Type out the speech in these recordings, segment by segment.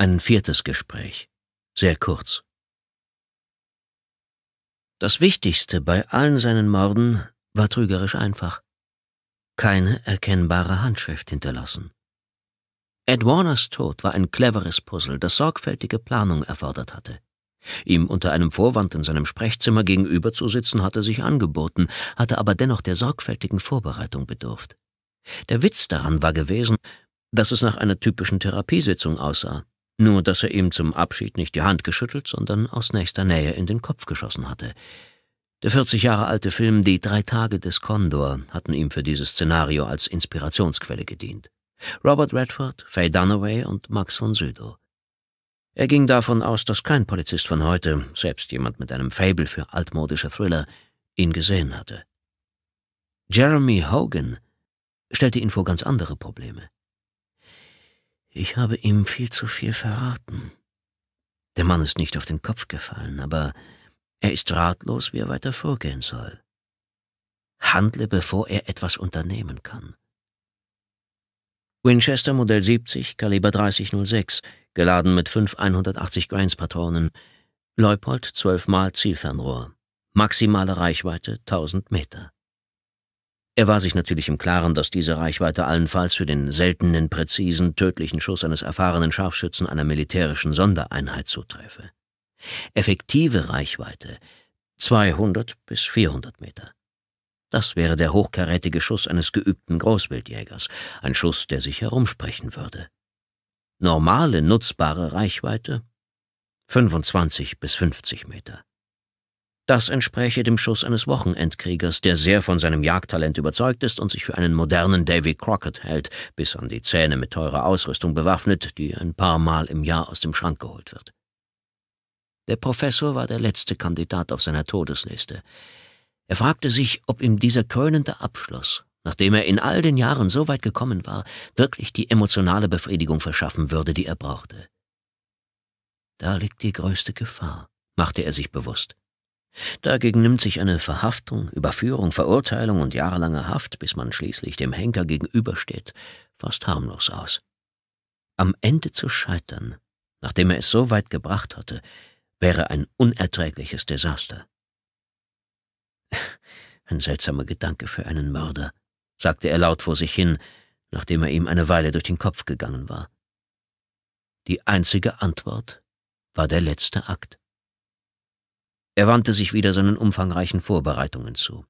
Ein viertes Gespräch, sehr kurz. Das Wichtigste bei allen seinen Morden war trügerisch einfach. Keine erkennbare Handschrift hinterlassen. Ed Warners Tod war ein cleveres Puzzle, das sorgfältige Planung erfordert hatte. Ihm unter einem Vorwand in seinem Sprechzimmer gegenüber zu sitzen, hatte sich angeboten, hatte aber dennoch der sorgfältigen Vorbereitung bedurft. Der Witz daran war gewesen, dass es nach einer typischen Therapiesitzung aussah nur dass er ihm zum Abschied nicht die Hand geschüttelt, sondern aus nächster Nähe in den Kopf geschossen hatte. Der 40 Jahre alte Film Die drei Tage des Condor hatten ihm für dieses Szenario als Inspirationsquelle gedient. Robert Redford, Faye Dunaway und Max von Sydow. Er ging davon aus, dass kein Polizist von heute, selbst jemand mit einem Fable für altmodische Thriller, ihn gesehen hatte. Jeremy Hogan stellte ihn vor ganz andere Probleme. Ich habe ihm viel zu viel verraten. Der Mann ist nicht auf den Kopf gefallen, aber er ist ratlos, wie er weiter vorgehen soll. Handle, bevor er etwas unternehmen kann. Winchester Modell 70, Kaliber 3006, geladen mit fünf 180 Grains Patronen, Leupold 12 Mal Zielfernrohr, maximale Reichweite 1000 Meter. Er war sich natürlich im Klaren, dass diese Reichweite allenfalls für den seltenen, präzisen, tödlichen Schuss eines erfahrenen Scharfschützen einer militärischen Sondereinheit zutreffe. Effektive Reichweite 200 bis 400 Meter. Das wäre der hochkarätige Schuss eines geübten Großwildjägers, ein Schuss, der sich herumsprechen würde. Normale nutzbare Reichweite 25 bis 50 Meter. Das entspräche dem Schuss eines Wochenendkriegers, der sehr von seinem Jagdtalent überzeugt ist und sich für einen modernen Davy Crockett hält, bis an die Zähne mit teurer Ausrüstung bewaffnet, die ein paar Mal im Jahr aus dem Schrank geholt wird. Der Professor war der letzte Kandidat auf seiner Todesliste. Er fragte sich, ob ihm dieser krönende Abschluss, nachdem er in all den Jahren so weit gekommen war, wirklich die emotionale Befriedigung verschaffen würde, die er brauchte. Da liegt die größte Gefahr, machte er sich bewusst. Dagegen nimmt sich eine Verhaftung, Überführung, Verurteilung und jahrelange Haft, bis man schließlich dem Henker gegenübersteht, fast harmlos aus. Am Ende zu scheitern, nachdem er es so weit gebracht hatte, wäre ein unerträgliches Desaster. Ein seltsamer Gedanke für einen Mörder, sagte er laut vor sich hin, nachdem er ihm eine Weile durch den Kopf gegangen war. Die einzige Antwort war der letzte Akt. Er wandte sich wieder seinen umfangreichen Vorbereitungen zu.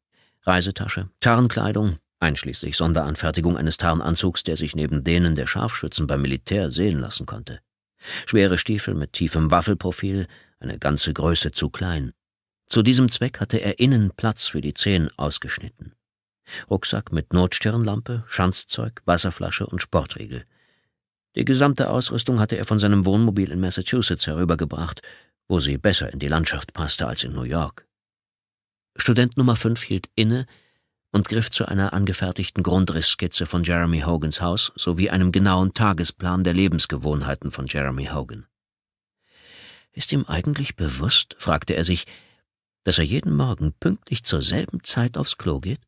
Reisetasche, Tarnkleidung, einschließlich Sonderanfertigung eines Tarnanzugs, der sich neben denen der Scharfschützen beim Militär sehen lassen konnte. Schwere Stiefel mit tiefem Waffelprofil, eine ganze Größe zu klein. Zu diesem Zweck hatte er innen Platz für die Zehen ausgeschnitten. Rucksack mit Notstirnlampe, Schanzzeug, Wasserflasche und Sportriegel. Die gesamte Ausrüstung hatte er von seinem Wohnmobil in Massachusetts herübergebracht wo sie besser in die Landschaft passte als in New York. Student Nummer fünf hielt inne und griff zu einer angefertigten Grundrissskizze von Jeremy Hogans Haus sowie einem genauen Tagesplan der Lebensgewohnheiten von Jeremy Hogan. Ist ihm eigentlich bewusst, fragte er sich, dass er jeden Morgen pünktlich zur selben Zeit aufs Klo geht?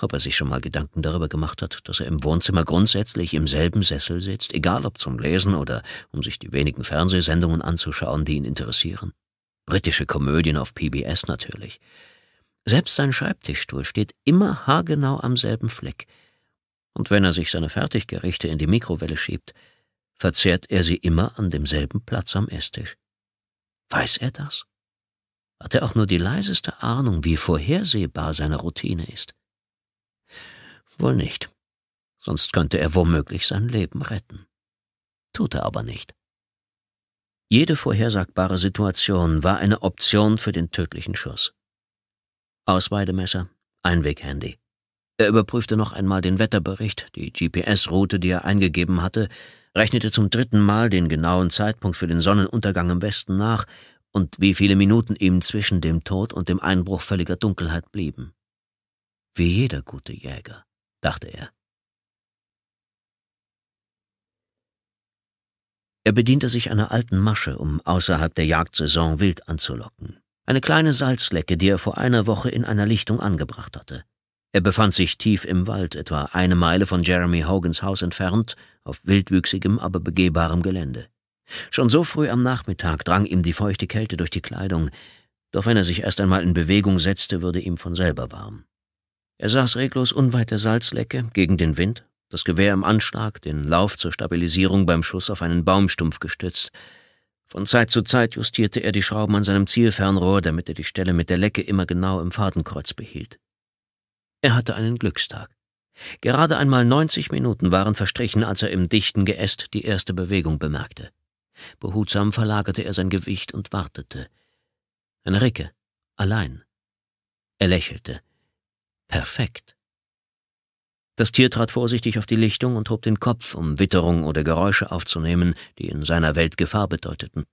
ob er sich schon mal Gedanken darüber gemacht hat, dass er im Wohnzimmer grundsätzlich im selben Sessel sitzt, egal ob zum Lesen oder um sich die wenigen Fernsehsendungen anzuschauen, die ihn interessieren. Britische Komödien auf PBS natürlich. Selbst sein Schreibtischstuhl steht immer haargenau am selben Fleck. Und wenn er sich seine Fertiggerichte in die Mikrowelle schiebt, verzehrt er sie immer an demselben Platz am Esstisch. Weiß er das? Hat er auch nur die leiseste Ahnung, wie vorhersehbar seine Routine ist? Wohl nicht. Sonst könnte er womöglich sein Leben retten. Tut er aber nicht. Jede vorhersagbare Situation war eine Option für den tödlichen Schuss. Ausweidemesser, Einweghandy. Er überprüfte noch einmal den Wetterbericht, die GPS-Route, die er eingegeben hatte, rechnete zum dritten Mal den genauen Zeitpunkt für den Sonnenuntergang im Westen nach und wie viele Minuten ihm zwischen dem Tod und dem Einbruch völliger Dunkelheit blieben. Wie jeder gute Jäger dachte er. Er bediente sich einer alten Masche, um außerhalb der Jagdsaison Wild anzulocken. Eine kleine Salzlecke, die er vor einer Woche in einer Lichtung angebracht hatte. Er befand sich tief im Wald, etwa eine Meile von Jeremy Hogans Haus entfernt, auf wildwüchsigem, aber begehbarem Gelände. Schon so früh am Nachmittag drang ihm die feuchte Kälte durch die Kleidung, doch wenn er sich erst einmal in Bewegung setzte, würde ihm von selber warm. Er saß reglos unweit der Salzlecke, gegen den Wind, das Gewehr im Anschlag, den Lauf zur Stabilisierung beim Schuss auf einen Baumstumpf gestützt. Von Zeit zu Zeit justierte er die Schrauben an seinem Zielfernrohr, damit er die Stelle mit der Lecke immer genau im Fadenkreuz behielt. Er hatte einen Glückstag. Gerade einmal 90 Minuten waren verstrichen, als er im dichten Geäst die erste Bewegung bemerkte. Behutsam verlagerte er sein Gewicht und wartete. Enrique, allein. Er lächelte. Perfekt. Das Tier trat vorsichtig auf die Lichtung und hob den Kopf, um Witterung oder Geräusche aufzunehmen, die in seiner Welt Gefahr bedeuteten,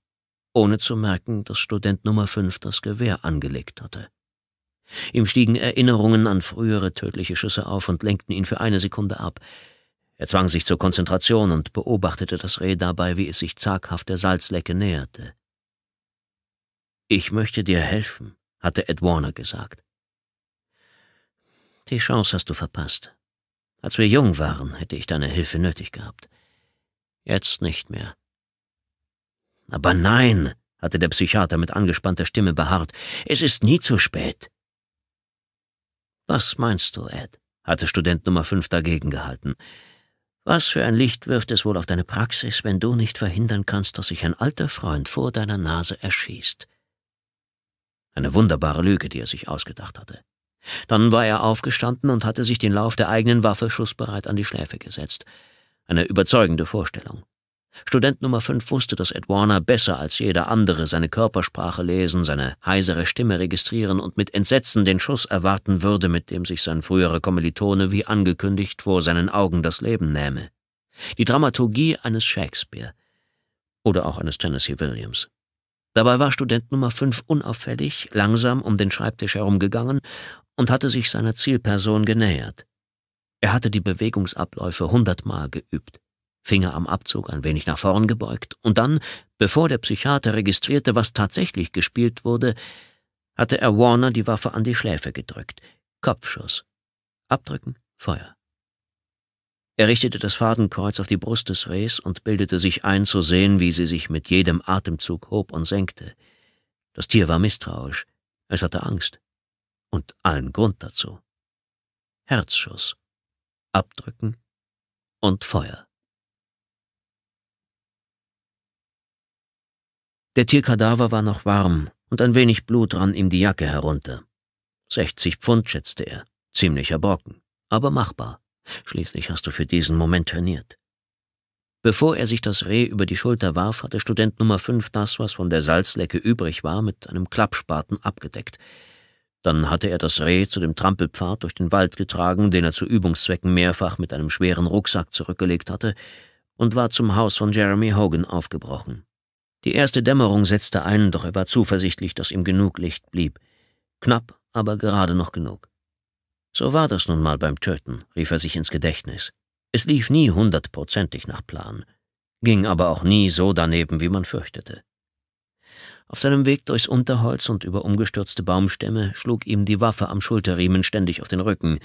ohne zu merken, dass Student Nummer 5 das Gewehr angelegt hatte. Ihm stiegen Erinnerungen an frühere tödliche Schüsse auf und lenkten ihn für eine Sekunde ab. Er zwang sich zur Konzentration und beobachtete das Reh dabei, wie es sich zaghaft der Salzlecke näherte. Ich möchte dir helfen, hatte Ed Warner gesagt. Die Chance hast du verpasst. Als wir jung waren, hätte ich deine Hilfe nötig gehabt. Jetzt nicht mehr. Aber nein, hatte der Psychiater mit angespannter Stimme beharrt, es ist nie zu spät. Was meinst du, Ed? hatte Student Nummer 5 dagegen gehalten. Was für ein Licht wirft es wohl auf deine Praxis, wenn du nicht verhindern kannst, dass sich ein alter Freund vor deiner Nase erschießt? Eine wunderbare Lüge, die er sich ausgedacht hatte. Dann war er aufgestanden und hatte sich den Lauf der eigenen Waffe schussbereit an die Schläfe gesetzt. Eine überzeugende Vorstellung. Student Nummer 5 wusste, dass Ed Warner besser als jeder andere seine Körpersprache lesen, seine heisere Stimme registrieren und mit Entsetzen den Schuss erwarten würde, mit dem sich sein früherer Kommilitone wie angekündigt vor seinen Augen das Leben nähme. Die Dramaturgie eines Shakespeare oder auch eines Tennessee Williams. Dabei war Student Nummer 5 unauffällig, langsam um den Schreibtisch herumgegangen und hatte sich seiner Zielperson genähert. Er hatte die Bewegungsabläufe hundertmal geübt, Finger am Abzug ein wenig nach vorn gebeugt, und dann, bevor der Psychiater registrierte, was tatsächlich gespielt wurde, hatte er Warner die Waffe an die Schläfe gedrückt. Kopfschuss. Abdrücken, Feuer. Er richtete das Fadenkreuz auf die Brust des Rehs und bildete sich ein, zu sehen, wie sie sich mit jedem Atemzug hob und senkte. Das Tier war misstrauisch. Es hatte Angst und allen Grund dazu. Herzschuss, Abdrücken und Feuer. Der Tierkadaver war noch warm und ein wenig Blut rann ihm die Jacke herunter. 60 Pfund schätzte er, ziemlicher Brocken, aber machbar. Schließlich hast du für diesen Moment trainiert. Bevor er sich das Reh über die Schulter warf, hatte Student Nummer 5 das, was von der Salzlecke übrig war, mit einem Klappspaten abgedeckt. Dann hatte er das Reh zu dem Trampelpfad durch den Wald getragen, den er zu Übungszwecken mehrfach mit einem schweren Rucksack zurückgelegt hatte, und war zum Haus von Jeremy Hogan aufgebrochen. Die erste Dämmerung setzte ein, doch er war zuversichtlich, dass ihm genug Licht blieb. Knapp, aber gerade noch genug. So war das nun mal beim Töten, rief er sich ins Gedächtnis. Es lief nie hundertprozentig nach Plan, ging aber auch nie so daneben, wie man fürchtete. Auf seinem Weg durchs Unterholz und über umgestürzte Baumstämme schlug ihm die Waffe am Schulterriemen ständig auf den Rücken.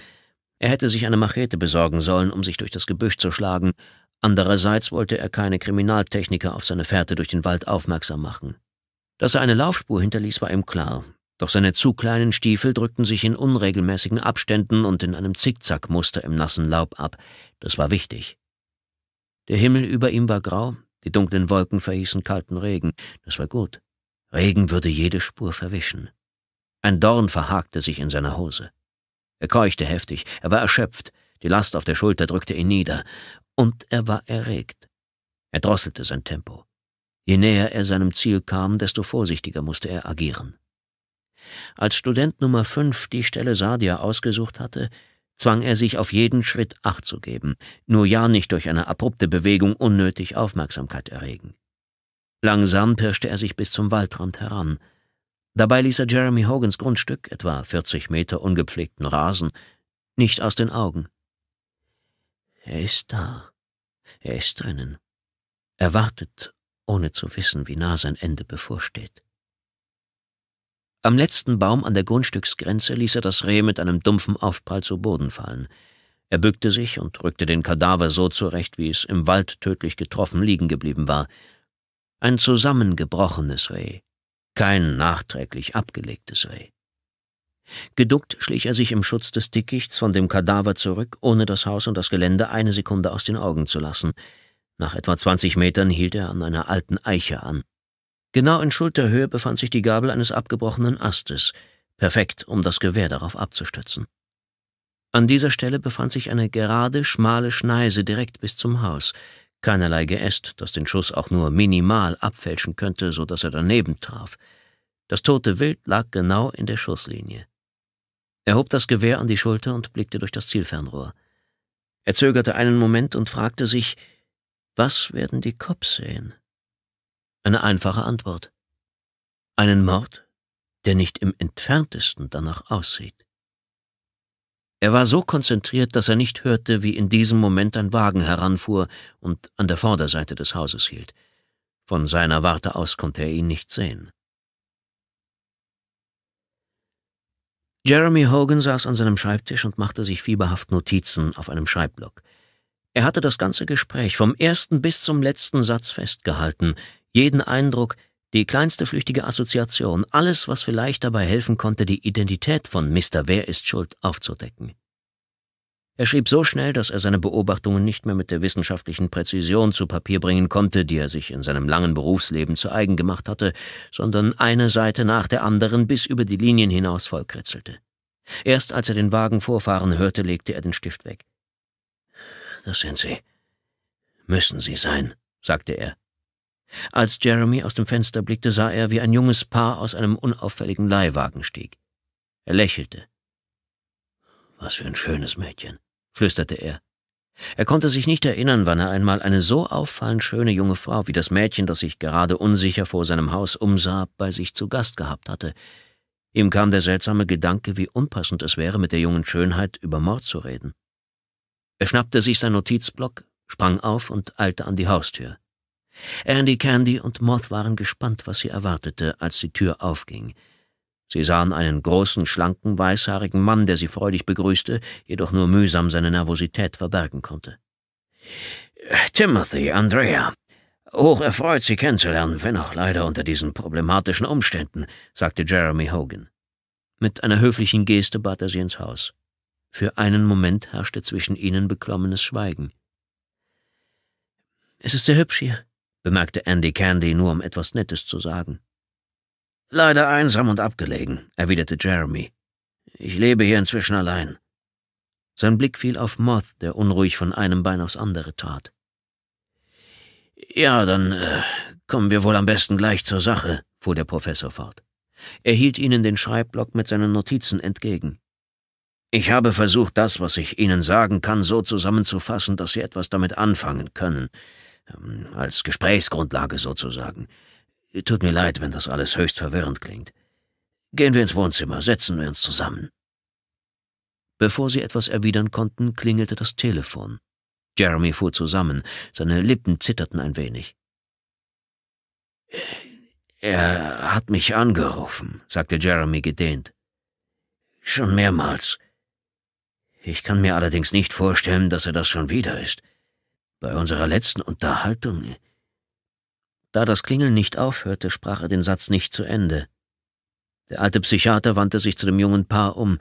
Er hätte sich eine Machete besorgen sollen, um sich durch das Gebüsch zu schlagen, andererseits wollte er keine Kriminaltechniker auf seine Fährte durch den Wald aufmerksam machen. Dass er eine Laufspur hinterließ, war ihm klar, doch seine zu kleinen Stiefel drückten sich in unregelmäßigen Abständen und in einem Zickzackmuster im nassen Laub ab, das war wichtig. Der Himmel über ihm war grau, die dunklen Wolken verhießen kalten Regen, das war gut. Regen würde jede Spur verwischen. Ein Dorn verhakte sich in seiner Hose. Er keuchte heftig, er war erschöpft, die Last auf der Schulter drückte ihn nieder, und er war erregt. Er drosselte sein Tempo. Je näher er seinem Ziel kam, desto vorsichtiger musste er agieren. Als Student Nummer fünf die Stelle Sadia ausgesucht hatte, zwang er sich auf jeden Schritt Acht zu geben, nur ja nicht durch eine abrupte Bewegung unnötig Aufmerksamkeit erregen. Langsam pirschte er sich bis zum Waldrand heran. Dabei ließ er Jeremy Hogans Grundstück, etwa 40 Meter ungepflegten Rasen, nicht aus den Augen. Er ist da. Er ist drinnen. Er wartet, ohne zu wissen, wie nah sein Ende bevorsteht. Am letzten Baum an der Grundstücksgrenze ließ er das Reh mit einem dumpfen Aufprall zu Boden fallen. Er bückte sich und rückte den Kadaver so zurecht, wie es im Wald tödlich getroffen liegen geblieben war ein zusammengebrochenes Reh, kein nachträglich abgelegtes Reh. Geduckt schlich er sich im Schutz des Dickichts von dem Kadaver zurück, ohne das Haus und das Gelände eine Sekunde aus den Augen zu lassen. Nach etwa zwanzig Metern hielt er an einer alten Eiche an. Genau in Schulterhöhe befand sich die Gabel eines abgebrochenen Astes, perfekt, um das Gewehr darauf abzustützen. An dieser Stelle befand sich eine gerade, schmale Schneise direkt bis zum Haus, keinerlei Geäst, das den Schuss auch nur minimal abfälschen könnte, so dass er daneben traf. Das tote Wild lag genau in der Schusslinie. Er hob das Gewehr an die Schulter und blickte durch das Zielfernrohr. Er zögerte einen Moment und fragte sich, was werden die Cops sehen? Eine einfache Antwort. Einen Mord, der nicht im entferntesten danach aussieht. Er war so konzentriert, dass er nicht hörte, wie in diesem Moment ein Wagen heranfuhr und an der Vorderseite des Hauses hielt. Von seiner Warte aus konnte er ihn nicht sehen. Jeremy Hogan saß an seinem Schreibtisch und machte sich fieberhaft Notizen auf einem Schreibblock. Er hatte das ganze Gespräch vom ersten bis zum letzten Satz festgehalten, jeden Eindruck, die kleinste flüchtige Assoziation, alles, was vielleicht dabei helfen konnte, die Identität von Mr. Wer ist schuld aufzudecken. Er schrieb so schnell, dass er seine Beobachtungen nicht mehr mit der wissenschaftlichen Präzision zu Papier bringen konnte, die er sich in seinem langen Berufsleben zu eigen gemacht hatte, sondern eine Seite nach der anderen bis über die Linien hinaus vollkritzelte. Erst als er den Wagen vorfahren hörte, legte er den Stift weg. Das sind sie. Müssen sie sein, sagte er. Als Jeremy aus dem Fenster blickte, sah er, wie ein junges Paar aus einem unauffälligen Leihwagen stieg. Er lächelte. Was für ein schönes Mädchen, flüsterte er. Er konnte sich nicht erinnern, wann er einmal eine so auffallend schöne junge Frau wie das Mädchen, das sich gerade unsicher vor seinem Haus umsah, bei sich zu Gast gehabt hatte. Ihm kam der seltsame Gedanke, wie unpassend es wäre, mit der jungen Schönheit über Mord zu reden. Er schnappte sich sein Notizblock, sprang auf und eilte an die Haustür. Andy Candy und Moth waren gespannt, was sie erwartete, als die Tür aufging. Sie sahen einen großen, schlanken, weißhaarigen Mann, der sie freudig begrüßte, jedoch nur mühsam seine Nervosität verbergen konnte. Timothy, Andrea. Hoch erfreut, Sie kennenzulernen, wenn auch leider unter diesen problematischen Umständen, sagte Jeremy Hogan. Mit einer höflichen Geste bat er sie ins Haus. Für einen Moment herrschte zwischen ihnen beklommenes Schweigen. Es ist sehr hübsch hier, bemerkte Andy Candy nur, um etwas Nettes zu sagen. Leider einsam und abgelegen, erwiderte Jeremy. Ich lebe hier inzwischen allein. Sein Blick fiel auf Moth, der unruhig von einem Bein aufs andere tat. Ja, dann äh, kommen wir wohl am besten gleich zur Sache, fuhr der Professor fort. Er hielt ihnen den Schreibblock mit seinen Notizen entgegen. Ich habe versucht, das, was ich Ihnen sagen kann, so zusammenzufassen, dass Sie etwas damit anfangen können. Ähm, als Gesprächsgrundlage sozusagen. Tut mir leid, wenn das alles höchst verwirrend klingt. Gehen wir ins Wohnzimmer, setzen wir uns zusammen. Bevor sie etwas erwidern konnten, klingelte das Telefon. Jeremy fuhr zusammen, seine Lippen zitterten ein wenig. Er hat mich angerufen, sagte Jeremy gedehnt. Schon mehrmals. Ich kann mir allerdings nicht vorstellen, dass er das schon wieder ist. Bei unserer letzten Unterhaltung. Äh, da das Klingeln nicht aufhörte, sprach er den Satz nicht zu Ende. Der alte Psychiater wandte sich zu dem jungen Paar um.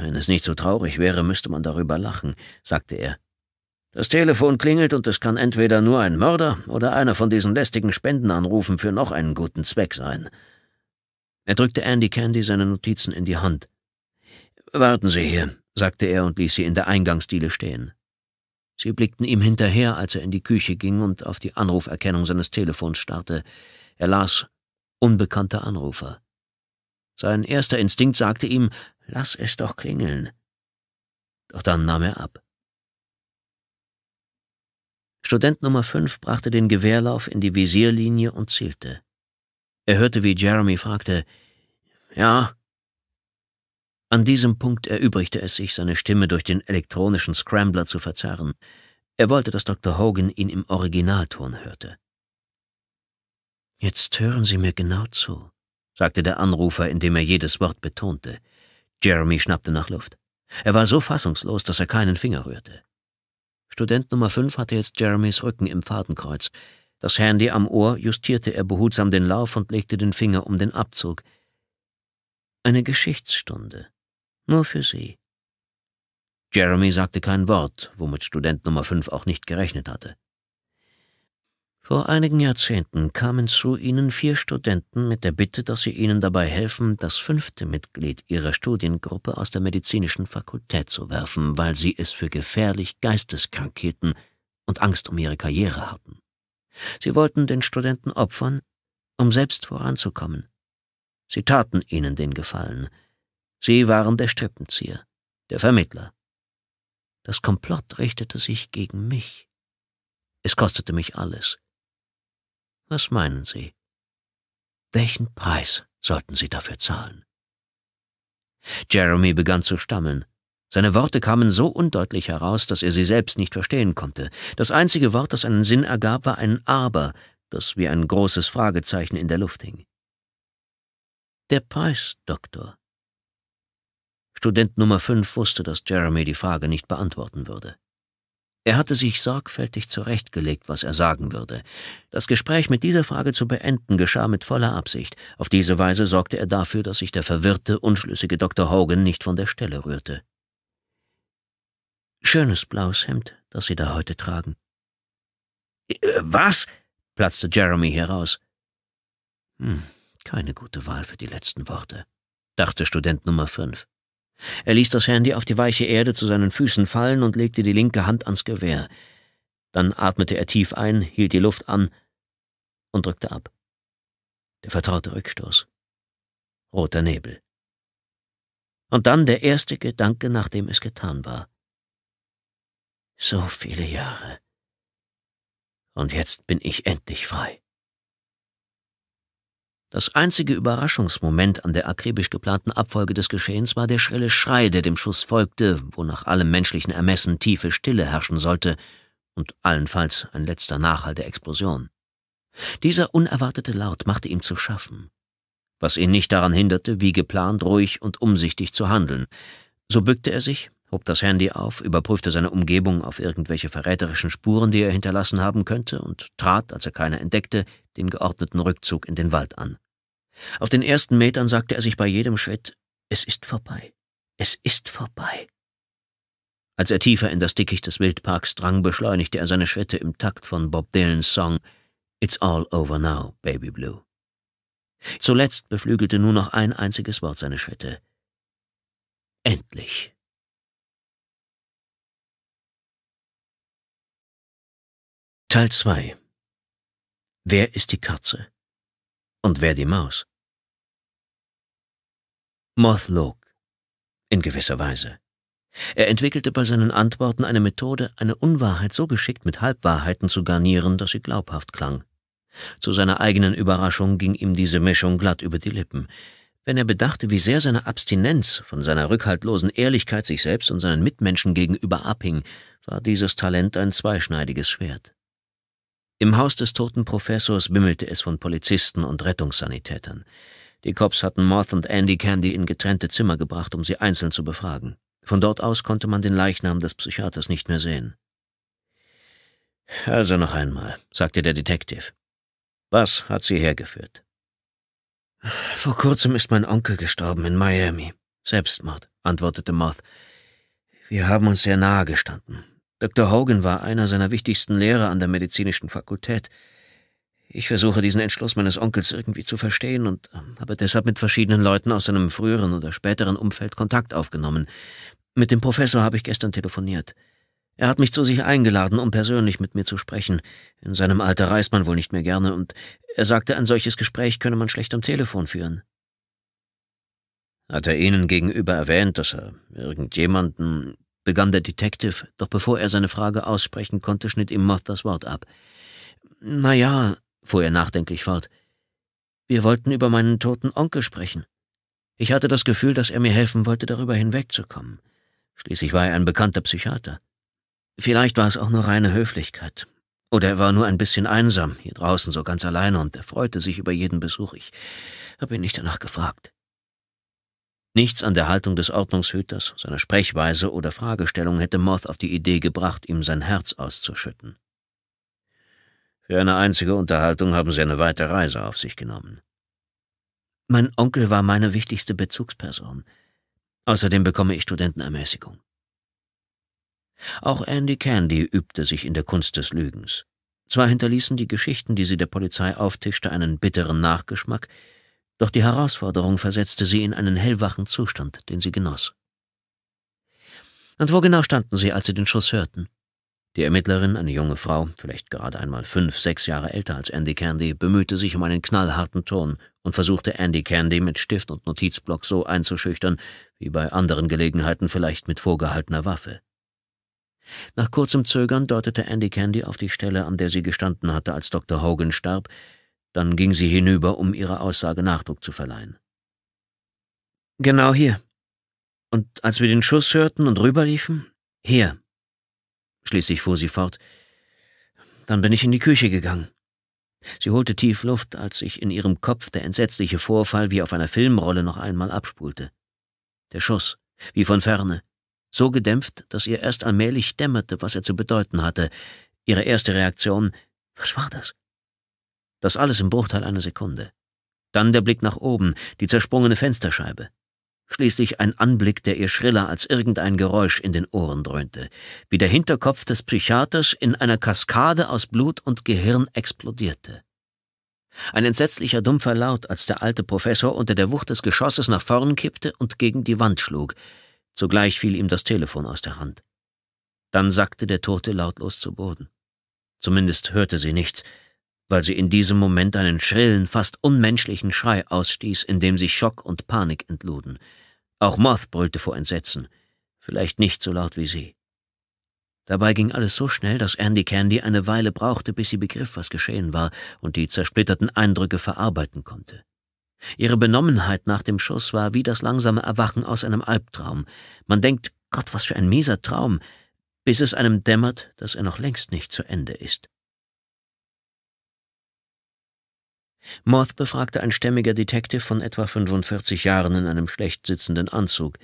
Wenn es nicht so traurig wäre, müsste man darüber lachen, sagte er. Das Telefon klingelt und es kann entweder nur ein Mörder oder einer von diesen lästigen Spendenanrufen für noch einen guten Zweck sein. Er drückte Andy Candy seine Notizen in die Hand. Warten Sie hier, sagte er und ließ sie in der Eingangsdiele stehen. Sie blickten ihm hinterher, als er in die Küche ging und auf die Anruferkennung seines Telefons starrte. Er las Unbekannter Anrufer. Sein erster Instinkt sagte ihm, lass es doch klingeln. Doch dann nahm er ab. Student Nummer 5 brachte den Gewehrlauf in die Visierlinie und zielte. Er hörte, wie Jeremy fragte, Ja, an diesem Punkt erübrigte es sich, seine Stimme durch den elektronischen Scrambler zu verzerren. Er wollte, dass Dr. Hogan ihn im Originalton hörte. Jetzt hören Sie mir genau zu, sagte der Anrufer, indem er jedes Wort betonte. Jeremy schnappte nach Luft. Er war so fassungslos, dass er keinen Finger rührte. Student Nummer fünf hatte jetzt Jeremys Rücken im Fadenkreuz. Das Handy am Ohr justierte er behutsam den Lauf und legte den Finger um den Abzug. Eine Geschichtsstunde, nur für sie. Jeremy sagte kein Wort, womit Student Nummer 5 auch nicht gerechnet hatte. Vor einigen Jahrzehnten kamen zu ihnen vier Studenten mit der Bitte, dass sie ihnen dabei helfen, das fünfte Mitglied ihrer Studiengruppe aus der medizinischen Fakultät zu werfen, weil sie es für gefährlich geisteskrank hielten und Angst um ihre Karriere hatten. Sie wollten den Studenten opfern, um selbst voranzukommen. Sie taten ihnen den Gefallen, Sie waren der Strippenzieher, der Vermittler. Das Komplott richtete sich gegen mich. Es kostete mich alles. Was meinen Sie? Welchen Preis sollten Sie dafür zahlen? Jeremy begann zu stammeln. Seine Worte kamen so undeutlich heraus, dass er sie selbst nicht verstehen konnte. Das einzige Wort, das einen Sinn ergab, war ein Aber, das wie ein großes Fragezeichen in der Luft hing. Der Preis, Doktor, Student Nummer 5 wusste, dass Jeremy die Frage nicht beantworten würde. Er hatte sich sorgfältig zurechtgelegt, was er sagen würde. Das Gespräch mit dieser Frage zu beenden geschah mit voller Absicht. Auf diese Weise sorgte er dafür, dass sich der verwirrte, unschlüssige Dr. Hogan nicht von der Stelle rührte. Schönes blaues Hemd, das Sie da heute tragen. Äh, was? platzte Jeremy heraus. Hm, keine gute Wahl für die letzten Worte, dachte Student Nummer fünf. Er ließ das Handy auf die weiche Erde zu seinen Füßen fallen und legte die linke Hand ans Gewehr. Dann atmete er tief ein, hielt die Luft an und drückte ab. Der vertraute Rückstoß. Roter Nebel. Und dann der erste Gedanke, nachdem es getan war. So viele Jahre. Und jetzt bin ich endlich frei. Das einzige Überraschungsmoment an der akribisch geplanten Abfolge des Geschehens war der schrille Schrei, der dem Schuss folgte, wo nach allem menschlichen Ermessen tiefe Stille herrschen sollte und allenfalls ein letzter Nachhall der Explosion. Dieser unerwartete Laut machte ihm zu schaffen, was ihn nicht daran hinderte, wie geplant ruhig und umsichtig zu handeln. So bückte er sich, hob das Handy auf, überprüfte seine Umgebung auf irgendwelche verräterischen Spuren, die er hinterlassen haben könnte, und trat, als er keine entdeckte, den geordneten Rückzug in den Wald an. Auf den ersten Metern sagte er sich bei jedem Schritt, es ist vorbei, es ist vorbei. Als er tiefer in das Dickicht des Wildparks drang, beschleunigte er seine Schritte im Takt von Bob Dylans Song It's all over now, Baby Blue. Zuletzt beflügelte nur noch ein einziges Wort seine Schritte. Endlich. Teil 2 Wer ist die Katze? Und wer die Maus? Moth log, in gewisser Weise. Er entwickelte bei seinen Antworten eine Methode, eine Unwahrheit so geschickt mit Halbwahrheiten zu garnieren, dass sie glaubhaft klang. Zu seiner eigenen Überraschung ging ihm diese Mischung glatt über die Lippen. Wenn er bedachte, wie sehr seine Abstinenz von seiner rückhaltlosen Ehrlichkeit sich selbst und seinen Mitmenschen gegenüber abhing, war dieses Talent ein zweischneidiges Schwert. Im Haus des toten Professors wimmelte es von Polizisten und Rettungssanitätern. Die Cops hatten Moth und Andy Candy in getrennte Zimmer gebracht, um sie einzeln zu befragen. Von dort aus konnte man den Leichnam des Psychiaters nicht mehr sehen. Also noch einmal, sagte der Detective. Was hat sie hergeführt? Vor kurzem ist mein Onkel gestorben in Miami. Selbstmord, antwortete Moth. Wir haben uns sehr nahe gestanden. Dr. Hogan war einer seiner wichtigsten Lehrer an der medizinischen Fakultät. Ich versuche diesen Entschluss meines Onkels irgendwie zu verstehen und ähm, habe deshalb mit verschiedenen Leuten aus seinem früheren oder späteren Umfeld Kontakt aufgenommen. Mit dem Professor habe ich gestern telefoniert. Er hat mich zu sich eingeladen, um persönlich mit mir zu sprechen. In seinem Alter reist man wohl nicht mehr gerne, und er sagte, ein solches Gespräch könne man schlecht am Telefon führen. Hat er Ihnen gegenüber erwähnt, dass er irgendjemanden, begann der Detective, doch bevor er seine Frage aussprechen konnte, schnitt ihm Moth das Wort ab. Na ja, fuhr er nachdenklich fort, wir wollten über meinen toten Onkel sprechen. Ich hatte das Gefühl, dass er mir helfen wollte, darüber hinwegzukommen. Schließlich war er ein bekannter Psychiater. Vielleicht war es auch nur reine Höflichkeit. Oder er war nur ein bisschen einsam, hier draußen so ganz alleine, und er freute sich über jeden Besuch. Ich habe ihn nicht danach gefragt. Nichts an der Haltung des Ordnungshüters, seiner Sprechweise oder Fragestellung hätte Moth auf die Idee gebracht, ihm sein Herz auszuschütten. Für eine einzige Unterhaltung haben sie eine weite Reise auf sich genommen. Mein Onkel war meine wichtigste Bezugsperson. Außerdem bekomme ich Studentenermäßigung. Auch Andy Candy übte sich in der Kunst des Lügens. Zwar hinterließen die Geschichten, die sie der Polizei auftischte, einen bitteren Nachgeschmack, doch die Herausforderung versetzte sie in einen hellwachen Zustand, den sie genoss. Und wo genau standen sie, als sie den Schuss hörten? Die Ermittlerin, eine junge Frau, vielleicht gerade einmal fünf, sechs Jahre älter als Andy Candy, bemühte sich um einen knallharten Ton und versuchte Andy Candy mit Stift und Notizblock so einzuschüchtern, wie bei anderen Gelegenheiten vielleicht mit vorgehaltener Waffe. Nach kurzem Zögern deutete Andy Candy auf die Stelle, an der sie gestanden hatte, als Dr. Hogan starb, dann ging sie hinüber, um ihrer Aussage Nachdruck zu verleihen. Genau hier. Und als wir den Schuss hörten und rüberliefen, hier. Schließlich fuhr sie fort. Dann bin ich in die Küche gegangen. Sie holte tief Luft, als sich in ihrem Kopf der entsetzliche Vorfall wie auf einer Filmrolle noch einmal abspulte. Der Schuss, wie von ferne, so gedämpft, dass ihr erst allmählich dämmerte, was er zu bedeuten hatte. Ihre erste Reaktion, was war das? Das alles im Bruchteil einer Sekunde. Dann der Blick nach oben, die zersprungene Fensterscheibe. Schließlich ein Anblick, der ihr schriller als irgendein Geräusch in den Ohren dröhnte, wie der Hinterkopf des Psychiaters in einer Kaskade aus Blut und Gehirn explodierte. Ein entsetzlicher dumpfer Laut, als der alte Professor unter der Wucht des Geschosses nach vorn kippte und gegen die Wand schlug. Zugleich fiel ihm das Telefon aus der Hand. Dann sackte der Tote lautlos zu Boden. Zumindest hörte sie nichts, weil sie in diesem Moment einen schrillen, fast unmenschlichen Schrei ausstieß, in dem sich Schock und Panik entluden. Auch Moth brüllte vor Entsetzen, vielleicht nicht so laut wie sie. Dabei ging alles so schnell, dass Andy Candy eine Weile brauchte, bis sie begriff, was geschehen war und die zersplitterten Eindrücke verarbeiten konnte. Ihre Benommenheit nach dem Schuss war wie das langsame Erwachen aus einem Albtraum. Man denkt, Gott, was für ein mieser Traum, bis es einem dämmert, dass er noch längst nicht zu Ende ist. Moth befragte ein stämmiger Detective von etwa 45 Jahren in einem schlecht sitzenden Anzug.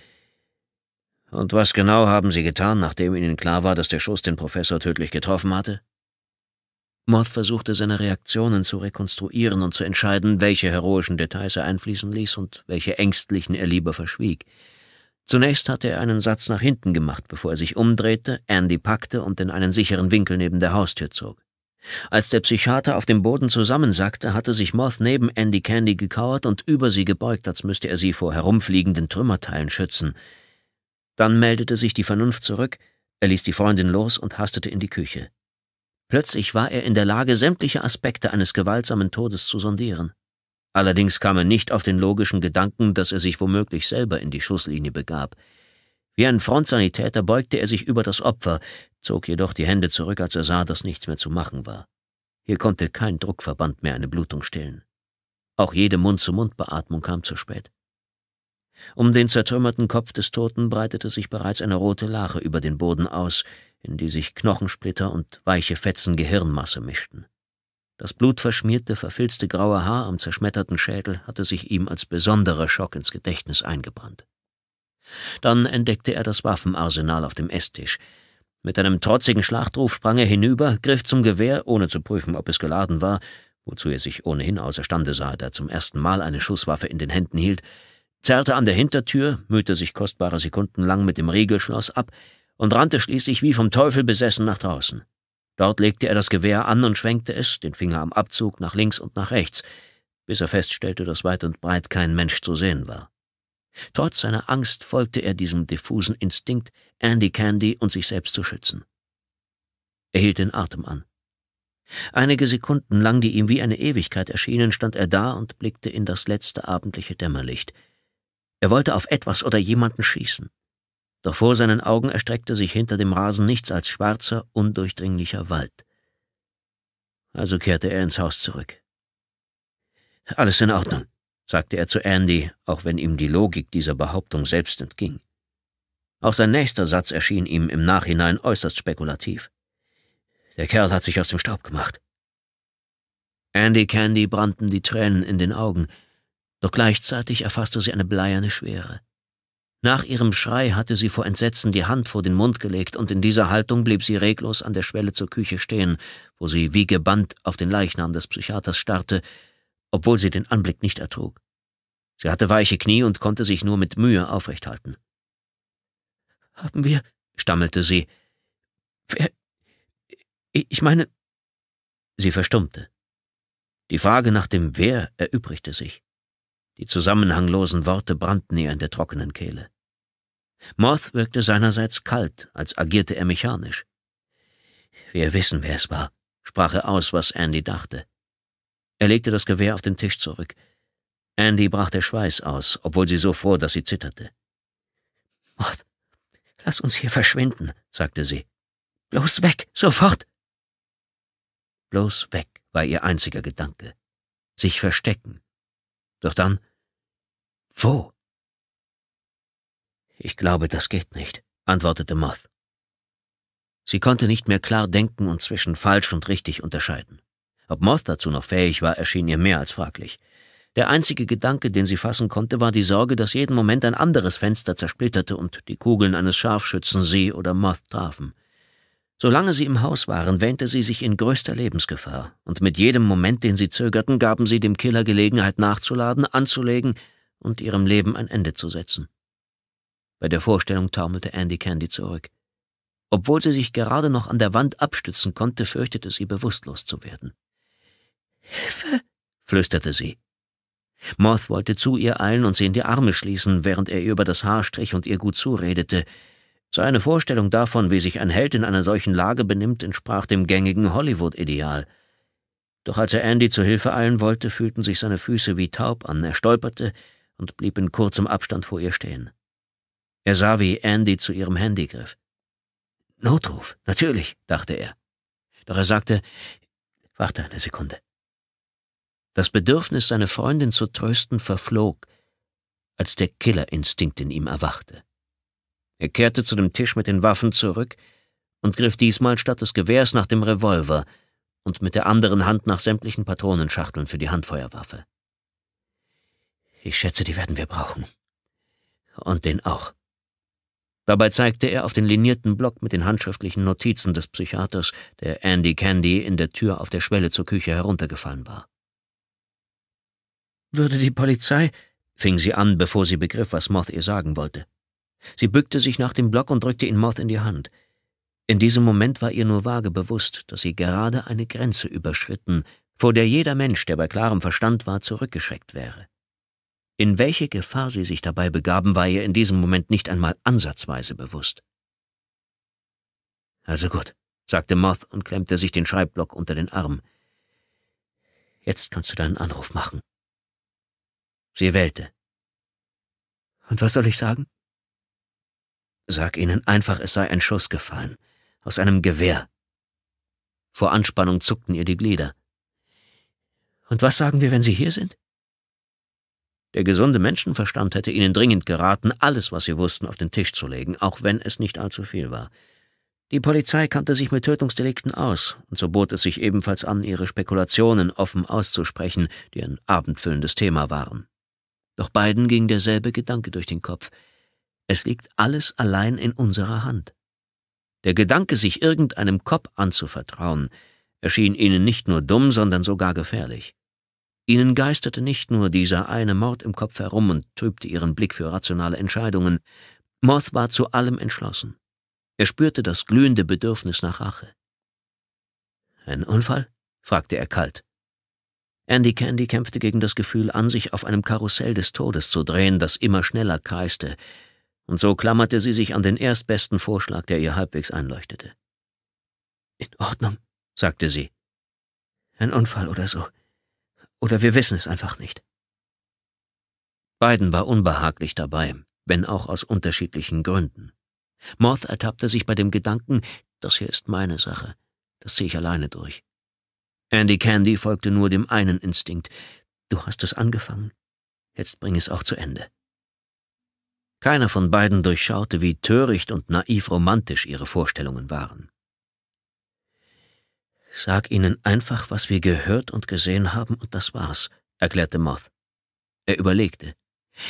Und was genau haben Sie getan, nachdem Ihnen klar war, dass der Schuss den Professor tödlich getroffen hatte? Moth versuchte seine Reaktionen zu rekonstruieren und zu entscheiden, welche heroischen Details er einfließen ließ und welche ängstlichen er lieber verschwieg. Zunächst hatte er einen Satz nach hinten gemacht, bevor er sich umdrehte, Andy packte und in einen sicheren Winkel neben der Haustür zog. Als der Psychiater auf dem Boden zusammensackte, hatte sich Moth neben Andy Candy gekauert und über sie gebeugt, als müsste er sie vor herumfliegenden Trümmerteilen schützen. Dann meldete sich die Vernunft zurück, er ließ die Freundin los und hastete in die Küche. Plötzlich war er in der Lage, sämtliche Aspekte eines gewaltsamen Todes zu sondieren. Allerdings kam er nicht auf den logischen Gedanken, dass er sich womöglich selber in die Schusslinie begab – wie ein Frontsanitäter beugte er sich über das Opfer, zog jedoch die Hände zurück, als er sah, dass nichts mehr zu machen war. Hier konnte kein Druckverband mehr eine Blutung stillen. Auch jede Mund-zu-Mund-Beatmung kam zu spät. Um den zertrümmerten Kopf des Toten breitete sich bereits eine rote Lache über den Boden aus, in die sich Knochensplitter und weiche Fetzen Gehirnmasse mischten. Das blutverschmierte, verfilzte graue Haar am zerschmetterten Schädel hatte sich ihm als besonderer Schock ins Gedächtnis eingebrannt. Dann entdeckte er das Waffenarsenal auf dem Esstisch. Mit einem trotzigen Schlachtruf sprang er hinüber, griff zum Gewehr, ohne zu prüfen, ob es geladen war, wozu er sich ohnehin außerstande sah, da er zum ersten Mal eine Schusswaffe in den Händen hielt, zerrte an der Hintertür, mühte sich kostbare Sekunden lang mit dem Riegelschloss ab und rannte schließlich wie vom Teufel besessen nach draußen. Dort legte er das Gewehr an und schwenkte es, den Finger am Abzug, nach links und nach rechts, bis er feststellte, dass weit und breit kein Mensch zu sehen war. Trotz seiner Angst folgte er diesem diffusen Instinkt, Andy Candy und sich selbst zu schützen. Er hielt den Atem an. Einige Sekunden lang, die ihm wie eine Ewigkeit erschienen, stand er da und blickte in das letzte abendliche Dämmerlicht. Er wollte auf etwas oder jemanden schießen. Doch vor seinen Augen erstreckte sich hinter dem Rasen nichts als schwarzer, undurchdringlicher Wald. Also kehrte er ins Haus zurück. Alles in Ordnung, sagte er zu Andy, auch wenn ihm die Logik dieser Behauptung selbst entging. Auch sein nächster Satz erschien ihm im Nachhinein äußerst spekulativ. Der Kerl hat sich aus dem Staub gemacht. Andy Candy brannten die Tränen in den Augen, doch gleichzeitig erfasste sie eine bleierne Schwere. Nach ihrem Schrei hatte sie vor Entsetzen die Hand vor den Mund gelegt, und in dieser Haltung blieb sie reglos an der Schwelle zur Küche stehen, wo sie wie gebannt auf den Leichnam des Psychiaters starrte, obwohl sie den Anblick nicht ertrug. Sie hatte weiche Knie und konnte sich nur mit Mühe aufrecht halten. Haben wir, stammelte sie. Wer, ich meine. Sie verstummte. Die Frage nach dem Wer erübrigte sich. Die zusammenhanglosen Worte brannten ihr in der trockenen Kehle. Moth wirkte seinerseits kalt, als agierte er mechanisch. Wir wissen, wer es war, sprach er aus, was Andy dachte. Er legte das Gewehr auf den Tisch zurück. Andy brach der Schweiß aus, obwohl sie so froh, dass sie zitterte. Mord, lass uns hier verschwinden, sagte sie. Bloß weg, sofort! Bloß weg war ihr einziger Gedanke. Sich verstecken. Doch dann, wo? Ich glaube, das geht nicht, antwortete Moth. Sie konnte nicht mehr klar denken und zwischen falsch und richtig unterscheiden. Ob Moth dazu noch fähig war, erschien ihr mehr als fraglich. Der einzige Gedanke, den sie fassen konnte, war die Sorge, dass jeden Moment ein anderes Fenster zersplitterte und die Kugeln eines Scharfschützen sie oder Moth trafen. Solange sie im Haus waren, wähnte sie sich in größter Lebensgefahr, und mit jedem Moment, den sie zögerten, gaben sie dem Killer Gelegenheit nachzuladen, anzulegen und ihrem Leben ein Ende zu setzen. Bei der Vorstellung taumelte Andy Candy zurück. Obwohl sie sich gerade noch an der Wand abstützen konnte, fürchtete sie bewusstlos zu werden. Hilfe! flüsterte sie. Moth wollte zu ihr eilen und sie in die Arme schließen, während er ihr über das Haar strich und ihr gut zuredete. Seine Vorstellung davon, wie sich ein Held in einer solchen Lage benimmt, entsprach dem gängigen Hollywood-Ideal. Doch als er Andy zu Hilfe eilen wollte, fühlten sich seine Füße wie taub an, er stolperte und blieb in kurzem Abstand vor ihr stehen. Er sah, wie Andy zu ihrem Handy griff. Notruf, natürlich, dachte er. Doch er sagte, warte eine Sekunde. Das Bedürfnis, seine Freundin zu trösten, verflog, als der Killerinstinkt in ihm erwachte. Er kehrte zu dem Tisch mit den Waffen zurück und griff diesmal statt des Gewehrs nach dem Revolver und mit der anderen Hand nach sämtlichen Patronenschachteln für die Handfeuerwaffe. Ich schätze, die werden wir brauchen. Und den auch. Dabei zeigte er auf den linierten Block mit den handschriftlichen Notizen des Psychiaters, der Andy Candy in der Tür auf der Schwelle zur Küche heruntergefallen war. Würde die Polizei, fing sie an, bevor sie begriff, was Moth ihr sagen wollte. Sie bückte sich nach dem Block und drückte ihn Moth in die Hand. In diesem Moment war ihr nur vage bewusst, dass sie gerade eine Grenze überschritten, vor der jeder Mensch, der bei klarem Verstand war, zurückgeschreckt wäre. In welche Gefahr sie sich dabei begaben, war ihr in diesem Moment nicht einmal ansatzweise bewusst. Also gut, sagte Moth und klemmte sich den Schreibblock unter den Arm. Jetzt kannst du deinen Anruf machen. Sie wählte. Und was soll ich sagen? Sag ihnen einfach, es sei ein Schuss gefallen, aus einem Gewehr. Vor Anspannung zuckten ihr die Glieder. Und was sagen wir, wenn Sie hier sind? Der gesunde Menschenverstand hätte ihnen dringend geraten, alles, was sie wussten, auf den Tisch zu legen, auch wenn es nicht allzu viel war. Die Polizei kannte sich mit Tötungsdelikten aus, und so bot es sich ebenfalls an, ihre Spekulationen offen auszusprechen, die ein abendfüllendes Thema waren. Doch beiden ging derselbe Gedanke durch den Kopf. Es liegt alles allein in unserer Hand. Der Gedanke, sich irgendeinem Kopf anzuvertrauen, erschien ihnen nicht nur dumm, sondern sogar gefährlich. Ihnen geisterte nicht nur dieser eine Mord im Kopf herum und trübte ihren Blick für rationale Entscheidungen. Moth war zu allem entschlossen. Er spürte das glühende Bedürfnis nach Rache. Ein Unfall? fragte er kalt. Andy Candy kämpfte gegen das Gefühl an, sich auf einem Karussell des Todes zu drehen, das immer schneller kreiste, und so klammerte sie sich an den erstbesten Vorschlag, der ihr halbwegs einleuchtete. In Ordnung, sagte sie. Ein Unfall oder so. Oder wir wissen es einfach nicht. Beiden war unbehaglich dabei, wenn auch aus unterschiedlichen Gründen. Moth ertappte sich bei dem Gedanken, das hier ist meine Sache, das ziehe ich alleine durch. Andy Candy folgte nur dem einen Instinkt. Du hast es angefangen. Jetzt bring es auch zu Ende. Keiner von beiden durchschaute, wie töricht und naiv romantisch ihre Vorstellungen waren. Sag ihnen einfach, was wir gehört und gesehen haben, und das war's, erklärte Moth. Er überlegte.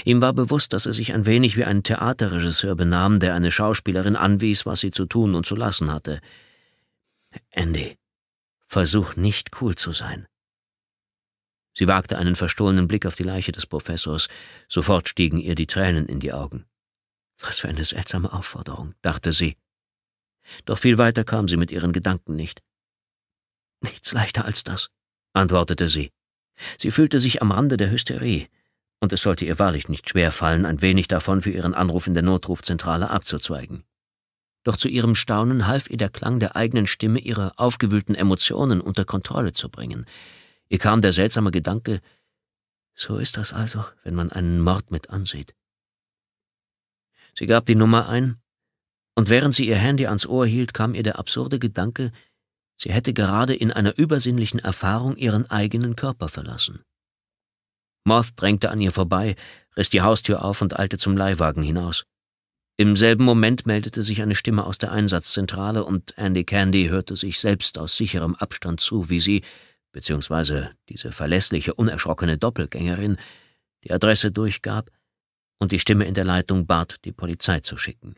Ihm war bewusst, dass er sich ein wenig wie ein Theaterregisseur benahm, der eine Schauspielerin anwies, was sie zu tun und zu lassen hatte. Andy, Versuch nicht cool zu sein. Sie wagte einen verstohlenen Blick auf die Leiche des Professors. Sofort stiegen ihr die Tränen in die Augen. Was für eine seltsame Aufforderung, dachte sie. Doch viel weiter kam sie mit ihren Gedanken nicht. Nichts leichter als das, antwortete sie. Sie fühlte sich am Rande der Hysterie, und es sollte ihr wahrlich nicht schwer fallen, ein wenig davon für ihren Anruf in der Notrufzentrale abzuzweigen doch zu ihrem Staunen half ihr der Klang der eigenen Stimme, ihre aufgewühlten Emotionen unter Kontrolle zu bringen. Ihr kam der seltsame Gedanke, so ist das also, wenn man einen Mord mit ansieht. Sie gab die Nummer ein, und während sie ihr Handy ans Ohr hielt, kam ihr der absurde Gedanke, sie hätte gerade in einer übersinnlichen Erfahrung ihren eigenen Körper verlassen. Moth drängte an ihr vorbei, riss die Haustür auf und eilte zum Leihwagen hinaus. Im selben Moment meldete sich eine Stimme aus der Einsatzzentrale und Andy Candy hörte sich selbst aus sicherem Abstand zu, wie sie, beziehungsweise diese verlässliche, unerschrockene Doppelgängerin, die Adresse durchgab und die Stimme in der Leitung bat, die Polizei zu schicken.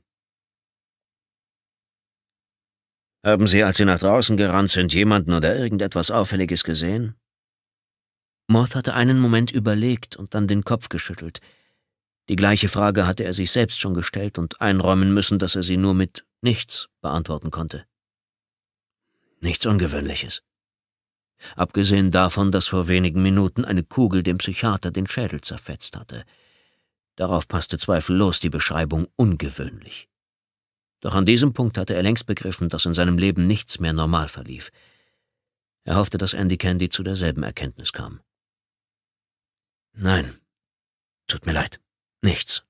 Haben Sie, als Sie nach draußen gerannt sind, jemanden oder irgendetwas Auffälliges gesehen? Mord hatte einen Moment überlegt und dann den Kopf geschüttelt – die gleiche Frage hatte er sich selbst schon gestellt und einräumen müssen, dass er sie nur mit nichts beantworten konnte. Nichts Ungewöhnliches. Abgesehen davon, dass vor wenigen Minuten eine Kugel dem Psychiater den Schädel zerfetzt hatte. Darauf passte zweifellos die Beschreibung ungewöhnlich. Doch an diesem Punkt hatte er längst begriffen, dass in seinem Leben nichts mehr normal verlief. Er hoffte, dass Andy Candy zu derselben Erkenntnis kam. Nein, tut mir leid. Nichts.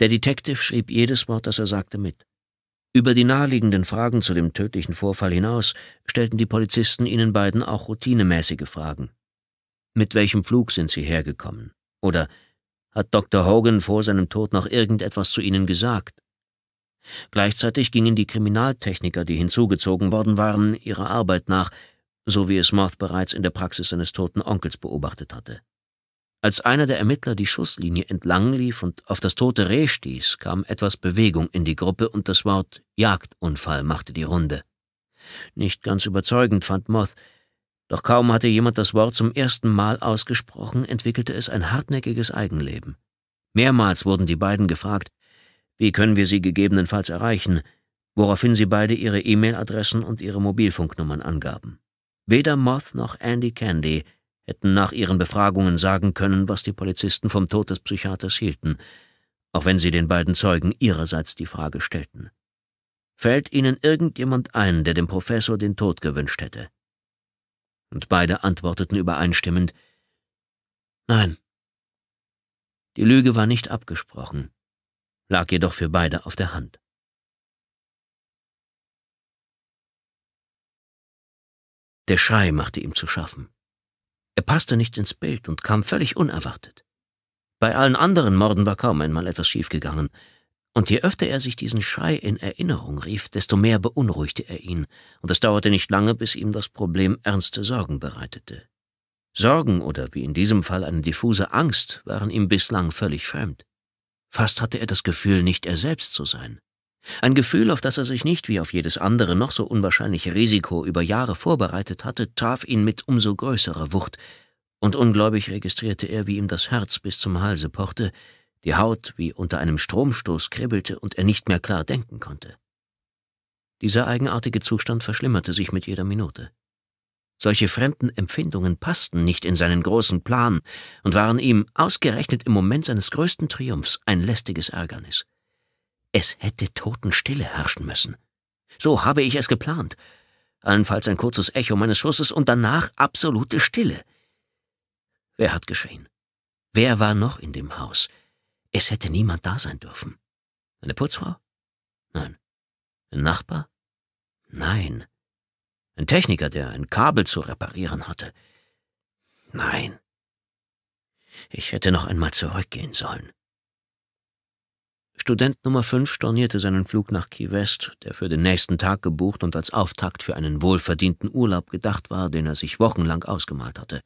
Der Detective schrieb jedes Wort, das er sagte, mit. Über die naheliegenden Fragen zu dem tödlichen Vorfall hinaus stellten die Polizisten ihnen beiden auch routinemäßige Fragen. Mit welchem Flug sind sie hergekommen? Oder hat Dr. Hogan vor seinem Tod noch irgendetwas zu ihnen gesagt? Gleichzeitig gingen die Kriminaltechniker, die hinzugezogen worden waren, ihrer Arbeit nach, so wie es Moth bereits in der Praxis seines toten Onkels beobachtet hatte. Als einer der Ermittler die Schusslinie entlang lief und auf das tote Reh stieß, kam etwas Bewegung in die Gruppe und das Wort Jagdunfall machte die Runde. Nicht ganz überzeugend fand Moth, doch kaum hatte jemand das Wort zum ersten Mal ausgesprochen, entwickelte es ein hartnäckiges Eigenleben. Mehrmals wurden die beiden gefragt, wie können wir sie gegebenenfalls erreichen, woraufhin sie beide ihre E-Mail-Adressen und ihre Mobilfunknummern angaben. Weder Moth noch Andy Candy hätten nach ihren Befragungen sagen können, was die Polizisten vom Tod des Psychiaters hielten, auch wenn sie den beiden Zeugen ihrerseits die Frage stellten. Fällt Ihnen irgendjemand ein, der dem Professor den Tod gewünscht hätte? Und beide antworteten übereinstimmend Nein. Die Lüge war nicht abgesprochen, lag jedoch für beide auf der Hand. Der Schrei machte ihm zu schaffen. Er passte nicht ins Bild und kam völlig unerwartet. Bei allen anderen Morden war kaum einmal etwas schiefgegangen, und je öfter er sich diesen Schrei in Erinnerung rief, desto mehr beunruhigte er ihn, und es dauerte nicht lange, bis ihm das Problem ernste Sorgen bereitete. Sorgen oder wie in diesem Fall eine diffuse Angst waren ihm bislang völlig fremd. Fast hatte er das Gefühl, nicht er selbst zu sein. Ein Gefühl, auf das er sich nicht wie auf jedes andere noch so unwahrscheinliche Risiko über Jahre vorbereitet hatte, traf ihn mit umso größerer Wucht, und ungläubig registrierte er, wie ihm das Herz bis zum Halse pochte, die Haut wie unter einem Stromstoß kribbelte und er nicht mehr klar denken konnte. Dieser eigenartige Zustand verschlimmerte sich mit jeder Minute. Solche fremden Empfindungen passten nicht in seinen großen Plan und waren ihm ausgerechnet im Moment seines größten Triumphs ein lästiges Ärgernis. Es hätte Totenstille herrschen müssen. So habe ich es geplant. Allenfalls ein kurzes Echo meines Schusses und danach absolute Stille. Wer hat geschehen? Wer war noch in dem Haus? Es hätte niemand da sein dürfen. Eine Putzfrau? Nein. Ein Nachbar? Nein. Ein Techniker, der ein Kabel zu reparieren hatte? Nein. Ich hätte noch einmal zurückgehen sollen. Student Nummer 5 stornierte seinen Flug nach Key West, der für den nächsten Tag gebucht und als Auftakt für einen wohlverdienten Urlaub gedacht war, den er sich wochenlang ausgemalt hatte.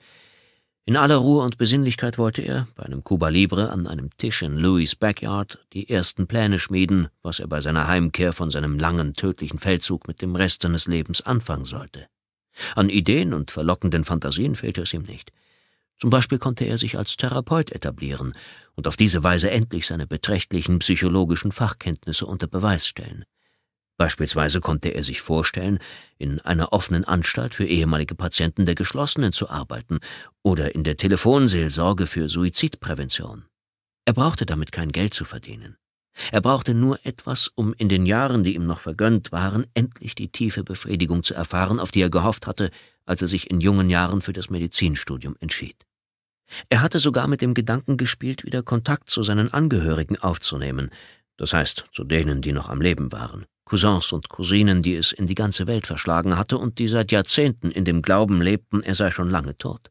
In aller Ruhe und Besinnlichkeit wollte er, bei einem Cuba Libre an einem Tisch in Louis' Backyard, die ersten Pläne schmieden, was er bei seiner Heimkehr von seinem langen, tödlichen Feldzug mit dem Rest seines Lebens anfangen sollte. An Ideen und verlockenden Fantasien fehlte es ihm nicht. Zum Beispiel konnte er sich als Therapeut etablieren und auf diese Weise endlich seine beträchtlichen psychologischen Fachkenntnisse unter Beweis stellen. Beispielsweise konnte er sich vorstellen, in einer offenen Anstalt für ehemalige Patienten der Geschlossenen zu arbeiten oder in der Telefonseelsorge für Suizidprävention. Er brauchte damit kein Geld zu verdienen. Er brauchte nur etwas, um in den Jahren, die ihm noch vergönnt waren, endlich die tiefe Befriedigung zu erfahren, auf die er gehofft hatte, als er sich in jungen Jahren für das Medizinstudium entschied. Er hatte sogar mit dem Gedanken gespielt, wieder Kontakt zu seinen Angehörigen aufzunehmen, das heißt zu denen, die noch am Leben waren, Cousins und Cousinen, die es in die ganze Welt verschlagen hatte und die seit Jahrzehnten in dem Glauben lebten, er sei schon lange tot.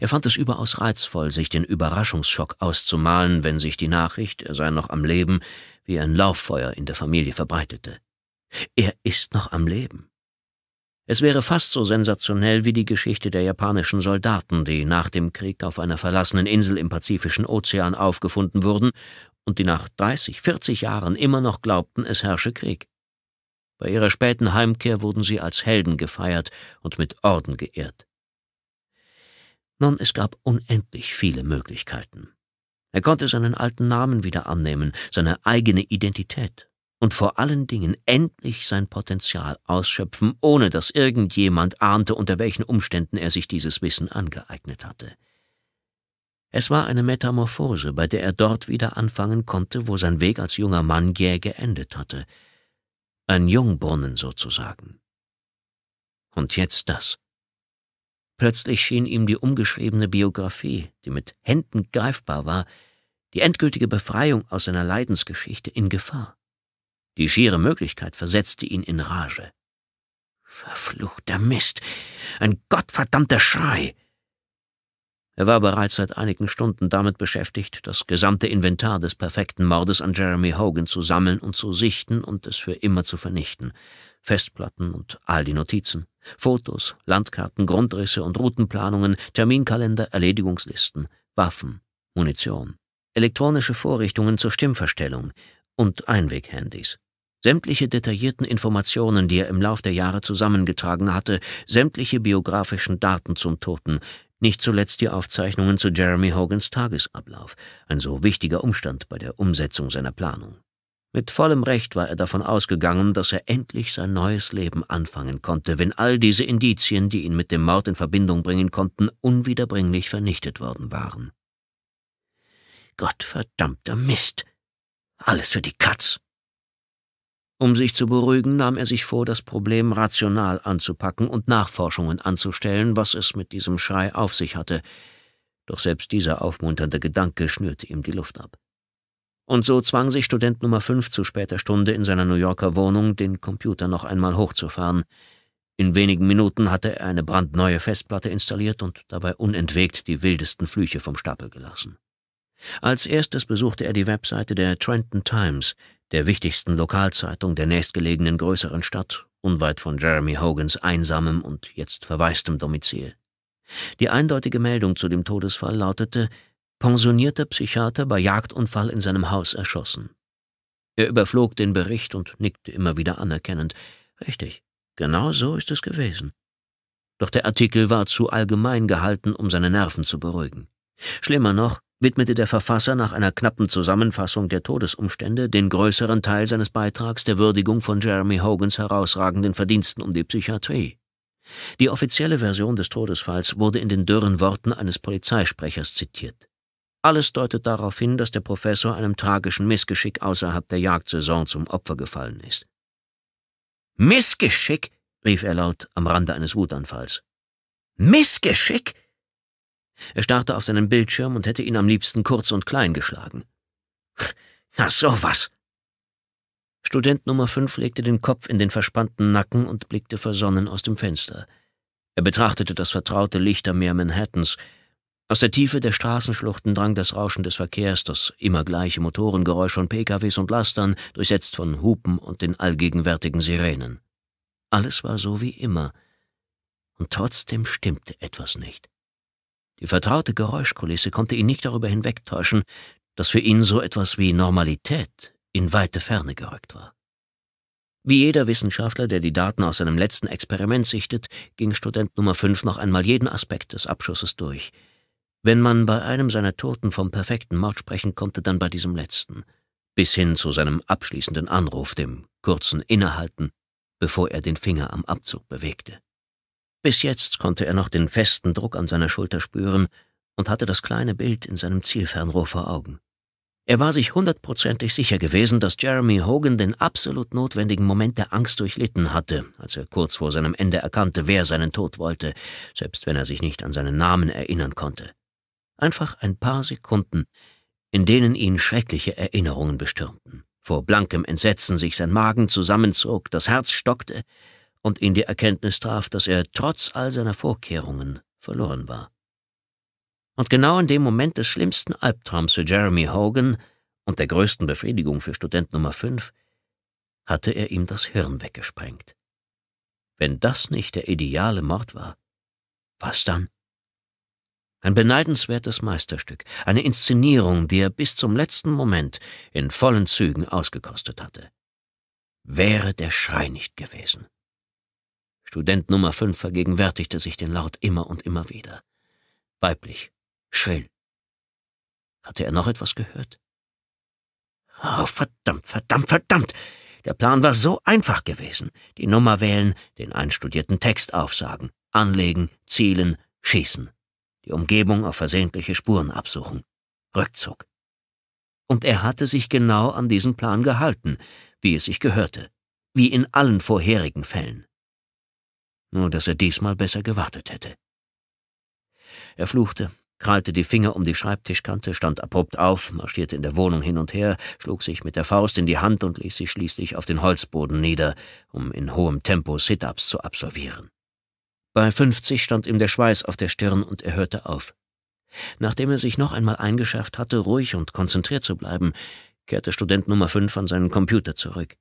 Er fand es überaus reizvoll, sich den Überraschungsschock auszumalen, wenn sich die Nachricht, er sei noch am Leben, wie ein Lauffeuer in der Familie verbreitete. Er ist noch am Leben. Es wäre fast so sensationell wie die Geschichte der japanischen Soldaten, die nach dem Krieg auf einer verlassenen Insel im Pazifischen Ozean aufgefunden wurden und die nach 30, 40 Jahren immer noch glaubten, es herrsche Krieg. Bei ihrer späten Heimkehr wurden sie als Helden gefeiert und mit Orden geehrt. Nun, es gab unendlich viele Möglichkeiten. Er konnte seinen alten Namen wieder annehmen, seine eigene Identität, und vor allen Dingen endlich sein Potenzial ausschöpfen, ohne dass irgendjemand ahnte, unter welchen Umständen er sich dieses Wissen angeeignet hatte. Es war eine Metamorphose, bei der er dort wieder anfangen konnte, wo sein Weg als junger Mann jäh geendet hatte. Ein Jungbrunnen sozusagen. Und jetzt das. Plötzlich schien ihm die umgeschriebene Biografie, die mit Händen greifbar war, die endgültige Befreiung aus seiner Leidensgeschichte in Gefahr. Die schiere Möglichkeit versetzte ihn in Rage. Verfluchter Mist! Ein gottverdammter Schrei! Er war bereits seit einigen Stunden damit beschäftigt, das gesamte Inventar des perfekten Mordes an Jeremy Hogan zu sammeln und zu sichten und es für immer zu vernichten. Festplatten und all die Notizen, Fotos, Landkarten, Grundrisse und Routenplanungen, Terminkalender, Erledigungslisten, Waffen, Munition, elektronische Vorrichtungen zur Stimmverstellung und Einweghandys. Sämtliche detaillierten Informationen, die er im Lauf der Jahre zusammengetragen hatte, sämtliche biografischen Daten zum Toten, nicht zuletzt die Aufzeichnungen zu Jeremy Hogans Tagesablauf, ein so wichtiger Umstand bei der Umsetzung seiner Planung. Mit vollem Recht war er davon ausgegangen, dass er endlich sein neues Leben anfangen konnte, wenn all diese Indizien, die ihn mit dem Mord in Verbindung bringen konnten, unwiederbringlich vernichtet worden waren. Gottverdammter Mist! Alles für die Katz! Um sich zu beruhigen, nahm er sich vor, das Problem rational anzupacken und Nachforschungen anzustellen, was es mit diesem Schrei auf sich hatte. Doch selbst dieser aufmunternde Gedanke schnürte ihm die Luft ab. Und so zwang sich Student Nummer 5 zu später Stunde in seiner New Yorker Wohnung, den Computer noch einmal hochzufahren. In wenigen Minuten hatte er eine brandneue Festplatte installiert und dabei unentwegt die wildesten Flüche vom Stapel gelassen. Als erstes besuchte er die Webseite der Trenton Times, der wichtigsten Lokalzeitung der nächstgelegenen größeren Stadt, unweit von Jeremy Hogans einsamem und jetzt verwaistem Domizil. Die eindeutige Meldung zu dem Todesfall lautete Pensionierter Psychiater bei Jagdunfall in seinem Haus erschossen. Er überflog den Bericht und nickte immer wieder anerkennend. Richtig, genau so ist es gewesen. Doch der Artikel war zu allgemein gehalten, um seine Nerven zu beruhigen. Schlimmer noch, widmete der Verfasser nach einer knappen Zusammenfassung der Todesumstände den größeren Teil seines Beitrags der Würdigung von Jeremy Hogans herausragenden Verdiensten um die Psychiatrie. Die offizielle Version des Todesfalls wurde in den dürren Worten eines Polizeisprechers zitiert. Alles deutet darauf hin, dass der Professor einem tragischen Missgeschick außerhalb der Jagdsaison zum Opfer gefallen ist. Missgeschick? rief er laut am Rande eines Wutanfalls. Missgeschick? Er starrte auf seinen Bildschirm und hätte ihn am liebsten kurz und klein geschlagen. Na so was. Student Nummer fünf legte den Kopf in den verspannten Nacken und blickte versonnen aus dem Fenster. Er betrachtete das vertraute Lichtermeer Manhattans. Aus der Tiefe der Straßenschluchten drang das Rauschen des Verkehrs, das immer gleiche Motorengeräusch von PKWs und Lastern, durchsetzt von Hupen und den allgegenwärtigen Sirenen. Alles war so wie immer, und trotzdem stimmte etwas nicht. Die vertraute Geräuschkulisse konnte ihn nicht darüber hinwegtäuschen, dass für ihn so etwas wie Normalität in weite Ferne gerückt war. Wie jeder Wissenschaftler, der die Daten aus seinem letzten Experiment sichtet, ging Student Nummer 5 noch einmal jeden Aspekt des Abschusses durch. Wenn man bei einem seiner Toten vom perfekten Mord sprechen konnte, dann bei diesem letzten, bis hin zu seinem abschließenden Anruf, dem kurzen Innehalten, bevor er den Finger am Abzug bewegte. Bis jetzt konnte er noch den festen Druck an seiner Schulter spüren und hatte das kleine Bild in seinem Zielfernrohr vor Augen. Er war sich hundertprozentig sicher gewesen, dass Jeremy Hogan den absolut notwendigen Moment der Angst durchlitten hatte, als er kurz vor seinem Ende erkannte, wer seinen Tod wollte, selbst wenn er sich nicht an seinen Namen erinnern konnte. Einfach ein paar Sekunden, in denen ihn schreckliche Erinnerungen bestürmten. Vor blankem Entsetzen sich sein Magen zusammenzog, das Herz stockte, und ihn die Erkenntnis traf, dass er trotz all seiner Vorkehrungen verloren war. Und genau in dem Moment des schlimmsten Albtraums für Jeremy Hogan und der größten Befriedigung für Student Nummer 5 hatte er ihm das Hirn weggesprengt. Wenn das nicht der ideale Mord war, was dann? Ein beneidenswertes Meisterstück, eine Inszenierung, die er bis zum letzten Moment in vollen Zügen ausgekostet hatte. Wäre der Schrei nicht gewesen. Student Nummer 5 vergegenwärtigte sich den Laut immer und immer wieder. Weiblich, schrill. Hatte er noch etwas gehört? Oh, verdammt, verdammt, verdammt! Der Plan war so einfach gewesen. Die Nummer wählen, den einstudierten Text aufsagen, anlegen, zielen, schießen. Die Umgebung auf versehentliche Spuren absuchen. Rückzug. Und er hatte sich genau an diesen Plan gehalten, wie es sich gehörte, wie in allen vorherigen Fällen nur dass er diesmal besser gewartet hätte. Er fluchte, krallte die Finger um die Schreibtischkante, stand abrupt auf, marschierte in der Wohnung hin und her, schlug sich mit der Faust in die Hand und ließ sich schließlich auf den Holzboden nieder, um in hohem Tempo Sit-ups zu absolvieren. Bei fünfzig stand ihm der Schweiß auf der Stirn und er hörte auf. Nachdem er sich noch einmal eingeschärft hatte, ruhig und konzentriert zu bleiben, kehrte Student Nummer fünf an seinen Computer zurück.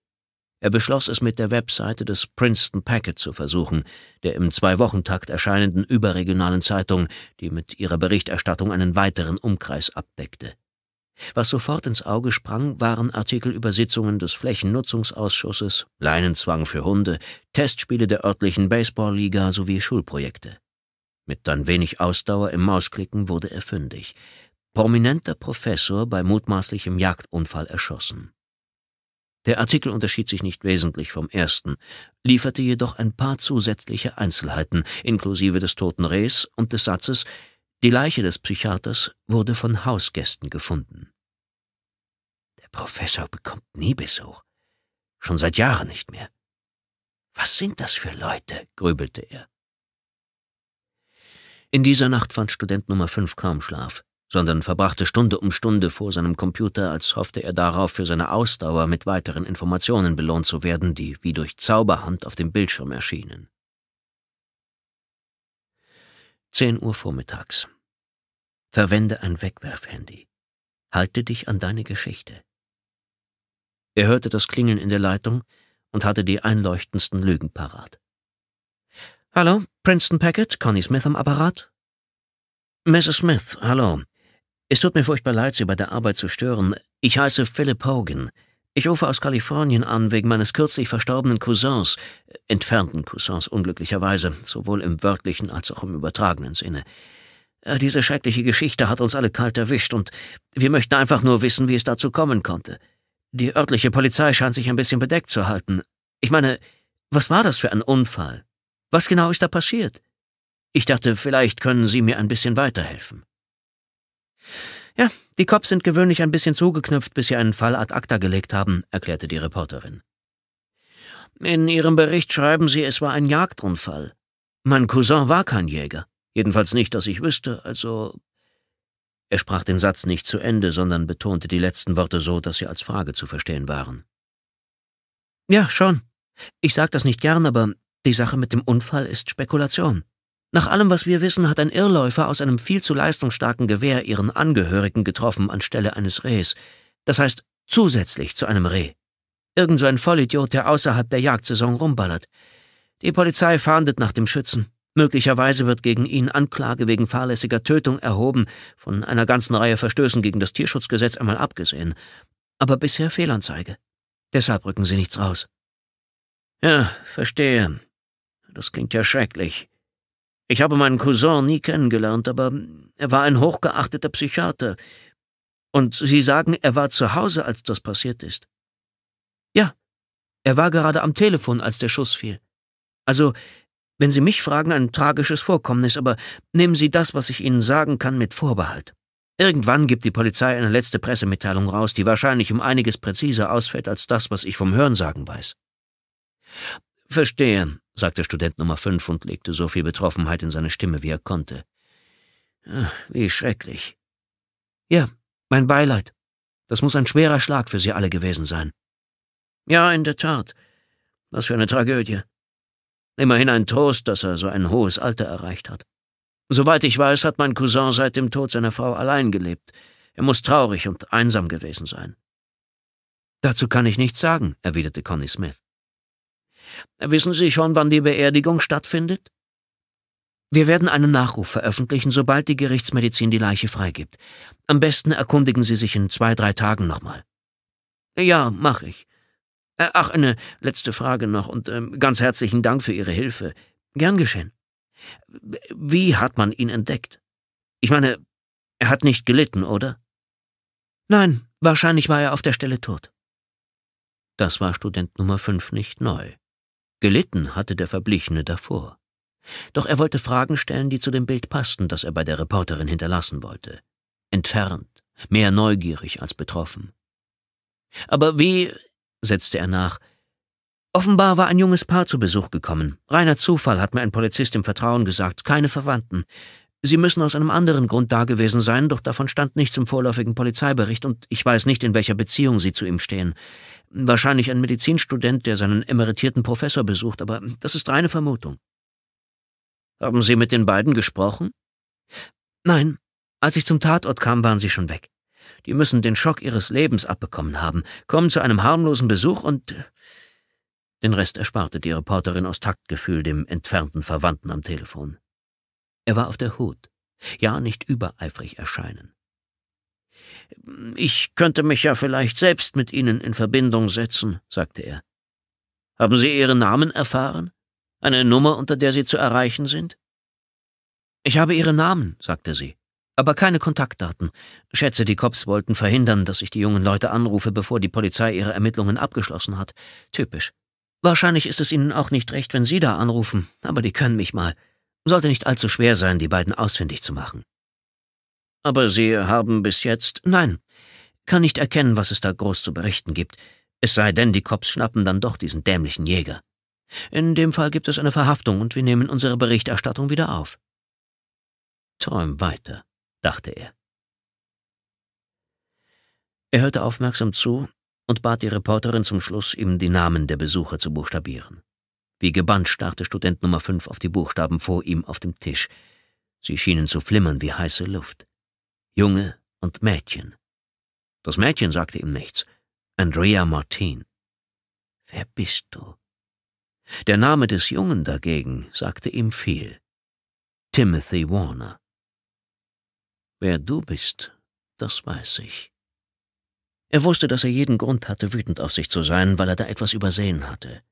Er beschloss es mit der Webseite des Princeton Packet zu versuchen, der im Zwei-Wochen-Takt erscheinenden überregionalen Zeitung, die mit ihrer Berichterstattung einen weiteren Umkreis abdeckte. Was sofort ins Auge sprang, waren Artikel über Sitzungen des Flächennutzungsausschusses, Leinenzwang für Hunde, Testspiele der örtlichen Baseballliga sowie Schulprojekte. Mit dann wenig Ausdauer im Mausklicken wurde er fündig. Prominenter Professor bei mutmaßlichem Jagdunfall erschossen. Der Artikel unterschied sich nicht wesentlich vom ersten, lieferte jedoch ein paar zusätzliche Einzelheiten, inklusive des toten Rehs und des Satzes, die Leiche des Psychiaters wurde von Hausgästen gefunden. Der Professor bekommt nie Besuch. Schon seit Jahren nicht mehr. Was sind das für Leute? grübelte er. In dieser Nacht fand Student Nummer 5 kaum Schlaf sondern verbrachte Stunde um Stunde vor seinem Computer, als hoffte er darauf, für seine Ausdauer mit weiteren Informationen belohnt zu werden, die wie durch Zauberhand auf dem Bildschirm erschienen. 10 Uhr vormittags. Verwende ein Wegwerfhandy. Halte dich an deine Geschichte. Er hörte das Klingeln in der Leitung und hatte die einleuchtendsten Lügen parat. Hallo, Princeton Packet, Connie Smith am Apparat? Mrs. Smith, hallo. Es tut mir furchtbar leid, Sie bei der Arbeit zu stören. Ich heiße Philip Hogan. Ich rufe aus Kalifornien an wegen meines kürzlich verstorbenen Cousins, entfernten Cousins unglücklicherweise, sowohl im wörtlichen als auch im übertragenen Sinne. Äh, diese schreckliche Geschichte hat uns alle kalt erwischt und wir möchten einfach nur wissen, wie es dazu kommen konnte. Die örtliche Polizei scheint sich ein bisschen bedeckt zu halten. Ich meine, was war das für ein Unfall? Was genau ist da passiert? Ich dachte, vielleicht können Sie mir ein bisschen weiterhelfen. Ja, die Cops sind gewöhnlich ein bisschen zugeknüpft, bis sie einen Fall ad acta gelegt haben, erklärte die Reporterin. In Ihrem Bericht schreiben Sie, es war ein Jagdunfall. Mein Cousin war kein Jäger. Jedenfalls nicht, dass ich wüsste, also. Er sprach den Satz nicht zu Ende, sondern betonte die letzten Worte so, dass sie als Frage zu verstehen waren. Ja, schon. Ich sag das nicht gern, aber die Sache mit dem Unfall ist Spekulation. Nach allem, was wir wissen, hat ein Irrläufer aus einem viel zu leistungsstarken Gewehr ihren Angehörigen getroffen anstelle eines Rehs. Das heißt, zusätzlich zu einem Reh. Irgend so ein Vollidiot, der außerhalb der Jagdsaison rumballert. Die Polizei fahndet nach dem Schützen. Möglicherweise wird gegen ihn Anklage wegen fahrlässiger Tötung erhoben, von einer ganzen Reihe Verstößen gegen das Tierschutzgesetz einmal abgesehen. Aber bisher Fehlanzeige. Deshalb rücken sie nichts raus. Ja, verstehe. Das klingt ja schrecklich. Ich habe meinen Cousin nie kennengelernt, aber er war ein hochgeachteter Psychiater. Und Sie sagen, er war zu Hause, als das passiert ist. Ja, er war gerade am Telefon, als der Schuss fiel. Also, wenn Sie mich fragen, ein tragisches Vorkommnis, aber nehmen Sie das, was ich Ihnen sagen kann, mit Vorbehalt. Irgendwann gibt die Polizei eine letzte Pressemitteilung raus, die wahrscheinlich um einiges präziser ausfällt als das, was ich vom Hörensagen weiß. Verstehe, sagte Student Nummer 5 und legte so viel Betroffenheit in seine Stimme, wie er konnte. Ach, wie schrecklich. Ja, mein Beileid. Das muss ein schwerer Schlag für Sie alle gewesen sein. Ja, in der Tat. Was für eine Tragödie. Immerhin ein Trost, dass er so ein hohes Alter erreicht hat. Soweit ich weiß, hat mein Cousin seit dem Tod seiner Frau allein gelebt. Er muss traurig und einsam gewesen sein. Dazu kann ich nichts sagen, erwiderte Connie Smith. Wissen Sie schon, wann die Beerdigung stattfindet? Wir werden einen Nachruf veröffentlichen, sobald die Gerichtsmedizin die Leiche freigibt. Am besten erkundigen Sie sich in zwei, drei Tagen nochmal. Ja, mach ich. Äh, ach, eine letzte Frage noch und ähm, ganz herzlichen Dank für Ihre Hilfe. Gern geschehen. Wie hat man ihn entdeckt? Ich meine, er hat nicht gelitten, oder? Nein, wahrscheinlich war er auf der Stelle tot. Das war Student Nummer 5 nicht neu. Gelitten hatte der Verblichene davor. Doch er wollte Fragen stellen, die zu dem Bild passten, das er bei der Reporterin hinterlassen wollte. Entfernt, mehr neugierig als betroffen. Aber wie, setzte er nach, offenbar war ein junges Paar zu Besuch gekommen. Reiner Zufall hat mir ein Polizist im Vertrauen gesagt, keine Verwandten. Sie müssen aus einem anderen Grund dagewesen sein, doch davon stand nichts im vorläufigen Polizeibericht und ich weiß nicht, in welcher Beziehung Sie zu ihm stehen. Wahrscheinlich ein Medizinstudent, der seinen emeritierten Professor besucht, aber das ist reine Vermutung. Haben Sie mit den beiden gesprochen? Nein, als ich zum Tatort kam, waren sie schon weg. Die müssen den Schock ihres Lebens abbekommen haben, kommen zu einem harmlosen Besuch und äh, den Rest ersparte die Reporterin aus Taktgefühl dem entfernten Verwandten am Telefon. Er war auf der Hut. Ja, nicht übereifrig erscheinen. Ich könnte mich ja vielleicht selbst mit Ihnen in Verbindung setzen, sagte er. Haben Sie Ihren Namen erfahren? Eine Nummer, unter der Sie zu erreichen sind? Ich habe Ihren Namen, sagte sie, aber keine Kontaktdaten. Schätze, die Cops wollten verhindern, dass ich die jungen Leute anrufe, bevor die Polizei ihre Ermittlungen abgeschlossen hat. Typisch. Wahrscheinlich ist es Ihnen auch nicht recht, wenn Sie da anrufen, aber die können mich mal. Sollte nicht allzu schwer sein, die beiden ausfindig zu machen. Aber Sie haben bis jetzt... Nein, kann nicht erkennen, was es da groß zu berichten gibt. Es sei denn, die Cops schnappen dann doch diesen dämlichen Jäger. In dem Fall gibt es eine Verhaftung und wir nehmen unsere Berichterstattung wieder auf. Träum weiter, dachte er. Er hörte aufmerksam zu und bat die Reporterin zum Schluss, ihm die Namen der Besucher zu buchstabieren. Wie gebannt starrte Student Nummer 5 auf die Buchstaben vor ihm auf dem Tisch. Sie schienen zu flimmern wie heiße Luft. Junge und Mädchen. Das Mädchen sagte ihm nichts. Andrea Martin. Wer bist du? Der Name des Jungen dagegen sagte ihm viel. Timothy Warner. Wer du bist, das weiß ich. Er wusste, dass er jeden Grund hatte, wütend auf sich zu sein, weil er da etwas übersehen hatte.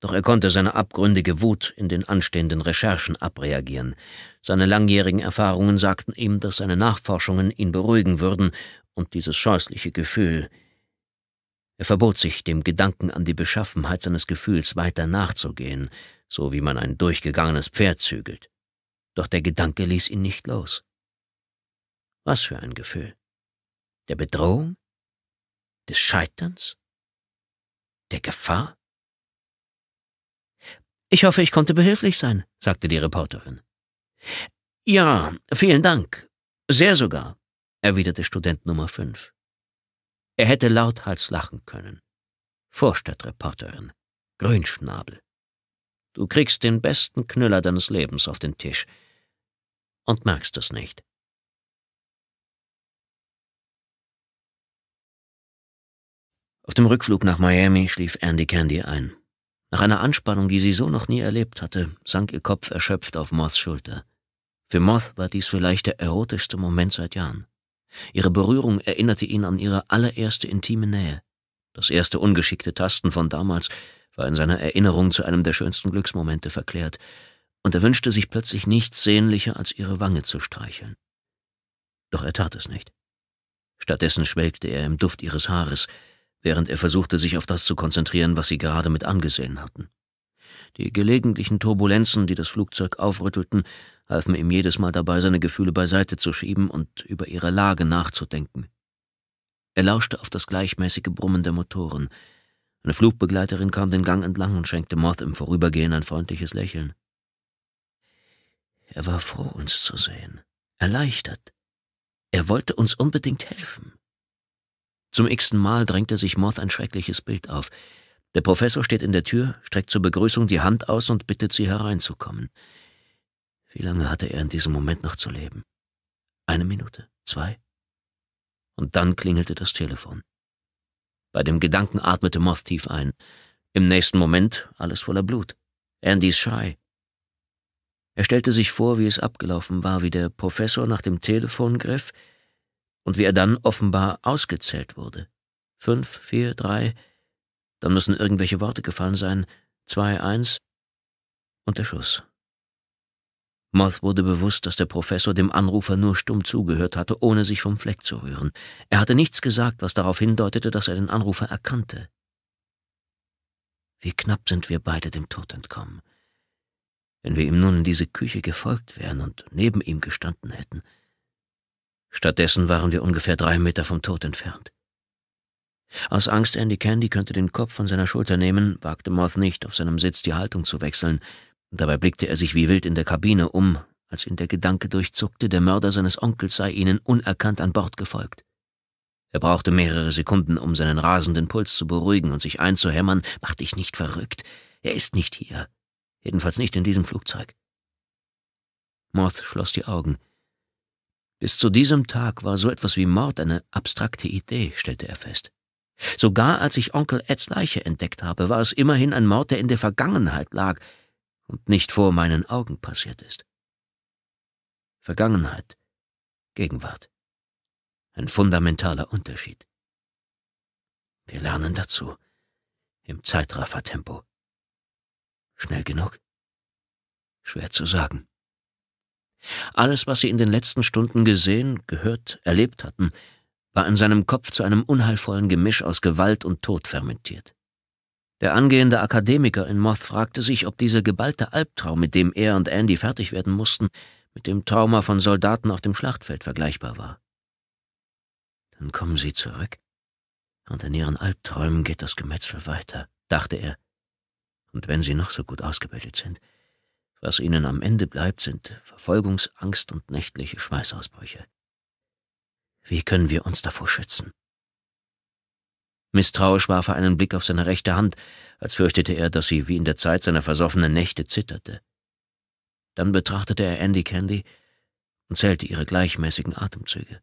Doch er konnte seine abgründige Wut in den anstehenden Recherchen abreagieren. Seine langjährigen Erfahrungen sagten ihm, dass seine Nachforschungen ihn beruhigen würden und dieses scheußliche Gefühl. Er verbot sich, dem Gedanken an die Beschaffenheit seines Gefühls weiter nachzugehen, so wie man ein durchgegangenes Pferd zügelt. Doch der Gedanke ließ ihn nicht los. Was für ein Gefühl? Der Bedrohung? Des Scheiterns? Der Gefahr? Ich hoffe, ich konnte behilflich sein, sagte die Reporterin. Ja, vielen Dank. Sehr sogar, erwiderte Student Nummer 5. Er hätte lauthals lachen können. Vorstadtreporterin, Grünschnabel. Du kriegst den besten Knüller deines Lebens auf den Tisch und merkst es nicht. Auf dem Rückflug nach Miami schlief Andy Candy ein. Nach einer Anspannung, die sie so noch nie erlebt hatte, sank ihr Kopf erschöpft auf Moths Schulter. Für Moth war dies vielleicht der erotischste Moment seit Jahren. Ihre Berührung erinnerte ihn an ihre allererste intime Nähe. Das erste ungeschickte Tasten von damals war in seiner Erinnerung zu einem der schönsten Glücksmomente verklärt, und er wünschte sich plötzlich nichts sehnlicher, als ihre Wange zu streicheln. Doch er tat es nicht. Stattdessen schwelgte er im Duft ihres Haares, während er versuchte, sich auf das zu konzentrieren, was sie gerade mit angesehen hatten. Die gelegentlichen Turbulenzen, die das Flugzeug aufrüttelten, halfen ihm jedes Mal dabei, seine Gefühle beiseite zu schieben und über ihre Lage nachzudenken. Er lauschte auf das gleichmäßige Brummen der Motoren. Eine Flugbegleiterin kam den Gang entlang und schenkte Moth im Vorübergehen ein freundliches Lächeln. Er war froh, uns zu sehen, erleichtert. Er wollte uns unbedingt helfen. Zum x-ten Mal drängte sich Moth ein schreckliches Bild auf. Der Professor steht in der Tür, streckt zur Begrüßung die Hand aus und bittet sie hereinzukommen. Wie lange hatte er in diesem Moment noch zu leben? Eine Minute, zwei. Und dann klingelte das Telefon. Bei dem Gedanken atmete Moth tief ein. Im nächsten Moment alles voller Blut. Andys Schrei. Er stellte sich vor, wie es abgelaufen war, wie der Professor nach dem Telefon griff, und wie er dann offenbar ausgezählt wurde. Fünf, vier, drei, dann müssen irgendwelche Worte gefallen sein, zwei, eins und der Schuss. Moth wurde bewusst, dass der Professor dem Anrufer nur stumm zugehört hatte, ohne sich vom Fleck zu rühren. Er hatte nichts gesagt, was darauf hindeutete, dass er den Anrufer erkannte. Wie knapp sind wir beide dem Tod entkommen. Wenn wir ihm nun in diese Küche gefolgt wären und neben ihm gestanden hätten, Stattdessen waren wir ungefähr drei Meter vom Tod entfernt. Aus Angst, Andy Candy könnte den Kopf von seiner Schulter nehmen, wagte Moth nicht, auf seinem Sitz die Haltung zu wechseln. Dabei blickte er sich wie wild in der Kabine um, als ihn der Gedanke durchzuckte, der Mörder seines Onkels sei ihnen unerkannt an Bord gefolgt. Er brauchte mehrere Sekunden, um seinen rasenden Puls zu beruhigen und sich einzuhämmern, mach dich nicht verrückt, er ist nicht hier. Jedenfalls nicht in diesem Flugzeug. Moth schloss die Augen. Bis zu diesem Tag war so etwas wie Mord eine abstrakte Idee, stellte er fest. Sogar als ich Onkel Eds Leiche entdeckt habe, war es immerhin ein Mord, der in der Vergangenheit lag und nicht vor meinen Augen passiert ist. Vergangenheit, Gegenwart. Ein fundamentaler Unterschied. Wir lernen dazu. Im Zeitraffertempo. Schnell genug? Schwer zu sagen. Alles, was sie in den letzten Stunden gesehen, gehört, erlebt hatten, war in seinem Kopf zu einem unheilvollen Gemisch aus Gewalt und Tod fermentiert. Der angehende Akademiker in Moth fragte sich, ob dieser geballte Albtraum, mit dem er und Andy fertig werden mussten, mit dem Trauma von Soldaten auf dem Schlachtfeld vergleichbar war. Dann kommen sie zurück, und in ihren Albträumen geht das Gemetzel weiter, dachte er. Und wenn sie noch so gut ausgebildet sind, was ihnen am Ende bleibt, sind Verfolgungsangst und nächtliche Schweißausbrüche. Wie können wir uns davor schützen? Misstrauisch warf er einen Blick auf seine rechte Hand, als fürchtete er, dass sie wie in der Zeit seiner versoffenen Nächte zitterte. Dann betrachtete er Andy Candy und zählte ihre gleichmäßigen Atemzüge.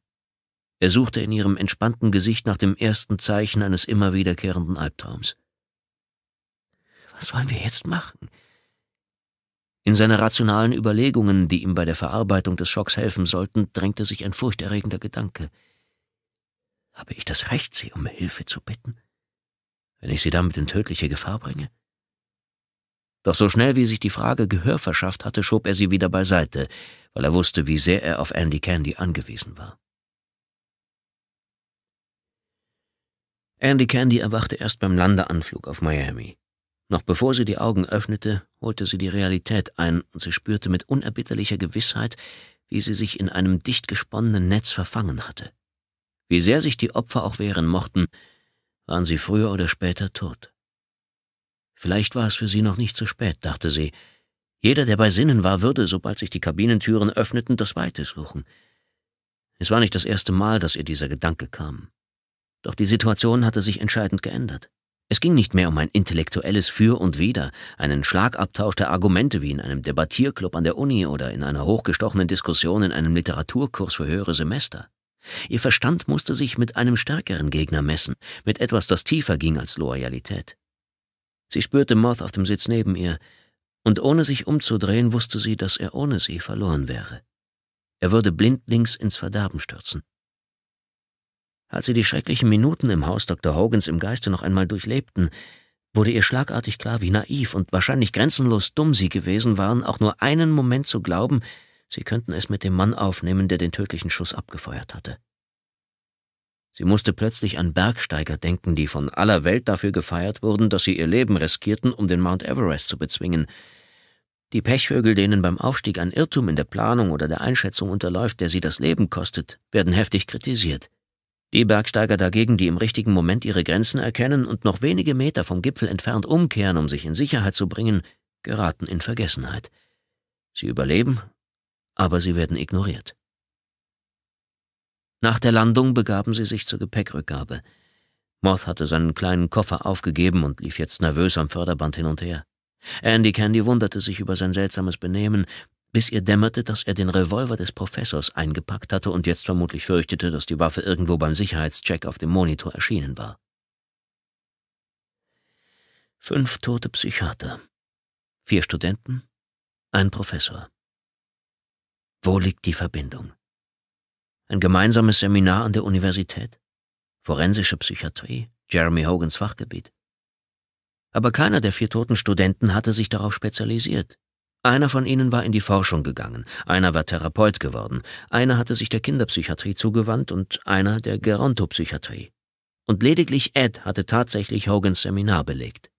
Er suchte in ihrem entspannten Gesicht nach dem ersten Zeichen eines immer wiederkehrenden Albtraums. Was sollen wir jetzt machen? In seine rationalen Überlegungen, die ihm bei der Verarbeitung des Schocks helfen sollten, drängte sich ein furchterregender Gedanke. Habe ich das Recht, sie um Hilfe zu bitten, wenn ich sie damit in tödliche Gefahr bringe? Doch so schnell wie sich die Frage Gehör verschafft hatte, schob er sie wieder beiseite, weil er wusste, wie sehr er auf Andy Candy angewiesen war. Andy Candy erwachte erst beim Landeanflug auf Miami. Noch bevor sie die Augen öffnete, holte sie die Realität ein und sie spürte mit unerbitterlicher Gewissheit, wie sie sich in einem dicht gesponnenen Netz verfangen hatte. Wie sehr sich die Opfer auch wehren mochten, waren sie früher oder später tot. Vielleicht war es für sie noch nicht zu spät, dachte sie. Jeder, der bei Sinnen war, würde, sobald sich die Kabinentüren öffneten, das Weite suchen. Es war nicht das erste Mal, dass ihr dieser Gedanke kam. Doch die Situation hatte sich entscheidend geändert. Es ging nicht mehr um ein intellektuelles Für und Wider, einen Schlagabtausch der Argumente wie in einem Debattierclub an der Uni oder in einer hochgestochenen Diskussion in einem Literaturkurs für höhere Semester. Ihr Verstand musste sich mit einem stärkeren Gegner messen, mit etwas, das tiefer ging als Loyalität. Sie spürte Moth auf dem Sitz neben ihr, und ohne sich umzudrehen wusste sie, dass er ohne sie verloren wäre. Er würde blindlings ins Verderben stürzen. Als sie die schrecklichen Minuten im Haus Dr. Hogans im Geiste noch einmal durchlebten, wurde ihr schlagartig klar, wie naiv und wahrscheinlich grenzenlos dumm sie gewesen waren, auch nur einen Moment zu glauben, sie könnten es mit dem Mann aufnehmen, der den tödlichen Schuss abgefeuert hatte. Sie musste plötzlich an Bergsteiger denken, die von aller Welt dafür gefeiert wurden, dass sie ihr Leben riskierten, um den Mount Everest zu bezwingen. Die Pechvögel, denen beim Aufstieg ein Irrtum in der Planung oder der Einschätzung unterläuft, der sie das Leben kostet, werden heftig kritisiert. Die Bergsteiger dagegen, die im richtigen Moment ihre Grenzen erkennen und noch wenige Meter vom Gipfel entfernt umkehren, um sich in Sicherheit zu bringen, geraten in Vergessenheit. Sie überleben, aber sie werden ignoriert. Nach der Landung begaben sie sich zur Gepäckrückgabe. Moth hatte seinen kleinen Koffer aufgegeben und lief jetzt nervös am Förderband hin und her. Andy Candy wunderte sich über sein seltsames Benehmen, bis ihr dämmerte, dass er den Revolver des Professors eingepackt hatte und jetzt vermutlich fürchtete, dass die Waffe irgendwo beim Sicherheitscheck auf dem Monitor erschienen war. Fünf tote Psychiater, vier Studenten, ein Professor. Wo liegt die Verbindung? Ein gemeinsames Seminar an der Universität? Forensische Psychiatrie, Jeremy Hogans Fachgebiet. Aber keiner der vier toten Studenten hatte sich darauf spezialisiert. Einer von ihnen war in die Forschung gegangen, einer war Therapeut geworden, einer hatte sich der Kinderpsychiatrie zugewandt und einer der Gerontopsychiatrie. Und lediglich Ed hatte tatsächlich Hogans Seminar belegt.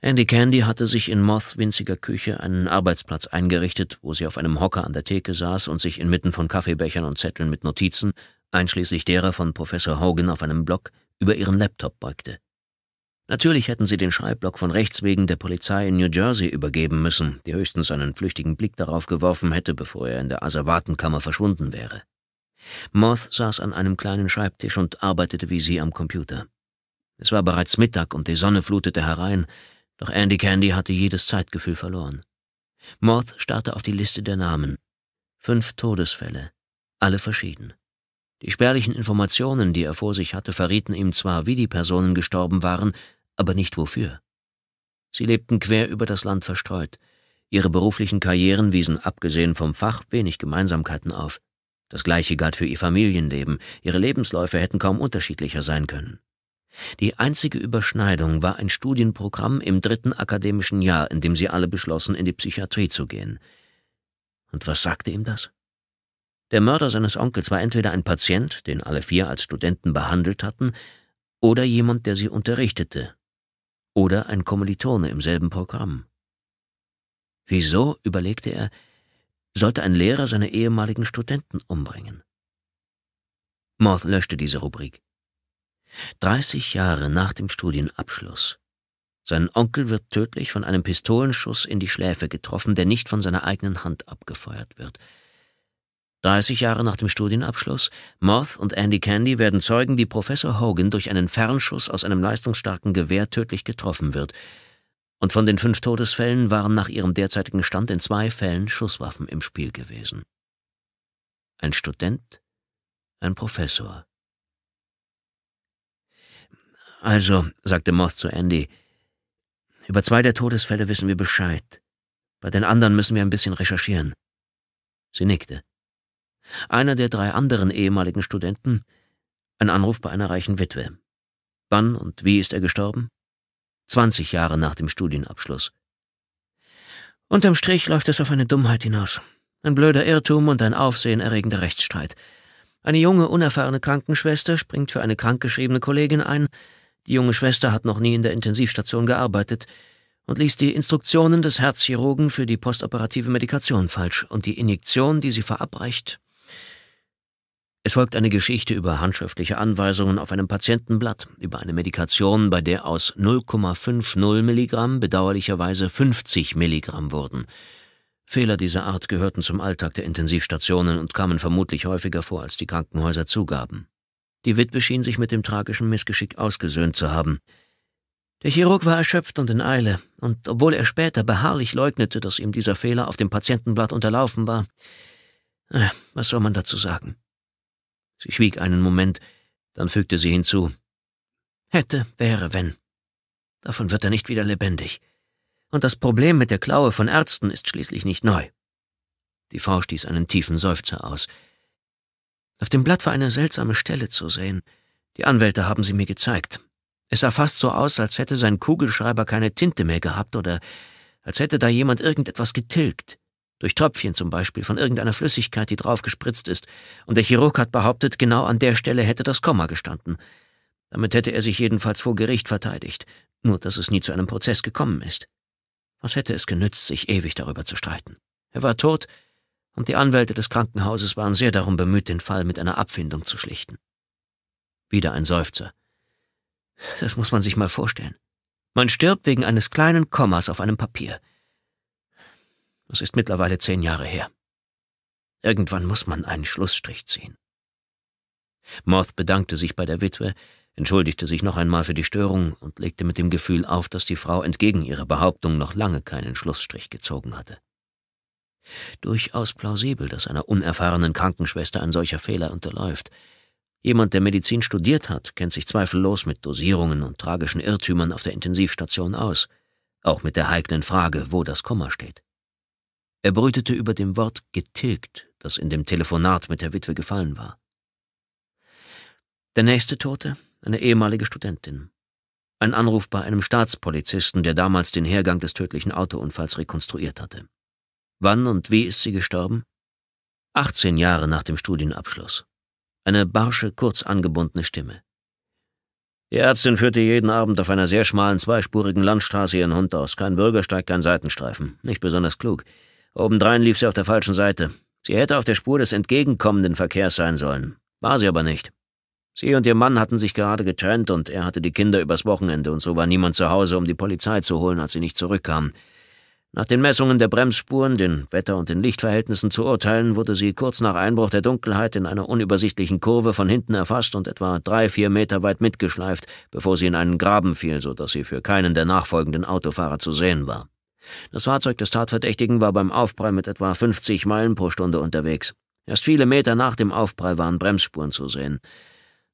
Andy Candy hatte sich in Moths winziger Küche einen Arbeitsplatz eingerichtet, wo sie auf einem Hocker an der Theke saß und sich inmitten von Kaffeebechern und Zetteln mit Notizen, einschließlich derer von Professor Hogan auf einem Block, über ihren Laptop beugte. Natürlich hätten sie den Schreibblock von rechts wegen der Polizei in New Jersey übergeben müssen, die höchstens einen flüchtigen Blick darauf geworfen hätte, bevor er in der Asservatenkammer verschwunden wäre. Moth saß an einem kleinen Schreibtisch und arbeitete wie sie am Computer. Es war bereits Mittag und die Sonne flutete herein, doch Andy Candy hatte jedes Zeitgefühl verloren. Moth starrte auf die Liste der Namen. Fünf Todesfälle, alle verschieden. Die spärlichen Informationen, die er vor sich hatte, verrieten ihm zwar, wie die Personen gestorben waren, aber nicht wofür. Sie lebten quer über das Land verstreut. Ihre beruflichen Karrieren wiesen abgesehen vom Fach wenig Gemeinsamkeiten auf. Das gleiche galt für ihr Familienleben, ihre Lebensläufe hätten kaum unterschiedlicher sein können. Die einzige Überschneidung war ein Studienprogramm im dritten akademischen Jahr, in dem sie alle beschlossen, in die Psychiatrie zu gehen. Und was sagte ihm das? Der Mörder seines Onkels war entweder ein Patient, den alle vier als Studenten behandelt hatten, oder jemand, der sie unterrichtete, oder ein Kommilitone im selben Programm. Wieso, überlegte er, sollte ein Lehrer seine ehemaligen Studenten umbringen? Moth löschte diese Rubrik. Dreißig Jahre nach dem Studienabschluss. Sein Onkel wird tödlich von einem Pistolenschuss in die Schläfe getroffen, der nicht von seiner eigenen Hand abgefeuert wird. 30 Jahre nach dem Studienabschluss, Moth und Andy Candy werden Zeugen, wie Professor Hogan durch einen Fernschuss aus einem leistungsstarken Gewehr tödlich getroffen wird. Und von den fünf Todesfällen waren nach ihrem derzeitigen Stand in zwei Fällen Schusswaffen im Spiel gewesen. Ein Student, ein Professor. Also, sagte Moth zu Andy, über zwei der Todesfälle wissen wir Bescheid. Bei den anderen müssen wir ein bisschen recherchieren. Sie nickte einer der drei anderen ehemaligen Studenten, ein Anruf bei einer reichen Witwe. Wann und wie ist er gestorben? 20 Jahre nach dem Studienabschluss. Unterm Strich läuft es auf eine Dummheit hinaus. Ein blöder Irrtum und ein aufsehenerregender Rechtsstreit. Eine junge, unerfahrene Krankenschwester springt für eine krankgeschriebene Kollegin ein. Die junge Schwester hat noch nie in der Intensivstation gearbeitet und liest die Instruktionen des Herzchirurgen für die postoperative Medikation falsch und die Injektion, die sie verabreicht, es folgt eine Geschichte über handschriftliche Anweisungen auf einem Patientenblatt, über eine Medikation, bei der aus 0,50 Milligramm bedauerlicherweise 50 Milligramm wurden. Fehler dieser Art gehörten zum Alltag der Intensivstationen und kamen vermutlich häufiger vor, als die Krankenhäuser zugaben. Die Witwe schien sich mit dem tragischen Missgeschick ausgesöhnt zu haben. Der Chirurg war erschöpft und in Eile, und obwohl er später beharrlich leugnete, dass ihm dieser Fehler auf dem Patientenblatt unterlaufen war, äh, was soll man dazu sagen? Sie schwieg einen Moment, dann fügte sie hinzu. Hätte, wäre, wenn. Davon wird er nicht wieder lebendig. Und das Problem mit der Klaue von Ärzten ist schließlich nicht neu. Die Frau stieß einen tiefen Seufzer aus. Auf dem Blatt war eine seltsame Stelle zu sehen. Die Anwälte haben sie mir gezeigt. Es sah fast so aus, als hätte sein Kugelschreiber keine Tinte mehr gehabt oder als hätte da jemand irgendetwas getilgt durch Tröpfchen zum Beispiel, von irgendeiner Flüssigkeit, die drauf gespritzt ist, und der Chirurg hat behauptet, genau an der Stelle hätte das Komma gestanden. Damit hätte er sich jedenfalls vor Gericht verteidigt, nur dass es nie zu einem Prozess gekommen ist. Was hätte es genützt, sich ewig darüber zu streiten? Er war tot, und die Anwälte des Krankenhauses waren sehr darum bemüht, den Fall mit einer Abfindung zu schlichten. Wieder ein Seufzer. Das muss man sich mal vorstellen. Man stirbt wegen eines kleinen Kommas auf einem Papier. Das ist mittlerweile zehn Jahre her. Irgendwann muss man einen Schlussstrich ziehen. Moth bedankte sich bei der Witwe, entschuldigte sich noch einmal für die Störung und legte mit dem Gefühl auf, dass die Frau entgegen ihrer Behauptung noch lange keinen Schlussstrich gezogen hatte. Durchaus plausibel, dass einer unerfahrenen Krankenschwester ein solcher Fehler unterläuft. Jemand, der Medizin studiert hat, kennt sich zweifellos mit Dosierungen und tragischen Irrtümern auf der Intensivstation aus, auch mit der heiklen Frage, wo das Komma steht. Er brütete über dem Wort getilgt, das in dem Telefonat mit der Witwe gefallen war. Der nächste Tote, eine ehemalige Studentin. Ein Anruf bei einem Staatspolizisten, der damals den Hergang des tödlichen Autounfalls rekonstruiert hatte. Wann und wie ist sie gestorben? 18 Jahre nach dem Studienabschluss. Eine barsche, kurz angebundene Stimme. Die Ärztin führte jeden Abend auf einer sehr schmalen, zweispurigen Landstraße ihren Hund aus. Kein Bürgersteig, kein Seitenstreifen. Nicht besonders klug. Obendrein lief sie auf der falschen Seite. Sie hätte auf der Spur des entgegenkommenden Verkehrs sein sollen, war sie aber nicht. Sie und ihr Mann hatten sich gerade getrennt und er hatte die Kinder übers Wochenende und so war niemand zu Hause, um die Polizei zu holen, als sie nicht zurückkam. Nach den Messungen der Bremsspuren, den Wetter- und den Lichtverhältnissen zu urteilen, wurde sie kurz nach Einbruch der Dunkelheit in einer unübersichtlichen Kurve von hinten erfasst und etwa drei, vier Meter weit mitgeschleift, bevor sie in einen Graben fiel, so dass sie für keinen der nachfolgenden Autofahrer zu sehen war. Das Fahrzeug des Tatverdächtigen war beim Aufprall mit etwa 50 Meilen pro Stunde unterwegs. Erst viele Meter nach dem Aufprall waren Bremsspuren zu sehen.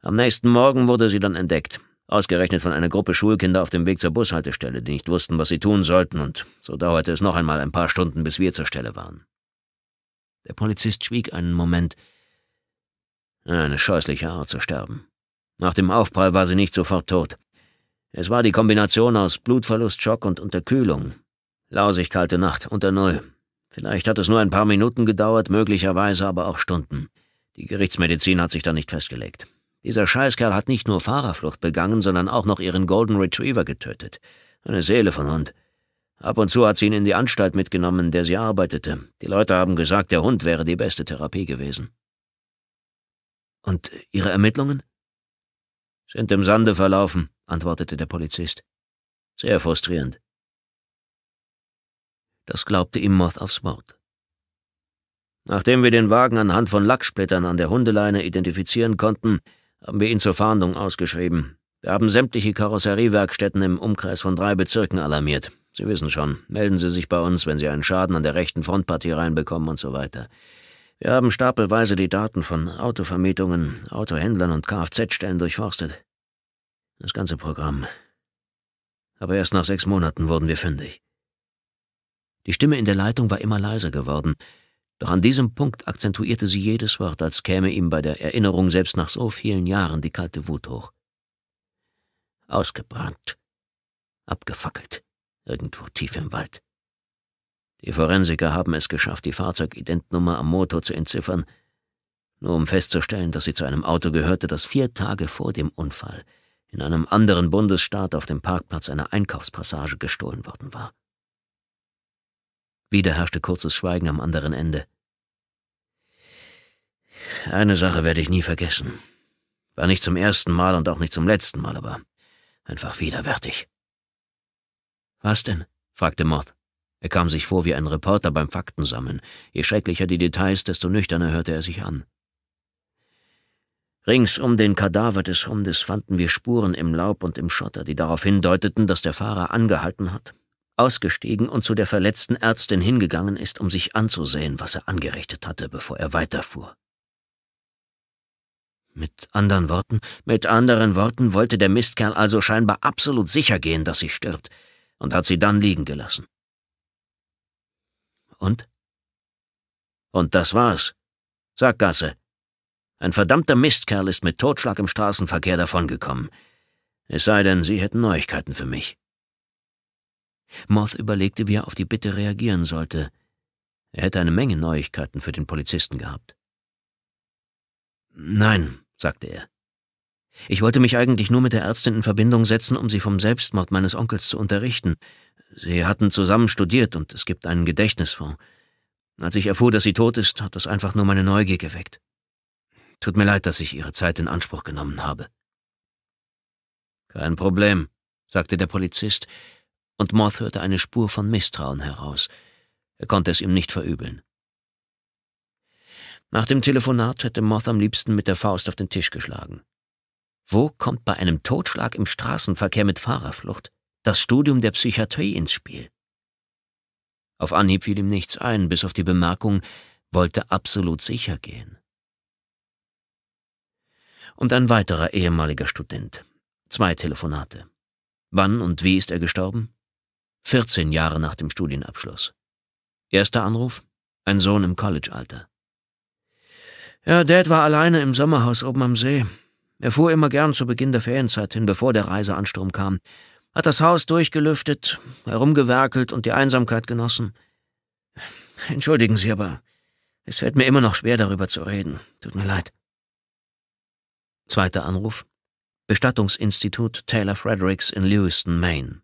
Am nächsten Morgen wurde sie dann entdeckt. Ausgerechnet von einer Gruppe Schulkinder auf dem Weg zur Bushaltestelle, die nicht wussten, was sie tun sollten, und so dauerte es noch einmal ein paar Stunden, bis wir zur Stelle waren. Der Polizist schwieg einen Moment. Eine scheußliche Art zu sterben. Nach dem Aufprall war sie nicht sofort tot. Es war die Kombination aus Blutverlust, Schock und Unterkühlung, Lausig kalte Nacht, unter Null. Vielleicht hat es nur ein paar Minuten gedauert, möglicherweise aber auch Stunden. Die Gerichtsmedizin hat sich da nicht festgelegt. Dieser Scheißkerl hat nicht nur Fahrerflucht begangen, sondern auch noch ihren Golden Retriever getötet. Eine Seele von Hund. Ab und zu hat sie ihn in die Anstalt mitgenommen, in der sie arbeitete. Die Leute haben gesagt, der Hund wäre die beste Therapie gewesen. Und Ihre Ermittlungen? Sind im Sande verlaufen, antwortete der Polizist. Sehr frustrierend. Das glaubte ihm Moth aufs Wort. Nachdem wir den Wagen anhand von Lacksplittern an der Hundeleine identifizieren konnten, haben wir ihn zur Fahndung ausgeschrieben. Wir haben sämtliche Karosseriewerkstätten im Umkreis von drei Bezirken alarmiert. Sie wissen schon, melden Sie sich bei uns, wenn Sie einen Schaden an der rechten Frontpartie reinbekommen und so weiter. Wir haben stapelweise die Daten von Autovermietungen, Autohändlern und Kfz-Stellen durchforstet. Das ganze Programm. Aber erst nach sechs Monaten wurden wir fündig. Die Stimme in der Leitung war immer leiser geworden, doch an diesem Punkt akzentuierte sie jedes Wort, als käme ihm bei der Erinnerung selbst nach so vielen Jahren die kalte Wut hoch. Ausgebrannt, abgefackelt, irgendwo tief im Wald. Die Forensiker haben es geschafft, die Fahrzeugidentnummer am Motor zu entziffern, nur um festzustellen, dass sie zu einem Auto gehörte, das vier Tage vor dem Unfall in einem anderen Bundesstaat auf dem Parkplatz einer Einkaufspassage gestohlen worden war. Wieder herrschte kurzes Schweigen am anderen Ende. Eine Sache werde ich nie vergessen. War nicht zum ersten Mal und auch nicht zum letzten Mal, aber einfach widerwärtig. Was denn? fragte Moth. Er kam sich vor wie ein Reporter beim Faktensammeln. Je schrecklicher die Details, desto nüchterner hörte er sich an. Rings um den Kadaver des Hundes fanden wir Spuren im Laub und im Schotter, die darauf hindeuteten, dass der Fahrer angehalten hat ausgestiegen und zu der verletzten Ärztin hingegangen ist, um sich anzusehen, was er angerichtet hatte, bevor er weiterfuhr. Mit anderen Worten, mit anderen Worten wollte der Mistkerl also scheinbar absolut sicher gehen, dass sie stirbt, und hat sie dann liegen gelassen. Und? Und das war's. Sag Gasse. Ein verdammter Mistkerl ist mit Totschlag im Straßenverkehr davongekommen. Es sei denn, Sie hätten Neuigkeiten für mich. Moth überlegte, wie er auf die Bitte reagieren sollte. Er hätte eine Menge Neuigkeiten für den Polizisten gehabt. Nein, sagte er. Ich wollte mich eigentlich nur mit der Ärztin in Verbindung setzen, um sie vom Selbstmord meines Onkels zu unterrichten. Sie hatten zusammen studiert und es gibt einen Gedächtnisfonds. Als ich erfuhr, dass sie tot ist, hat das einfach nur meine Neugier geweckt. Tut mir leid, dass ich Ihre Zeit in Anspruch genommen habe. Kein Problem, sagte der Polizist, und Moth hörte eine Spur von Misstrauen heraus. Er konnte es ihm nicht verübeln. Nach dem Telefonat hätte Moth am liebsten mit der Faust auf den Tisch geschlagen. Wo kommt bei einem Totschlag im Straßenverkehr mit Fahrerflucht das Studium der Psychiatrie ins Spiel? Auf Anhieb fiel ihm nichts ein, bis auf die Bemerkung, wollte absolut sicher gehen. Und ein weiterer ehemaliger Student. Zwei Telefonate. Wann und wie ist er gestorben? 14 Jahre nach dem Studienabschluss. Erster Anruf, ein Sohn im College-Alter. Ja, Dad war alleine im Sommerhaus oben am See. Er fuhr immer gern zu Beginn der Ferienzeit hin, bevor der Reiseansturm kam, hat das Haus durchgelüftet, herumgewerkelt und die Einsamkeit genossen. Entschuldigen Sie, aber es fällt mir immer noch schwer, darüber zu reden. Tut mir leid. Zweiter Anruf. Bestattungsinstitut Taylor Fredericks in Lewiston, Maine.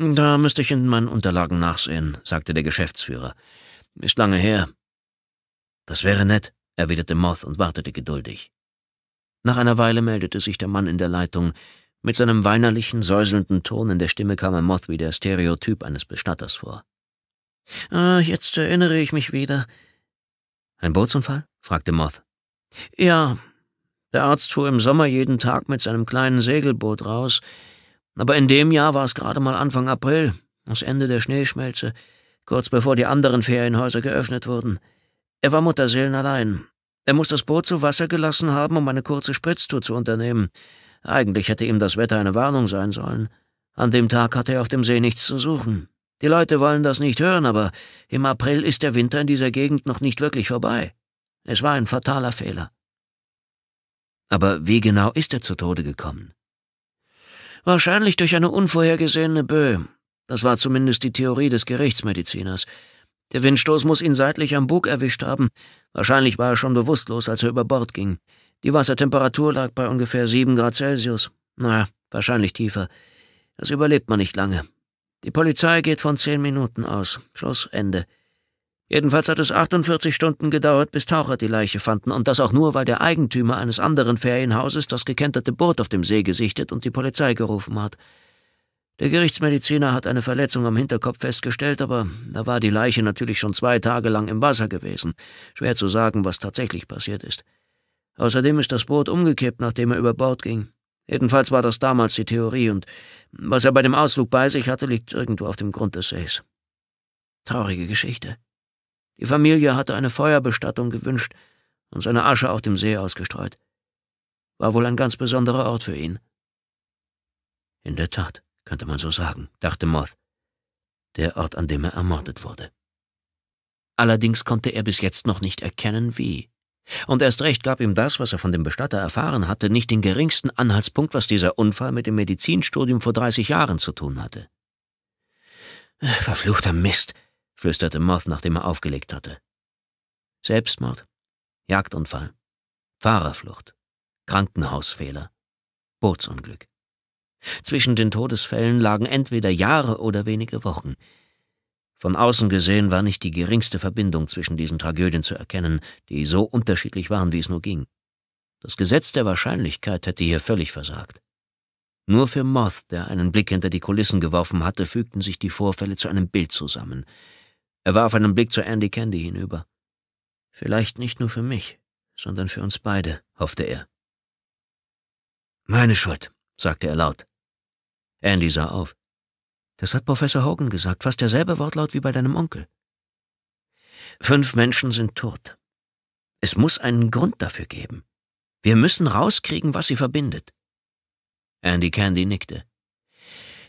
Da müsste ich in meinen Unterlagen nachsehen, sagte der Geschäftsführer. Ist lange her. Das wäre nett, erwiderte Moth und wartete geduldig. Nach einer Weile meldete sich der Mann in der Leitung. Mit seinem weinerlichen, säuselnden Ton in der Stimme kam er Moth wie der Stereotyp eines Bestatters vor. Ah, jetzt erinnere ich mich wieder. Ein Bootsunfall? fragte Moth. Ja, der Arzt fuhr im Sommer jeden Tag mit seinem kleinen Segelboot raus. Aber in dem Jahr war es gerade mal Anfang April, das Ende der Schneeschmelze, kurz bevor die anderen Ferienhäuser geöffnet wurden. Er war mutterseelenallein. Er muss das Boot zu Wasser gelassen haben, um eine kurze Spritztour zu unternehmen. Eigentlich hätte ihm das Wetter eine Warnung sein sollen. An dem Tag hatte er auf dem See nichts zu suchen. Die Leute wollen das nicht hören, aber im April ist der Winter in dieser Gegend noch nicht wirklich vorbei. Es war ein fataler Fehler. Aber wie genau ist er zu Tode gekommen? Wahrscheinlich durch eine unvorhergesehene Böe. Das war zumindest die Theorie des Gerichtsmediziners. Der Windstoß muss ihn seitlich am Bug erwischt haben. Wahrscheinlich war er schon bewusstlos, als er über Bord ging. Die Wassertemperatur lag bei ungefähr sieben Grad Celsius. Na, wahrscheinlich tiefer. Das überlebt man nicht lange. Die Polizei geht von zehn Minuten aus. Schluss, Ende. Jedenfalls hat es 48 Stunden gedauert, bis Taucher die Leiche fanden, und das auch nur, weil der Eigentümer eines anderen Ferienhauses das gekenterte Boot auf dem See gesichtet und die Polizei gerufen hat. Der Gerichtsmediziner hat eine Verletzung am Hinterkopf festgestellt, aber da war die Leiche natürlich schon zwei Tage lang im Wasser gewesen. Schwer zu sagen, was tatsächlich passiert ist. Außerdem ist das Boot umgekippt, nachdem er über Bord ging. Jedenfalls war das damals die Theorie, und was er bei dem Ausflug bei sich hatte, liegt irgendwo auf dem Grund des Sees. Traurige Geschichte. Die Familie hatte eine Feuerbestattung gewünscht und seine Asche auf dem See ausgestreut. War wohl ein ganz besonderer Ort für ihn. In der Tat, könnte man so sagen, dachte Moth. Der Ort, an dem er ermordet wurde. Allerdings konnte er bis jetzt noch nicht erkennen, wie. Und erst recht gab ihm das, was er von dem Bestatter erfahren hatte, nicht den geringsten Anhaltspunkt, was dieser Unfall mit dem Medizinstudium vor 30 Jahren zu tun hatte. Verfluchter Mist, flüsterte Moth, nachdem er aufgelegt hatte. Selbstmord, Jagdunfall, Fahrerflucht, Krankenhausfehler, Bootsunglück. Zwischen den Todesfällen lagen entweder Jahre oder wenige Wochen. Von außen gesehen war nicht die geringste Verbindung zwischen diesen Tragödien zu erkennen, die so unterschiedlich waren, wie es nur ging. Das Gesetz der Wahrscheinlichkeit hätte hier völlig versagt. Nur für Moth, der einen Blick hinter die Kulissen geworfen hatte, fügten sich die Vorfälle zu einem Bild zusammen, er warf einen Blick zu Andy Candy hinüber. Vielleicht nicht nur für mich, sondern für uns beide, hoffte er. Meine Schuld, sagte er laut. Andy sah auf. Das hat Professor Hogan gesagt, fast derselbe Wortlaut wie bei deinem Onkel. Fünf Menschen sind tot. Es muss einen Grund dafür geben. Wir müssen rauskriegen, was sie verbindet. Andy Candy nickte.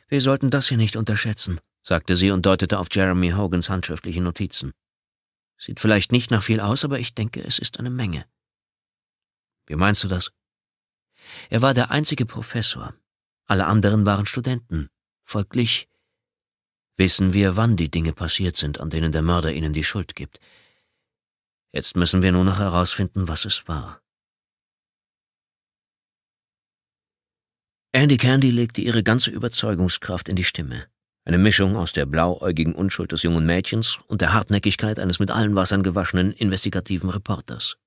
Wir sollten das hier nicht unterschätzen sagte sie und deutete auf Jeremy Hogans handschriftliche Notizen. Sieht vielleicht nicht nach viel aus, aber ich denke, es ist eine Menge. Wie meinst du das? Er war der einzige Professor. Alle anderen waren Studenten. Folglich wissen wir, wann die Dinge passiert sind, an denen der Mörder ihnen die Schuld gibt. Jetzt müssen wir nur noch herausfinden, was es war. Andy Candy legte ihre ganze Überzeugungskraft in die Stimme. Eine Mischung aus der blauäugigen Unschuld des jungen Mädchens und der Hartnäckigkeit eines mit allen Wassern gewaschenen investigativen Reporters.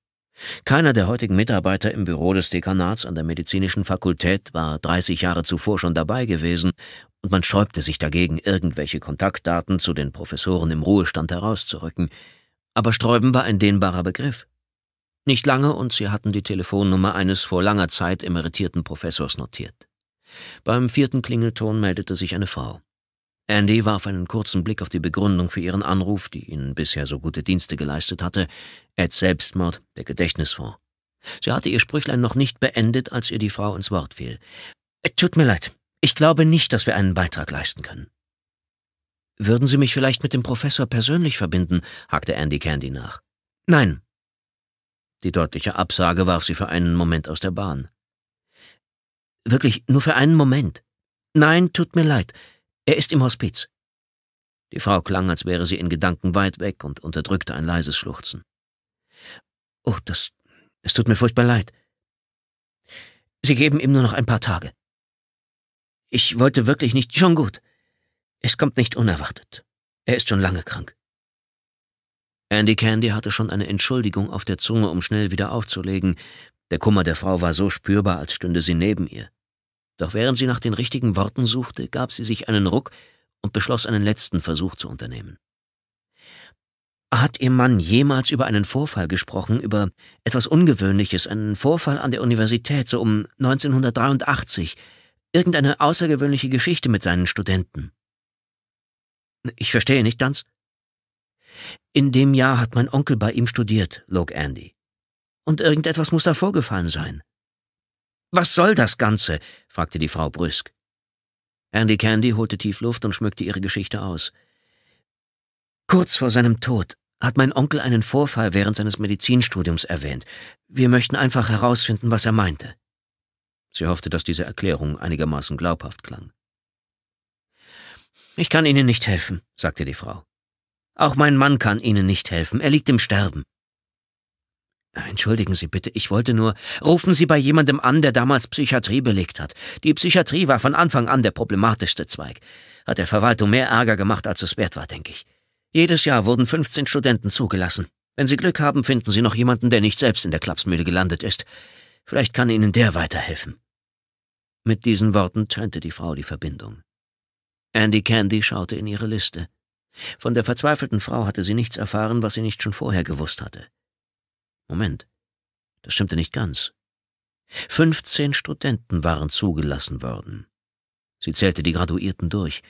Keiner der heutigen Mitarbeiter im Büro des Dekanats an der medizinischen Fakultät war 30 Jahre zuvor schon dabei gewesen, und man sträubte sich dagegen, irgendwelche Kontaktdaten zu den Professoren im Ruhestand herauszurücken. Aber Sträuben war ein dehnbarer Begriff. Nicht lange und sie hatten die Telefonnummer eines vor langer Zeit emeritierten Professors notiert. Beim vierten Klingelton meldete sich eine Frau. Andy warf einen kurzen Blick auf die Begründung für ihren Anruf, die ihnen bisher so gute Dienste geleistet hatte, Eds Selbstmord, der Gedächtnisfonds. Sie hatte ihr Sprüchlein noch nicht beendet, als ihr die Frau ins Wort fiel. Tut mir leid, ich glaube nicht, dass wir einen Beitrag leisten können. Würden Sie mich vielleicht mit dem Professor persönlich verbinden? hakte Andy Candy nach. Nein. Die deutliche Absage warf sie für einen Moment aus der Bahn. Wirklich nur für einen Moment. Nein, tut mir leid. Er ist im Hospiz. Die Frau klang, als wäre sie in Gedanken weit weg und unterdrückte ein leises Schluchzen. Oh, das. Es tut mir furchtbar leid. Sie geben ihm nur noch ein paar Tage. Ich wollte wirklich nicht. Schon gut. Es kommt nicht unerwartet. Er ist schon lange krank. Andy Candy hatte schon eine Entschuldigung auf der Zunge, um schnell wieder aufzulegen. Der Kummer der Frau war so spürbar, als stünde sie neben ihr. Doch während sie nach den richtigen Worten suchte, gab sie sich einen Ruck und beschloss, einen letzten Versuch zu unternehmen. Hat Ihr Mann jemals über einen Vorfall gesprochen, über etwas Ungewöhnliches, einen Vorfall an der Universität, so um 1983, irgendeine außergewöhnliche Geschichte mit seinen Studenten? Ich verstehe nicht ganz. In dem Jahr hat mein Onkel bei ihm studiert, log Andy. Und irgendetwas muss da vorgefallen sein. Was soll das Ganze? fragte die Frau brüsk. Andy Candy holte tief Luft und schmückte ihre Geschichte aus. Kurz vor seinem Tod hat mein Onkel einen Vorfall während seines Medizinstudiums erwähnt. Wir möchten einfach herausfinden, was er meinte. Sie hoffte, dass diese Erklärung einigermaßen glaubhaft klang. Ich kann Ihnen nicht helfen, sagte die Frau. Auch mein Mann kann Ihnen nicht helfen, er liegt im Sterben. Äh, entschuldigen Sie bitte, ich wollte nur. Rufen Sie bei jemandem an, der damals Psychiatrie belegt hat. Die Psychiatrie war von Anfang an der problematischste Zweig. Hat der Verwaltung mehr Ärger gemacht, als es wert war, denke ich. Jedes Jahr wurden 15 Studenten zugelassen. Wenn Sie Glück haben, finden Sie noch jemanden, der nicht selbst in der Klapsmühle gelandet ist. Vielleicht kann Ihnen der weiterhelfen. Mit diesen Worten trennte die Frau die Verbindung. Andy Candy schaute in ihre Liste. Von der verzweifelten Frau hatte sie nichts erfahren, was sie nicht schon vorher gewusst hatte. Moment, das stimmte nicht ganz. Fünfzehn Studenten waren zugelassen worden. Sie zählte die Graduierten durch.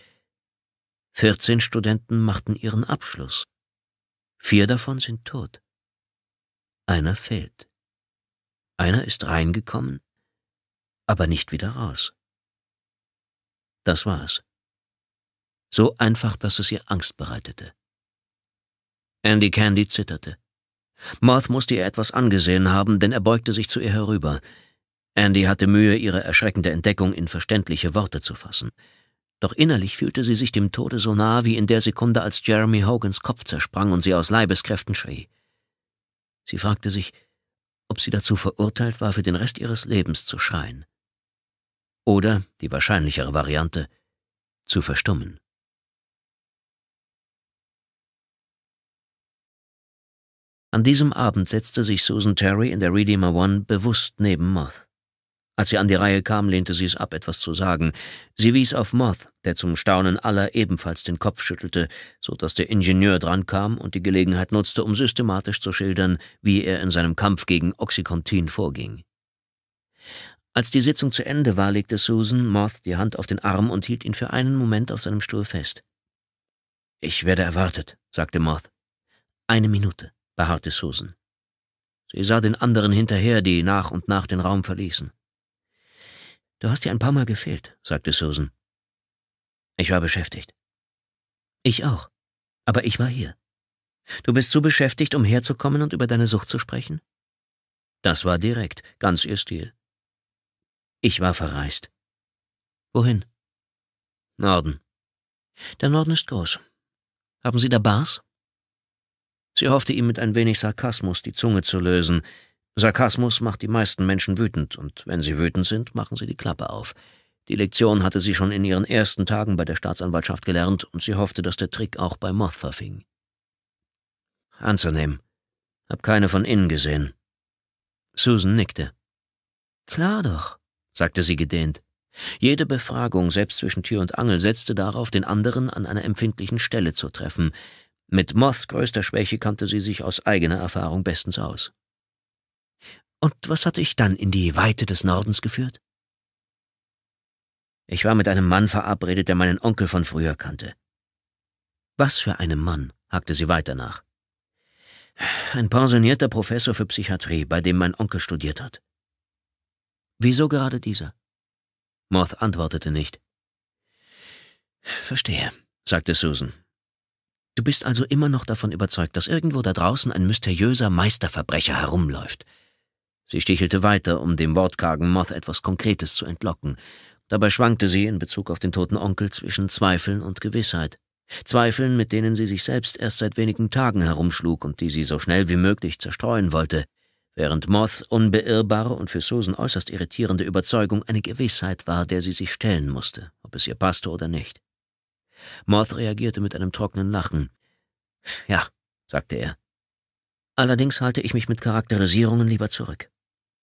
Vierzehn Studenten machten ihren Abschluss. Vier davon sind tot. Einer fehlt. Einer ist reingekommen, aber nicht wieder raus. Das war's. So einfach, dass es ihr Angst bereitete. Andy Candy zitterte. Marth musste ihr etwas angesehen haben, denn er beugte sich zu ihr herüber. Andy hatte Mühe, ihre erschreckende Entdeckung in verständliche Worte zu fassen. Doch innerlich fühlte sie sich dem Tode so nahe wie in der Sekunde, als Jeremy Hogans Kopf zersprang und sie aus Leibeskräften schrie. Sie fragte sich, ob sie dazu verurteilt war, für den Rest ihres Lebens zu schreien. Oder, die wahrscheinlichere Variante, zu verstummen. An diesem Abend setzte sich Susan Terry in der Redeemer One bewusst neben Moth. Als sie an die Reihe kam, lehnte sie es ab, etwas zu sagen. Sie wies auf Moth, der zum Staunen aller ebenfalls den Kopf schüttelte, so dass der Ingenieur drankam und die Gelegenheit nutzte, um systematisch zu schildern, wie er in seinem Kampf gegen Oxycontin vorging. Als die Sitzung zu Ende war, legte Susan Moth die Hand auf den Arm und hielt ihn für einen Moment auf seinem Stuhl fest. Ich werde erwartet, sagte Moth. Eine Minute beharrte Susan. Sie sah den anderen hinterher, die nach und nach den Raum verließen. Du hast dir ein paar Mal gefehlt, sagte Susan. Ich war beschäftigt. Ich auch, aber ich war hier. Du bist zu beschäftigt, um herzukommen und über deine Sucht zu sprechen? Das war direkt, ganz ihr Stil. Ich war verreist. Wohin? Norden. Der Norden ist groß. Haben Sie da Bars? Sie hoffte ihm mit ein wenig Sarkasmus die Zunge zu lösen. Sarkasmus macht die meisten Menschen wütend, und wenn sie wütend sind, machen sie die Klappe auf. Die Lektion hatte sie schon in ihren ersten Tagen bei der Staatsanwaltschaft gelernt, und sie hoffte, dass der Trick auch bei Moth verfing. Anzunehmen. Hab keine von innen gesehen. Susan nickte. Klar doch, sagte sie gedehnt. Jede Befragung, selbst zwischen Tür und Angel, setzte darauf, den anderen an einer empfindlichen Stelle zu treffen, mit Moths größter Schwäche kannte sie sich aus eigener Erfahrung bestens aus. Und was hatte ich dann in die Weite des Nordens geführt? Ich war mit einem Mann verabredet, der meinen Onkel von früher kannte. Was für einem Mann? hakte sie weiter nach. Ein pensionierter Professor für Psychiatrie, bei dem mein Onkel studiert hat. Wieso gerade dieser? Moth antwortete nicht. Verstehe, sagte Susan. Du bist also immer noch davon überzeugt, dass irgendwo da draußen ein mysteriöser Meisterverbrecher herumläuft. Sie stichelte weiter, um dem wortkargen Moth etwas Konkretes zu entlocken. Dabei schwankte sie in Bezug auf den toten Onkel zwischen Zweifeln und Gewissheit. Zweifeln, mit denen sie sich selbst erst seit wenigen Tagen herumschlug und die sie so schnell wie möglich zerstreuen wollte, während Moths unbeirrbare und für Susan äußerst irritierende Überzeugung eine Gewissheit war, der sie sich stellen musste, ob es ihr passte oder nicht. Moth reagierte mit einem trockenen Lachen. Ja, sagte er. Allerdings halte ich mich mit Charakterisierungen lieber zurück.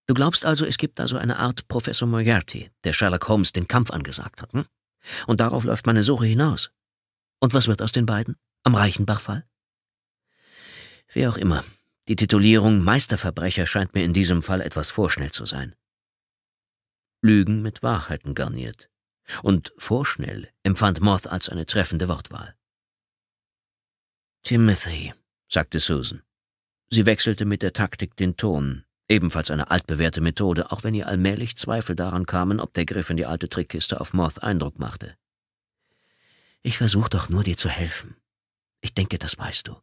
Du glaubst also, es gibt da so eine Art Professor Moriarty, der Sherlock Holmes den Kampf angesagt hat, hm? Und darauf läuft meine Suche hinaus. Und was wird aus den beiden? Am Reichenbach-Fall? Wer auch immer, die Titulierung Meisterverbrecher scheint mir in diesem Fall etwas vorschnell zu sein. Lügen mit Wahrheiten garniert, und vorschnell empfand Moth als eine treffende Wortwahl. Timothy, sagte Susan. Sie wechselte mit der Taktik den Ton, ebenfalls eine altbewährte Methode, auch wenn ihr allmählich Zweifel daran kamen, ob der Griff in die alte Trickkiste auf Moth Eindruck machte. Ich versuche doch nur, dir zu helfen. Ich denke, das weißt du.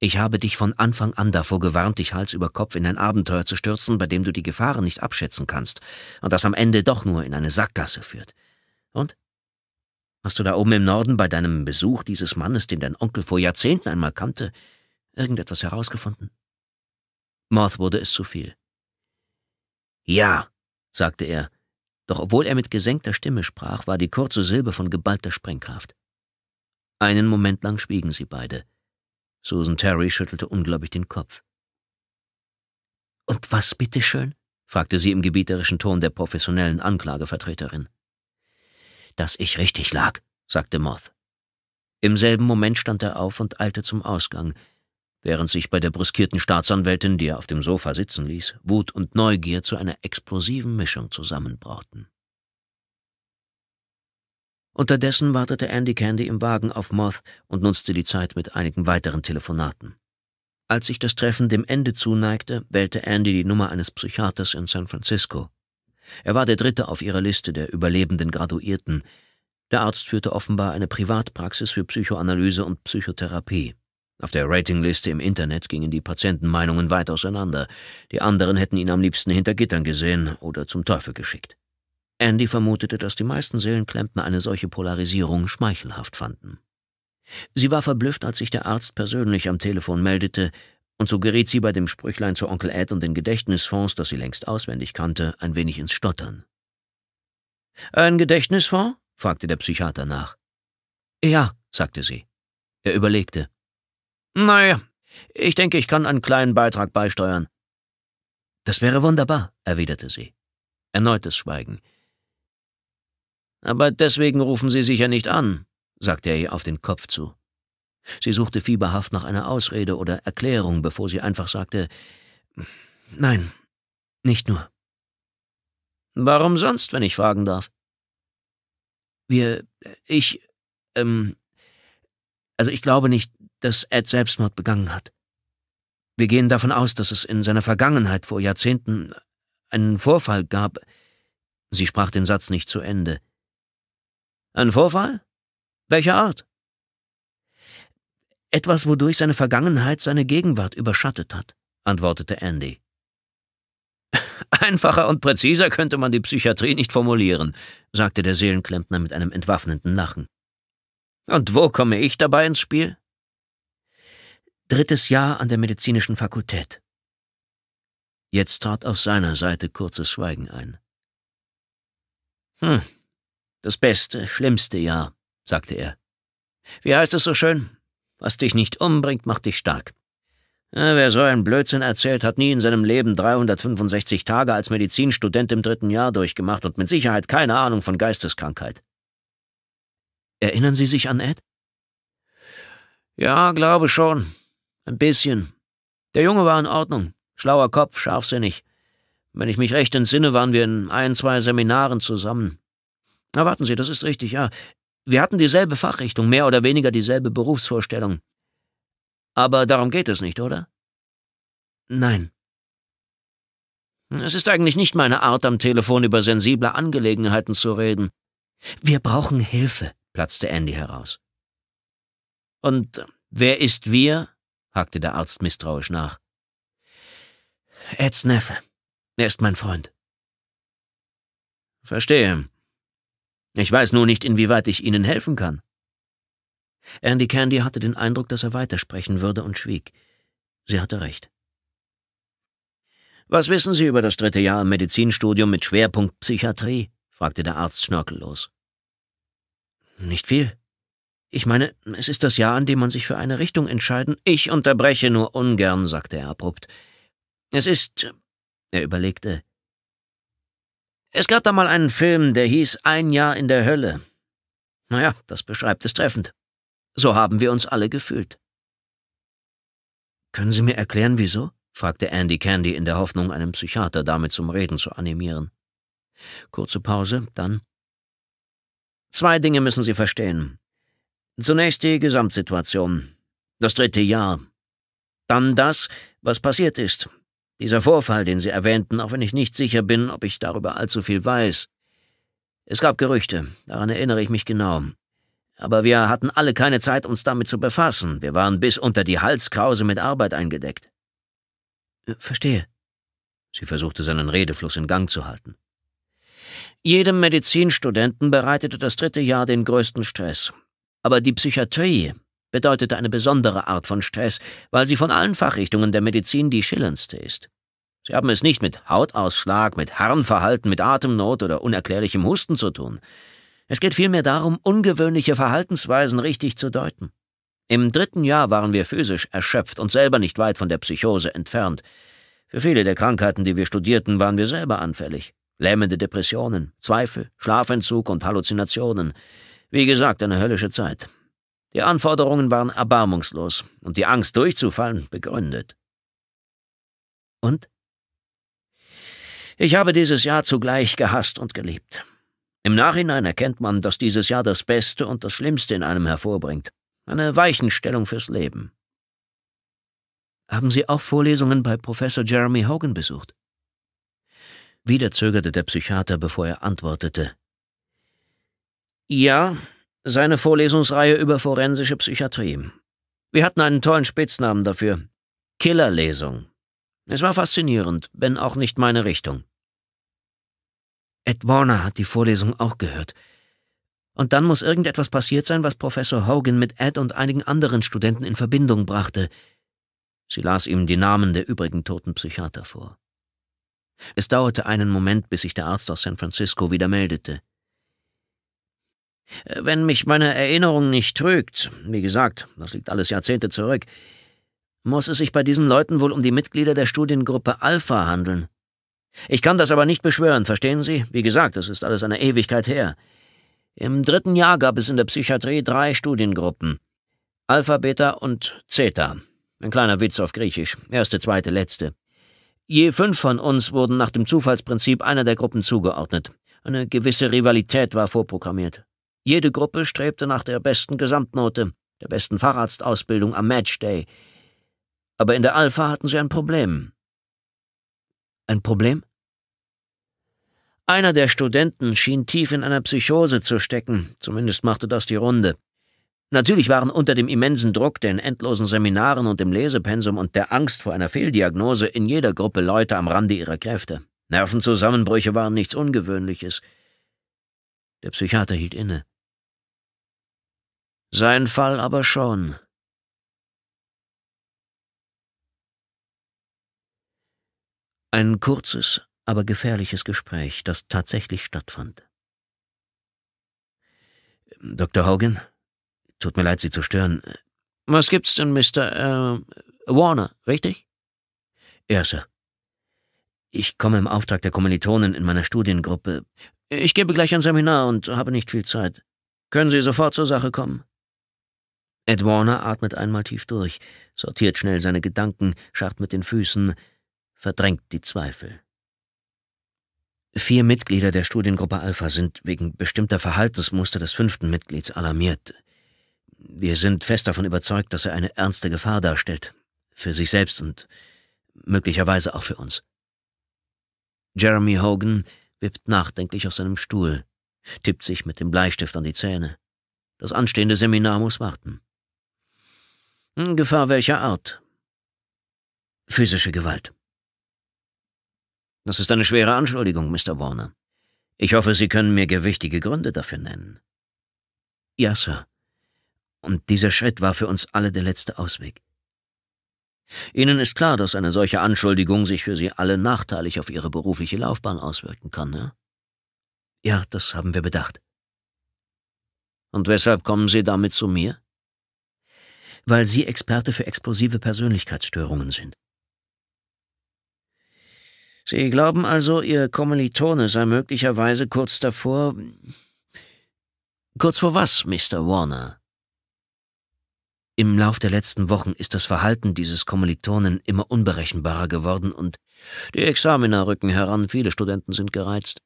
Ich habe dich von Anfang an davor gewarnt, dich Hals über Kopf in ein Abenteuer zu stürzen, bei dem du die Gefahren nicht abschätzen kannst und das am Ende doch nur in eine Sackgasse führt. Und? Hast du da oben im Norden bei deinem Besuch dieses Mannes, den dein Onkel vor Jahrzehnten einmal kannte, irgendetwas herausgefunden? Morth wurde es zu viel. Ja, sagte er, doch obwohl er mit gesenkter Stimme sprach, war die kurze Silbe von geballter Sprengkraft. Einen Moment lang schwiegen sie beide. Susan Terry schüttelte ungläubig den Kopf. Und was bitteschön? fragte sie im gebieterischen Ton der professionellen Anklagevertreterin dass ich richtig lag, sagte Moth. Im selben Moment stand er auf und eilte zum Ausgang, während sich bei der brüskierten Staatsanwältin, die er auf dem Sofa sitzen ließ, Wut und Neugier zu einer explosiven Mischung zusammenbrauten. Unterdessen wartete Andy Candy im Wagen auf Moth und nutzte die Zeit mit einigen weiteren Telefonaten. Als sich das Treffen dem Ende zuneigte, wählte Andy die Nummer eines Psychiaters in San Francisco. Er war der dritte auf ihrer Liste der überlebenden Graduierten. Der Arzt führte offenbar eine Privatpraxis für Psychoanalyse und Psychotherapie. Auf der Ratingliste im Internet gingen die Patientenmeinungen weit auseinander. Die anderen hätten ihn am liebsten hinter Gittern gesehen oder zum Teufel geschickt. Andy vermutete, dass die meisten Seelenklempner eine solche Polarisierung schmeichelhaft fanden. Sie war verblüfft, als sich der Arzt persönlich am Telefon meldete und so geriet sie bei dem Sprüchlein zu Onkel Ed und den Gedächtnisfonds, das sie längst auswendig kannte, ein wenig ins Stottern. Ein Gedächtnisfonds? fragte der Psychiater nach. Ja, sagte sie. Er überlegte. Naja, ich denke, ich kann einen kleinen Beitrag beisteuern. Das wäre wunderbar, erwiderte sie. Erneutes Schweigen. Aber deswegen rufen Sie sicher nicht an, sagte er ihr auf den Kopf zu. Sie suchte fieberhaft nach einer Ausrede oder Erklärung, bevor sie einfach sagte Nein, nicht nur. Warum sonst, wenn ich fragen darf? Wir, ich, ähm, also ich glaube nicht, dass Ed Selbstmord begangen hat. Wir gehen davon aus, dass es in seiner Vergangenheit vor Jahrzehnten einen Vorfall gab. Sie sprach den Satz nicht zu Ende. Ein Vorfall? Welcher Art? Etwas, wodurch seine Vergangenheit seine Gegenwart überschattet hat, antwortete Andy. Einfacher und präziser könnte man die Psychiatrie nicht formulieren, sagte der Seelenklempner mit einem entwaffnenden Lachen. Und wo komme ich dabei ins Spiel? Drittes Jahr an der medizinischen Fakultät. Jetzt trat auf seiner Seite kurzes Schweigen ein. Hm, das beste, schlimmste Jahr, sagte er. Wie heißt es so schön? Was dich nicht umbringt, macht dich stark. Ja, wer so einen Blödsinn erzählt, hat nie in seinem Leben 365 Tage als Medizinstudent im dritten Jahr durchgemacht und mit Sicherheit keine Ahnung von Geisteskrankheit. Erinnern Sie sich an Ed? Ja, glaube schon. Ein bisschen. Der Junge war in Ordnung. Schlauer Kopf, scharfsinnig. Wenn ich mich recht entsinne, waren wir in ein, zwei Seminaren zusammen. Na, warten Sie, das ist richtig, ja. Wir hatten dieselbe Fachrichtung, mehr oder weniger dieselbe Berufsvorstellung. Aber darum geht es nicht, oder? Nein. Es ist eigentlich nicht meine Art, am Telefon über sensible Angelegenheiten zu reden. Wir brauchen Hilfe, platzte Andy heraus. Und wer ist wir? hakte der Arzt misstrauisch nach. Eds Neffe. Er ist mein Freund. Verstehe. Ich weiß nur nicht, inwieweit ich Ihnen helfen kann. Andy Candy hatte den Eindruck, dass er weitersprechen würde und schwieg. Sie hatte recht. Was wissen Sie über das dritte Jahr im Medizinstudium mit Schwerpunkt Psychiatrie? fragte der Arzt schnörkellos. Nicht viel. Ich meine, es ist das Jahr, an dem man sich für eine Richtung entscheiden. Ich unterbreche nur ungern, sagte er abrupt. Es ist. Er überlegte. Es gab da mal einen Film, der hieß Ein Jahr in der Hölle. Naja, das beschreibt es treffend. So haben wir uns alle gefühlt. Können Sie mir erklären, wieso? fragte Andy Candy in der Hoffnung, einen Psychiater damit zum Reden zu animieren. Kurze Pause, dann. Zwei Dinge müssen Sie verstehen. Zunächst die Gesamtsituation, das dritte Jahr. Dann das, was passiert ist, dieser Vorfall, den Sie erwähnten, auch wenn ich nicht sicher bin, ob ich darüber allzu viel weiß. Es gab Gerüchte, daran erinnere ich mich genau. Aber wir hatten alle keine Zeit, uns damit zu befassen. Wir waren bis unter die Halskrause mit Arbeit eingedeckt. Äh, verstehe. Sie versuchte seinen Redefluss in Gang zu halten. Jedem Medizinstudenten bereitete das dritte Jahr den größten Stress. Aber die Psychiatrie bedeutete eine besondere Art von Stress, weil sie von allen Fachrichtungen der Medizin die schillerndste ist. Sie haben es nicht mit Hautausschlag, mit Harnverhalten, mit Atemnot oder unerklärlichem Husten zu tun. Es geht vielmehr darum, ungewöhnliche Verhaltensweisen richtig zu deuten. Im dritten Jahr waren wir physisch erschöpft und selber nicht weit von der Psychose entfernt. Für viele der Krankheiten, die wir studierten, waren wir selber anfällig. Lähmende Depressionen, Zweifel, Schlafentzug und Halluzinationen. Wie gesagt, eine höllische Zeit. Die Anforderungen waren erbarmungslos und die Angst durchzufallen begründet. Und? Ich habe dieses Jahr zugleich gehasst und geliebt. Im Nachhinein erkennt man, dass dieses Jahr das Beste und das Schlimmste in einem hervorbringt. Eine Weichenstellung fürs Leben. Haben Sie auch Vorlesungen bei Professor Jeremy Hogan besucht? Wieder zögerte der Psychiater, bevor er antwortete. Ja, seine Vorlesungsreihe über forensische Psychiatrie. Wir hatten einen tollen Spitznamen dafür. Killerlesung. Es war faszinierend, wenn auch nicht meine Richtung. Ed Warner hat die Vorlesung auch gehört. Und dann muss irgendetwas passiert sein, was Professor Hogan mit Ed und einigen anderen Studenten in Verbindung brachte. Sie las ihm die Namen der übrigen toten Psychiater vor. Es dauerte einen Moment, bis sich der Arzt aus San Francisco wieder meldete. Äh, wenn mich meine Erinnerung nicht trügt, wie gesagt, das liegt alles Jahrzehnte zurück, muss es sich bei diesen Leuten wohl um die Mitglieder der Studiengruppe Alpha handeln. Ich kann das aber nicht beschwören, verstehen Sie? Wie gesagt, das ist alles eine Ewigkeit her. Im dritten Jahr gab es in der Psychiatrie drei Studiengruppen. Alpha, Beta und Zeta. Ein kleiner Witz auf Griechisch. Erste, zweite, letzte. Je fünf von uns wurden nach dem Zufallsprinzip einer der Gruppen zugeordnet. Eine gewisse Rivalität war vorprogrammiert. Jede Gruppe strebte nach der besten Gesamtnote, der besten Fahrradsausbildung am Matchday. Aber in der Alpha hatten sie ein Problem. Ein Problem? Einer der Studenten schien tief in einer Psychose zu stecken, zumindest machte das die Runde. Natürlich waren unter dem immensen Druck, den endlosen Seminaren und dem Lesepensum und der Angst vor einer Fehldiagnose in jeder Gruppe Leute am Rande ihrer Kräfte. Nervenzusammenbrüche waren nichts Ungewöhnliches. Der Psychiater hielt inne. Sein Fall aber schon. Ein kurzes, aber gefährliches Gespräch, das tatsächlich stattfand. Dr. Hogan, tut mir leid, Sie zu stören. Was gibt's denn, Mr. Äh, Warner, richtig? Ja, Sir. Ich komme im Auftrag der Kommilitonen in meiner Studiengruppe ich gebe gleich ein Seminar und habe nicht viel Zeit. Können Sie sofort zur Sache kommen? Ed Warner atmet einmal tief durch, sortiert schnell seine Gedanken, scharrt mit den Füßen, verdrängt die Zweifel. Vier Mitglieder der Studiengruppe Alpha sind wegen bestimmter Verhaltensmuster des fünften Mitglieds alarmiert. Wir sind fest davon überzeugt, dass er eine ernste Gefahr darstellt, für sich selbst und möglicherweise auch für uns. Jeremy Hogan, wippt nachdenklich auf seinem Stuhl, tippt sich mit dem Bleistift an die Zähne. Das anstehende Seminar muss warten. Hm, Gefahr welcher Art? Physische Gewalt. Das ist eine schwere Anschuldigung, Mr. Warner. Ich hoffe, Sie können mir gewichtige Gründe dafür nennen. Ja, Sir. Und dieser Schritt war für uns alle der letzte Ausweg. Ihnen ist klar, dass eine solche Anschuldigung sich für Sie alle nachteilig auf Ihre berufliche Laufbahn auswirken kann, ne? Ja, das haben wir bedacht. Und weshalb kommen Sie damit zu mir? Weil Sie Experte für explosive Persönlichkeitsstörungen sind. Sie glauben also, Ihr Kommilitone sei möglicherweise kurz davor. Kurz vor was, Mr. Warner? Im Lauf der letzten Wochen ist das Verhalten dieses Kommilitonen immer unberechenbarer geworden und die Examiner rücken heran, viele Studenten sind gereizt.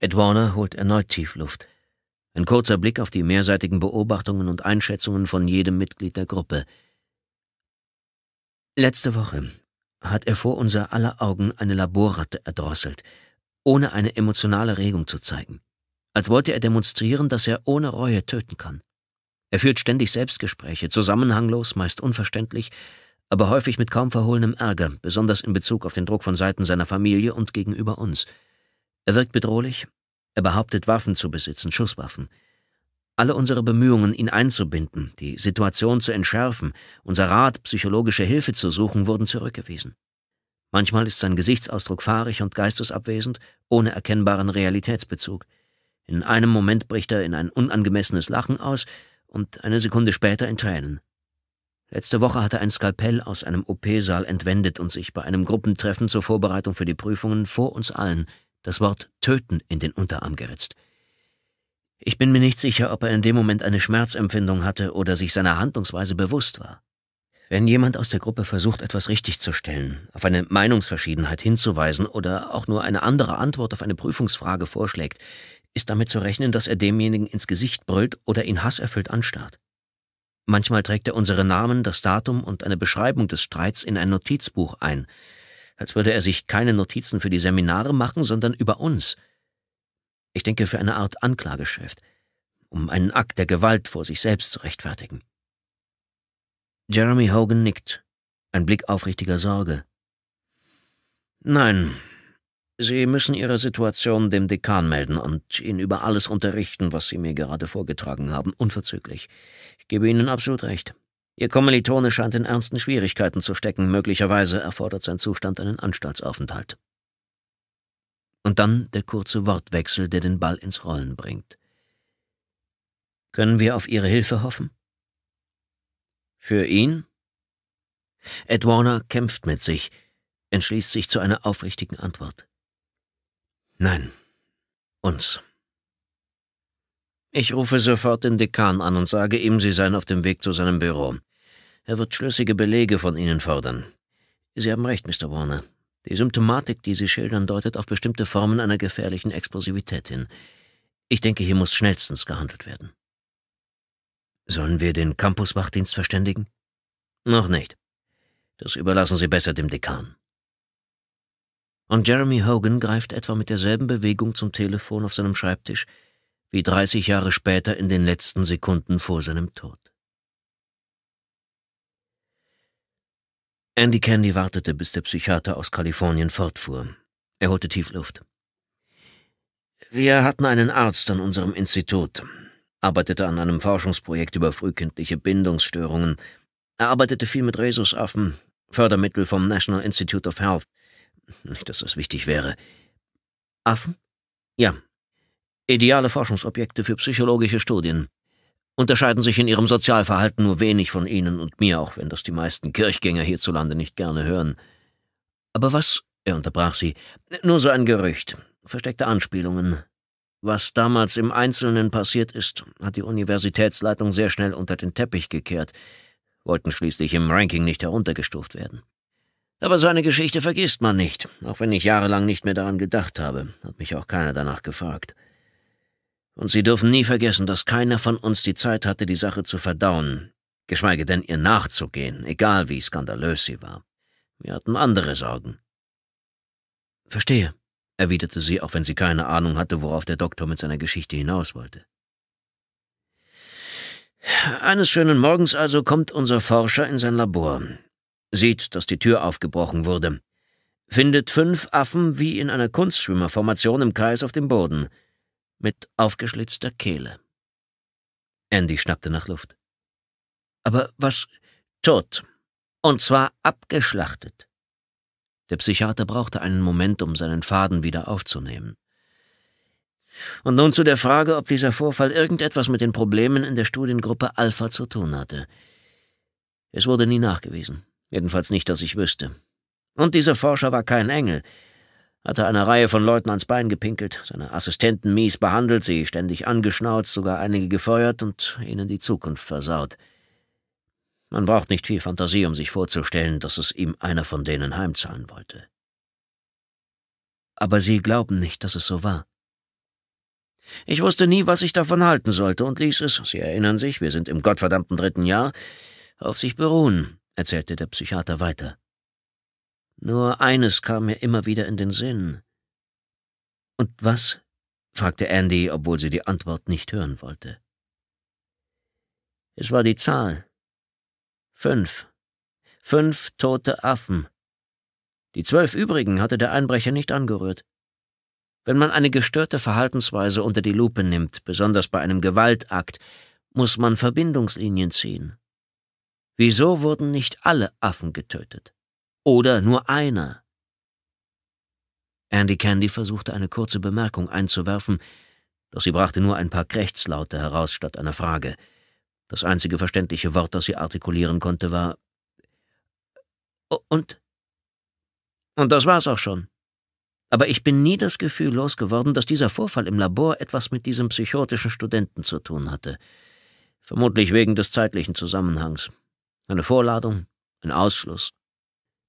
Ed Warner holt erneut Tiefluft. Ein kurzer Blick auf die mehrseitigen Beobachtungen und Einschätzungen von jedem Mitglied der Gruppe. Letzte Woche hat er vor unser aller Augen eine Laborratte erdrosselt, ohne eine emotionale Regung zu zeigen, als wollte er demonstrieren, dass er ohne Reue töten kann. Er führt ständig Selbstgespräche, zusammenhanglos, meist unverständlich, aber häufig mit kaum verhohlenem Ärger, besonders in Bezug auf den Druck von Seiten seiner Familie und gegenüber uns. Er wirkt bedrohlich, er behauptet Waffen zu besitzen, Schusswaffen. Alle unsere Bemühungen, ihn einzubinden, die Situation zu entschärfen, unser Rat, psychologische Hilfe zu suchen, wurden zurückgewiesen. Manchmal ist sein Gesichtsausdruck fahrig und geistesabwesend, ohne erkennbaren Realitätsbezug. In einem Moment bricht er in ein unangemessenes Lachen aus, und eine Sekunde später in Tränen. Letzte Woche hatte ein Skalpell aus einem OP-Saal entwendet und sich bei einem Gruppentreffen zur Vorbereitung für die Prüfungen vor uns allen das Wort töten in den Unterarm geritzt. Ich bin mir nicht sicher, ob er in dem Moment eine Schmerzempfindung hatte oder sich seiner Handlungsweise bewusst war. Wenn jemand aus der Gruppe versucht, etwas richtigzustellen, auf eine Meinungsverschiedenheit hinzuweisen oder auch nur eine andere Antwort auf eine Prüfungsfrage vorschlägt, ist damit zu rechnen, dass er demjenigen ins Gesicht brüllt oder ihn hasserfüllt anstarrt. Manchmal trägt er unsere Namen, das Datum und eine Beschreibung des Streits in ein Notizbuch ein, als würde er sich keine Notizen für die Seminare machen, sondern über uns. Ich denke für eine Art Anklageschrift, um einen Akt der Gewalt vor sich selbst zu rechtfertigen. Jeremy Hogan nickt, ein Blick aufrichtiger Sorge. Nein, Sie müssen Ihre Situation dem Dekan melden und ihn über alles unterrichten, was Sie mir gerade vorgetragen haben, unverzüglich. Ich gebe Ihnen absolut recht. Ihr Kommilitone scheint in ernsten Schwierigkeiten zu stecken. Möglicherweise erfordert sein Zustand einen Anstaltsaufenthalt. Und dann der kurze Wortwechsel, der den Ball ins Rollen bringt. Können wir auf Ihre Hilfe hoffen? Für ihn? Ed Warner kämpft mit sich, entschließt sich zu einer aufrichtigen Antwort. Nein, uns. Ich rufe sofort den Dekan an und sage ihm, Sie seien auf dem Weg zu seinem Büro. Er wird schlüssige Belege von Ihnen fordern. Sie haben recht, Mr. Warner. Die Symptomatik, die Sie schildern, deutet auf bestimmte Formen einer gefährlichen Explosivität hin. Ich denke, hier muss schnellstens gehandelt werden. Sollen wir den Campuswachdienst verständigen? Noch nicht. Das überlassen Sie besser dem Dekan. Und Jeremy Hogan greift etwa mit derselben Bewegung zum Telefon auf seinem Schreibtisch wie 30 Jahre später in den letzten Sekunden vor seinem Tod. Andy Candy wartete, bis der Psychiater aus Kalifornien fortfuhr. Er holte tief Luft. Wir hatten einen Arzt an unserem Institut, arbeitete an einem Forschungsprojekt über frühkindliche Bindungsstörungen. Er arbeitete viel mit Rhesusaffen, Fördermittel vom National Institute of Health. Nicht, dass das wichtig wäre. Affen? Ja. Ideale Forschungsobjekte für psychologische Studien. Unterscheiden sich in ihrem Sozialverhalten nur wenig von Ihnen und mir, auch wenn das die meisten Kirchgänger hierzulande nicht gerne hören. Aber was, er unterbrach sie, nur so ein Gerücht, versteckte Anspielungen. Was damals im Einzelnen passiert ist, hat die Universitätsleitung sehr schnell unter den Teppich gekehrt, wollten schließlich im Ranking nicht heruntergestuft werden. Aber so eine Geschichte vergisst man nicht, auch wenn ich jahrelang nicht mehr daran gedacht habe, hat mich auch keiner danach gefragt. Und Sie dürfen nie vergessen, dass keiner von uns die Zeit hatte, die Sache zu verdauen, geschweige denn ihr nachzugehen, egal wie skandalös sie war. Wir hatten andere Sorgen. Verstehe, erwiderte sie, auch wenn sie keine Ahnung hatte, worauf der Doktor mit seiner Geschichte hinaus wollte. Eines schönen Morgens also kommt unser Forscher in sein Labor sieht, dass die Tür aufgebrochen wurde, findet fünf Affen wie in einer Kunstschwimmerformation im Kreis auf dem Boden, mit aufgeschlitzter Kehle. Andy schnappte nach Luft. Aber was? Tot. Und zwar abgeschlachtet. Der Psychiater brauchte einen Moment, um seinen Faden wieder aufzunehmen. Und nun zu der Frage, ob dieser Vorfall irgendetwas mit den Problemen in der Studiengruppe Alpha zu tun hatte. Es wurde nie nachgewiesen. Jedenfalls nicht, dass ich wüsste. Und dieser Forscher war kein Engel. Hatte eine Reihe von Leuten ans Bein gepinkelt, seine Assistenten mies behandelt, sie ständig angeschnauzt, sogar einige gefeuert und ihnen die Zukunft versaut. Man braucht nicht viel Fantasie, um sich vorzustellen, dass es ihm einer von denen heimzahlen wollte. Aber sie glauben nicht, dass es so war. Ich wusste nie, was ich davon halten sollte und ließ es, Sie erinnern sich, wir sind im gottverdammten dritten Jahr, auf sich beruhen erzählte der Psychiater weiter. Nur eines kam mir immer wieder in den Sinn. Und was? fragte Andy, obwohl sie die Antwort nicht hören wollte. Es war die Zahl. Fünf. Fünf tote Affen. Die zwölf übrigen hatte der Einbrecher nicht angerührt. Wenn man eine gestörte Verhaltensweise unter die Lupe nimmt, besonders bei einem Gewaltakt, muss man Verbindungslinien ziehen. Wieso wurden nicht alle Affen getötet? Oder nur einer? Andy Candy versuchte eine kurze Bemerkung einzuwerfen, doch sie brachte nur ein paar Krächzlaute heraus statt einer Frage. Das einzige verständliche Wort, das sie artikulieren konnte, war Und? Und das war's auch schon. Aber ich bin nie das Gefühl losgeworden, dass dieser Vorfall im Labor etwas mit diesem psychotischen Studenten zu tun hatte. Vermutlich wegen des zeitlichen Zusammenhangs eine Vorladung, ein Ausschluss.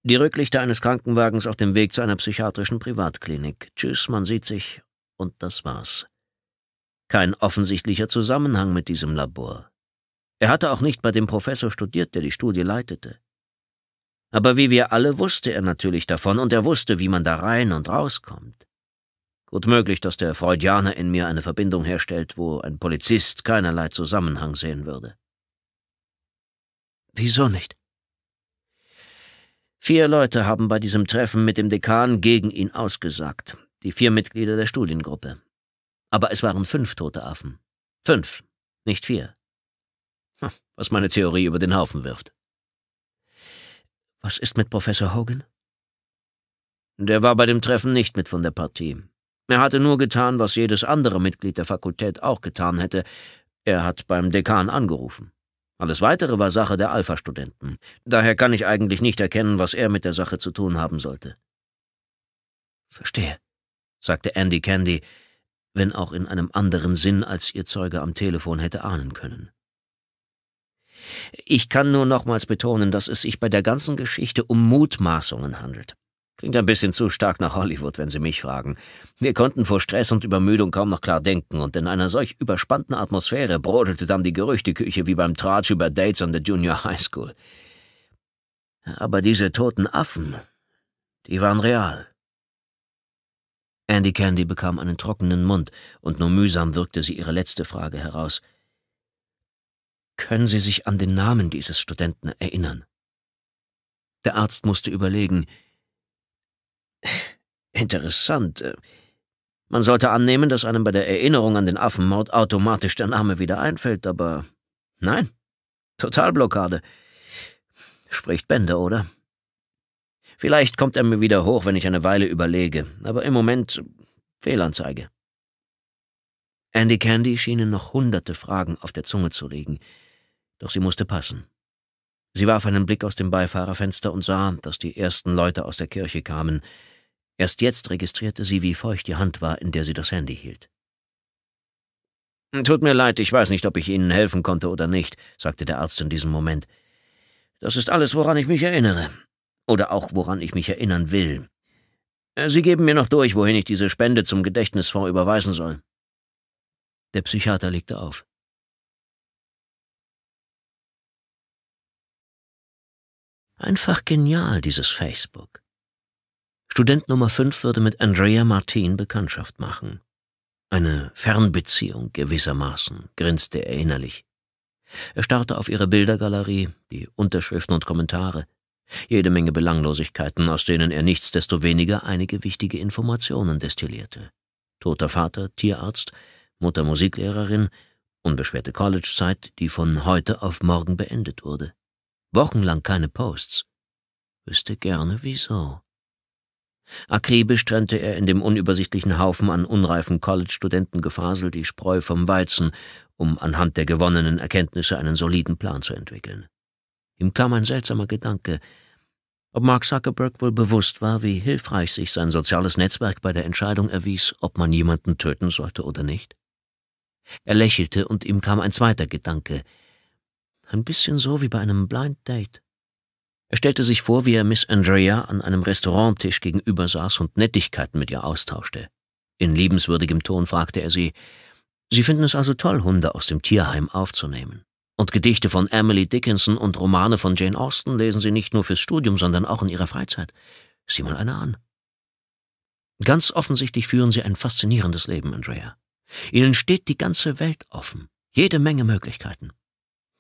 Die Rücklichter eines Krankenwagens auf dem Weg zu einer psychiatrischen Privatklinik. Tschüss, man sieht sich. Und das war's. Kein offensichtlicher Zusammenhang mit diesem Labor. Er hatte auch nicht bei dem Professor studiert, der die Studie leitete. Aber wie wir alle wusste er natürlich davon, und er wusste, wie man da rein und rauskommt. Gut möglich, dass der Freudianer in mir eine Verbindung herstellt, wo ein Polizist keinerlei Zusammenhang sehen würde. Wieso nicht? Vier Leute haben bei diesem Treffen mit dem Dekan gegen ihn ausgesagt, die vier Mitglieder der Studiengruppe. Aber es waren fünf tote Affen. Fünf, nicht vier. Hm, was meine Theorie über den Haufen wirft. Was ist mit Professor Hogan? Der war bei dem Treffen nicht mit von der Partie. Er hatte nur getan, was jedes andere Mitglied der Fakultät auch getan hätte. Er hat beim Dekan angerufen. Alles Weitere war Sache der Alpha-Studenten. Daher kann ich eigentlich nicht erkennen, was er mit der Sache zu tun haben sollte. Verstehe, sagte Andy Candy, wenn auch in einem anderen Sinn, als ihr Zeuge am Telefon hätte ahnen können. Ich kann nur nochmals betonen, dass es sich bei der ganzen Geschichte um Mutmaßungen handelt. Klingt ein bisschen zu stark nach Hollywood, wenn Sie mich fragen. Wir konnten vor Stress und Übermüdung kaum noch klar denken, und in einer solch überspannten Atmosphäre brodelte dann die Gerüchteküche wie beim Tratsch über Dates an der Junior High School. Aber diese toten Affen, die waren real. Andy Candy bekam einen trockenen Mund, und nur mühsam wirkte sie ihre letzte Frage heraus. Können Sie sich an den Namen dieses Studenten erinnern? Der Arzt musste überlegen, Interessant. Man sollte annehmen, dass einem bei der Erinnerung an den Affenmord automatisch der Name wieder einfällt, aber nein. Totalblockade. Spricht Bände, oder? Vielleicht kommt er mir wieder hoch, wenn ich eine Weile überlege, aber im Moment Fehlanzeige. Andy Candy schienen noch hunderte Fragen auf der Zunge zu liegen, doch sie musste passen. Sie warf einen Blick aus dem Beifahrerfenster und sah, dass die ersten Leute aus der Kirche kamen, Erst jetzt registrierte sie, wie feucht die Hand war, in der sie das Handy hielt. Tut mir leid, ich weiß nicht, ob ich Ihnen helfen konnte oder nicht, sagte der Arzt in diesem Moment. Das ist alles, woran ich mich erinnere. Oder auch, woran ich mich erinnern will. Sie geben mir noch durch, wohin ich diese Spende zum Gedächtnisfonds überweisen soll. Der Psychiater legte auf. Einfach genial, dieses Facebook. Student Nummer 5 würde mit Andrea Martin Bekanntschaft machen. Eine Fernbeziehung gewissermaßen, grinste er innerlich. Er starrte auf ihre Bildergalerie, die Unterschriften und Kommentare, jede Menge Belanglosigkeiten, aus denen er nichtsdestoweniger einige wichtige Informationen destillierte. Toter Vater, Tierarzt, Mutter Musiklehrerin, unbeschwerte Collegezeit, die von heute auf morgen beendet wurde. Wochenlang keine Posts. Wüsste gerne wieso. Akribisch trennte er in dem unübersichtlichen Haufen an unreifen College-Studenten Gefasel die Spreu vom Weizen, um anhand der gewonnenen Erkenntnisse einen soliden Plan zu entwickeln. Ihm kam ein seltsamer Gedanke, ob Mark Zuckerberg wohl bewusst war, wie hilfreich sich sein soziales Netzwerk bei der Entscheidung erwies, ob man jemanden töten sollte oder nicht. Er lächelte und ihm kam ein zweiter Gedanke, ein bisschen so wie bei einem Blind Date. Er stellte sich vor, wie er Miss Andrea an einem Restauranttisch gegenüber saß und Nettigkeiten mit ihr austauschte. In liebenswürdigem Ton fragte er sie, Sie finden es also toll, Hunde aus dem Tierheim aufzunehmen. Und Gedichte von Emily Dickinson und Romane von Jane Austen lesen Sie nicht nur fürs Studium, sondern auch in Ihrer Freizeit. Sieh mal einer an. Ganz offensichtlich führen Sie ein faszinierendes Leben, Andrea. Ihnen steht die ganze Welt offen, jede Menge Möglichkeiten.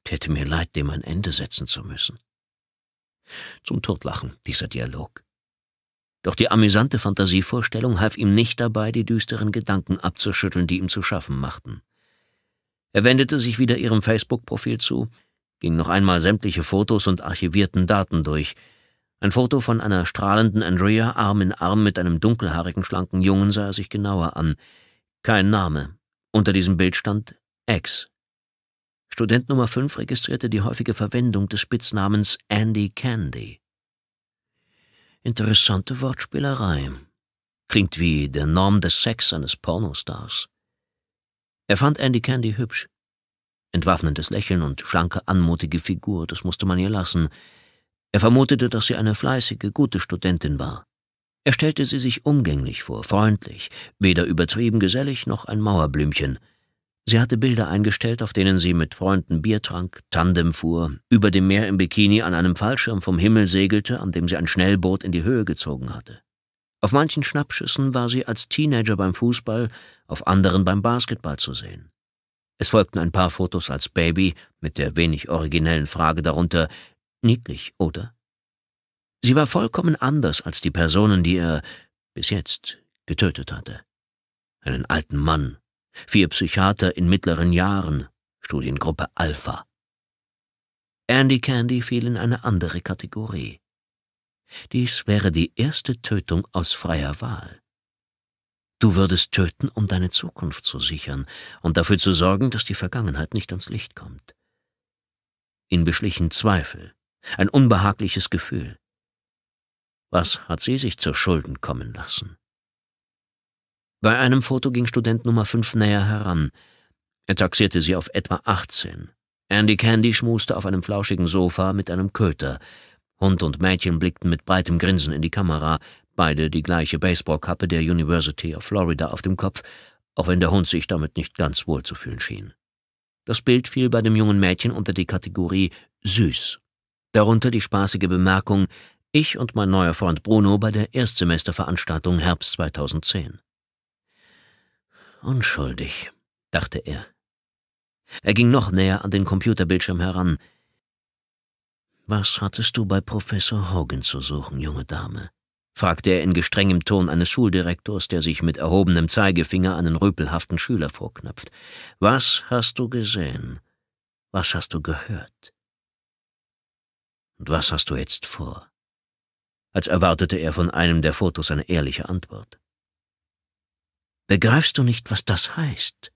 Täte mir leid, dem ein Ende setzen zu müssen. Zum Totlachen, dieser Dialog. Doch die amüsante Fantasievorstellung half ihm nicht dabei, die düsteren Gedanken abzuschütteln, die ihm zu schaffen machten. Er wendete sich wieder ihrem Facebook-Profil zu, ging noch einmal sämtliche Fotos und archivierten Daten durch. Ein Foto von einer strahlenden Andrea Arm in Arm mit einem dunkelhaarigen, schlanken Jungen sah er sich genauer an. Kein Name. Unter diesem Bild stand Ex. Student Nummer 5 registrierte die häufige Verwendung des Spitznamens Andy Candy. Interessante Wortspielerei. Klingt wie der Norm des Sex eines Pornostars. Er fand Andy Candy hübsch. Entwaffnendes Lächeln und schlanke, anmutige Figur, das musste man ihr lassen. Er vermutete, dass sie eine fleißige, gute Studentin war. Er stellte sie sich umgänglich vor, freundlich, weder übertrieben gesellig noch ein Mauerblümchen – Sie hatte Bilder eingestellt, auf denen sie mit Freunden Bier trank, Tandem fuhr, über dem Meer im Bikini an einem Fallschirm vom Himmel segelte, an dem sie ein Schnellboot in die Höhe gezogen hatte. Auf manchen Schnappschüssen war sie als Teenager beim Fußball, auf anderen beim Basketball zu sehen. Es folgten ein paar Fotos als Baby mit der wenig originellen Frage darunter, niedlich, oder? Sie war vollkommen anders als die Personen, die er bis jetzt getötet hatte. Einen alten Mann, Vier Psychiater in mittleren Jahren, Studiengruppe Alpha. Andy Candy fiel in eine andere Kategorie. Dies wäre die erste Tötung aus freier Wahl. Du würdest töten, um deine Zukunft zu sichern und dafür zu sorgen, dass die Vergangenheit nicht ans Licht kommt. In beschlichen Zweifel, ein unbehagliches Gefühl. Was hat sie sich zur Schulden kommen lassen? Bei einem Foto ging Student Nummer 5 näher heran. Er taxierte sie auf etwa 18. Andy Candy schmuste auf einem flauschigen Sofa mit einem Köter. Hund und Mädchen blickten mit breitem Grinsen in die Kamera, beide die gleiche Baseballkappe der University of Florida auf dem Kopf, auch wenn der Hund sich damit nicht ganz wohlzufühlen schien. Das Bild fiel bei dem jungen Mädchen unter die Kategorie süß. Darunter die spaßige Bemerkung, ich und mein neuer Freund Bruno bei der Erstsemesterveranstaltung Herbst 2010 unschuldig, dachte er. Er ging noch näher an den Computerbildschirm heran. Was hattest du bei Professor Hogan zu suchen, junge Dame? fragte er in gestrengem Ton eines Schuldirektors, der sich mit erhobenem Zeigefinger einen rüpelhaften Schüler vorknöpft. Was hast du gesehen? Was hast du gehört? Und was hast du jetzt vor? Als erwartete er von einem der Fotos eine ehrliche Antwort. Begreifst du nicht, was das heißt?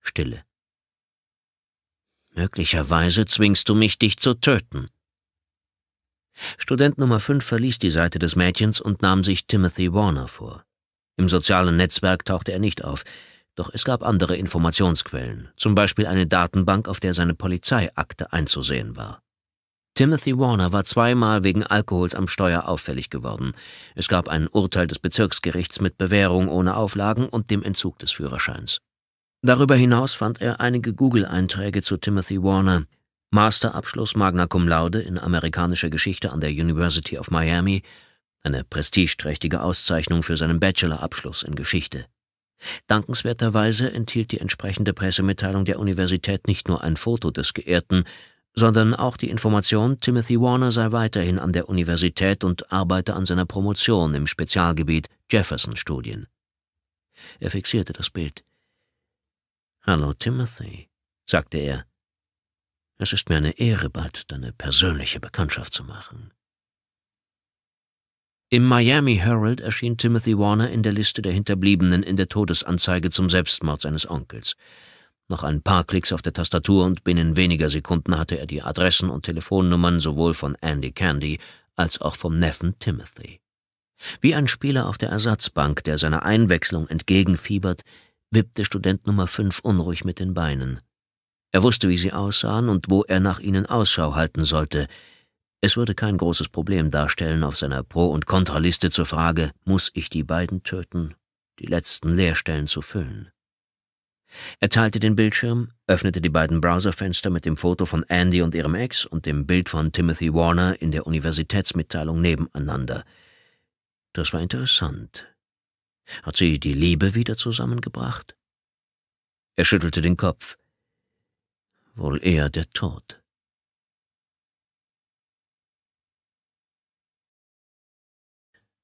Stille. Möglicherweise zwingst du mich, dich zu töten. Student Nummer 5 verließ die Seite des Mädchens und nahm sich Timothy Warner vor. Im sozialen Netzwerk tauchte er nicht auf, doch es gab andere Informationsquellen, zum Beispiel eine Datenbank, auf der seine Polizeiakte einzusehen war. Timothy Warner war zweimal wegen Alkohols am Steuer auffällig geworden. Es gab ein Urteil des Bezirksgerichts mit Bewährung ohne Auflagen und dem Entzug des Führerscheins. Darüber hinaus fand er einige Google-Einträge zu Timothy Warner. Masterabschluss Magna Cum Laude in amerikanischer Geschichte an der University of Miami, eine prestigeträchtige Auszeichnung für seinen Bachelorabschluss in Geschichte. Dankenswerterweise enthielt die entsprechende Pressemitteilung der Universität nicht nur ein Foto des Geehrten, sondern auch die Information, Timothy Warner sei weiterhin an der Universität und arbeite an seiner Promotion im Spezialgebiet Jefferson-Studien. Er fixierte das Bild. Hallo, Timothy, sagte er. Es ist mir eine Ehre, bald deine persönliche Bekanntschaft zu machen. Im Miami Herald erschien Timothy Warner in der Liste der Hinterbliebenen in der Todesanzeige zum Selbstmord seines Onkels. Noch ein paar Klicks auf der Tastatur und binnen weniger Sekunden hatte er die Adressen und Telefonnummern sowohl von Andy Candy als auch vom Neffen Timothy. Wie ein Spieler auf der Ersatzbank, der seiner Einwechslung entgegenfiebert, wippte Student Nummer 5 unruhig mit den Beinen. Er wusste, wie sie aussahen und wo er nach ihnen Ausschau halten sollte. Es würde kein großes Problem darstellen, auf seiner Pro- und Kontraliste zur Frage, muss ich die beiden töten, die letzten Leerstellen zu füllen. Er teilte den Bildschirm, öffnete die beiden Browserfenster mit dem Foto von Andy und ihrem Ex und dem Bild von Timothy Warner in der Universitätsmitteilung nebeneinander. Das war interessant. Hat sie die Liebe wieder zusammengebracht? Er schüttelte den Kopf. Wohl eher der Tod.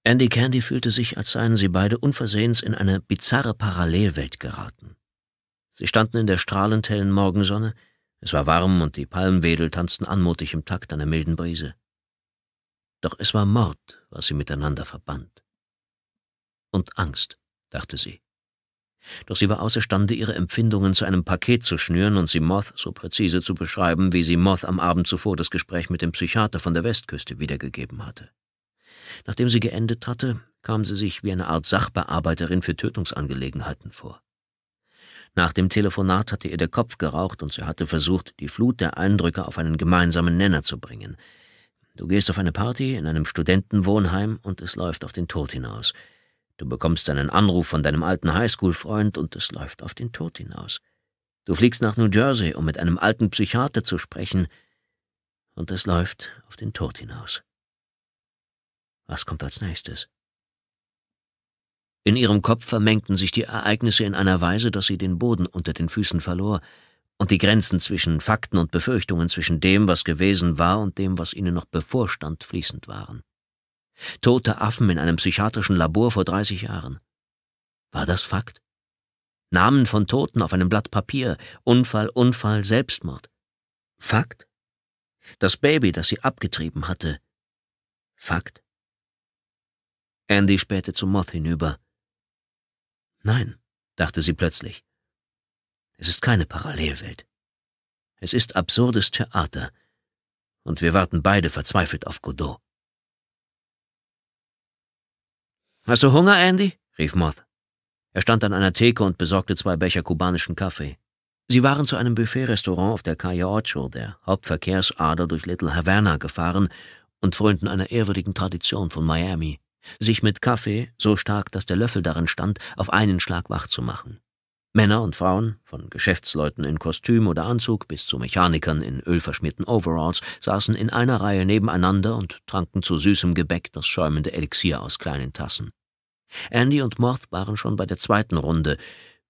Andy Candy fühlte sich, als seien sie beide unversehens in eine bizarre Parallelwelt geraten. Sie standen in der strahlend hellen Morgensonne, es war warm und die Palmwedel tanzten anmutig im Takt einer milden Brise. Doch es war Mord, was sie miteinander verband. Und Angst, dachte sie. Doch sie war außerstande, ihre Empfindungen zu einem Paket zu schnüren und sie Moth so präzise zu beschreiben, wie sie Moth am Abend zuvor das Gespräch mit dem Psychiater von der Westküste wiedergegeben hatte. Nachdem sie geendet hatte, kam sie sich wie eine Art Sachbearbeiterin für Tötungsangelegenheiten vor. Nach dem Telefonat hatte ihr der Kopf geraucht und sie hatte versucht, die Flut der Eindrücke auf einen gemeinsamen Nenner zu bringen. Du gehst auf eine Party in einem Studentenwohnheim und es läuft auf den Tod hinaus. Du bekommst einen Anruf von deinem alten Highschool-Freund und es läuft auf den Tod hinaus. Du fliegst nach New Jersey, um mit einem alten Psychiater zu sprechen, und es läuft auf den Tod hinaus. Was kommt als nächstes? In ihrem Kopf vermengten sich die Ereignisse in einer Weise, dass sie den Boden unter den Füßen verlor und die Grenzen zwischen Fakten und Befürchtungen, zwischen dem, was gewesen war und dem, was ihnen noch bevorstand, fließend waren. Tote Affen in einem psychiatrischen Labor vor 30 Jahren. War das Fakt? Namen von Toten auf einem Blatt Papier, Unfall, Unfall, Selbstmord. Fakt? Das Baby, das sie abgetrieben hatte. Fakt? Andy spähte zu Moth hinüber. Nein, dachte sie plötzlich. Es ist keine Parallelwelt. Es ist absurdes Theater, und wir warten beide verzweifelt auf Godot. Hast du Hunger, Andy? rief Moth. Er stand an einer Theke und besorgte zwei Becher kubanischen Kaffee. Sie waren zu einem Buffet-Restaurant auf der Calle Ocho, der Hauptverkehrsader durch Little Havana, gefahren und fröhnten einer ehrwürdigen Tradition von Miami sich mit Kaffee, so stark, dass der Löffel darin stand, auf einen Schlag wach zu machen. Männer und Frauen, von Geschäftsleuten in Kostüm oder Anzug bis zu Mechanikern in ölverschmierten Overalls, saßen in einer Reihe nebeneinander und tranken zu süßem Gebäck das schäumende Elixier aus kleinen Tassen. Andy und Morth waren schon bei der zweiten Runde.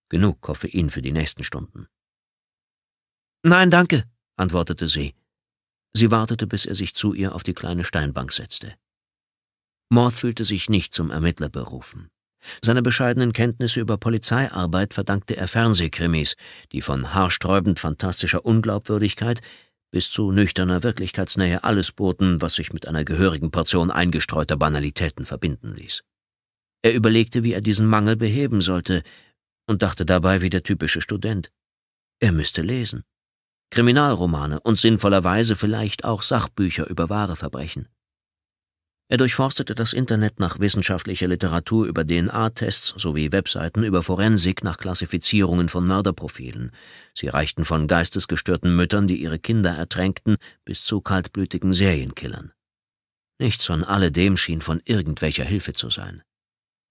Genug Koffein für die nächsten Stunden. Nein, danke, antwortete sie. Sie wartete, bis er sich zu ihr auf die kleine Steinbank setzte. Moore fühlte sich nicht zum Ermittler berufen. Seine bescheidenen Kenntnisse über Polizeiarbeit verdankte er Fernsehkrimis, die von haarsträubend fantastischer Unglaubwürdigkeit bis zu nüchterner Wirklichkeitsnähe alles boten, was sich mit einer gehörigen Portion eingestreuter Banalitäten verbinden ließ. Er überlegte, wie er diesen Mangel beheben sollte, und dachte dabei wie der typische Student. Er müsste lesen. Kriminalromane und sinnvollerweise vielleicht auch Sachbücher über wahre Verbrechen. Er durchforstete das Internet nach wissenschaftlicher Literatur über DNA-Tests sowie Webseiten über Forensik nach Klassifizierungen von Mörderprofilen. Sie reichten von geistesgestörten Müttern, die ihre Kinder ertränkten, bis zu kaltblütigen Serienkillern. Nichts von alledem schien von irgendwelcher Hilfe zu sein.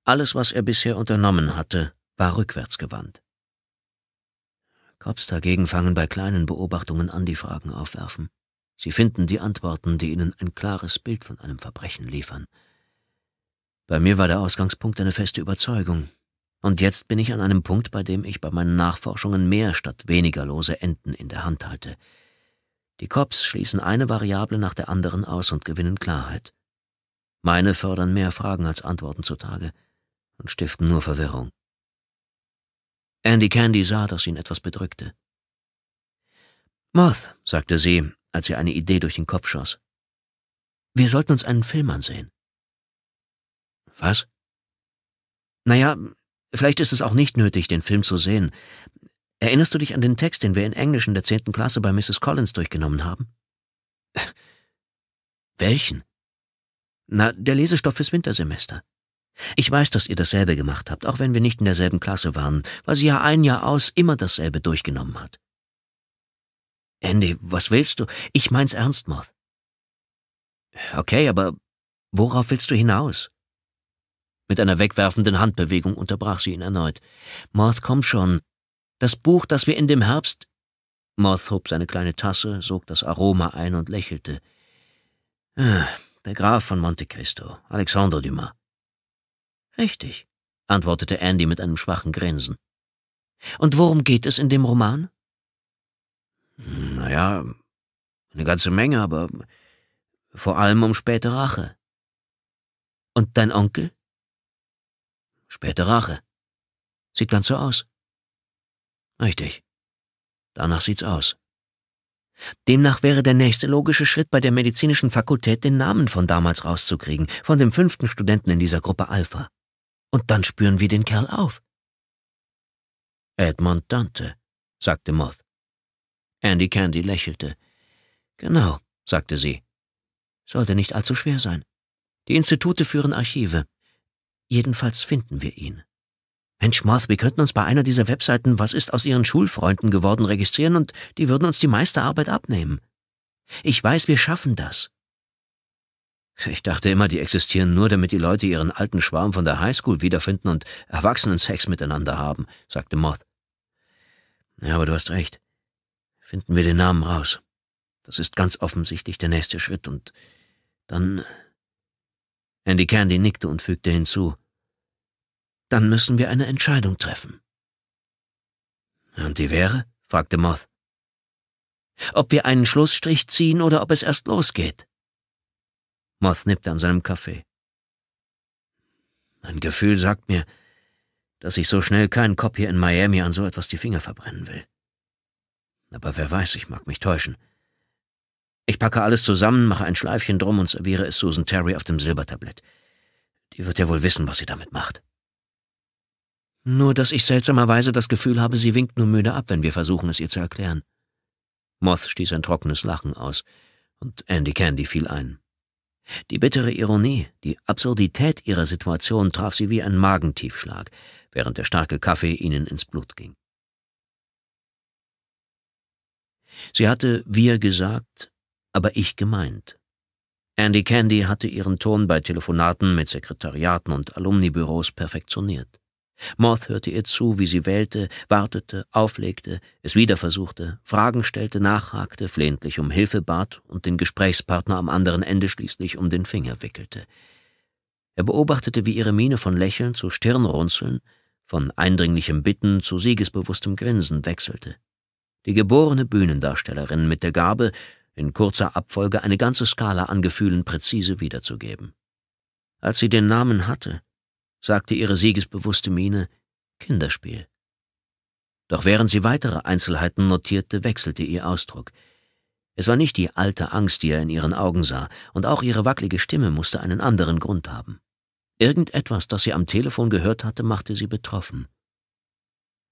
Alles, was er bisher unternommen hatte, war rückwärtsgewandt. Cops dagegen fangen bei kleinen Beobachtungen an, die Fragen aufwerfen. Sie finden die Antworten, die Ihnen ein klares Bild von einem Verbrechen liefern. Bei mir war der Ausgangspunkt eine feste Überzeugung. Und jetzt bin ich an einem Punkt, bei dem ich bei meinen Nachforschungen mehr statt weniger lose Enden in der Hand halte. Die Cops schließen eine Variable nach der anderen aus und gewinnen Klarheit. Meine fördern mehr Fragen als Antworten zutage und stiften nur Verwirrung. Andy Candy sah, dass ihn etwas bedrückte. Moth, sagte sie, als ihr eine Idee durch den Kopf schoss. Wir sollten uns einen Film ansehen. Was? Naja, vielleicht ist es auch nicht nötig, den Film zu sehen. Erinnerst du dich an den Text, den wir in Englisch in der zehnten Klasse bei Mrs. Collins durchgenommen haben? Welchen? Na, der Lesestoff fürs Wintersemester. Ich weiß, dass ihr dasselbe gemacht habt, auch wenn wir nicht in derselben Klasse waren, weil sie ja ein Jahr aus immer dasselbe durchgenommen hat. Andy, was willst du? Ich mein's ernst, Moth. Okay, aber worauf willst du hinaus? Mit einer wegwerfenden Handbewegung unterbrach sie ihn erneut. Moth, komm schon. Das Buch, das wir in dem Herbst. Moth hob seine kleine Tasse, sog das Aroma ein und lächelte. Ah, der Graf von Monte Cristo, Alexandre Dumas. Richtig, antwortete Andy mit einem schwachen Grinsen. Und worum geht es in dem Roman? Naja, eine ganze Menge, aber vor allem um späte Rache. Und dein Onkel? Späte Rache. Sieht ganz so aus. Richtig. Danach sieht's aus. Demnach wäre der nächste logische Schritt bei der medizinischen Fakultät, den Namen von damals rauszukriegen, von dem fünften Studenten in dieser Gruppe Alpha. Und dann spüren wir den Kerl auf. Edmund Dante, sagte Moth. Andy Candy lächelte. Genau, sagte sie. Sollte nicht allzu schwer sein. Die Institute führen Archive. Jedenfalls finden wir ihn. Mensch, Moth, wir könnten uns bei einer dieser Webseiten Was ist aus ihren Schulfreunden geworden registrieren und die würden uns die meiste Arbeit abnehmen. Ich weiß, wir schaffen das. Ich dachte immer, die existieren nur, damit die Leute ihren alten Schwarm von der Highschool wiederfinden und Erwachsenen Sex miteinander haben, sagte Moth. Ja, aber du hast recht finden wir den Namen raus. Das ist ganz offensichtlich der nächste Schritt und dann... Andy Candy nickte und fügte hinzu. Dann müssen wir eine Entscheidung treffen. Und die wäre? fragte Moth. Ob wir einen Schlussstrich ziehen oder ob es erst losgeht. Moth nippte an seinem Kaffee. Mein Gefühl sagt mir, dass ich so schnell keinen Kopf hier in Miami an so etwas die Finger verbrennen will. Aber wer weiß, ich mag mich täuschen. Ich packe alles zusammen, mache ein Schleifchen drum und serviere es Susan Terry auf dem Silbertablett. Die wird ja wohl wissen, was sie damit macht. Nur, dass ich seltsamerweise das Gefühl habe, sie winkt nur müde ab, wenn wir versuchen, es ihr zu erklären. Moth stieß ein trockenes Lachen aus, und Andy Candy fiel ein. Die bittere Ironie, die Absurdität ihrer Situation traf sie wie ein Magentiefschlag, während der starke Kaffee ihnen ins Blut ging. Sie hatte wir gesagt, aber ich gemeint. Andy Candy hatte ihren Ton bei Telefonaten mit Sekretariaten und Alumnibüros perfektioniert. Moth hörte ihr zu, wie sie wählte, wartete, auflegte, es wieder versuchte, Fragen stellte, nachhakte, flehentlich um Hilfe bat und den Gesprächspartner am anderen Ende schließlich um den Finger wickelte. Er beobachtete, wie ihre Miene von Lächeln zu Stirnrunzeln, von eindringlichem Bitten zu siegesbewusstem Grinsen wechselte. Die geborene Bühnendarstellerin mit der Gabe, in kurzer Abfolge eine ganze Skala an Gefühlen präzise wiederzugeben. Als sie den Namen hatte, sagte ihre siegesbewusste Miene Kinderspiel. Doch während sie weitere Einzelheiten notierte, wechselte ihr Ausdruck. Es war nicht die alte Angst, die er in ihren Augen sah, und auch ihre wackelige Stimme musste einen anderen Grund haben. Irgendetwas, das sie am Telefon gehört hatte, machte sie betroffen.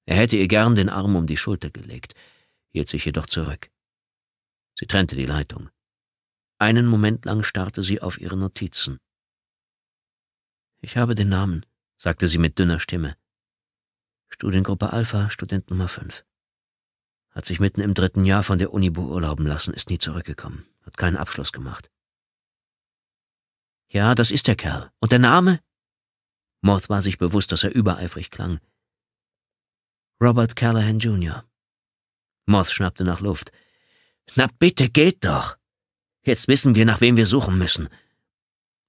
Er hätte ihr gern den Arm um die Schulter gelegt, hielt sich jedoch zurück. Sie trennte die Leitung. Einen Moment lang starrte sie auf ihre Notizen. Ich habe den Namen, sagte sie mit dünner Stimme. Studiengruppe Alpha, Student Nummer 5. Hat sich mitten im dritten Jahr von der Uni beurlauben lassen, ist nie zurückgekommen, hat keinen Abschluss gemacht. Ja, das ist der Kerl. Und der Name? Moth war sich bewusst, dass er übereifrig klang. Robert Callahan Jr. Moss schnappte nach Luft. Na bitte, geht doch. Jetzt wissen wir, nach wem wir suchen müssen.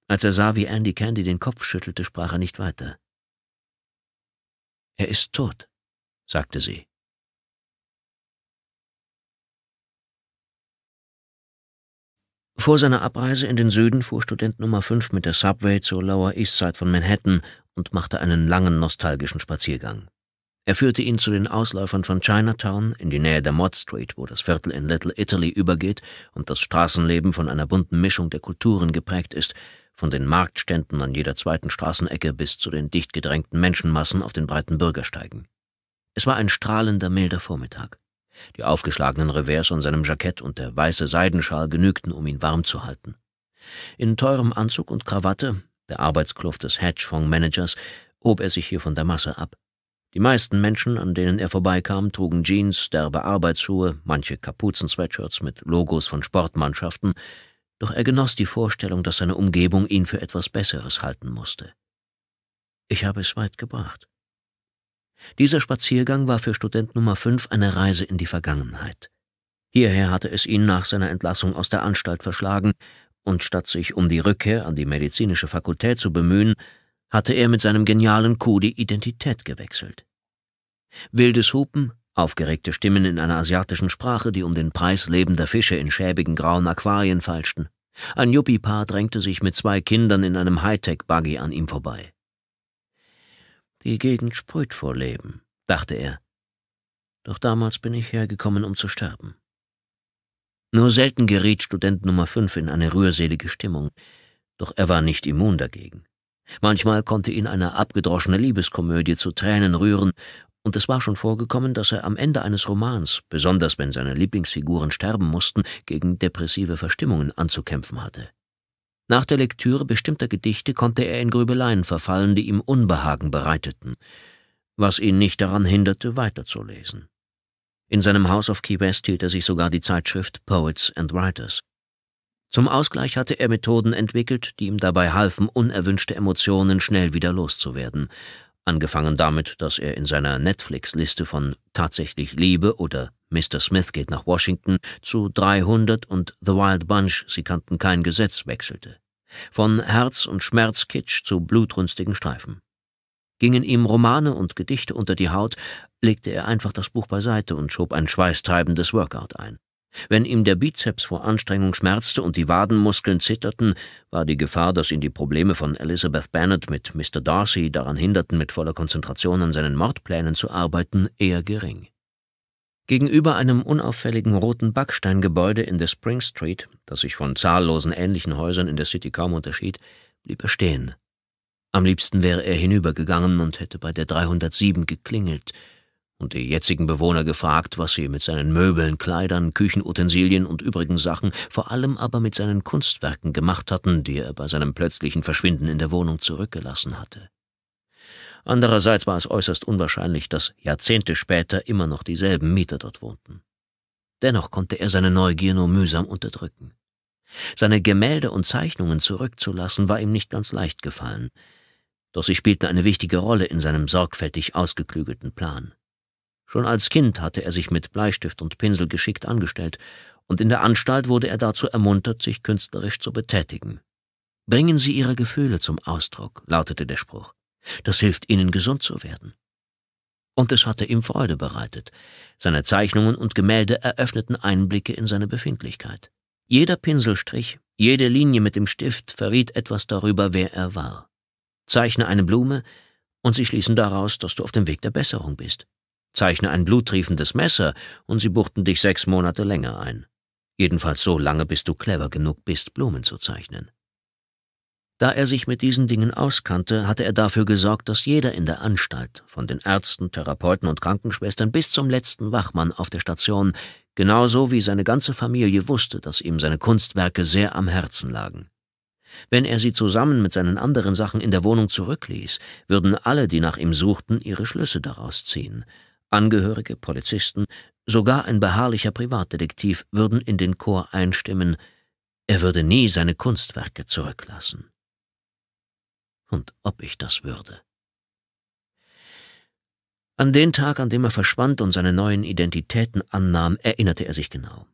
Als er sah, wie Andy Candy den Kopf schüttelte, sprach er nicht weiter. Er ist tot, sagte sie. Vor seiner Abreise in den Süden fuhr Student Nummer 5 mit der Subway zur Lower East Side von Manhattan und machte einen langen nostalgischen Spaziergang. Er führte ihn zu den Ausläufern von Chinatown, in die Nähe der Mott Street, wo das Viertel in Little Italy übergeht und das Straßenleben von einer bunten Mischung der Kulturen geprägt ist, von den Marktständen an jeder zweiten Straßenecke bis zu den dicht gedrängten Menschenmassen auf den breiten Bürgersteigen. Es war ein strahlender, milder Vormittag. Die aufgeschlagenen Revers an seinem Jackett und der weiße Seidenschal genügten, um ihn warm zu halten. In teurem Anzug und Krawatte, der Arbeitskluft des Hedgefonds-Managers, hob er sich hier von der Masse ab. Die meisten Menschen, an denen er vorbeikam, trugen Jeans, derbe Arbeitsschuhe, manche Kapuzen-Sweatshirts mit Logos von Sportmannschaften, doch er genoss die Vorstellung, dass seine Umgebung ihn für etwas Besseres halten musste. Ich habe es weit gebracht. Dieser Spaziergang war für Student Nummer 5 eine Reise in die Vergangenheit. Hierher hatte es ihn nach seiner Entlassung aus der Anstalt verschlagen, und statt sich um die Rückkehr an die medizinische Fakultät zu bemühen, hatte er mit seinem genialen Coup die Identität gewechselt. Wildes Hupen, aufgeregte Stimmen in einer asiatischen Sprache, die um den Preis lebender Fische in schäbigen grauen Aquarien falschten. Ein Yuppie-Paar drängte sich mit zwei Kindern in einem Hightech-Buggy an ihm vorbei. Die Gegend sprüht vor Leben, dachte er. Doch damals bin ich hergekommen, um zu sterben. Nur selten geriet Student Nummer 5 in eine rührselige Stimmung, doch er war nicht immun dagegen. Manchmal konnte ihn eine abgedroschene Liebeskomödie zu Tränen rühren, und es war schon vorgekommen, dass er am Ende eines Romans, besonders wenn seine Lieblingsfiguren sterben mussten, gegen depressive Verstimmungen anzukämpfen hatte. Nach der Lektüre bestimmter Gedichte konnte er in Grübeleien verfallen, die ihm Unbehagen bereiteten, was ihn nicht daran hinderte, weiterzulesen. In seinem Haus auf Key West hielt er sich sogar die Zeitschrift Poets and Writers. Zum Ausgleich hatte er Methoden entwickelt, die ihm dabei halfen, unerwünschte Emotionen schnell wieder loszuwerden. Angefangen damit, dass er in seiner Netflix-Liste von Tatsächlich Liebe oder Mr. Smith geht nach Washington zu 300 und The Wild Bunch, sie kannten kein Gesetz, wechselte. Von Herz- und Schmerzkitsch zu blutrünstigen Streifen. Gingen ihm Romane und Gedichte unter die Haut, legte er einfach das Buch beiseite und schob ein schweißtreibendes Workout ein. Wenn ihm der Bizeps vor Anstrengung schmerzte und die Wadenmuskeln zitterten, war die Gefahr, dass ihn die Probleme von Elizabeth Bennet mit Mr. Darcy daran hinderten, mit voller Konzentration an seinen Mordplänen zu arbeiten, eher gering. Gegenüber einem unauffälligen roten Backsteingebäude in der Spring Street, das sich von zahllosen ähnlichen Häusern in der City kaum unterschied, blieb er stehen. Am liebsten wäre er hinübergegangen und hätte bei der 307 geklingelt, und die jetzigen Bewohner gefragt, was sie mit seinen Möbeln, Kleidern, Küchenutensilien und übrigen Sachen, vor allem aber mit seinen Kunstwerken gemacht hatten, die er bei seinem plötzlichen Verschwinden in der Wohnung zurückgelassen hatte. Andererseits war es äußerst unwahrscheinlich, dass Jahrzehnte später immer noch dieselben Mieter dort wohnten. Dennoch konnte er seine Neugier nur mühsam unterdrücken. Seine Gemälde und Zeichnungen zurückzulassen war ihm nicht ganz leicht gefallen, doch sie spielten eine wichtige Rolle in seinem sorgfältig ausgeklügelten Plan. Schon als Kind hatte er sich mit Bleistift und Pinsel geschickt angestellt, und in der Anstalt wurde er dazu ermuntert, sich künstlerisch zu betätigen. Bringen Sie Ihre Gefühle zum Ausdruck, lautete der Spruch. Das hilft Ihnen, gesund zu werden. Und es hatte ihm Freude bereitet. Seine Zeichnungen und Gemälde eröffneten Einblicke in seine Befindlichkeit. Jeder Pinselstrich, jede Linie mit dem Stift verriet etwas darüber, wer er war. Zeichne eine Blume, und sie schließen daraus, dass du auf dem Weg der Besserung bist. Zeichne ein bluttriefendes Messer und sie buchten dich sechs Monate länger ein. Jedenfalls so lange, bis du clever genug bist, Blumen zu zeichnen. Da er sich mit diesen Dingen auskannte, hatte er dafür gesorgt, dass jeder in der Anstalt, von den Ärzten, Therapeuten und Krankenschwestern bis zum letzten Wachmann auf der Station, genauso wie seine ganze Familie wusste, dass ihm seine Kunstwerke sehr am Herzen lagen. Wenn er sie zusammen mit seinen anderen Sachen in der Wohnung zurückließ, würden alle, die nach ihm suchten, ihre Schlüsse daraus ziehen, Angehörige, Polizisten, sogar ein beharrlicher Privatdetektiv würden in den Chor einstimmen, er würde nie seine Kunstwerke zurücklassen. Und ob ich das würde. An den Tag, an dem er verschwand und seine neuen Identitäten annahm, erinnerte er sich genau.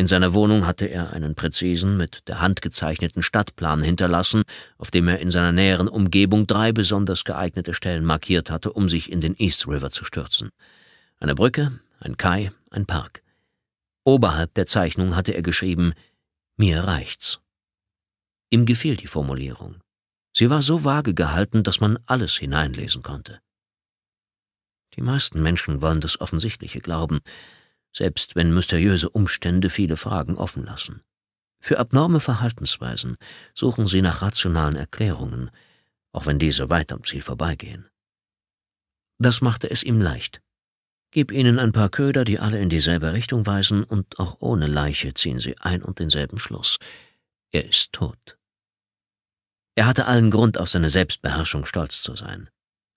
In seiner Wohnung hatte er einen präzisen, mit der Hand gezeichneten Stadtplan hinterlassen, auf dem er in seiner näheren Umgebung drei besonders geeignete Stellen markiert hatte, um sich in den East River zu stürzen. Eine Brücke, ein Kai, ein Park. Oberhalb der Zeichnung hatte er geschrieben Mir reicht's. Ihm gefiel die Formulierung. Sie war so vage gehalten, dass man alles hineinlesen konnte. Die meisten Menschen wollen das Offensichtliche glauben, selbst wenn mysteriöse Umstände viele Fragen offen lassen. Für abnorme Verhaltensweisen suchen sie nach rationalen Erklärungen, auch wenn diese weit am Ziel vorbeigehen. Das machte es ihm leicht. Gib ihnen ein paar Köder, die alle in dieselbe Richtung weisen, und auch ohne Leiche ziehen sie ein und denselben Schluss. Er ist tot. Er hatte allen Grund, auf seine Selbstbeherrschung stolz zu sein.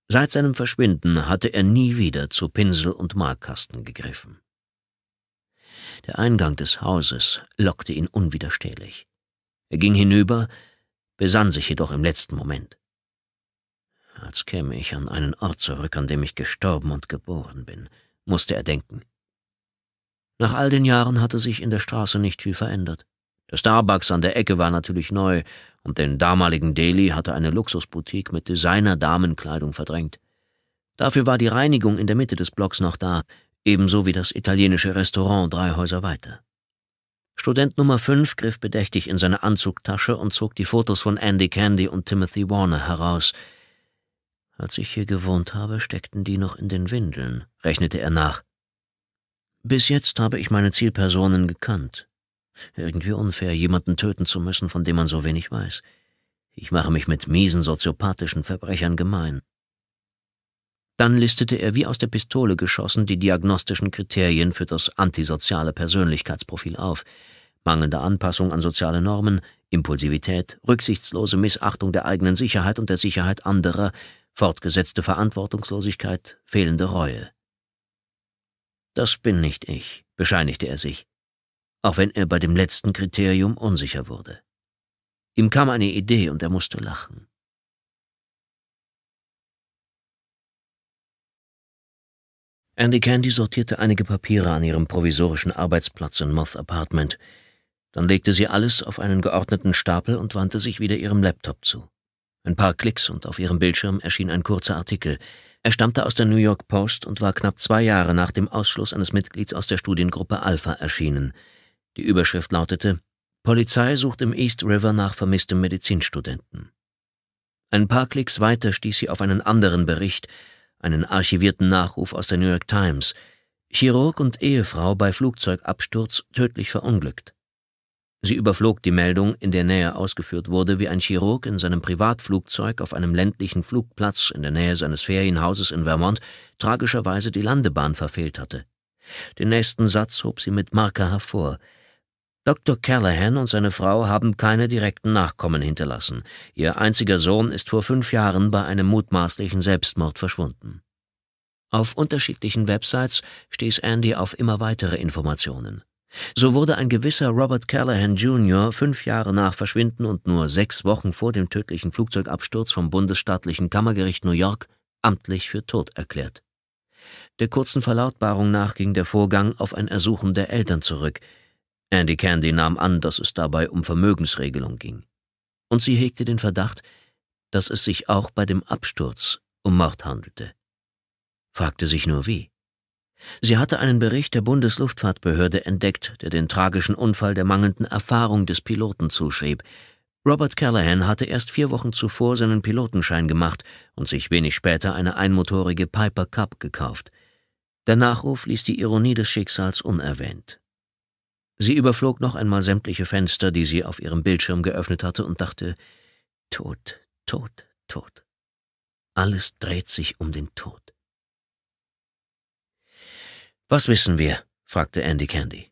Seit seinem Verschwinden hatte er nie wieder zu Pinsel und Malkasten gegriffen. Der Eingang des Hauses lockte ihn unwiderstehlich. Er ging hinüber, besann sich jedoch im letzten Moment. Als käme ich an einen Ort zurück, an dem ich gestorben und geboren bin, musste er denken. Nach all den Jahren hatte sich in der Straße nicht viel verändert. Der Starbucks an der Ecke war natürlich neu, und den damaligen Delhi hatte eine Luxusboutique mit Designer-Damenkleidung verdrängt. Dafür war die Reinigung in der Mitte des Blocks noch da, ebenso wie das italienische Restaurant drei Häuser weiter. Student Nummer fünf griff bedächtig in seine Anzugtasche und zog die Fotos von Andy Candy und Timothy Warner heraus. Als ich hier gewohnt habe, steckten die noch in den Windeln, rechnete er nach. Bis jetzt habe ich meine Zielpersonen gekannt. Irgendwie unfair, jemanden töten zu müssen, von dem man so wenig weiß. Ich mache mich mit miesen soziopathischen Verbrechern gemein. Dann listete er wie aus der Pistole geschossen die diagnostischen Kriterien für das antisoziale Persönlichkeitsprofil auf. Mangelnde Anpassung an soziale Normen, Impulsivität, rücksichtslose Missachtung der eigenen Sicherheit und der Sicherheit anderer, fortgesetzte Verantwortungslosigkeit, fehlende Reue. Das bin nicht ich, bescheinigte er sich, auch wenn er bei dem letzten Kriterium unsicher wurde. Ihm kam eine Idee und er musste lachen. Andy Candy sortierte einige Papiere an ihrem provisorischen Arbeitsplatz in Moth Apartment. Dann legte sie alles auf einen geordneten Stapel und wandte sich wieder ihrem Laptop zu. Ein paar Klicks und auf ihrem Bildschirm erschien ein kurzer Artikel. Er stammte aus der New York Post und war knapp zwei Jahre nach dem Ausschluss eines Mitglieds aus der Studiengruppe Alpha erschienen. Die Überschrift lautete Polizei sucht im East River nach vermisstem Medizinstudenten. Ein paar Klicks weiter stieß sie auf einen anderen Bericht, einen archivierten Nachruf aus der New York Times, Chirurg und Ehefrau bei Flugzeugabsturz tödlich verunglückt. Sie überflog die Meldung, in der Nähe ausgeführt wurde, wie ein Chirurg in seinem Privatflugzeug auf einem ländlichen Flugplatz in der Nähe seines Ferienhauses in Vermont tragischerweise die Landebahn verfehlt hatte. Den nächsten Satz hob sie mit Marker hervor – Dr. Callahan und seine Frau haben keine direkten Nachkommen hinterlassen. Ihr einziger Sohn ist vor fünf Jahren bei einem mutmaßlichen Selbstmord verschwunden. Auf unterschiedlichen Websites stieß Andy auf immer weitere Informationen. So wurde ein gewisser Robert Callahan Jr. fünf Jahre nach Verschwinden und nur sechs Wochen vor dem tödlichen Flugzeugabsturz vom bundesstaatlichen Kammergericht New York amtlich für tot erklärt. Der kurzen Verlautbarung nach ging der Vorgang auf ein Ersuchen der Eltern zurück, Andy Candy nahm an, dass es dabei um Vermögensregelung ging. Und sie hegte den Verdacht, dass es sich auch bei dem Absturz um Mord handelte. Fragte sich nur wie. Sie hatte einen Bericht der Bundesluftfahrtbehörde entdeckt, der den tragischen Unfall der mangelnden Erfahrung des Piloten zuschrieb. Robert Callahan hatte erst vier Wochen zuvor seinen Pilotenschein gemacht und sich wenig später eine einmotorige Piper Cup gekauft. Der Nachruf ließ die Ironie des Schicksals unerwähnt. Sie überflog noch einmal sämtliche Fenster, die sie auf ihrem Bildschirm geöffnet hatte, und dachte, Tod, Tod, Tod. Alles dreht sich um den Tod. Was wissen wir? fragte Andy Candy.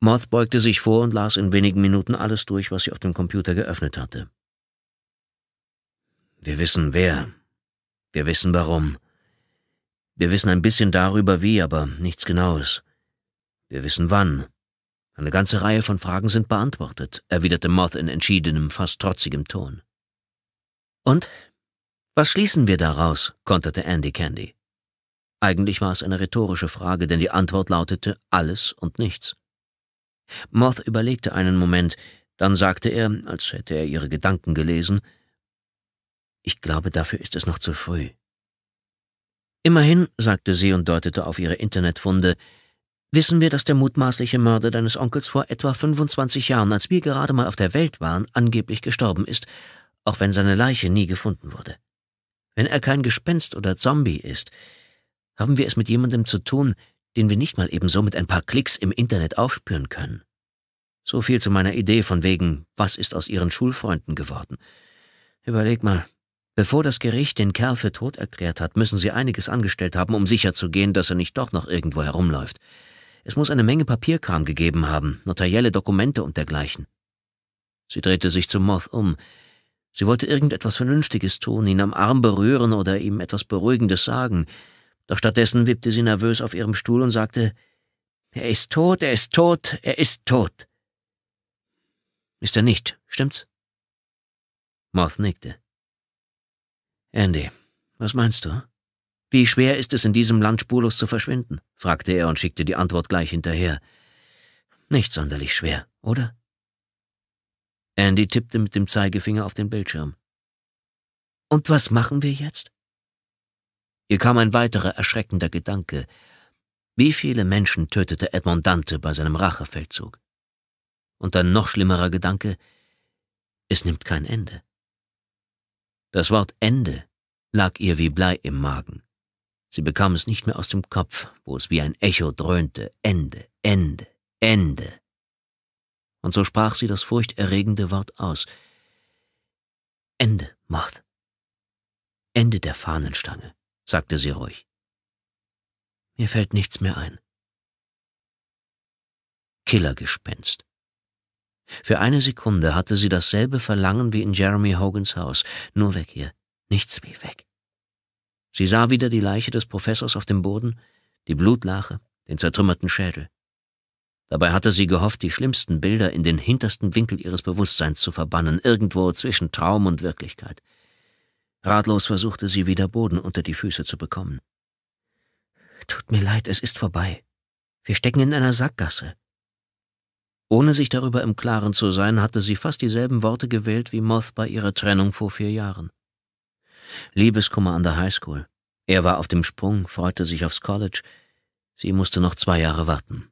Moth beugte sich vor und las in wenigen Minuten alles durch, was sie auf dem Computer geöffnet hatte. Wir wissen wer. Wir wissen warum. Wir wissen ein bisschen darüber wie, aber nichts Genaues. Wir wissen wann. Eine ganze Reihe von Fragen sind beantwortet, erwiderte Moth in entschiedenem, fast trotzigem Ton. Und? Was schließen wir daraus? konterte Andy Candy. Eigentlich war es eine rhetorische Frage, denn die Antwort lautete alles und nichts. Moth überlegte einen Moment, dann sagte er, als hätte er ihre Gedanken gelesen, ich glaube, dafür ist es noch zu früh. Immerhin, sagte sie und deutete auf ihre Internetfunde, wissen wir, dass der mutmaßliche Mörder deines Onkels vor etwa 25 Jahren, als wir gerade mal auf der Welt waren, angeblich gestorben ist, auch wenn seine Leiche nie gefunden wurde. Wenn er kein Gespenst oder Zombie ist, haben wir es mit jemandem zu tun, den wir nicht mal ebenso mit ein paar Klicks im Internet aufspüren können. So viel zu meiner Idee von wegen, was ist aus ihren Schulfreunden geworden. Überleg mal, bevor das Gericht den Kerl für tot erklärt hat, müssen sie einiges angestellt haben, um sicherzugehen, dass er nicht doch noch irgendwo herumläuft. Es muss eine Menge Papierkram gegeben haben, notarielle Dokumente und dergleichen. Sie drehte sich zu Moth um. Sie wollte irgendetwas Vernünftiges tun, ihn am Arm berühren oder ihm etwas Beruhigendes sagen. Doch stattdessen wippte sie nervös auf ihrem Stuhl und sagte, er ist tot, er ist tot, er ist tot. Ist er nicht, stimmt's? Moth nickte. Andy, was meinst du? Wie schwer ist es, in diesem Land spurlos zu verschwinden? fragte er und schickte die Antwort gleich hinterher. Nicht sonderlich schwer, oder? Andy tippte mit dem Zeigefinger auf den Bildschirm. Und was machen wir jetzt? Ihr kam ein weiterer erschreckender Gedanke. Wie viele Menschen tötete Edmond Dante bei seinem Rachefeldzug? Und ein noch schlimmerer Gedanke, es nimmt kein Ende. Das Wort Ende lag ihr wie Blei im Magen. Sie bekam es nicht mehr aus dem Kopf, wo es wie ein Echo dröhnte Ende, Ende, Ende. Und so sprach sie das furchterregende Wort aus. Ende, Mord. Ende der Fahnenstange, sagte sie ruhig. Mir fällt nichts mehr ein. Killergespenst. Für eine Sekunde hatte sie dasselbe Verlangen wie in Jeremy Hogans Haus. Nur weg hier, nichts wie weg. Sie sah wieder die Leiche des Professors auf dem Boden, die Blutlache, den zertrümmerten Schädel. Dabei hatte sie gehofft, die schlimmsten Bilder in den hintersten Winkel ihres Bewusstseins zu verbannen, irgendwo zwischen Traum und Wirklichkeit. Ratlos versuchte sie wieder Boden unter die Füße zu bekommen. Tut mir leid, es ist vorbei. Wir stecken in einer Sackgasse. Ohne sich darüber im Klaren zu sein, hatte sie fast dieselben Worte gewählt wie Moth bei ihrer Trennung vor vier Jahren. Liebeskummer an der Highschool. Er war auf dem Sprung, freute sich aufs College. Sie musste noch zwei Jahre warten.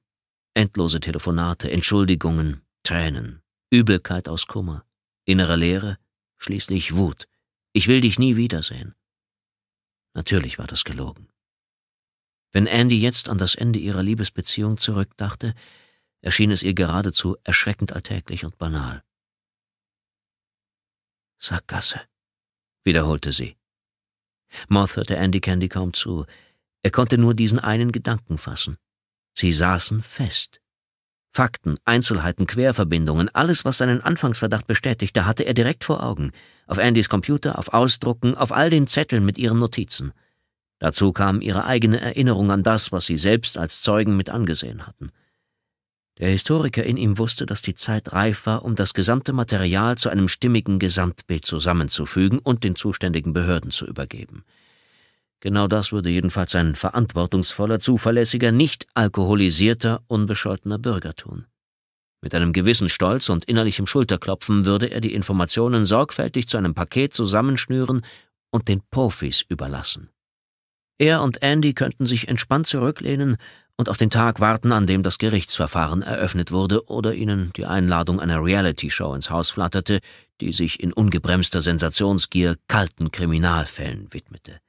Endlose Telefonate, Entschuldigungen, Tränen, Übelkeit aus Kummer, innere Leere, schließlich Wut. Ich will dich nie wiedersehen. Natürlich war das gelogen. Wenn Andy jetzt an das Ende ihrer Liebesbeziehung zurückdachte, erschien es ihr geradezu erschreckend alltäglich und banal. Sackgasse wiederholte sie. Moth hörte Andy Candy kaum zu. Er konnte nur diesen einen Gedanken fassen. Sie saßen fest. Fakten, Einzelheiten, Querverbindungen, alles, was seinen Anfangsverdacht bestätigte, hatte er direkt vor Augen. Auf Andys Computer, auf Ausdrucken, auf all den Zetteln mit ihren Notizen. Dazu kam ihre eigene Erinnerung an das, was sie selbst als Zeugen mit angesehen hatten. Der Historiker in ihm wusste, dass die Zeit reif war, um das gesamte Material zu einem stimmigen Gesamtbild zusammenzufügen und den zuständigen Behörden zu übergeben. Genau das würde jedenfalls ein verantwortungsvoller, zuverlässiger, nicht alkoholisierter, unbescholtener Bürger tun. Mit einem gewissen Stolz und innerlichem Schulterklopfen würde er die Informationen sorgfältig zu einem Paket zusammenschnüren und den Profis überlassen. Er und Andy könnten sich entspannt zurücklehnen und auf den Tag warten, an dem das Gerichtsverfahren eröffnet wurde oder ihnen die Einladung einer Reality-Show ins Haus flatterte, die sich in ungebremster Sensationsgier kalten Kriminalfällen widmete.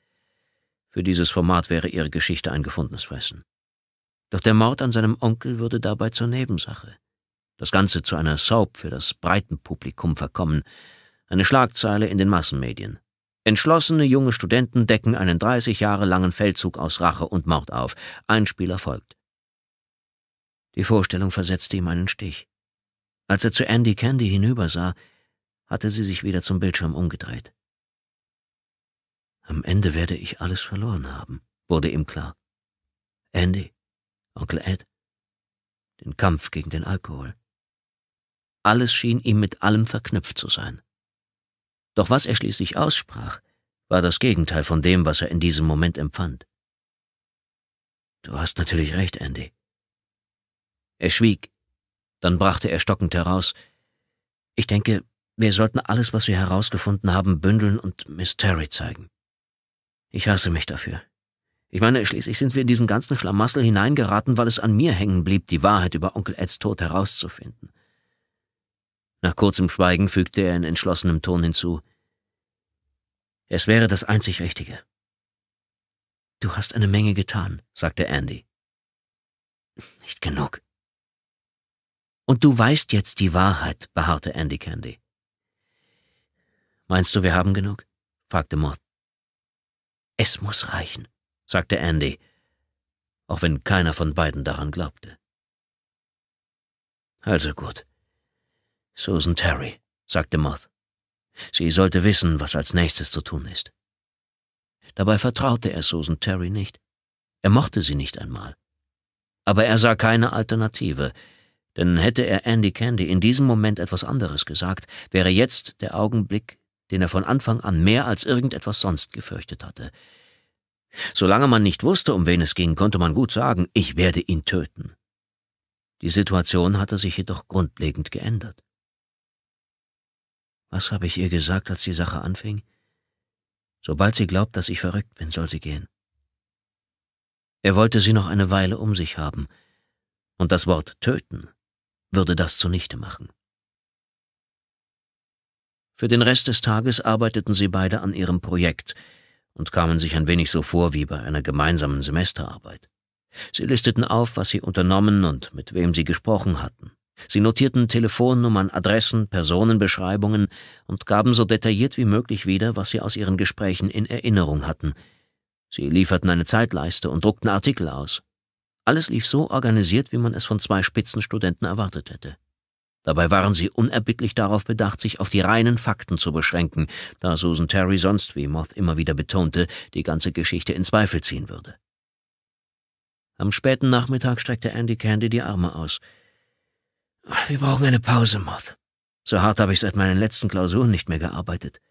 Für dieses Format wäre ihre Geschichte ein gefundenes Fressen. Doch der Mord an seinem Onkel würde dabei zur Nebensache. Das Ganze zu einer Soap für das breiten Publikum verkommen, eine Schlagzeile in den Massenmedien. Entschlossene junge Studenten decken einen 30 Jahre langen Feldzug aus Rache und Mord auf. Ein Spieler folgt. Die Vorstellung versetzte ihm einen Stich. Als er zu Andy Candy hinübersah, hatte sie sich wieder zum Bildschirm umgedreht. Am Ende werde ich alles verloren haben, wurde ihm klar. Andy, Onkel Ed, den Kampf gegen den Alkohol. Alles schien ihm mit allem verknüpft zu sein. Doch was er schließlich aussprach, war das Gegenteil von dem, was er in diesem Moment empfand. Du hast natürlich recht, Andy. Er schwieg. Dann brachte er stockend heraus. Ich denke, wir sollten alles, was wir herausgefunden haben, bündeln und Miss Terry zeigen. Ich hasse mich dafür. Ich meine, schließlich sind wir in diesen ganzen Schlamassel hineingeraten, weil es an mir hängen blieb, die Wahrheit über Onkel Eds Tod herauszufinden. Nach kurzem Schweigen fügte er in entschlossenem Ton hinzu. Es wäre das Einzig Richtige. Du hast eine Menge getan, sagte Andy. Nicht genug. Und du weißt jetzt die Wahrheit, beharrte Andy Candy. Meinst du, wir haben genug? fragte Moth. Es muss reichen, sagte Andy, auch wenn keiner von beiden daran glaubte. Also gut. Susan Terry, sagte Moth. Sie sollte wissen, was als nächstes zu tun ist. Dabei vertraute er Susan Terry nicht. Er mochte sie nicht einmal. Aber er sah keine Alternative, denn hätte er Andy Candy in diesem Moment etwas anderes gesagt, wäre jetzt der Augenblick, den er von Anfang an mehr als irgendetwas sonst gefürchtet hatte. Solange man nicht wusste, um wen es ging, konnte man gut sagen, ich werde ihn töten. Die Situation hatte sich jedoch grundlegend geändert. Was habe ich ihr gesagt, als die Sache anfing? Sobald sie glaubt, dass ich verrückt bin, soll sie gehen. Er wollte sie noch eine Weile um sich haben, und das Wort töten würde das zunichte machen. Für den Rest des Tages arbeiteten sie beide an ihrem Projekt und kamen sich ein wenig so vor wie bei einer gemeinsamen Semesterarbeit. Sie listeten auf, was sie unternommen und mit wem sie gesprochen hatten. Sie notierten Telefonnummern, Adressen, Personenbeschreibungen und gaben so detailliert wie möglich wieder, was sie aus ihren Gesprächen in Erinnerung hatten. Sie lieferten eine Zeitleiste und druckten Artikel aus. Alles lief so organisiert, wie man es von zwei Spitzenstudenten erwartet hätte. Dabei waren sie unerbittlich darauf bedacht, sich auf die reinen Fakten zu beschränken, da Susan Terry sonst, wie Moth immer wieder betonte, die ganze Geschichte in Zweifel ziehen würde. Am späten Nachmittag streckte Andy Candy die Arme aus – wir brauchen eine Pause, Moth. So hart habe ich seit meinen letzten Klausuren nicht mehr gearbeitet.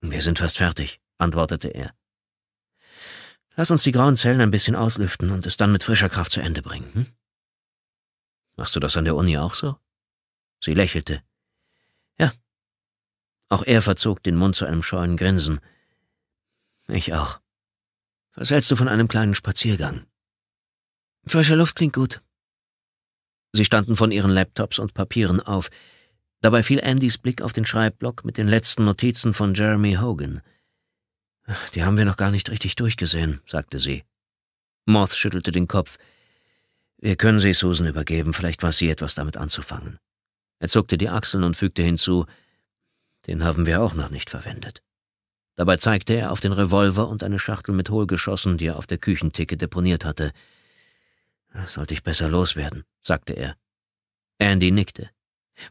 Wir sind fast fertig, antwortete er. Lass uns die grauen Zellen ein bisschen auslüften und es dann mit frischer Kraft zu Ende bringen. Hm? Machst du das an der Uni auch so? Sie lächelte. Ja. Auch er verzog den Mund zu einem scheuen Grinsen. Ich auch. Was hältst du von einem kleinen Spaziergang? Frische Luft klingt gut. Sie standen von ihren Laptops und Papieren auf. Dabei fiel Andys Blick auf den Schreibblock mit den letzten Notizen von Jeremy Hogan. Die haben wir noch gar nicht richtig durchgesehen, sagte sie. Moth schüttelte den Kopf. Wir können sie Susan übergeben, vielleicht weiß sie etwas damit anzufangen. Er zuckte die Achseln und fügte hinzu, den haben wir auch noch nicht verwendet. Dabei zeigte er auf den Revolver und eine Schachtel mit Hohlgeschossen, die er auf der Küchenticke deponiert hatte. Sollte ich besser loswerden, sagte er. Andy nickte.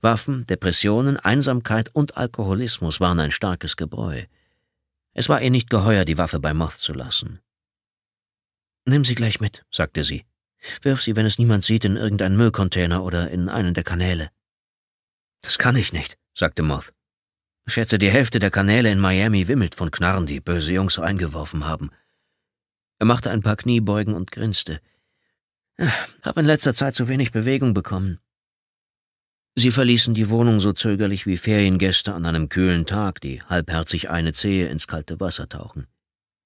Waffen, Depressionen, Einsamkeit und Alkoholismus waren ein starkes Gebräu. Es war ihr nicht geheuer, die Waffe bei Moth zu lassen. Nimm sie gleich mit, sagte sie. Wirf sie, wenn es niemand sieht, in irgendeinen Müllcontainer oder in einen der Kanäle. Das kann ich nicht, sagte Moth. schätze, die Hälfte der Kanäle in Miami wimmelt von Knarren, die böse Jungs eingeworfen haben. Er machte ein paar Kniebeugen und grinste. Hab in letzter Zeit zu wenig Bewegung bekommen. Sie verließen die Wohnung so zögerlich wie Feriengäste an einem kühlen Tag, die halbherzig eine Zehe ins kalte Wasser tauchen.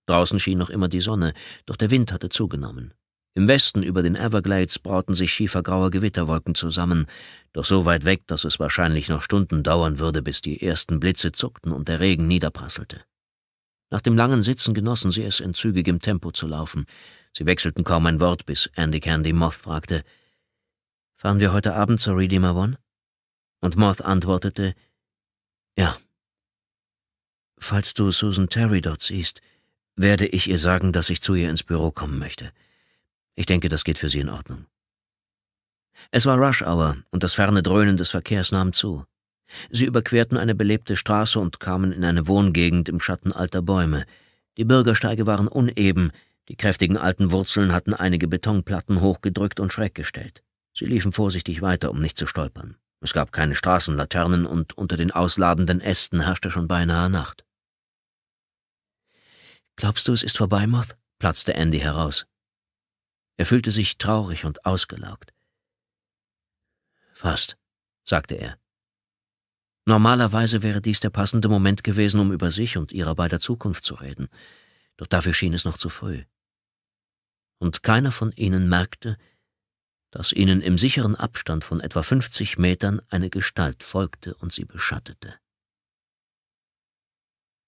Draußen schien noch immer die Sonne, doch der Wind hatte zugenommen. Im Westen über den Everglades brauten sich schiefergraue Gewitterwolken zusammen, doch so weit weg, dass es wahrscheinlich noch Stunden dauern würde, bis die ersten Blitze zuckten und der Regen niederprasselte. Nach dem langen Sitzen genossen sie es, in zügigem Tempo zu laufen. Sie wechselten kaum ein Wort, bis Andy Candy Moth fragte, »Fahren wir heute Abend zur Redeemer One?« Und Moth antwortete, »Ja.« »Falls du Susan Terry dort siehst, werde ich ihr sagen, dass ich zu ihr ins Büro kommen möchte. Ich denke, das geht für sie in Ordnung.« Es war Rush Hour und das ferne Dröhnen des Verkehrs nahm zu. Sie überquerten eine belebte Straße und kamen in eine Wohngegend im Schatten alter Bäume. Die Bürgersteige waren uneben, die kräftigen alten Wurzeln hatten einige Betonplatten hochgedrückt und schräg gestellt. Sie liefen vorsichtig weiter, um nicht zu stolpern. Es gab keine Straßenlaternen und unter den ausladenden Ästen herrschte schon beinahe Nacht. Glaubst du, es ist vorbei, Moth? platzte Andy heraus. Er fühlte sich traurig und ausgelaugt. Fast, sagte er. Normalerweise wäre dies der passende Moment gewesen, um über sich und ihrer beider Zukunft zu reden, doch dafür schien es noch zu früh und keiner von ihnen merkte, dass ihnen im sicheren Abstand von etwa 50 Metern eine Gestalt folgte und sie beschattete.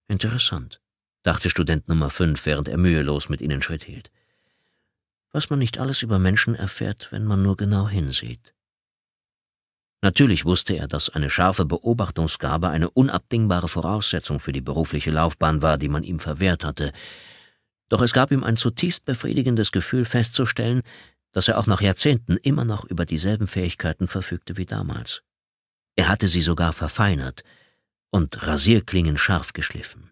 Interessant, dachte Student Nummer 5, während er mühelos mit ihnen Schritt hielt. Was man nicht alles über Menschen erfährt, wenn man nur genau hinsieht. Natürlich wusste er, dass eine scharfe Beobachtungsgabe eine unabdingbare Voraussetzung für die berufliche Laufbahn war, die man ihm verwehrt hatte, doch es gab ihm ein zutiefst befriedigendes Gefühl festzustellen, dass er auch nach Jahrzehnten immer noch über dieselben Fähigkeiten verfügte wie damals. Er hatte sie sogar verfeinert und Rasierklingen scharf geschliffen.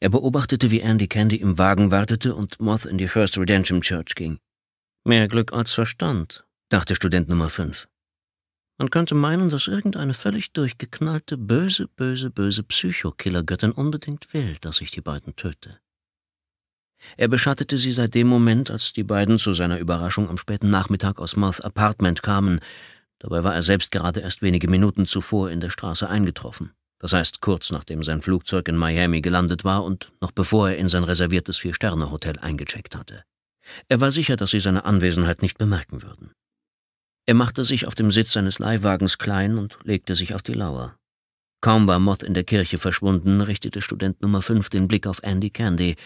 Er beobachtete, wie Andy Candy im Wagen wartete und Moth in die First Redemption Church ging. Mehr Glück als Verstand, dachte Student Nummer 5. Man könnte meinen, dass irgendeine völlig durchgeknallte, böse, böse, böse Psychokillergöttin unbedingt will, dass ich die beiden töte. Er beschattete sie seit dem Moment, als die beiden zu seiner Überraschung am späten Nachmittag aus Mouth Apartment kamen. Dabei war er selbst gerade erst wenige Minuten zuvor in der Straße eingetroffen. Das heißt, kurz nachdem sein Flugzeug in Miami gelandet war und noch bevor er in sein reserviertes Vier-Sterne-Hotel eingecheckt hatte. Er war sicher, dass sie seine Anwesenheit nicht bemerken würden. Er machte sich auf dem Sitz seines Leihwagens klein und legte sich auf die Lauer. Kaum war Moth in der Kirche verschwunden, richtete Student Nummer 5 den Blick auf Andy Candy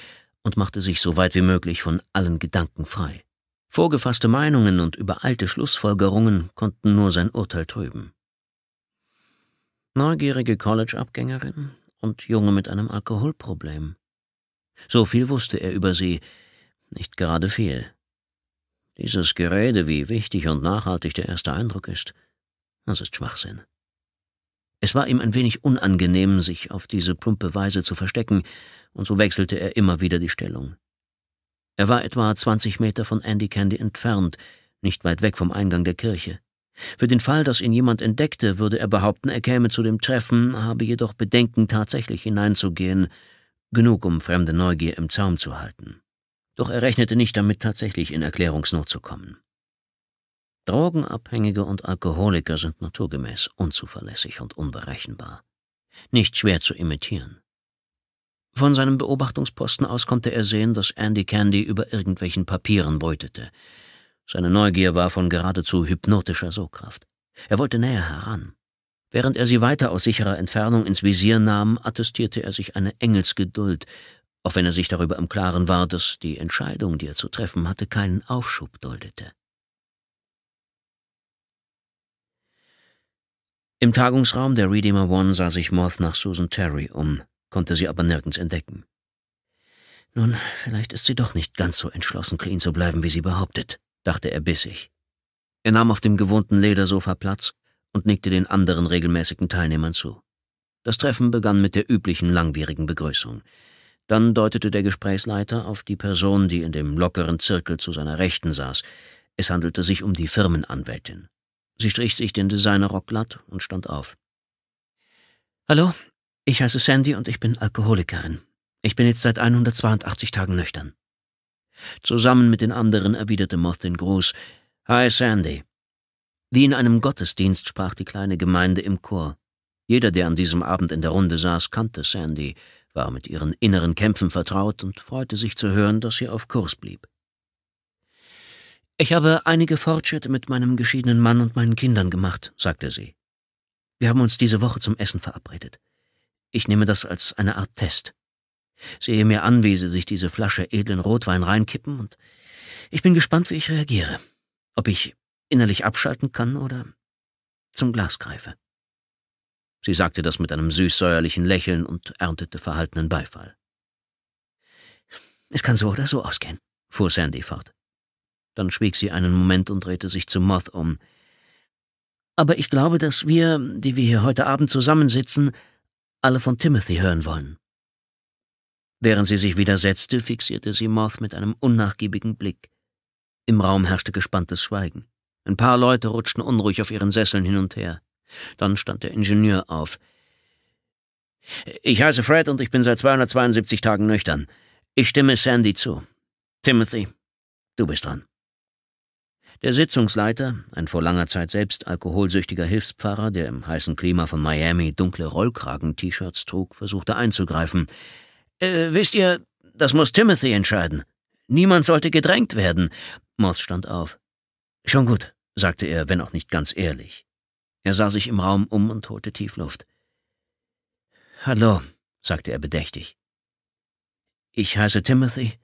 und machte sich so weit wie möglich von allen Gedanken frei. Vorgefasste Meinungen und übereilte Schlussfolgerungen konnten nur sein Urteil trüben. Neugierige College-Abgängerin und Junge mit einem Alkoholproblem. So viel wusste er über sie, nicht gerade viel. Dieses Gerede, wie wichtig und nachhaltig der erste Eindruck ist, das ist Schwachsinn. Es war ihm ein wenig unangenehm, sich auf diese plumpe Weise zu verstecken, und so wechselte er immer wieder die Stellung. Er war etwa zwanzig Meter von Andy Candy entfernt, nicht weit weg vom Eingang der Kirche. Für den Fall, dass ihn jemand entdeckte, würde er behaupten, er käme zu dem Treffen, habe jedoch Bedenken, tatsächlich hineinzugehen, genug, um fremde Neugier im Zaum zu halten. Doch er rechnete nicht damit, tatsächlich in Erklärungsnot zu kommen. Drogenabhängige und Alkoholiker sind naturgemäß unzuverlässig und unberechenbar, nicht schwer zu imitieren. Von seinem Beobachtungsposten aus konnte er sehen, dass Andy Candy über irgendwelchen Papieren brütete. Seine Neugier war von geradezu hypnotischer Sogkraft. Er wollte näher heran. Während er sie weiter aus sicherer Entfernung ins Visier nahm, attestierte er sich eine Engelsgeduld, auch wenn er sich darüber im Klaren war, dass die Entscheidung, die er zu treffen hatte, keinen Aufschub duldete. Im Tagungsraum der Redeemer One sah sich Moth nach Susan Terry um, konnte sie aber nirgends entdecken. Nun, vielleicht ist sie doch nicht ganz so entschlossen, clean zu bleiben, wie sie behauptet, dachte er bissig. Er nahm auf dem gewohnten Ledersofa Platz und nickte den anderen regelmäßigen Teilnehmern zu. Das Treffen begann mit der üblichen langwierigen Begrüßung. Dann deutete der Gesprächsleiter auf die Person, die in dem lockeren Zirkel zu seiner Rechten saß. Es handelte sich um die Firmenanwältin. Sie strich sich den Designerrock glatt und stand auf. Hallo, ich heiße Sandy und ich bin Alkoholikerin. Ich bin jetzt seit 182 Tagen nüchtern. Zusammen mit den anderen erwiderte Moth den Gruß. Hi, Sandy. Wie in einem Gottesdienst sprach die kleine Gemeinde im Chor. Jeder, der an diesem Abend in der Runde saß, kannte Sandy war mit ihren inneren Kämpfen vertraut und freute sich zu hören, dass sie auf Kurs blieb. Ich habe einige Fortschritte mit meinem geschiedenen Mann und meinen Kindern gemacht, sagte sie. Wir haben uns diese Woche zum Essen verabredet. Ich nehme das als eine Art Test. Sehe mir an, wie Sie sich diese Flasche edlen Rotwein reinkippen, und ich bin gespannt, wie ich reagiere. Ob ich innerlich abschalten kann oder zum Glas greife. Sie sagte das mit einem süßsäuerlichen Lächeln und erntete verhaltenen Beifall. Es kann so oder so ausgehen, fuhr Sandy fort. Dann schwieg sie einen Moment und drehte sich zu Moth um. Aber ich glaube, dass wir, die wir hier heute Abend zusammensitzen, alle von Timothy hören wollen. Während sie sich wieder setzte, fixierte sie Moth mit einem unnachgiebigen Blick. Im Raum herrschte gespanntes Schweigen. Ein paar Leute rutschten unruhig auf ihren Sesseln hin und her. Dann stand der Ingenieur auf. Ich heiße Fred und ich bin seit 272 Tagen nüchtern. Ich stimme Sandy zu. Timothy, du bist dran. Der Sitzungsleiter, ein vor langer Zeit selbst alkoholsüchtiger Hilfspfarrer, der im heißen Klima von Miami dunkle Rollkragen-T-Shirts trug, versuchte einzugreifen. Äh, wisst ihr, das muss Timothy entscheiden. Niemand sollte gedrängt werden. Moss stand auf. Schon gut, sagte er, wenn auch nicht ganz ehrlich. Er sah sich im Raum um und holte Tiefluft. Hallo, sagte er bedächtig. Ich heiße Timothy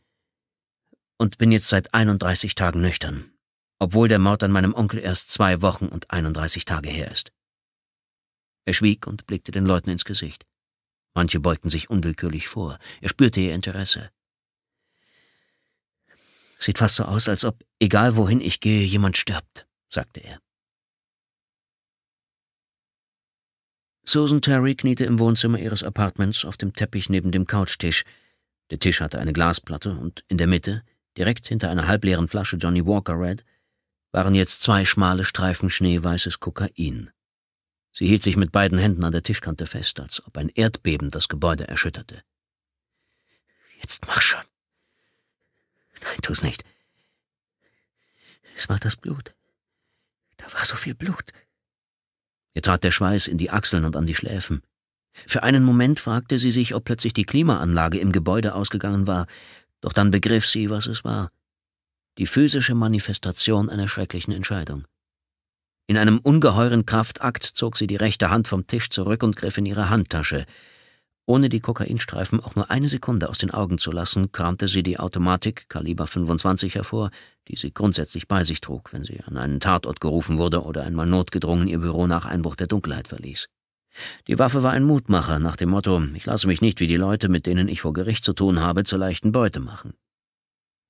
und bin jetzt seit 31 Tagen nüchtern, obwohl der Mord an meinem Onkel erst zwei Wochen und 31 Tage her ist. Er schwieg und blickte den Leuten ins Gesicht. Manche beugten sich unwillkürlich vor. Er spürte ihr Interesse. Sieht fast so aus, als ob, egal wohin ich gehe, jemand stirbt, sagte er. Susan Terry kniete im Wohnzimmer ihres Apartments auf dem Teppich neben dem Couchtisch. Der Tisch hatte eine Glasplatte und in der Mitte, direkt hinter einer halbleeren Flasche Johnny Walker Red, waren jetzt zwei schmale Streifen schneeweißes Kokain. Sie hielt sich mit beiden Händen an der Tischkante fest, als ob ein Erdbeben das Gebäude erschütterte. Jetzt mach schon. Nein, tu's nicht. Es war das Blut. Da war so viel Blut. Ihr trat der Schweiß in die Achseln und an die Schläfen. Für einen Moment fragte sie sich, ob plötzlich die Klimaanlage im Gebäude ausgegangen war, doch dann begriff sie, was es war. Die physische Manifestation einer schrecklichen Entscheidung. In einem ungeheuren Kraftakt zog sie die rechte Hand vom Tisch zurück und griff in ihre Handtasche. Ohne die Kokainstreifen auch nur eine Sekunde aus den Augen zu lassen, kramte sie die Automatik Kaliber 25 hervor, die sie grundsätzlich bei sich trug, wenn sie an einen Tatort gerufen wurde oder einmal notgedrungen ihr Büro nach Einbruch der Dunkelheit verließ. Die Waffe war ein Mutmacher nach dem Motto, ich lasse mich nicht wie die Leute, mit denen ich vor Gericht zu tun habe, zur leichten Beute machen.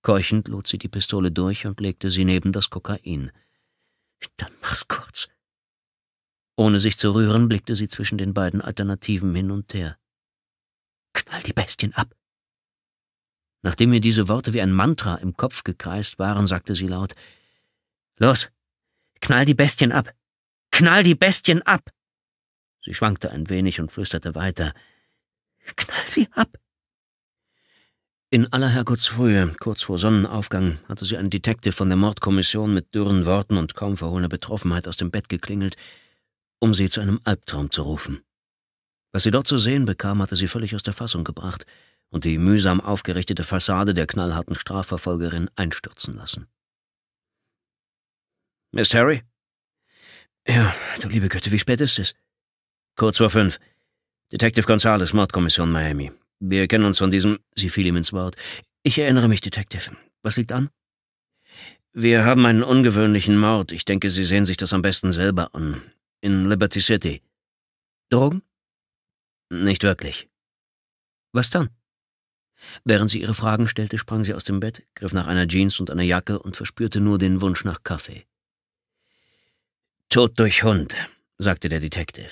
Keuchend lud sie die Pistole durch und legte sie neben das Kokain. Dann mach's kurz. Ohne sich zu rühren, blickte sie zwischen den beiden Alternativen hin und her knall die Bestien ab. Nachdem mir diese Worte wie ein Mantra im Kopf gekreist waren, sagte sie laut Los, knall die Bestien ab. Knall die Bestien ab. Sie schwankte ein wenig und flüsterte weiter Knall sie ab. In aller Herrgottsfrühe, kurz vor Sonnenaufgang, hatte sie ein Detective von der Mordkommission mit dürren Worten und kaum verhohlener Betroffenheit aus dem Bett geklingelt, um sie zu einem Albtraum zu rufen. Was sie dort zu sehen bekam, hatte sie völlig aus der Fassung gebracht und die mühsam aufgerichtete Fassade der knallharten Strafverfolgerin einstürzen lassen. Miss Harry? Ja, du liebe Güte, wie spät ist es? Kurz vor fünf. Detective Gonzales, Mordkommission Miami. Wir kennen uns von diesem. Sie fiel ihm ins Wort. Ich erinnere mich, Detective. Was liegt an? Wir haben einen ungewöhnlichen Mord. Ich denke, Sie sehen sich das am besten selber an. In Liberty City. Drogen? Nicht wirklich. Was dann? Während sie ihre Fragen stellte, sprang sie aus dem Bett, griff nach einer Jeans und einer Jacke und verspürte nur den Wunsch nach Kaffee. Tod durch Hund, sagte der Detective.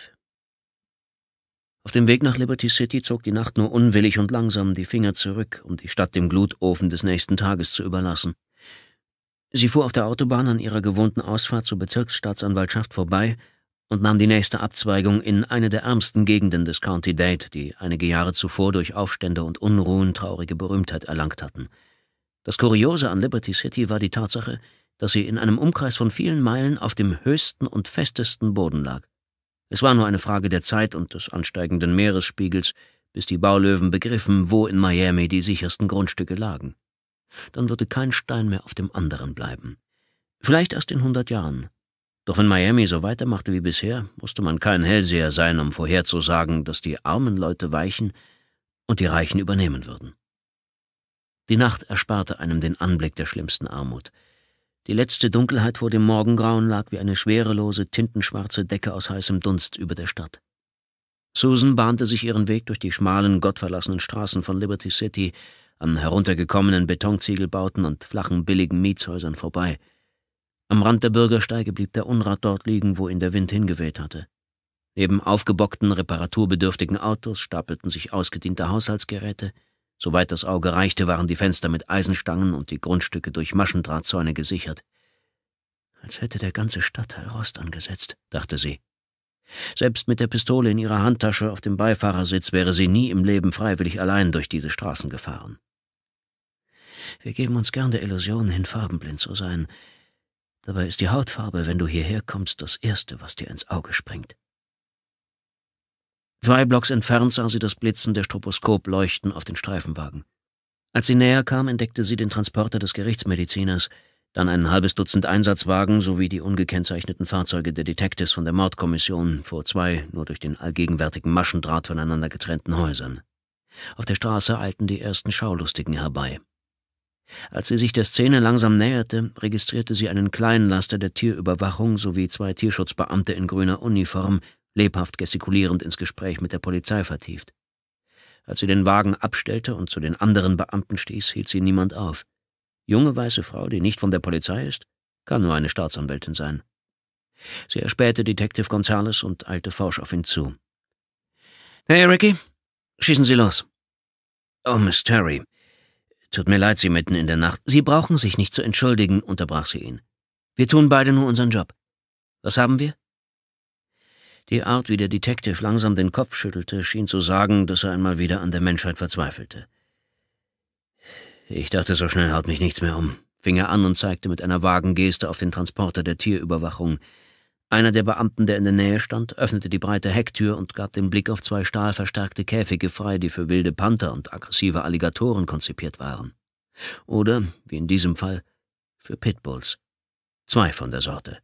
Auf dem Weg nach Liberty City zog die Nacht nur unwillig und langsam die Finger zurück, um die Stadt dem Glutofen des nächsten Tages zu überlassen. Sie fuhr auf der Autobahn an ihrer gewohnten Ausfahrt zur Bezirksstaatsanwaltschaft vorbei und nahm die nächste Abzweigung in eine der ärmsten Gegenden des County Dade, die einige Jahre zuvor durch Aufstände und Unruhen traurige Berühmtheit erlangt hatten. Das Kuriose an Liberty City war die Tatsache, dass sie in einem Umkreis von vielen Meilen auf dem höchsten und festesten Boden lag. Es war nur eine Frage der Zeit und des ansteigenden Meeresspiegels, bis die Baulöwen begriffen, wo in Miami die sichersten Grundstücke lagen. Dann würde kein Stein mehr auf dem anderen bleiben. Vielleicht erst in hundert Jahren, doch wenn Miami so weitermachte wie bisher, musste man kein Hellseher sein, um vorherzusagen, dass die armen Leute weichen und die Reichen übernehmen würden. Die Nacht ersparte einem den Anblick der schlimmsten Armut. Die letzte Dunkelheit vor dem Morgengrauen lag wie eine schwerelose, tintenschwarze Decke aus heißem Dunst über der Stadt. Susan bahnte sich ihren Weg durch die schmalen, gottverlassenen Straßen von Liberty City, an heruntergekommenen Betonziegelbauten und flachen, billigen Mietshäusern vorbei – am Rand der Bürgersteige blieb der Unrat dort liegen, wo ihn der Wind hingeweht hatte. Neben aufgebockten, reparaturbedürftigen Autos stapelten sich ausgediente Haushaltsgeräte. Soweit das Auge reichte, waren die Fenster mit Eisenstangen und die Grundstücke durch Maschendrahtzäune gesichert. Als hätte der ganze Stadtteil Rost angesetzt, dachte sie. Selbst mit der Pistole in ihrer Handtasche auf dem Beifahrersitz wäre sie nie im Leben freiwillig allein durch diese Straßen gefahren. Wir geben uns gern der Illusion hin, farbenblind zu sein, Dabei ist die Hautfarbe, wenn du hierher kommst, das Erste, was dir ins Auge springt. Zwei Blocks entfernt sah sie das Blitzen der Stroposkopleuchten auf den Streifenwagen. Als sie näher kam, entdeckte sie den Transporter des Gerichtsmediziners, dann ein halbes Dutzend Einsatzwagen sowie die ungekennzeichneten Fahrzeuge der Detectives von der Mordkommission vor zwei nur durch den allgegenwärtigen Maschendraht voneinander getrennten Häusern. Auf der Straße eilten die ersten Schaulustigen herbei. Als sie sich der Szene langsam näherte, registrierte sie einen kleinen Laster der Tierüberwachung sowie zwei Tierschutzbeamte in grüner Uniform, lebhaft gestikulierend ins Gespräch mit der Polizei vertieft. Als sie den Wagen abstellte und zu den anderen Beamten stieß, hielt sie niemand auf. Junge weiße Frau, die nicht von der Polizei ist, kann nur eine Staatsanwältin sein. Sie erspähte Detective Gonzales und eilte forsch auf ihn zu. Hey, Ricky, schießen Sie los. Oh, Miss Terry, Tut mir leid, Sie mitten in der Nacht. Sie brauchen sich nicht zu entschuldigen, unterbrach sie ihn. Wir tun beide nur unseren Job. Was haben wir? Die Art, wie der Detective langsam den Kopf schüttelte, schien zu sagen, dass er einmal wieder an der Menschheit verzweifelte. Ich dachte, so schnell haut mich nichts mehr um, fing er an und zeigte mit einer vagen Geste auf den Transporter der Tierüberwachung, einer der Beamten, der in der Nähe stand, öffnete die breite Hecktür und gab den Blick auf zwei stahlverstärkte Käfige frei, die für wilde Panther und aggressive Alligatoren konzipiert waren. Oder, wie in diesem Fall, für Pitbulls. Zwei von der Sorte.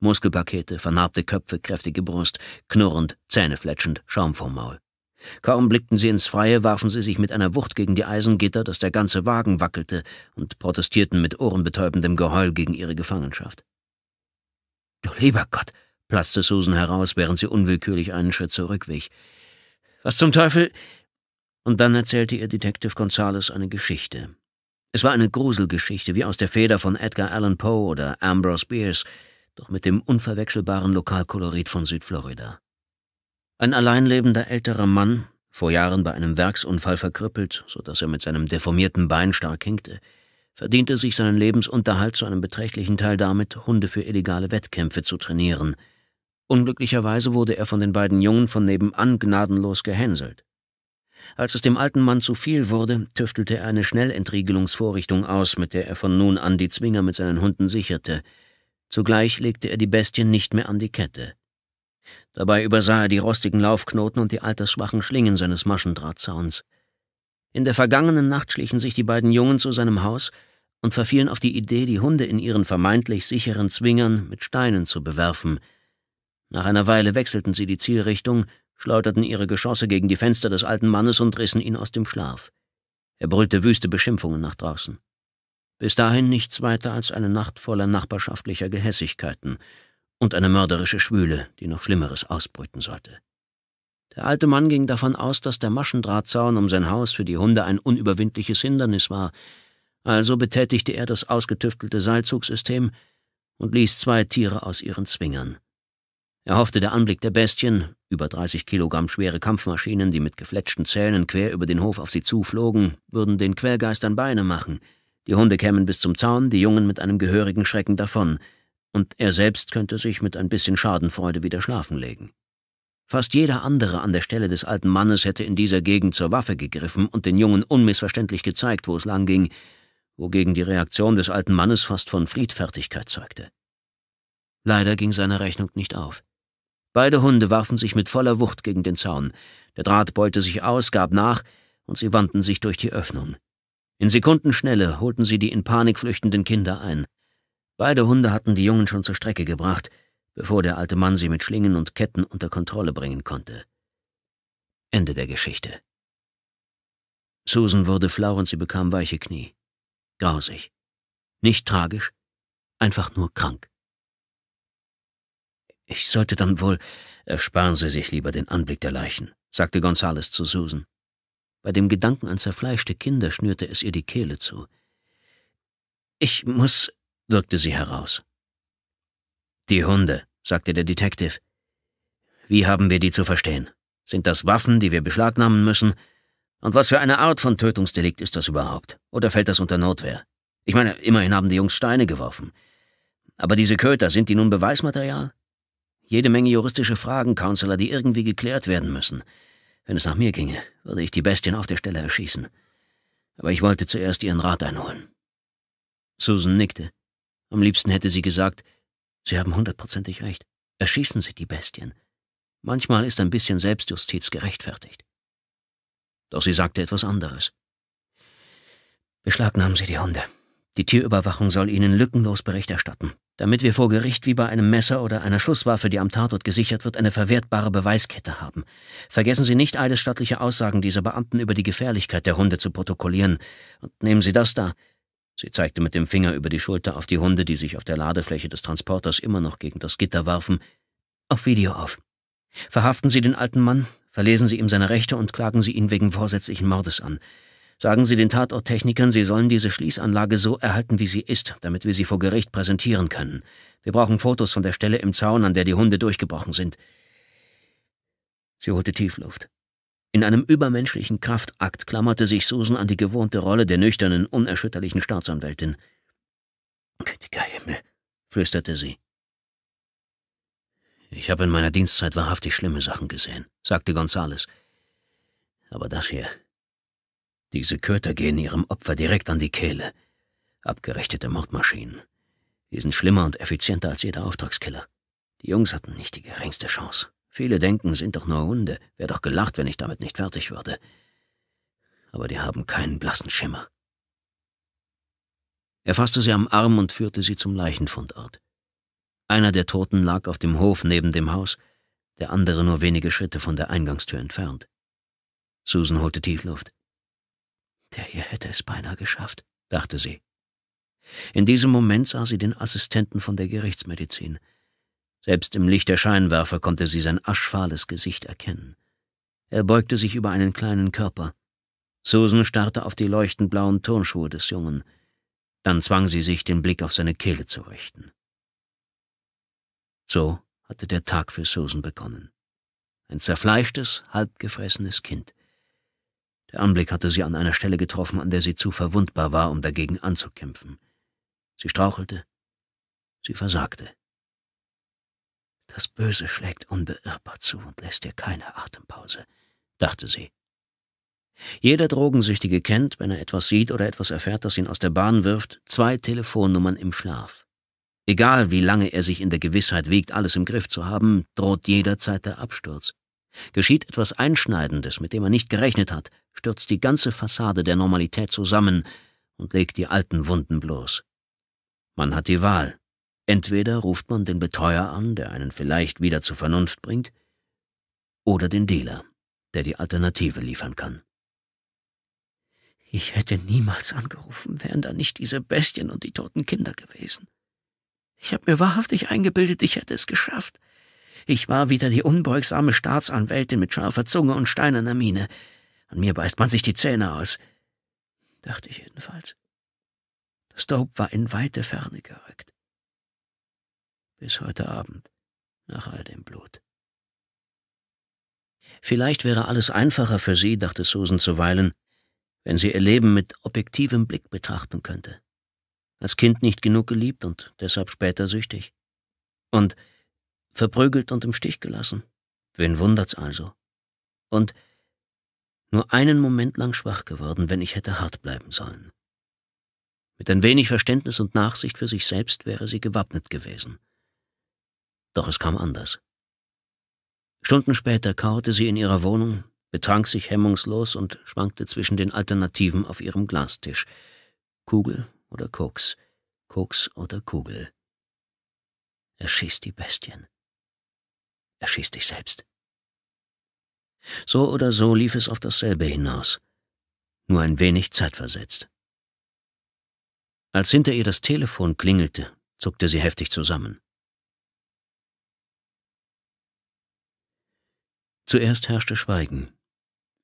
Muskelpakete, vernarbte Köpfe, kräftige Brust, knurrend, zähnefletschend, Schaum vom Maul. Kaum blickten sie ins Freie, warfen sie sich mit einer Wucht gegen die Eisengitter, dass der ganze Wagen wackelte, und protestierten mit ohrenbetäubendem Geheul gegen ihre Gefangenschaft. Du lieber Gott, platzte Susan heraus, während sie unwillkürlich einen Schritt zurückwich. Was zum Teufel? Und dann erzählte ihr Detective Gonzales eine Geschichte. Es war eine Gruselgeschichte, wie aus der Feder von Edgar Allan Poe oder Ambrose Bierce, doch mit dem unverwechselbaren Lokalkolorit von Südflorida. Ein alleinlebender älterer Mann, vor Jahren bei einem Werksunfall verkrüppelt, so dass er mit seinem deformierten Bein stark hinkte, verdiente sich seinen Lebensunterhalt zu einem beträchtlichen Teil damit, Hunde für illegale Wettkämpfe zu trainieren. Unglücklicherweise wurde er von den beiden Jungen von nebenan gnadenlos gehänselt. Als es dem alten Mann zu viel wurde, tüftelte er eine Schnellentriegelungsvorrichtung aus, mit der er von nun an die Zwinger mit seinen Hunden sicherte. Zugleich legte er die Bestien nicht mehr an die Kette. Dabei übersah er die rostigen Laufknoten und die altersschwachen Schlingen seines Maschendrahtzauns. In der vergangenen Nacht schlichen sich die beiden Jungen zu seinem Haus und verfielen auf die Idee, die Hunde in ihren vermeintlich sicheren Zwingern mit Steinen zu bewerfen. Nach einer Weile wechselten sie die Zielrichtung, schleuderten ihre Geschosse gegen die Fenster des alten Mannes und rissen ihn aus dem Schlaf. Er brüllte wüste Beschimpfungen nach draußen. Bis dahin nichts weiter als eine Nacht voller nachbarschaftlicher Gehässigkeiten und eine mörderische Schwüle, die noch Schlimmeres ausbrüten sollte. Der alte Mann ging davon aus, dass der Maschendrahtzaun um sein Haus für die Hunde ein unüberwindliches Hindernis war, also betätigte er das ausgetüftelte Seilzugsystem und ließ zwei Tiere aus ihren Zwingern. Er hoffte, der Anblick der Bestien, über 30 Kilogramm schwere Kampfmaschinen, die mit gefletschten Zähnen quer über den Hof auf sie zuflogen, würden den Quellgeistern Beine machen. Die Hunde kämen bis zum Zaun, die Jungen mit einem gehörigen Schrecken davon, und er selbst könnte sich mit ein bisschen Schadenfreude wieder schlafen legen. Fast jeder andere an der Stelle des alten Mannes hätte in dieser Gegend zur Waffe gegriffen und den Jungen unmissverständlich gezeigt, wo es lang ging, wogegen die Reaktion des alten Mannes fast von Friedfertigkeit zeugte. Leider ging seine Rechnung nicht auf. Beide Hunde warfen sich mit voller Wucht gegen den Zaun. Der Draht beute sich aus, gab nach, und sie wandten sich durch die Öffnung. In Sekundenschnelle holten sie die in Panik flüchtenden Kinder ein. Beide Hunde hatten die Jungen schon zur Strecke gebracht – bevor der alte Mann sie mit Schlingen und Ketten unter Kontrolle bringen konnte. Ende der Geschichte. Susan wurde flau und sie bekam weiche Knie. Grausig. Nicht tragisch, einfach nur krank. Ich sollte dann wohl. Ersparen Sie sich lieber den Anblick der Leichen, sagte Gonzales zu Susan. Bei dem Gedanken an zerfleischte Kinder schnürte es ihr die Kehle zu. Ich muss, wirkte sie heraus. Die Hunde, sagte der Detective. Wie haben wir die zu verstehen? Sind das Waffen, die wir beschlagnahmen müssen? Und was für eine Art von Tötungsdelikt ist das überhaupt? Oder fällt das unter Notwehr? Ich meine, immerhin haben die Jungs Steine geworfen. Aber diese Köter, sind die nun Beweismaterial? Jede Menge juristische Fragen, Counselor, die irgendwie geklärt werden müssen. Wenn es nach mir ginge, würde ich die Bestien auf der Stelle erschießen. Aber ich wollte zuerst ihren Rat einholen. Susan nickte. Am liebsten hätte sie gesagt, Sie haben hundertprozentig recht. Erschießen Sie die Bestien. Manchmal ist ein bisschen Selbstjustiz gerechtfertigt. Doch sie sagte etwas anderes. Beschlagnahmen Sie die Hunde. Die Tierüberwachung soll Ihnen lückenlos Bericht erstatten, damit wir vor Gericht wie bei einem Messer oder einer Schusswaffe, die am Tatort gesichert wird, eine verwertbare Beweiskette haben. Vergessen Sie nicht, eidesstattliche Aussagen dieser Beamten über die Gefährlichkeit der Hunde zu protokollieren. Und nehmen Sie das da, Sie zeigte mit dem Finger über die Schulter auf die Hunde, die sich auf der Ladefläche des Transporters immer noch gegen das Gitter warfen. Auf Video auf. Verhaften Sie den alten Mann, verlesen Sie ihm seine Rechte und klagen Sie ihn wegen vorsätzlichen Mordes an. Sagen Sie den Tatorttechnikern, sie sollen diese Schließanlage so erhalten, wie sie ist, damit wir sie vor Gericht präsentieren können. Wir brauchen Fotos von der Stelle im Zaun, an der die Hunde durchgebrochen sind. Sie holte Tiefluft. In einem übermenschlichen Kraftakt klammerte sich Susan an die gewohnte Rolle der nüchternen, unerschütterlichen Staatsanwältin. Gütiger Himmel, flüsterte sie. Ich habe in meiner Dienstzeit wahrhaftig schlimme Sachen gesehen, sagte Gonzales. Aber das hier. Diese Köter gehen ihrem Opfer direkt an die Kehle. Abgerichtete Mordmaschinen. Die sind schlimmer und effizienter als jeder Auftragskiller. Die Jungs hatten nicht die geringste Chance. Viele denken, sind doch nur Hunde. Wäre doch gelacht, wenn ich damit nicht fertig würde. Aber die haben keinen blassen Schimmer. Er fasste sie am Arm und führte sie zum Leichenfundort. Einer der Toten lag auf dem Hof neben dem Haus, der andere nur wenige Schritte von der Eingangstür entfernt. Susan holte Tiefluft. Der hier hätte es beinahe geschafft, dachte sie. In diesem Moment sah sie den Assistenten von der Gerichtsmedizin. Selbst im Licht der Scheinwerfer konnte sie sein aschfahles Gesicht erkennen. Er beugte sich über einen kleinen Körper. Susan starrte auf die leuchtend blauen Turnschuhe des Jungen. Dann zwang sie sich, den Blick auf seine Kehle zu richten. So hatte der Tag für Susan begonnen. Ein zerfleischtes, halbgefressenes Kind. Der Anblick hatte sie an einer Stelle getroffen, an der sie zu verwundbar war, um dagegen anzukämpfen. Sie strauchelte, sie versagte. Das Böse schlägt unbeirrbar zu und lässt dir keine Atempause, dachte sie. Jeder Drogensüchtige kennt, wenn er etwas sieht oder etwas erfährt, das ihn aus der Bahn wirft, zwei Telefonnummern im Schlaf. Egal wie lange er sich in der Gewissheit wiegt, alles im Griff zu haben, droht jederzeit der Absturz. Geschieht etwas Einschneidendes, mit dem er nicht gerechnet hat, stürzt die ganze Fassade der Normalität zusammen und legt die alten Wunden bloß. Man hat die Wahl. Entweder ruft man den Betreuer an, der einen vielleicht wieder zur Vernunft bringt, oder den Dealer, der die Alternative liefern kann. Ich hätte niemals angerufen, wären da nicht diese Bestien und die toten Kinder gewesen. Ich habe mir wahrhaftig eingebildet, ich hätte es geschafft. Ich war wieder die unbeugsame Staatsanwältin mit scharfer Zunge und steinerner Miene. An mir beißt man sich die Zähne aus. Dachte ich jedenfalls. Das Dope war in weite Ferne gerückt bis heute Abend, nach all dem Blut. Vielleicht wäre alles einfacher für sie, dachte Susan zuweilen, wenn sie ihr Leben mit objektivem Blick betrachten könnte. Als Kind nicht genug geliebt und deshalb später süchtig. Und verprügelt und im Stich gelassen. Wen wundert's also? Und nur einen Moment lang schwach geworden, wenn ich hätte hart bleiben sollen. Mit ein wenig Verständnis und Nachsicht für sich selbst wäre sie gewappnet gewesen. Doch es kam anders. Stunden später kauerte sie in ihrer Wohnung, betrank sich hemmungslos und schwankte zwischen den Alternativen auf ihrem Glastisch. Kugel oder Koks, Koks oder Kugel. Erschieß die Bestien. Erschieß dich selbst. So oder so lief es auf dasselbe hinaus, nur ein wenig zeitversetzt. Als hinter ihr das Telefon klingelte, zuckte sie heftig zusammen. Zuerst herrschte Schweigen.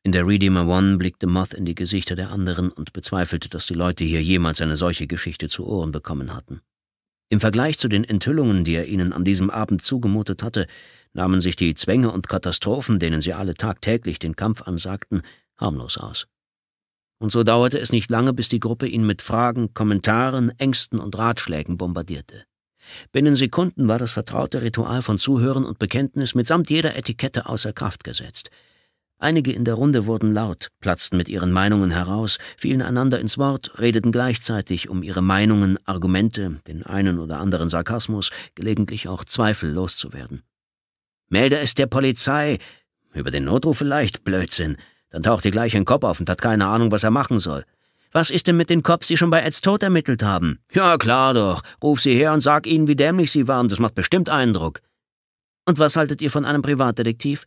In der Redeemer One blickte Moth in die Gesichter der anderen und bezweifelte, dass die Leute hier jemals eine solche Geschichte zu Ohren bekommen hatten. Im Vergleich zu den Enthüllungen, die er ihnen an diesem Abend zugemutet hatte, nahmen sich die Zwänge und Katastrophen, denen sie alle tagtäglich den Kampf ansagten, harmlos aus. Und so dauerte es nicht lange, bis die Gruppe ihn mit Fragen, Kommentaren, Ängsten und Ratschlägen bombardierte. Binnen Sekunden war das vertraute Ritual von Zuhören und Bekenntnis mitsamt jeder Etikette außer Kraft gesetzt. Einige in der Runde wurden laut, platzten mit ihren Meinungen heraus, fielen einander ins Wort, redeten gleichzeitig um ihre Meinungen, Argumente, den einen oder anderen Sarkasmus, gelegentlich auch Zweifel loszuwerden. Melde es der Polizei! Über den Notruf vielleicht, Blödsinn. Dann taucht ihr gleich ein Kopf auf und hat keine Ahnung, was er machen soll. Was ist denn mit den Cops, die schon bei Eds Tod ermittelt haben? Ja, klar doch. Ruf sie her und sag ihnen, wie dämlich sie waren. Das macht bestimmt Eindruck. Und was haltet ihr von einem Privatdetektiv?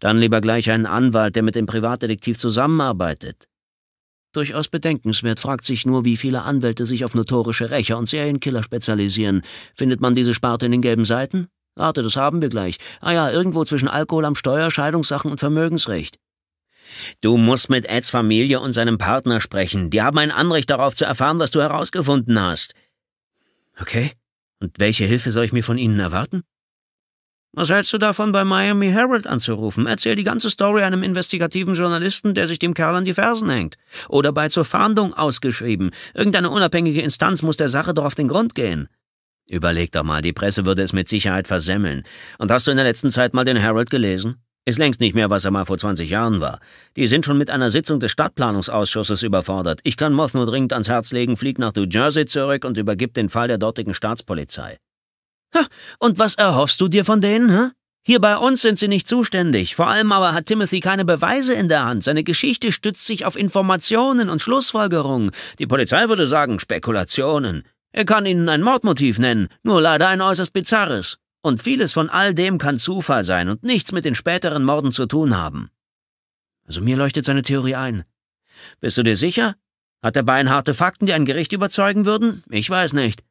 Dann lieber gleich einen Anwalt, der mit dem Privatdetektiv zusammenarbeitet. Durchaus bedenkenswert fragt sich nur, wie viele Anwälte sich auf notorische Rächer und Serienkiller spezialisieren. Findet man diese Sparte in den gelben Seiten? Warte, das haben wir gleich. Ah ja, irgendwo zwischen Alkohol am Steuer, Scheidungssachen und Vermögensrecht. Du musst mit Eds Familie und seinem Partner sprechen. Die haben ein Anrecht darauf zu erfahren, was du herausgefunden hast. Okay. Und welche Hilfe soll ich mir von ihnen erwarten? Was hältst du davon, bei Miami Herald anzurufen? Erzähl die ganze Story einem investigativen Journalisten, der sich dem Kerl an die Fersen hängt. Oder bei zur Fahndung ausgeschrieben. Irgendeine unabhängige Instanz muss der Sache doch auf den Grund gehen. Überleg doch mal, die Presse würde es mit Sicherheit versemmeln. Und hast du in der letzten Zeit mal den Herald gelesen? Ist längst nicht mehr, was er mal vor 20 Jahren war. Die sind schon mit einer Sitzung des Stadtplanungsausschusses überfordert. Ich kann Moth nur dringend ans Herz legen, flieg nach New Jersey zurück und übergib den Fall der dortigen Staatspolizei. Ha, und was erhoffst du dir von denen, hä? Hier bei uns sind sie nicht zuständig. Vor allem aber hat Timothy keine Beweise in der Hand. Seine Geschichte stützt sich auf Informationen und Schlussfolgerungen. Die Polizei würde sagen Spekulationen. Er kann ihnen ein Mordmotiv nennen, nur leider ein äußerst bizarres. Und vieles von all dem kann Zufall sein und nichts mit den späteren Morden zu tun haben. Also mir leuchtet seine Theorie ein. Bist du dir sicher? Hat der Bein harte Fakten, die ein Gericht überzeugen würden? Ich weiß nicht.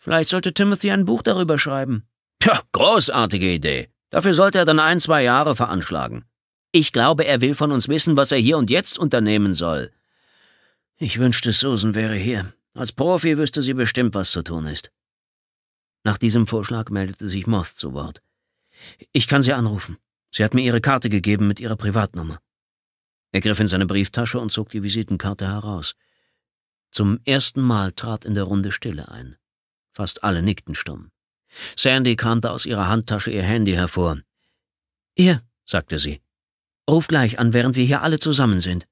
Vielleicht sollte Timothy ein Buch darüber schreiben. Tja, großartige Idee. Dafür sollte er dann ein, zwei Jahre veranschlagen. Ich glaube, er will von uns wissen, was er hier und jetzt unternehmen soll. Ich wünschte, Susan wäre hier. Als Profi wüsste sie bestimmt, was zu tun ist. Nach diesem Vorschlag meldete sich Moth zu Wort. Ich kann Sie anrufen. Sie hat mir Ihre Karte gegeben mit Ihrer Privatnummer. Er griff in seine Brieftasche und zog die Visitenkarte heraus. Zum ersten Mal trat in der Runde Stille ein. Fast alle nickten stumm. Sandy kramte aus ihrer Handtasche ihr Handy hervor. Hier, sagte sie. Ruf gleich an, während wir hier alle zusammen sind.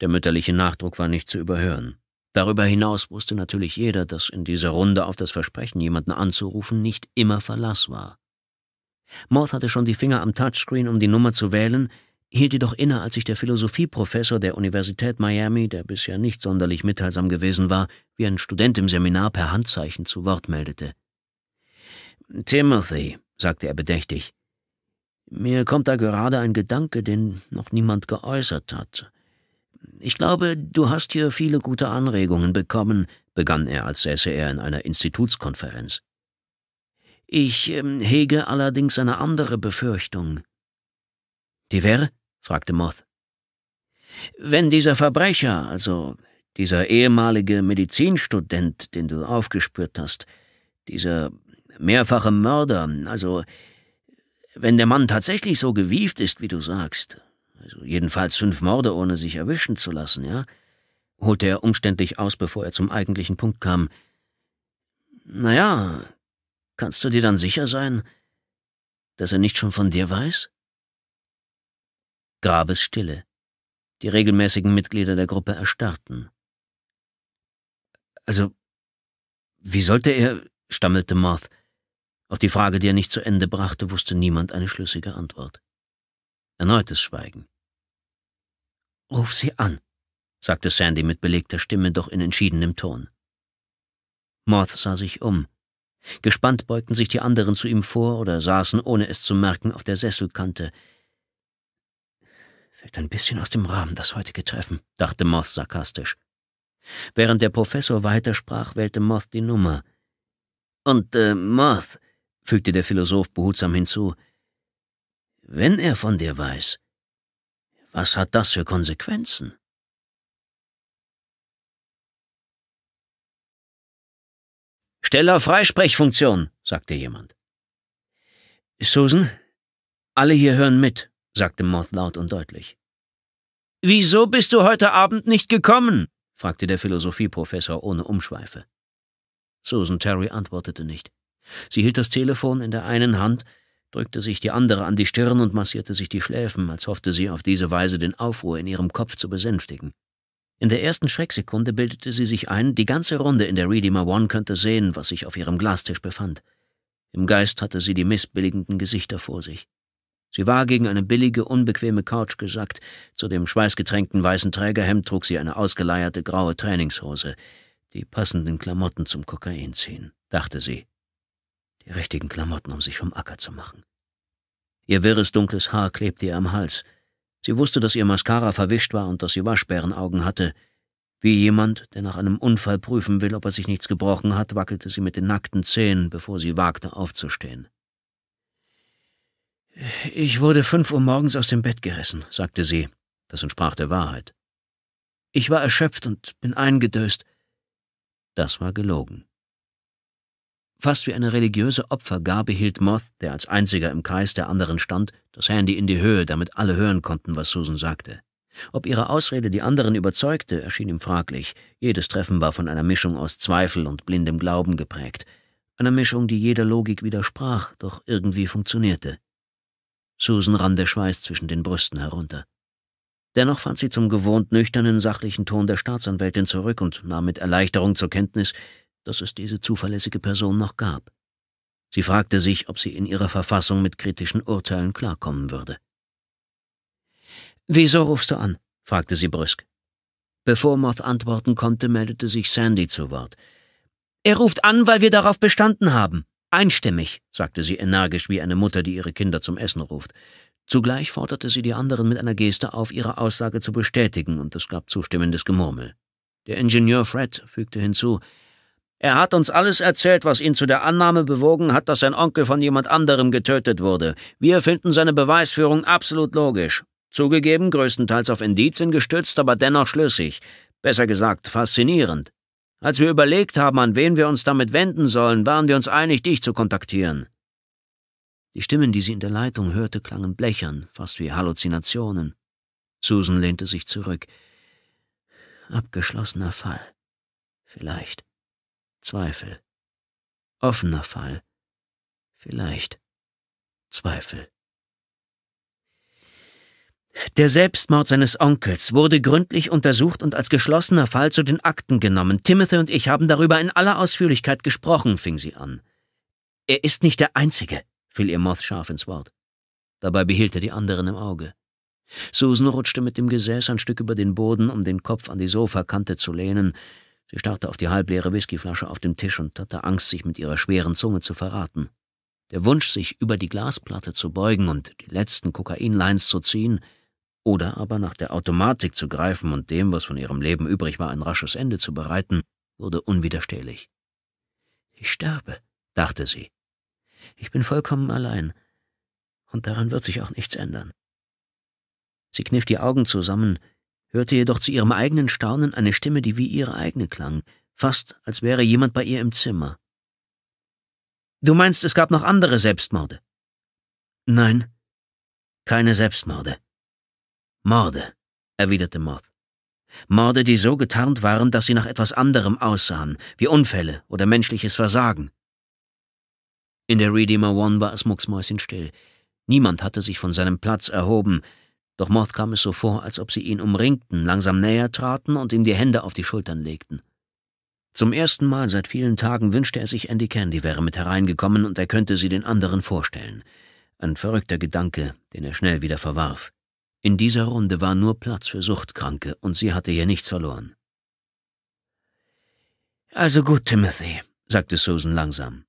Der mütterliche Nachdruck war nicht zu überhören. Darüber hinaus wusste natürlich jeder, dass in dieser Runde auf das Versprechen, jemanden anzurufen, nicht immer Verlass war. Moth hatte schon die Finger am Touchscreen, um die Nummer zu wählen, hielt jedoch inne, als sich der Philosophieprofessor der Universität Miami, der bisher nicht sonderlich mitteilsam gewesen war, wie ein Student im Seminar per Handzeichen zu Wort meldete. Timothy, sagte er bedächtig, mir kommt da gerade ein Gedanke, den noch niemand geäußert hat. Ich glaube, du hast hier viele gute Anregungen bekommen, begann er, als säße er in einer Institutskonferenz. Ich ähm, hege allerdings eine andere Befürchtung. Die wäre? fragte Moth. Wenn dieser Verbrecher, also dieser ehemalige Medizinstudent, den du aufgespürt hast, dieser mehrfache Mörder, also wenn der Mann tatsächlich so gewieft ist, wie du sagst, also jedenfalls fünf Morde, ohne sich erwischen zu lassen, ja? holte er umständlich aus, bevor er zum eigentlichen Punkt kam. Na ja, kannst du dir dann sicher sein, dass er nicht schon von dir weiß? Grabesstille. Die regelmäßigen Mitglieder der Gruppe erstarrten. Also, wie sollte er, stammelte Moth. Auf die Frage, die er nicht zu Ende brachte, wusste niemand eine schlüssige Antwort. Erneutes Schweigen. Ruf sie an, sagte Sandy mit belegter Stimme, doch in entschiedenem Ton. Moth sah sich um. Gespannt beugten sich die anderen zu ihm vor oder saßen, ohne es zu merken, auf der Sesselkante. Fällt ein bisschen aus dem Rahmen, das heutige Treffen, dachte Moth sarkastisch. Während der Professor weitersprach, wählte Moth die Nummer. Und äh, Moth, fügte der Philosoph behutsam hinzu, wenn er von dir weiß, was hat das für Konsequenzen? Stell auf Freisprechfunktion, sagte jemand. Susan, alle hier hören mit, sagte Moth laut und deutlich. Wieso bist du heute Abend nicht gekommen? fragte der Philosophieprofessor ohne Umschweife. Susan Terry antwortete nicht. Sie hielt das Telefon in der einen Hand, drückte sich die andere an die Stirn und massierte sich die Schläfen, als hoffte sie auf diese Weise den Aufruhr in ihrem Kopf zu besänftigen. In der ersten Schrecksekunde bildete sie sich ein, die ganze Runde in der Redeemer One könnte sehen, was sich auf ihrem Glastisch befand. Im Geist hatte sie die missbilligenden Gesichter vor sich. Sie war gegen eine billige, unbequeme Couch gesackt, zu dem schweißgetränkten weißen Trägerhemd trug sie eine ausgeleierte graue Trainingshose, die passenden Klamotten zum Kokain ziehen, dachte sie, die richtigen Klamotten, um sich vom Acker zu machen. Ihr wirres, dunkles Haar klebte ihr am Hals. Sie wusste, dass ihr Mascara verwischt war und dass sie Waschbärenaugen hatte. Wie jemand, der nach einem Unfall prüfen will, ob er sich nichts gebrochen hat, wackelte sie mit den nackten Zähnen, bevor sie wagte, aufzustehen. Ich wurde fünf Uhr morgens aus dem Bett gerissen, sagte sie. Das entsprach der Wahrheit. Ich war erschöpft und bin eingedöst. Das war gelogen. Fast wie eine religiöse Opfergabe hielt Moth, der als einziger im Kreis der anderen stand, das Handy in die Höhe, damit alle hören konnten, was Susan sagte. Ob ihre Ausrede die anderen überzeugte, erschien ihm fraglich. Jedes Treffen war von einer Mischung aus Zweifel und blindem Glauben geprägt. Einer Mischung, die jeder Logik widersprach, doch irgendwie funktionierte. Susan rann der Schweiß zwischen den Brüsten herunter. Dennoch fand sie zum gewohnt nüchternen, sachlichen Ton der Staatsanwältin zurück und nahm mit Erleichterung zur Kenntnis, dass es diese zuverlässige Person noch gab. Sie fragte sich, ob sie in ihrer Verfassung mit kritischen Urteilen klarkommen würde. »Wieso rufst du an?« fragte sie brüsk. Bevor Moth antworten konnte, meldete sich Sandy zu Wort. »Er ruft an, weil wir darauf bestanden haben. Einstimmig«, sagte sie energisch wie eine Mutter, die ihre Kinder zum Essen ruft. Zugleich forderte sie die anderen mit einer Geste auf, ihre Aussage zu bestätigen, und es gab zustimmendes Gemurmel. Der Ingenieur Fred fügte hinzu, er hat uns alles erzählt, was ihn zu der Annahme bewogen hat, dass sein Onkel von jemand anderem getötet wurde. Wir finden seine Beweisführung absolut logisch. Zugegeben, größtenteils auf Indizien gestützt, aber dennoch schlüssig. Besser gesagt, faszinierend. Als wir überlegt haben, an wen wir uns damit wenden sollen, waren wir uns einig, dich zu kontaktieren. Die Stimmen, die sie in der Leitung hörte, klangen blechern, fast wie Halluzinationen. Susan lehnte sich zurück. Abgeschlossener Fall. Vielleicht. Zweifel. Offener Fall. Vielleicht. Zweifel. Der Selbstmord seines Onkels wurde gründlich untersucht und als geschlossener Fall zu den Akten genommen. Timothy und ich haben darüber in aller Ausführlichkeit gesprochen, fing sie an. Er ist nicht der Einzige, fiel ihr Moth scharf ins Wort. Dabei behielt er die anderen im Auge. Susan rutschte mit dem Gesäß ein Stück über den Boden, um den Kopf an die Sofakante zu lehnen. Sie starrte auf die halbleere Whiskyflasche auf dem Tisch und hatte Angst, sich mit ihrer schweren Zunge zu verraten. Der Wunsch, sich über die Glasplatte zu beugen und die letzten Kokainlines zu ziehen, oder aber nach der Automatik zu greifen und dem, was von ihrem Leben übrig war, ein rasches Ende zu bereiten, wurde unwiderstehlich. Ich sterbe, dachte sie. Ich bin vollkommen allein, und daran wird sich auch nichts ändern. Sie kniff die Augen zusammen, hörte jedoch zu ihrem eigenen Staunen eine Stimme, die wie ihre eigene klang, fast als wäre jemand bei ihr im Zimmer. Du meinst, es gab noch andere Selbstmorde? Nein, keine Selbstmorde. Morde, erwiderte Moth. Morde, die so getarnt waren, dass sie nach etwas anderem aussahen, wie Unfälle oder menschliches Versagen. In der Redeemer One war es mucksmäuschenstill. Niemand hatte sich von seinem Platz erhoben, doch Moth kam es so vor, als ob sie ihn umringten, langsam näher traten und ihm die Hände auf die Schultern legten. Zum ersten Mal seit vielen Tagen wünschte er sich, Andy Candy wäre mit hereingekommen und er könnte sie den anderen vorstellen. Ein verrückter Gedanke, den er schnell wieder verwarf. In dieser Runde war nur Platz für Suchtkranke und sie hatte hier nichts verloren. Also gut, Timothy, sagte Susan langsam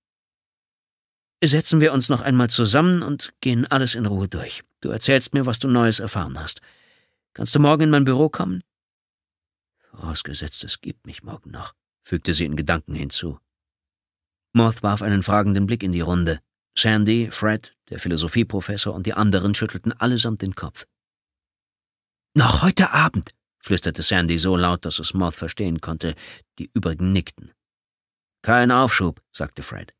setzen wir uns noch einmal zusammen und gehen alles in Ruhe durch. Du erzählst mir, was du Neues erfahren hast. Kannst du morgen in mein Büro kommen? Vorausgesetzt, es gibt mich morgen noch, fügte sie in Gedanken hinzu. Moth warf einen fragenden Blick in die Runde. Sandy, Fred, der Philosophieprofessor und die anderen schüttelten allesamt den Kopf. Noch heute Abend, flüsterte Sandy so laut, dass es Moth verstehen konnte. Die übrigen nickten. Kein Aufschub, sagte Fred.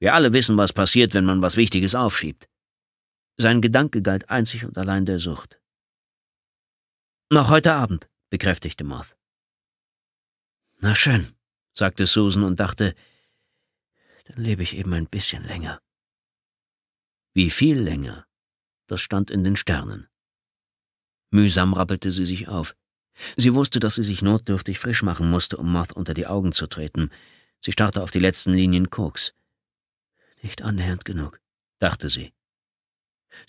Wir alle wissen, was passiert, wenn man was Wichtiges aufschiebt. Sein Gedanke galt einzig und allein der Sucht. Noch heute Abend, bekräftigte Moth. Na schön, sagte Susan und dachte, dann lebe ich eben ein bisschen länger. Wie viel länger, das stand in den Sternen. Mühsam rappelte sie sich auf. Sie wusste, dass sie sich notdürftig frisch machen musste, um Moth unter die Augen zu treten. Sie starrte auf die letzten Linien Koks. Nicht annähernd genug, dachte sie.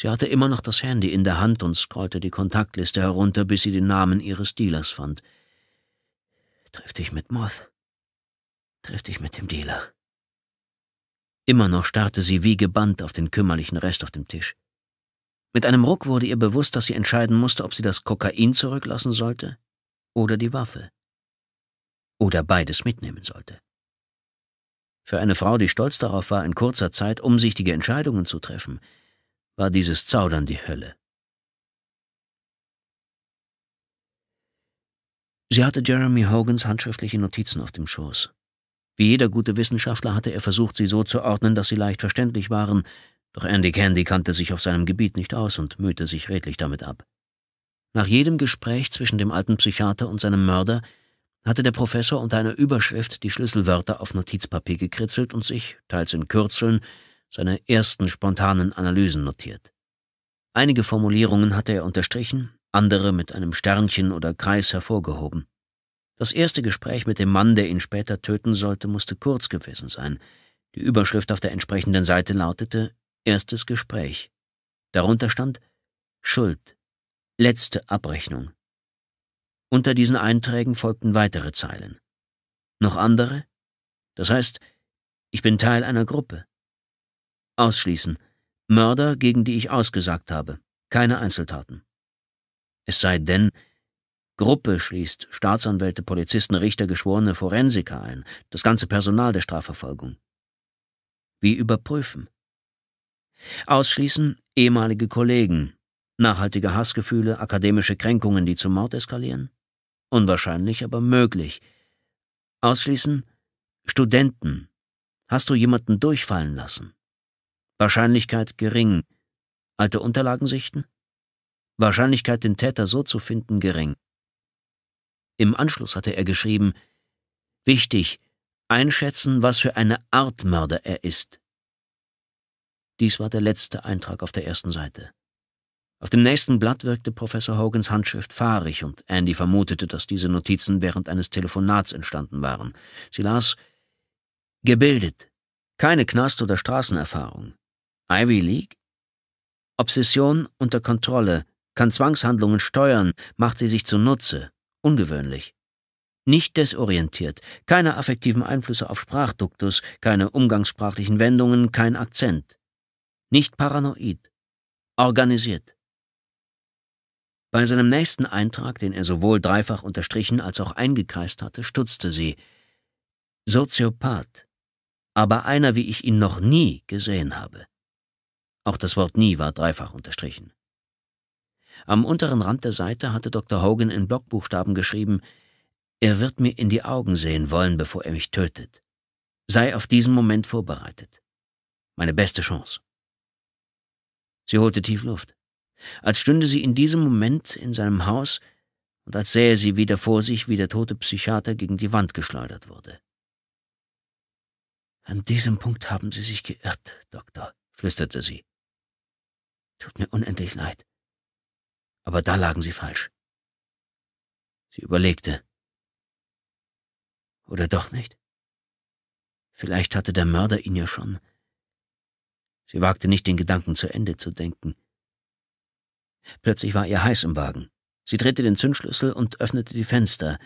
Sie hatte immer noch das Handy in der Hand und scrollte die Kontaktliste herunter, bis sie den Namen ihres Dealers fand. Triff dich mit Moth. Triff dich mit dem Dealer. Immer noch starrte sie wie gebannt auf den kümmerlichen Rest auf dem Tisch. Mit einem Ruck wurde ihr bewusst, dass sie entscheiden musste, ob sie das Kokain zurücklassen sollte oder die Waffe. Oder beides mitnehmen sollte. Für eine Frau, die stolz darauf war, in kurzer Zeit umsichtige Entscheidungen zu treffen, war dieses Zaudern die Hölle. Sie hatte Jeremy Hogans handschriftliche Notizen auf dem Schoß. Wie jeder gute Wissenschaftler hatte er versucht, sie so zu ordnen, dass sie leicht verständlich waren, doch Andy Candy kannte sich auf seinem Gebiet nicht aus und mühte sich redlich damit ab. Nach jedem Gespräch zwischen dem alten Psychiater und seinem Mörder hatte der Professor unter einer Überschrift die Schlüsselwörter auf Notizpapier gekritzelt und sich, teils in Kürzeln, seine ersten spontanen Analysen notiert. Einige Formulierungen hatte er unterstrichen, andere mit einem Sternchen oder Kreis hervorgehoben. Das erste Gespräch mit dem Mann, der ihn später töten sollte, musste kurz gewesen sein. Die Überschrift auf der entsprechenden Seite lautete Erstes Gespräch. Darunter stand Schuld, letzte Abrechnung, unter diesen Einträgen folgten weitere Zeilen. Noch andere? Das heißt, ich bin Teil einer Gruppe. Ausschließen. Mörder, gegen die ich ausgesagt habe. Keine Einzeltaten. Es sei denn, Gruppe schließt Staatsanwälte, Polizisten, Richter, Geschworene, Forensiker ein, das ganze Personal der Strafverfolgung. Wie überprüfen? Ausschließen ehemalige Kollegen, nachhaltige Hassgefühle, akademische Kränkungen, die zum Mord eskalieren? Unwahrscheinlich, aber möglich. Ausschließen? Studenten. Hast du jemanden durchfallen lassen? Wahrscheinlichkeit gering. Alte Unterlagen sichten? Wahrscheinlichkeit, den Täter so zu finden, gering. Im Anschluss hatte er geschrieben, wichtig, einschätzen, was für eine Art Mörder er ist. Dies war der letzte Eintrag auf der ersten Seite. Auf dem nächsten Blatt wirkte Professor Hogans Handschrift fahrig und Andy vermutete, dass diese Notizen während eines Telefonats entstanden waren. Sie las Gebildet. Keine Knast- oder Straßenerfahrung. Ivy League? Obsession unter Kontrolle. Kann Zwangshandlungen steuern, macht sie sich zunutze. Ungewöhnlich. Nicht desorientiert, keine affektiven Einflüsse auf Sprachduktus, keine umgangssprachlichen Wendungen, kein Akzent. Nicht paranoid. Organisiert. Bei seinem nächsten Eintrag, den er sowohl dreifach unterstrichen als auch eingekreist hatte, stutzte sie. Soziopath. Aber einer, wie ich ihn noch nie gesehen habe. Auch das Wort nie war dreifach unterstrichen. Am unteren Rand der Seite hatte Dr. Hogan in Blockbuchstaben geschrieben, er wird mir in die Augen sehen wollen, bevor er mich tötet. Sei auf diesen Moment vorbereitet. Meine beste Chance. Sie holte tief Luft als stünde sie in diesem Moment in seinem Haus und als sähe sie wieder vor sich, wie der tote Psychiater gegen die Wand geschleudert wurde. An diesem Punkt haben Sie sich geirrt, Doktor, flüsterte sie. Tut mir unendlich leid. Aber da lagen Sie falsch. Sie überlegte. Oder doch nicht? Vielleicht hatte der Mörder ihn ja schon. Sie wagte nicht, den Gedanken zu Ende zu denken. Plötzlich war ihr heiß im Wagen. Sie drehte den Zündschlüssel und öffnete die Fenster.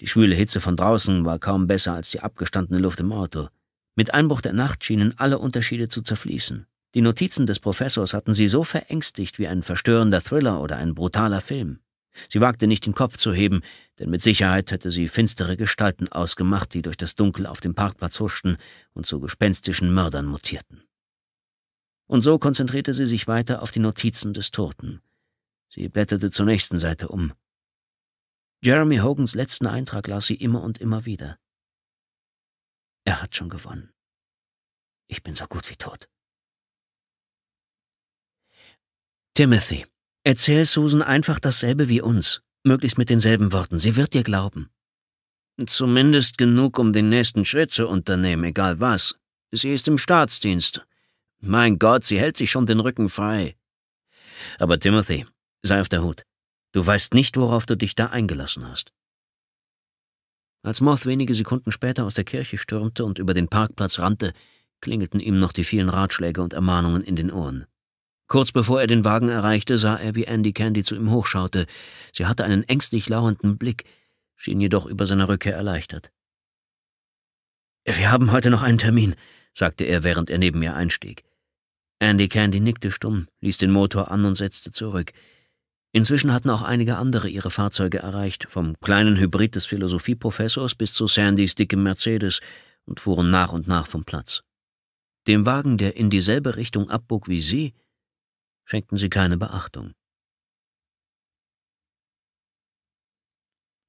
Die schwüle Hitze von draußen war kaum besser als die abgestandene Luft im Auto. Mit Einbruch der Nacht schienen alle Unterschiede zu zerfließen. Die Notizen des Professors hatten sie so verängstigt wie ein verstörender Thriller oder ein brutaler Film. Sie wagte nicht den Kopf zu heben, denn mit Sicherheit hätte sie finstere Gestalten ausgemacht, die durch das Dunkel auf dem Parkplatz huschten und zu gespenstischen Mördern mutierten. Und so konzentrierte sie sich weiter auf die Notizen des Toten. Sie blätterte zur nächsten Seite um. Jeremy Hogans letzten Eintrag las sie immer und immer wieder. Er hat schon gewonnen. Ich bin so gut wie tot. Timothy, erzähl Susan einfach dasselbe wie uns, möglichst mit denselben Worten. Sie wird dir glauben. Zumindest genug, um den nächsten Schritt zu unternehmen, egal was. Sie ist im Staatsdienst. Mein Gott, sie hält sich schon den Rücken frei. Aber Timothy, Sei auf der Hut. Du weißt nicht, worauf du dich da eingelassen hast. Als Moth wenige Sekunden später aus der Kirche stürmte und über den Parkplatz rannte, klingelten ihm noch die vielen Ratschläge und Ermahnungen in den Ohren. Kurz bevor er den Wagen erreichte, sah er, wie Andy Candy zu ihm hochschaute. Sie hatte einen ängstlich lauernden Blick, schien jedoch über seine Rückkehr erleichtert. Wir haben heute noch einen Termin, sagte er, während er neben ihr einstieg. Andy Candy nickte stumm, ließ den Motor an und setzte zurück. Inzwischen hatten auch einige andere ihre Fahrzeuge erreicht, vom kleinen Hybrid des Philosophieprofessors bis zu Sandys dickem Mercedes, und fuhren nach und nach vom Platz. Dem Wagen, der in dieselbe Richtung abbog wie sie, schenkten sie keine Beachtung.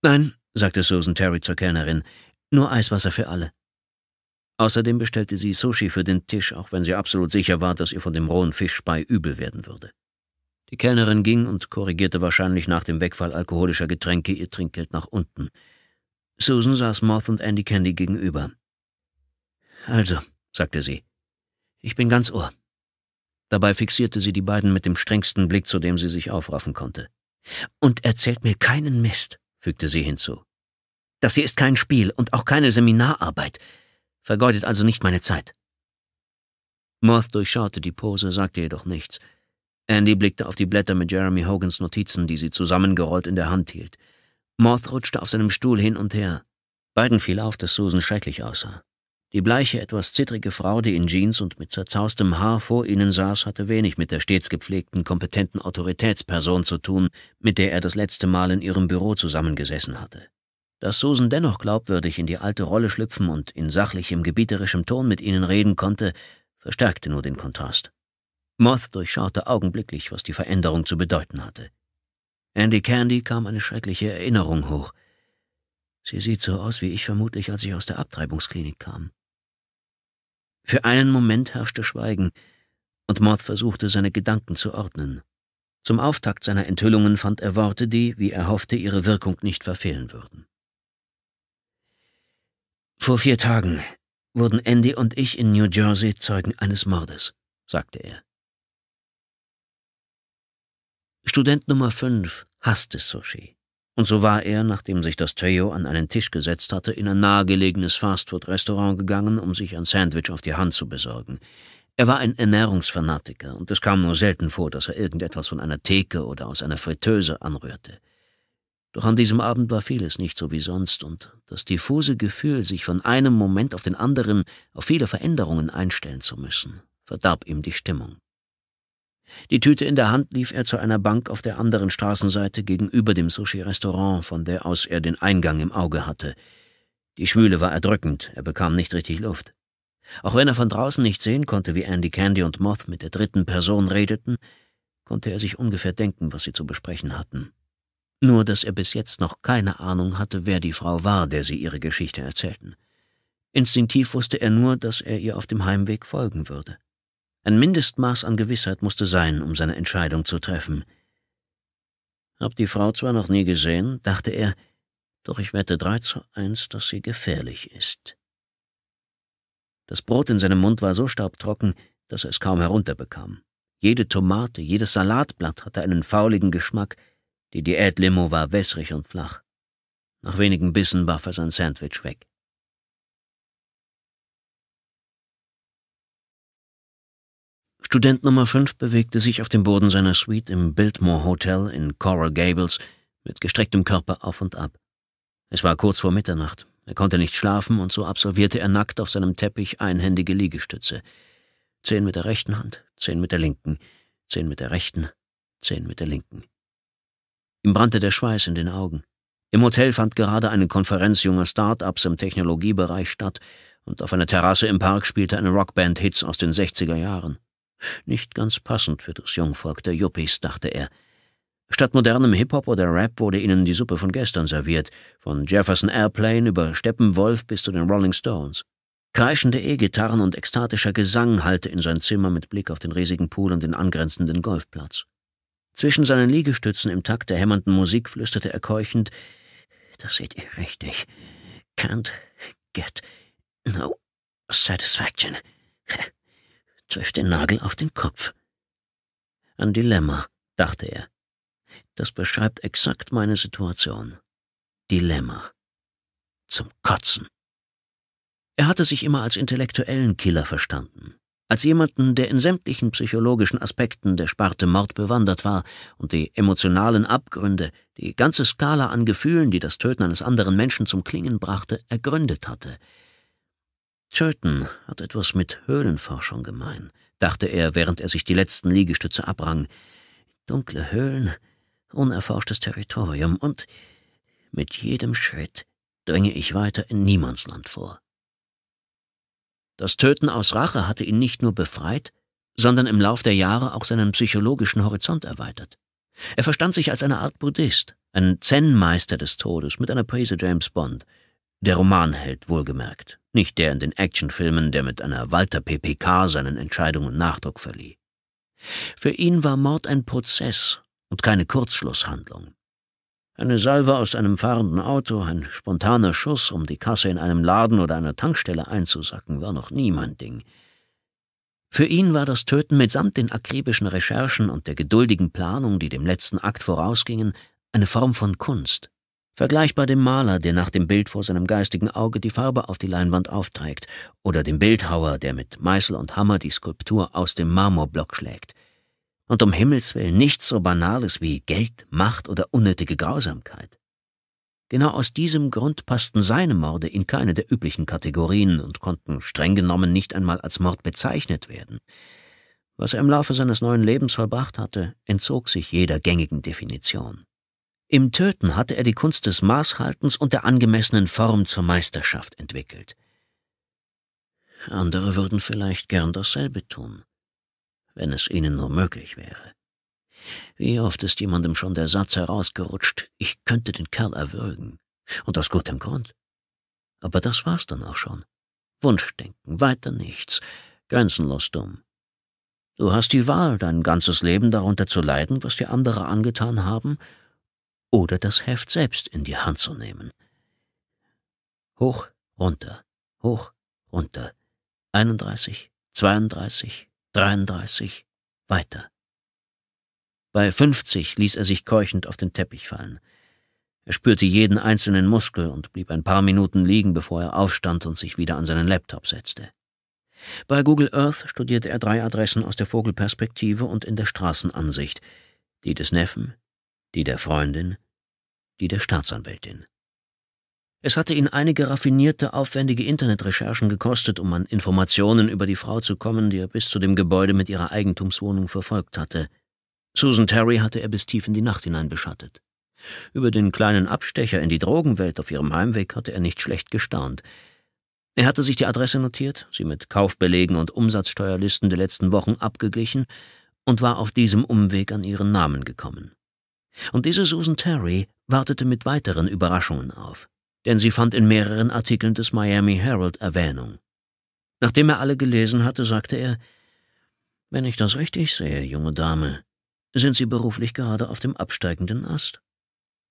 Nein, sagte Susan Terry zur Kellnerin, nur Eiswasser für alle. Außerdem bestellte sie Sushi für den Tisch, auch wenn sie absolut sicher war, dass ihr von dem rohen Fischspei übel werden würde. Die Kellnerin ging und korrigierte wahrscheinlich nach dem Wegfall alkoholischer Getränke ihr Trinkgeld nach unten. Susan saß Moth und Andy Candy gegenüber. Also, sagte sie, ich bin ganz Ohr. Dabei fixierte sie die beiden mit dem strengsten Blick, zu dem sie sich aufraffen konnte. Und erzählt mir keinen Mist, fügte sie hinzu. Das hier ist kein Spiel und auch keine Seminararbeit. Vergeudet also nicht meine Zeit. Moth durchschaute die Pose, sagte jedoch nichts. Andy blickte auf die Blätter mit Jeremy Hogans Notizen, die sie zusammengerollt in der Hand hielt. Moth rutschte auf seinem Stuhl hin und her. Beiden fiel auf, dass Susan schrecklich aussah. Die bleiche, etwas zittrige Frau, die in Jeans und mit zerzaustem Haar vor ihnen saß, hatte wenig mit der stets gepflegten, kompetenten Autoritätsperson zu tun, mit der er das letzte Mal in ihrem Büro zusammengesessen hatte. Dass Susan dennoch glaubwürdig in die alte Rolle schlüpfen und in sachlichem, gebieterischem Ton mit ihnen reden konnte, verstärkte nur den Kontrast. Moth durchschaute augenblicklich, was die Veränderung zu bedeuten hatte. Andy Candy kam eine schreckliche Erinnerung hoch. Sie sieht so aus wie ich vermutlich, als ich aus der Abtreibungsklinik kam. Für einen Moment herrschte Schweigen, und Moth versuchte, seine Gedanken zu ordnen. Zum Auftakt seiner Enthüllungen fand er Worte, die, wie er hoffte, ihre Wirkung nicht verfehlen würden. Vor vier Tagen wurden Andy und ich in New Jersey Zeugen eines Mordes, sagte er. Student Nummer 5 hasste Sushi. Und so war er, nachdem sich das Trio an einen Tisch gesetzt hatte, in ein nahegelegenes Fastfood-Restaurant gegangen, um sich ein Sandwich auf die Hand zu besorgen. Er war ein Ernährungsfanatiker, und es kam nur selten vor, dass er irgendetwas von einer Theke oder aus einer Fritteuse anrührte. Doch an diesem Abend war vieles nicht so wie sonst, und das diffuse Gefühl, sich von einem Moment auf den anderen auf viele Veränderungen einstellen zu müssen, verdarb ihm die Stimmung. Die Tüte in der Hand lief er zu einer Bank auf der anderen Straßenseite gegenüber dem Sushi-Restaurant, von der aus er den Eingang im Auge hatte. Die Schwüle war erdrückend, er bekam nicht richtig Luft. Auch wenn er von draußen nicht sehen konnte, wie Andy Candy und Moth mit der dritten Person redeten, konnte er sich ungefähr denken, was sie zu besprechen hatten. Nur, dass er bis jetzt noch keine Ahnung hatte, wer die Frau war, der sie ihre Geschichte erzählten. Instinktiv wusste er nur, dass er ihr auf dem Heimweg folgen würde. Ein Mindestmaß an Gewissheit musste sein, um seine Entscheidung zu treffen. Hab die Frau zwar noch nie gesehen, dachte er, doch ich wette drei zu eins, dass sie gefährlich ist. Das Brot in seinem Mund war so staubtrocken, dass er es kaum herunterbekam. Jede Tomate, jedes Salatblatt hatte einen fauligen Geschmack, die Diätlimo war wässrig und flach. Nach wenigen Bissen warf er sein Sandwich weg. Student Nummer 5 bewegte sich auf dem Boden seiner Suite im Biltmore Hotel in Coral Gables mit gestrecktem Körper auf und ab. Es war kurz vor Mitternacht. Er konnte nicht schlafen und so absolvierte er nackt auf seinem Teppich einhändige Liegestütze. Zehn mit der rechten Hand, zehn mit der linken, zehn mit der rechten, zehn mit der linken. Ihm brannte der Schweiß in den Augen. Im Hotel fand gerade eine Konferenz junger Start-ups im Technologiebereich statt und auf einer Terrasse im Park spielte eine Rockband Hits aus den 60er Jahren. Nicht ganz passend für das Jungvolk der Yuppies, dachte er. Statt modernem Hip-Hop oder Rap wurde ihnen die Suppe von gestern serviert, von Jefferson Airplane über Steppenwolf bis zu den Rolling Stones. Kreischende E-Gitarren und ekstatischer Gesang hallte in sein Zimmer mit Blick auf den riesigen Pool und den angrenzenden Golfplatz. Zwischen seinen Liegestützen im Takt der hämmernden Musik flüsterte er keuchend, »Das seht ihr richtig. Can't get no satisfaction.« trifft den Nagel auf den Kopf. Ein Dilemma, dachte er. Das beschreibt exakt meine Situation. Dilemma. Zum Kotzen. Er hatte sich immer als intellektuellen Killer verstanden, als jemanden, der in sämtlichen psychologischen Aspekten der Sparte Mord bewandert war und die emotionalen Abgründe, die ganze Skala an Gefühlen, die das Töten eines anderen Menschen zum Klingen brachte, ergründet hatte. Töten hat etwas mit Höhlenforschung gemein, dachte er, während er sich die letzten Liegestütze abrang. Dunkle Höhlen, unerforschtes Territorium und mit jedem Schritt dränge ich weiter in Niemandsland vor. Das Töten aus Rache hatte ihn nicht nur befreit, sondern im Lauf der Jahre auch seinen psychologischen Horizont erweitert. Er verstand sich als eine Art Buddhist, ein Zen-Meister des Todes mit einer Prise James Bond – der Romanheld wohlgemerkt, nicht der in den Actionfilmen, der mit einer Walter PPK seinen Entscheidungen Nachdruck verlieh. Für ihn war Mord ein Prozess und keine Kurzschlusshandlung. Eine Salve aus einem fahrenden Auto, ein spontaner Schuss, um die Kasse in einem Laden oder einer Tankstelle einzusacken, war noch nie mein Ding. Für ihn war das Töten mitsamt den akribischen Recherchen und der geduldigen Planung, die dem letzten Akt vorausgingen, eine Form von Kunst vergleichbar dem Maler, der nach dem Bild vor seinem geistigen Auge die Farbe auf die Leinwand aufträgt, oder dem Bildhauer, der mit Meißel und Hammer die Skulptur aus dem Marmorblock schlägt. Und um Himmels willen nichts so Banales wie Geld, Macht oder unnötige Grausamkeit. Genau aus diesem Grund passten seine Morde in keine der üblichen Kategorien und konnten streng genommen nicht einmal als Mord bezeichnet werden. Was er im Laufe seines neuen Lebens vollbracht hatte, entzog sich jeder gängigen Definition. Im Töten hatte er die Kunst des Maßhaltens und der angemessenen Form zur Meisterschaft entwickelt. Andere würden vielleicht gern dasselbe tun, wenn es ihnen nur möglich wäre. Wie oft ist jemandem schon der Satz herausgerutscht, ich könnte den Kerl erwürgen, und aus gutem Grund. Aber das war's dann auch schon. Wunschdenken, weiter nichts, grenzenlos dumm. Du hast die Wahl, dein ganzes Leben darunter zu leiden, was dir andere angetan haben, oder das Heft selbst in die Hand zu nehmen. Hoch, runter, hoch, runter. 31, 32, 33, weiter. Bei 50 ließ er sich keuchend auf den Teppich fallen. Er spürte jeden einzelnen Muskel und blieb ein paar Minuten liegen, bevor er aufstand und sich wieder an seinen Laptop setzte. Bei Google Earth studierte er drei Adressen aus der Vogelperspektive und in der Straßenansicht, die des Neffen, die der Freundin die der Staatsanwältin. Es hatte ihn einige raffinierte, aufwendige Internetrecherchen gekostet, um an Informationen über die Frau zu kommen, die er bis zu dem Gebäude mit ihrer Eigentumswohnung verfolgt hatte. Susan Terry hatte er bis tief in die Nacht hinein beschattet. Über den kleinen Abstecher in die Drogenwelt auf ihrem Heimweg hatte er nicht schlecht gestaunt. Er hatte sich die Adresse notiert, sie mit Kaufbelegen und Umsatzsteuerlisten der letzten Wochen abgeglichen und war auf diesem Umweg an ihren Namen gekommen. Und diese Susan Terry wartete mit weiteren Überraschungen auf, denn sie fand in mehreren Artikeln des Miami Herald Erwähnung. Nachdem er alle gelesen hatte, sagte er, wenn ich das richtig sehe, junge Dame, sind Sie beruflich gerade auf dem absteigenden Ast.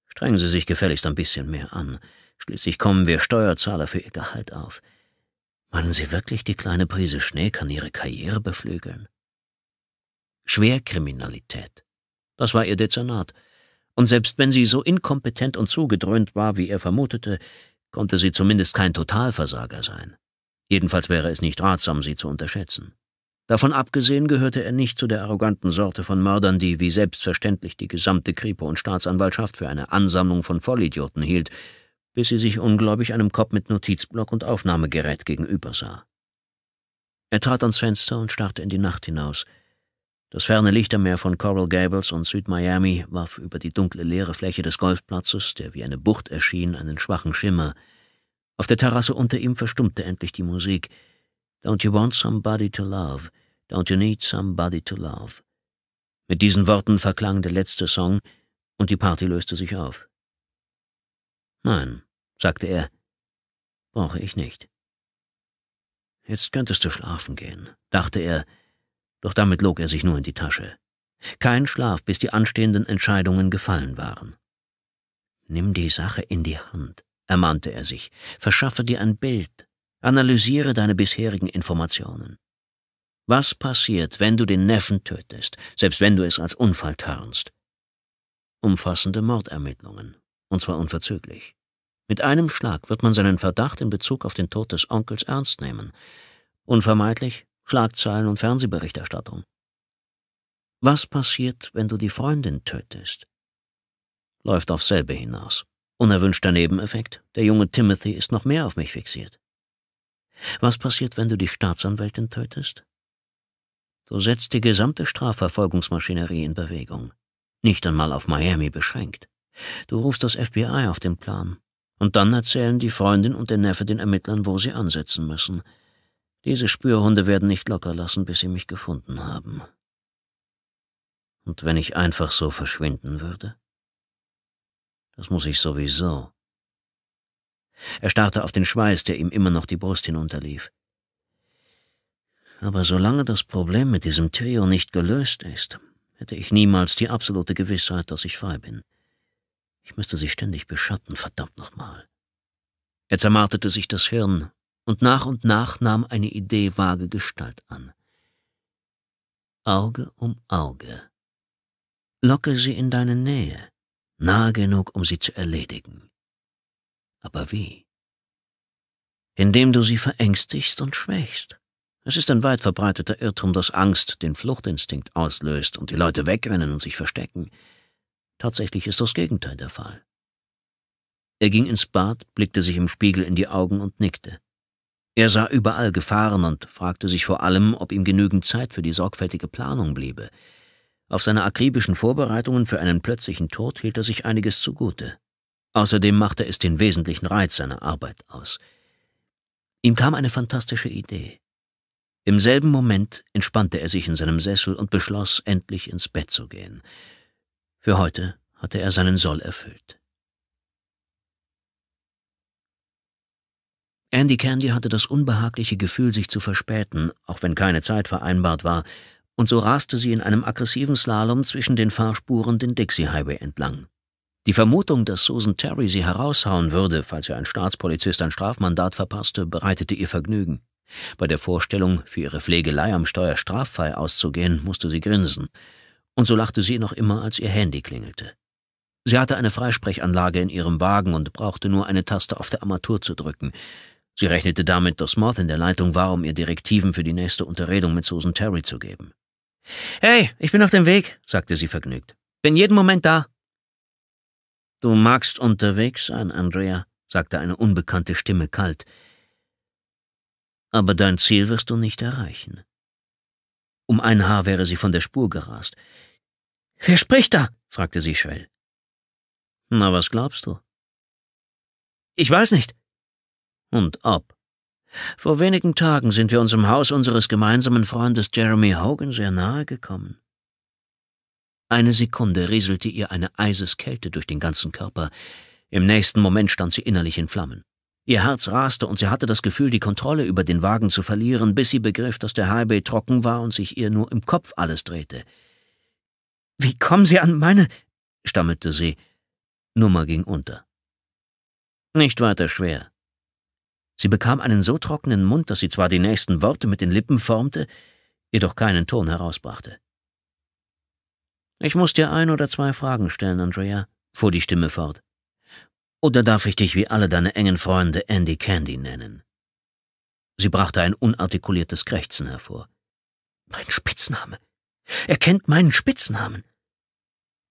Strengen Sie sich gefälligst ein bisschen mehr an. Schließlich kommen wir Steuerzahler für Ihr Gehalt auf. Meinen Sie wirklich, die kleine Prise Schnee kann Ihre Karriere beflügeln? Schwerkriminalität. Das war Ihr Dezernat und selbst wenn sie so inkompetent und zugedröhnt war, wie er vermutete, konnte sie zumindest kein Totalversager sein. Jedenfalls wäre es nicht ratsam, sie zu unterschätzen. Davon abgesehen gehörte er nicht zu der arroganten Sorte von Mördern, die wie selbstverständlich die gesamte Kripo und Staatsanwaltschaft für eine Ansammlung von Vollidioten hielt, bis sie sich ungläubig einem Kopf mit Notizblock und Aufnahmegerät gegenübersah. Er trat ans Fenster und starrte in die Nacht hinaus – das ferne Lichtermeer von Coral Gables und Süd Miami warf über die dunkle leere Fläche des Golfplatzes, der wie eine Bucht erschien, einen schwachen Schimmer. Auf der Terrasse unter ihm verstummte endlich die Musik. Don't you want somebody to love? Don't you need somebody to love? Mit diesen Worten verklang der letzte Song, und die Party löste sich auf. Nein, sagte er, brauche ich nicht. Jetzt könntest du schlafen gehen, dachte er, doch damit log er sich nur in die Tasche. Kein Schlaf, bis die anstehenden Entscheidungen gefallen waren. Nimm die Sache in die Hand, ermahnte er sich, verschaffe dir ein Bild, analysiere deine bisherigen Informationen. Was passiert, wenn du den Neffen tötest, selbst wenn du es als Unfall tarnst? Umfassende Mordermittlungen, und zwar unverzüglich. Mit einem Schlag wird man seinen Verdacht in Bezug auf den Tod des Onkels ernst nehmen. Unvermeidlich Schlagzeilen und Fernsehberichterstattung. Was passiert, wenn du die Freundin tötest? Läuft auf selbe hinaus. Unerwünschter Nebeneffekt, der junge Timothy ist noch mehr auf mich fixiert. Was passiert, wenn du die Staatsanwältin tötest? Du setzt die gesamte Strafverfolgungsmaschinerie in Bewegung, nicht einmal auf Miami beschränkt. Du rufst das FBI auf den Plan, und dann erzählen die Freundin und der Neffe den Ermittlern, wo sie ansetzen müssen – diese Spürhunde werden nicht locker lassen, bis sie mich gefunden haben. Und wenn ich einfach so verschwinden würde? Das muss ich sowieso. Er starrte auf den Schweiß, der ihm immer noch die Brust hinunterlief. Aber solange das Problem mit diesem Trio nicht gelöst ist, hätte ich niemals die absolute Gewissheit, dass ich frei bin. Ich müsste sie ständig beschatten, verdammt nochmal. Er zermartete sich das Hirn und nach und nach nahm eine Idee vage Gestalt an. Auge um Auge. Locke sie in deine Nähe, nahe genug, um sie zu erledigen. Aber wie? Indem du sie verängstigst und schwächst. Es ist ein weit verbreiteter Irrtum, dass Angst den Fluchtinstinkt auslöst und die Leute wegrennen und sich verstecken. Tatsächlich ist das Gegenteil der Fall. Er ging ins Bad, blickte sich im Spiegel in die Augen und nickte. Er sah überall Gefahren und fragte sich vor allem, ob ihm genügend Zeit für die sorgfältige Planung bliebe. Auf seine akribischen Vorbereitungen für einen plötzlichen Tod hielt er sich einiges zugute. Außerdem machte es den wesentlichen Reiz seiner Arbeit aus. Ihm kam eine fantastische Idee. Im selben Moment entspannte er sich in seinem Sessel und beschloss, endlich ins Bett zu gehen. Für heute hatte er seinen Soll erfüllt. Andy Candy hatte das unbehagliche Gefühl, sich zu verspäten, auch wenn keine Zeit vereinbart war, und so raste sie in einem aggressiven Slalom zwischen den Fahrspuren den Dixie Highway entlang. Die Vermutung, dass Susan Terry sie heraushauen würde, falls ihr ein Staatspolizist ein Strafmandat verpasste, bereitete ihr Vergnügen. Bei der Vorstellung, für ihre Pflegelei am Steuer straffrei auszugehen, musste sie grinsen, und so lachte sie noch immer, als ihr Handy klingelte. Sie hatte eine Freisprechanlage in ihrem Wagen und brauchte nur eine Taste auf der Armatur zu drücken. Sie rechnete damit, dass Moth in der Leitung war, um ihr Direktiven für die nächste Unterredung mit Susan Terry zu geben. Hey, ich bin auf dem Weg, sagte sie vergnügt. Bin jeden Moment da. Du magst unterwegs sein, Andrea, sagte eine unbekannte Stimme kalt. Aber dein Ziel wirst du nicht erreichen. Um ein Haar wäre sie von der Spur gerast. Wer spricht da? fragte sie schell. Na, was glaubst du? Ich weiß nicht, und ob. Vor wenigen Tagen sind wir uns im Haus unseres gemeinsamen Freundes Jeremy Hogan sehr nahe gekommen. Eine Sekunde rieselte ihr eine Eiseskälte durch den ganzen Körper. Im nächsten Moment stand sie innerlich in Flammen. Ihr Herz raste und sie hatte das Gefühl, die Kontrolle über den Wagen zu verlieren, bis sie begriff, dass der Highway trocken war und sich ihr nur im Kopf alles drehte. Wie kommen Sie an meine? stammelte sie. Nummer ging unter. Nicht weiter schwer. Sie bekam einen so trockenen Mund, dass sie zwar die nächsten Worte mit den Lippen formte, jedoch keinen Ton herausbrachte. Ich muss dir ein oder zwei Fragen stellen, Andrea, fuhr die Stimme fort. Oder darf ich dich wie alle deine engen Freunde Andy Candy nennen? Sie brachte ein unartikuliertes Krächzen hervor. Mein Spitzname. Er kennt meinen Spitznamen.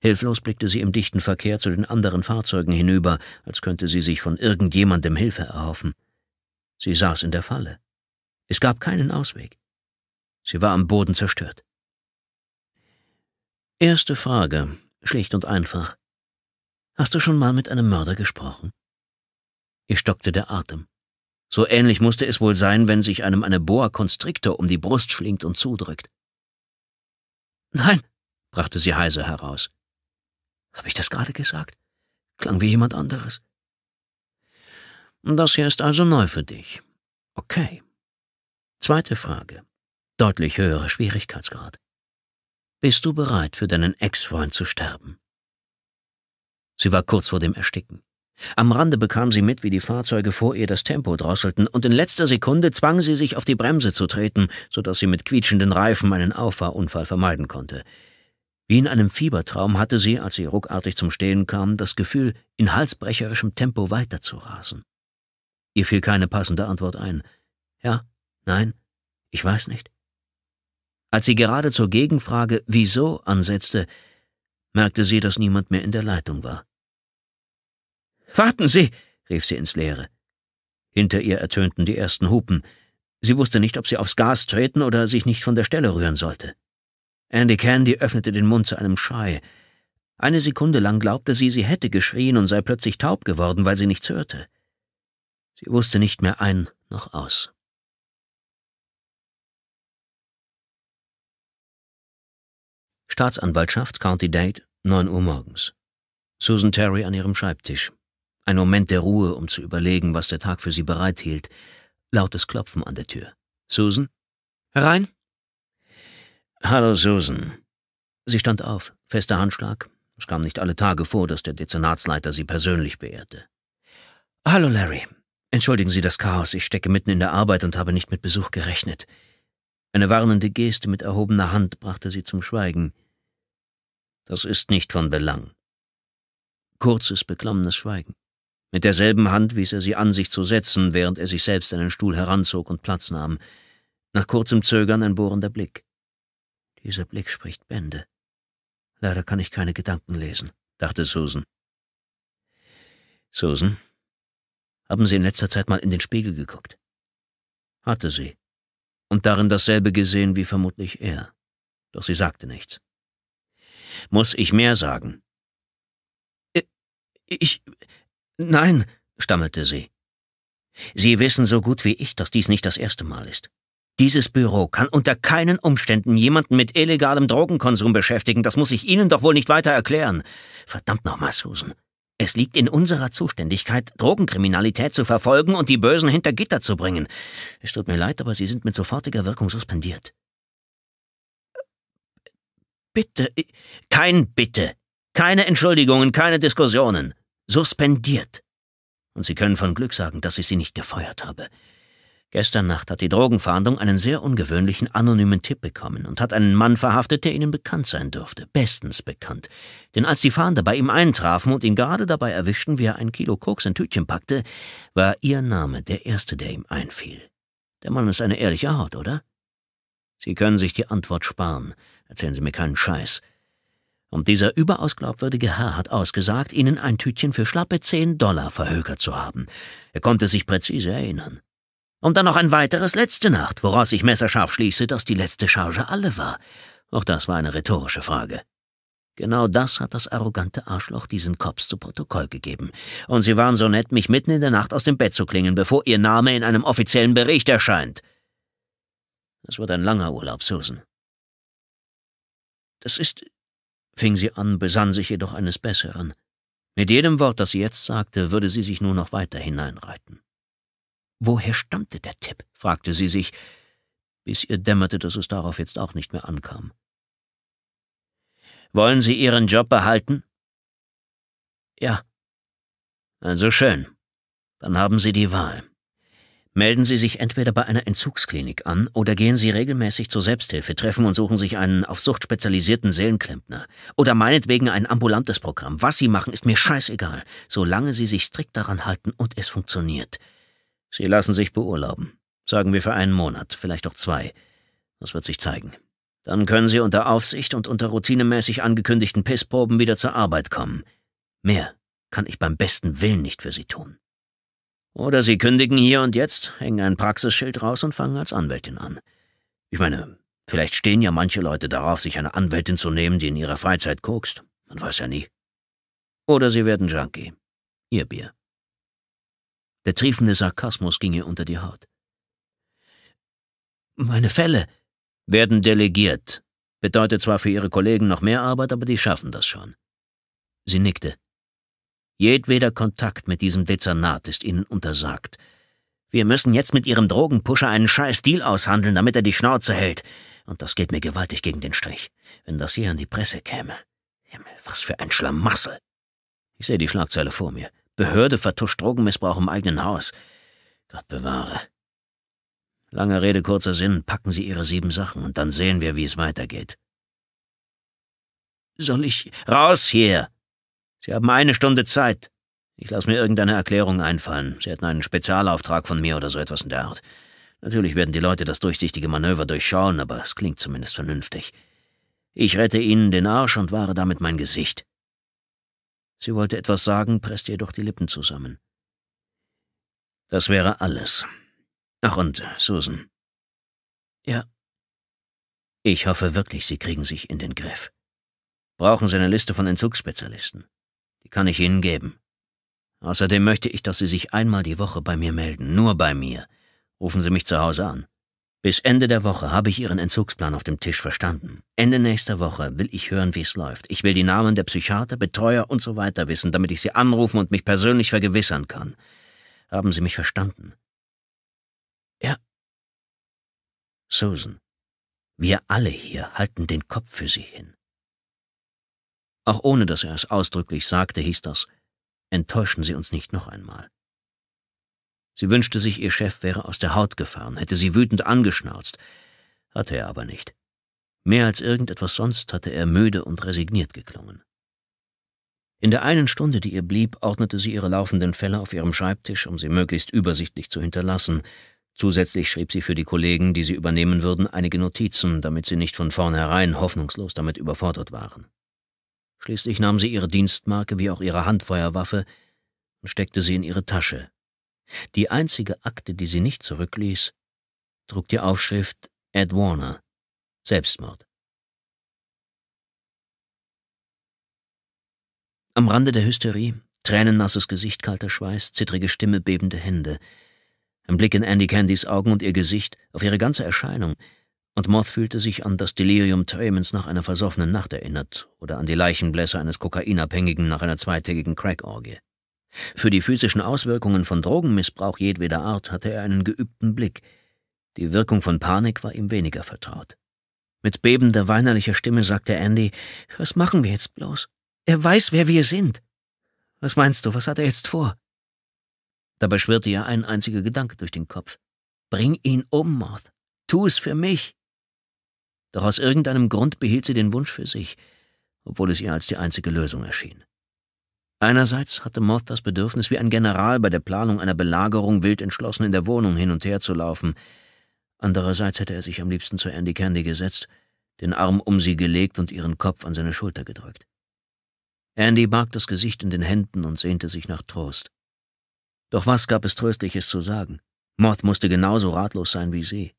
Hilflos blickte sie im dichten Verkehr zu den anderen Fahrzeugen hinüber, als könnte sie sich von irgendjemandem Hilfe erhoffen. Sie saß in der Falle. Es gab keinen Ausweg. Sie war am Boden zerstört. Erste Frage, schlicht und einfach. Hast du schon mal mit einem Mörder gesprochen? Ihr stockte der Atem. So ähnlich musste es wohl sein, wenn sich einem eine Boa Konstriktor um die Brust schlingt und zudrückt. Nein, brachte sie heiser heraus. Habe ich das gerade gesagt? Klang wie jemand anderes. Das hier ist also neu für dich. Okay. Zweite Frage. Deutlich höherer Schwierigkeitsgrad. Bist du bereit, für deinen Ex-Freund zu sterben? Sie war kurz vor dem Ersticken. Am Rande bekam sie mit, wie die Fahrzeuge vor ihr das Tempo drosselten, und in letzter Sekunde zwang sie sich auf die Bremse zu treten, so dass sie mit quietschenden Reifen einen Auffahrunfall vermeiden konnte. Wie in einem Fiebertraum hatte sie, als sie ruckartig zum Stehen kam, das Gefühl, in halsbrecherischem Tempo weiterzurasen. Ihr fiel keine passende Antwort ein. Ja, nein, ich weiß nicht. Als sie gerade zur Gegenfrage Wieso ansetzte, merkte sie, dass niemand mehr in der Leitung war. Warten Sie, rief sie ins Leere. Hinter ihr ertönten die ersten Hupen. Sie wusste nicht, ob sie aufs Gas treten oder sich nicht von der Stelle rühren sollte. Andy Candy öffnete den Mund zu einem Schrei. Eine Sekunde lang glaubte sie, sie hätte geschrien und sei plötzlich taub geworden, weil sie nichts hörte. Sie wusste nicht mehr ein noch aus. Staatsanwaltschaft, County Date, 9 Uhr morgens. Susan Terry an ihrem Schreibtisch. Ein Moment der Ruhe, um zu überlegen, was der Tag für sie bereithielt. Lautes Klopfen an der Tür. Susan? Herein? Hallo, Susan. Sie stand auf, fester Handschlag. Es kam nicht alle Tage vor, dass der Dezernatsleiter sie persönlich beehrte. Hallo, Larry. Entschuldigen Sie das Chaos, ich stecke mitten in der Arbeit und habe nicht mit Besuch gerechnet. Eine warnende Geste mit erhobener Hand brachte sie zum Schweigen. Das ist nicht von Belang. Kurzes, beklommenes Schweigen. Mit derselben Hand wies er sie an, sich zu setzen, während er sich selbst einen Stuhl heranzog und Platz nahm. Nach kurzem Zögern ein bohrender Blick. Dieser Blick spricht Bände. Leider kann ich keine Gedanken lesen, dachte Susan. Susan, haben Sie in letzter Zeit mal in den Spiegel geguckt? Hatte sie. Und darin dasselbe gesehen wie vermutlich er. Doch sie sagte nichts. Muss ich mehr sagen? Ich. Nein, stammelte sie. Sie wissen so gut wie ich, dass dies nicht das erste Mal ist. Dieses Büro kann unter keinen Umständen jemanden mit illegalem Drogenkonsum beschäftigen, das muss ich Ihnen doch wohl nicht weiter erklären. Verdammt nochmal, Susan. Es liegt in unserer Zuständigkeit, Drogenkriminalität zu verfolgen und die Bösen hinter Gitter zu bringen. Es tut mir leid, aber Sie sind mit sofortiger Wirkung suspendiert. Bitte, kein Bitte, keine Entschuldigungen, keine Diskussionen. Suspendiert. Und Sie können von Glück sagen, dass ich Sie nicht gefeuert habe. Gestern Nacht hat die Drogenfahndung einen sehr ungewöhnlichen anonymen Tipp bekommen und hat einen Mann verhaftet, der ihnen bekannt sein dürfte, bestens bekannt. Denn als die Fahnder bei ihm eintrafen und ihn gerade dabei erwischten, wie er ein Kilo Koks in Tütchen packte, war ihr Name der erste, der ihm einfiel. Der Mann ist eine ehrliche Haut, oder? Sie können sich die Antwort sparen. Erzählen Sie mir keinen Scheiß. Und dieser überaus glaubwürdige Herr hat ausgesagt, Ihnen ein Tütchen für schlappe zehn Dollar verhökert zu haben. Er konnte sich präzise erinnern. Und dann noch ein weiteres letzte Nacht, woraus ich messerscharf schließe, dass die letzte Charge alle war. Auch das war eine rhetorische Frage. Genau das hat das arrogante Arschloch diesen Kops zu Protokoll gegeben. Und sie waren so nett, mich mitten in der Nacht aus dem Bett zu klingen, bevor ihr Name in einem offiziellen Bericht erscheint. Es wird ein langer Urlaub, Susan. Das ist, fing sie an, besann sich jedoch eines Besseren. Mit jedem Wort, das sie jetzt sagte, würde sie sich nur noch weiter hineinreiten. Woher stammte der Tipp? fragte sie sich, bis ihr dämmerte, dass es darauf jetzt auch nicht mehr ankam. Wollen Sie Ihren Job behalten? Ja. Also schön. Dann haben Sie die Wahl. Melden Sie sich entweder bei einer Entzugsklinik an oder gehen Sie regelmäßig zu Selbsthilfetreffen und suchen sich einen auf Sucht spezialisierten Seelenklempner. Oder meinetwegen ein ambulantes Programm. Was Sie machen, ist mir scheißegal, solange Sie sich strikt daran halten und es funktioniert. Sie lassen sich beurlauben. Sagen wir für einen Monat, vielleicht auch zwei. Das wird sich zeigen. Dann können Sie unter Aufsicht und unter routinemäßig angekündigten Pissproben wieder zur Arbeit kommen. Mehr kann ich beim besten Willen nicht für Sie tun. Oder Sie kündigen hier und jetzt, hängen ein Praxisschild raus und fangen als Anwältin an. Ich meine, vielleicht stehen ja manche Leute darauf, sich eine Anwältin zu nehmen, die in ihrer Freizeit kokst. Man weiß ja nie. Oder Sie werden Junkie. Ihr Bier. Der triefende Sarkasmus ging ihr unter die Haut. Meine Fälle werden delegiert. Bedeutet zwar für ihre Kollegen noch mehr Arbeit, aber die schaffen das schon. Sie nickte. Jedweder Kontakt mit diesem Dezernat ist ihnen untersagt. Wir müssen jetzt mit ihrem Drogenpusher einen scheiß Deal aushandeln, damit er die Schnauze hält. Und das geht mir gewaltig gegen den Strich. Wenn das hier an die Presse käme. Himmel, was für ein Schlamassel. Ich sehe die Schlagzeile vor mir. Behörde vertuscht Drogenmissbrauch im eigenen Haus. Gott bewahre. Lange Rede, kurzer Sinn, packen Sie Ihre sieben Sachen und dann sehen wir, wie es weitergeht. Soll ich. Raus hier! Sie haben eine Stunde Zeit. Ich lasse mir irgendeine Erklärung einfallen. Sie hätten einen Spezialauftrag von mir oder so etwas in der Art. Natürlich werden die Leute das durchsichtige Manöver durchschauen, aber es klingt zumindest vernünftig. Ich rette Ihnen den Arsch und wahre damit mein Gesicht. Sie wollte etwas sagen, presste jedoch die Lippen zusammen. Das wäre alles. Ach und, Susan. Ja. Ich hoffe wirklich, Sie kriegen sich in den Griff. Brauchen Sie eine Liste von Entzugsspezialisten. Die kann ich Ihnen geben. Außerdem möchte ich, dass Sie sich einmal die Woche bei mir melden, nur bei mir. Rufen Sie mich zu Hause an. Bis Ende der Woche habe ich Ihren Entzugsplan auf dem Tisch verstanden. Ende nächster Woche will ich hören, wie es läuft. Ich will die Namen der Psychiater, Betreuer und so weiter wissen, damit ich Sie anrufen und mich persönlich vergewissern kann. Haben Sie mich verstanden? Ja. Susan, wir alle hier halten den Kopf für Sie hin. Auch ohne dass er es ausdrücklich sagte, hieß das, enttäuschen Sie uns nicht noch einmal. Sie wünschte sich, ihr Chef wäre aus der Haut gefahren, hätte sie wütend angeschnauzt. Hatte er aber nicht. Mehr als irgendetwas sonst hatte er müde und resigniert geklungen. In der einen Stunde, die ihr blieb, ordnete sie ihre laufenden Fälle auf ihrem Schreibtisch, um sie möglichst übersichtlich zu hinterlassen. Zusätzlich schrieb sie für die Kollegen, die sie übernehmen würden, einige Notizen, damit sie nicht von vornherein hoffnungslos damit überfordert waren. Schließlich nahm sie ihre Dienstmarke wie auch ihre Handfeuerwaffe und steckte sie in ihre Tasche, die einzige Akte, die sie nicht zurückließ, trug die Aufschrift Ed Warner, Selbstmord. Am Rande der Hysterie, tränennasses Gesicht, kalter Schweiß, zittrige Stimme, bebende Hände. Ein Blick in Andy Candys Augen und ihr Gesicht, auf ihre ganze Erscheinung, und Moth fühlte sich an das Delirium Tremens nach einer versoffenen Nacht erinnert oder an die Leichenblässe eines Kokainabhängigen nach einer zweitägigen Crackorgie. Für die physischen Auswirkungen von Drogenmissbrauch jedweder Art hatte er einen geübten Blick. Die Wirkung von Panik war ihm weniger vertraut. Mit bebender, weinerlicher Stimme sagte Andy, »Was machen wir jetzt bloß? Er weiß, wer wir sind. Was meinst du, was hat er jetzt vor?« Dabei schwirrte ihr ein einziger Gedanke durch den Kopf. »Bring ihn um, Marth. Tu es für mich.« Doch aus irgendeinem Grund behielt sie den Wunsch für sich, obwohl es ihr als die einzige Lösung erschien. Einerseits hatte Moth das Bedürfnis, wie ein General bei der Planung einer Belagerung wild entschlossen in der Wohnung hin und her zu laufen. Andererseits hätte er sich am liebsten zu Andy Candy gesetzt, den Arm um sie gelegt und ihren Kopf an seine Schulter gedrückt. Andy barg das Gesicht in den Händen und sehnte sich nach Trost. Doch was gab es Tröstliches zu sagen? Moth musste genauso ratlos sein wie sie.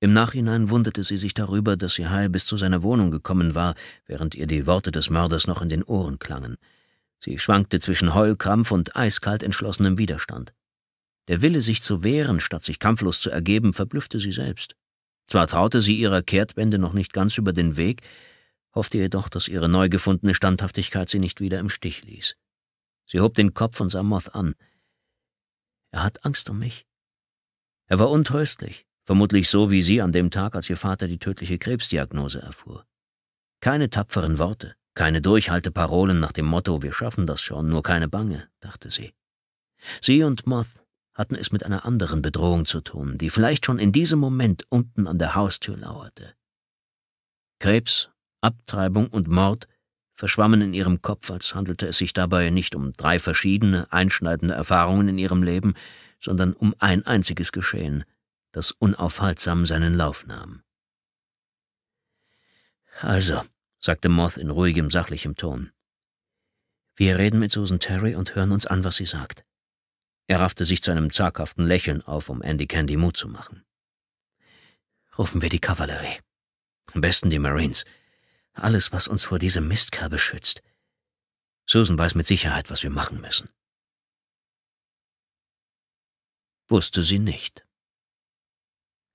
Im Nachhinein wunderte sie sich darüber, dass sie heil bis zu seiner Wohnung gekommen war, während ihr die Worte des Mörders noch in den Ohren klangen. Sie schwankte zwischen Heulkrampf und eiskalt entschlossenem Widerstand. Der Wille, sich zu wehren, statt sich kampflos zu ergeben, verblüffte sie selbst. Zwar traute sie ihrer Kehrtwende noch nicht ganz über den Weg, hoffte jedoch, dass ihre neu gefundene Standhaftigkeit sie nicht wieder im Stich ließ. Sie hob den Kopf und sah Moth an. Er hat Angst um mich. Er war untröstlich, vermutlich so wie sie an dem Tag, als ihr Vater die tödliche Krebsdiagnose erfuhr. Keine tapferen Worte, keine Durchhalteparolen nach dem Motto Wir schaffen das schon, nur keine Bange, dachte sie. Sie und Moth hatten es mit einer anderen Bedrohung zu tun, die vielleicht schon in diesem Moment unten an der Haustür lauerte. Krebs, Abtreibung und Mord verschwammen in ihrem Kopf, als handelte es sich dabei nicht um drei verschiedene, einschneidende Erfahrungen in ihrem Leben, sondern um ein einziges Geschehen, das unaufhaltsam seinen Lauf nahm. Also, sagte Moth in ruhigem, sachlichem Ton. Wir reden mit Susan Terry und hören uns an, was sie sagt. Er raffte sich zu einem zaghaften Lächeln auf, um Andy Candy Mut zu machen. Rufen wir die Kavallerie. Am besten die Marines. Alles, was uns vor diesem Mistkerl beschützt. Susan weiß mit Sicherheit, was wir machen müssen. Wusste sie nicht.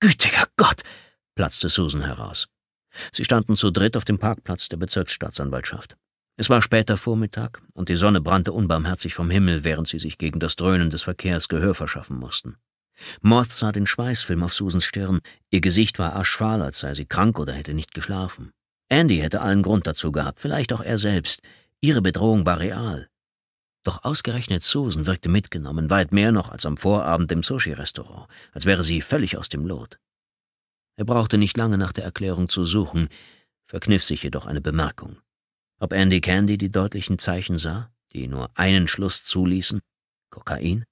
Gütiger Gott! platzte Susan heraus. Sie standen zu dritt auf dem Parkplatz der Bezirksstaatsanwaltschaft. Es war später Vormittag und die Sonne brannte unbarmherzig vom Himmel, während sie sich gegen das Dröhnen des Verkehrs Gehör verschaffen mussten. Moth sah den Schweißfilm auf Susans Stirn. Ihr Gesicht war aschfahl, als sei sie krank oder hätte nicht geschlafen. Andy hätte allen Grund dazu gehabt, vielleicht auch er selbst. Ihre Bedrohung war real. Doch ausgerechnet Susan wirkte mitgenommen, weit mehr noch als am Vorabend im Sushi-Restaurant, als wäre sie völlig aus dem Lot. Er brauchte nicht lange nach der Erklärung zu suchen, verkniff sich jedoch eine Bemerkung. Ob Andy Candy die deutlichen Zeichen sah, die nur einen Schluss zuließen? Kokain?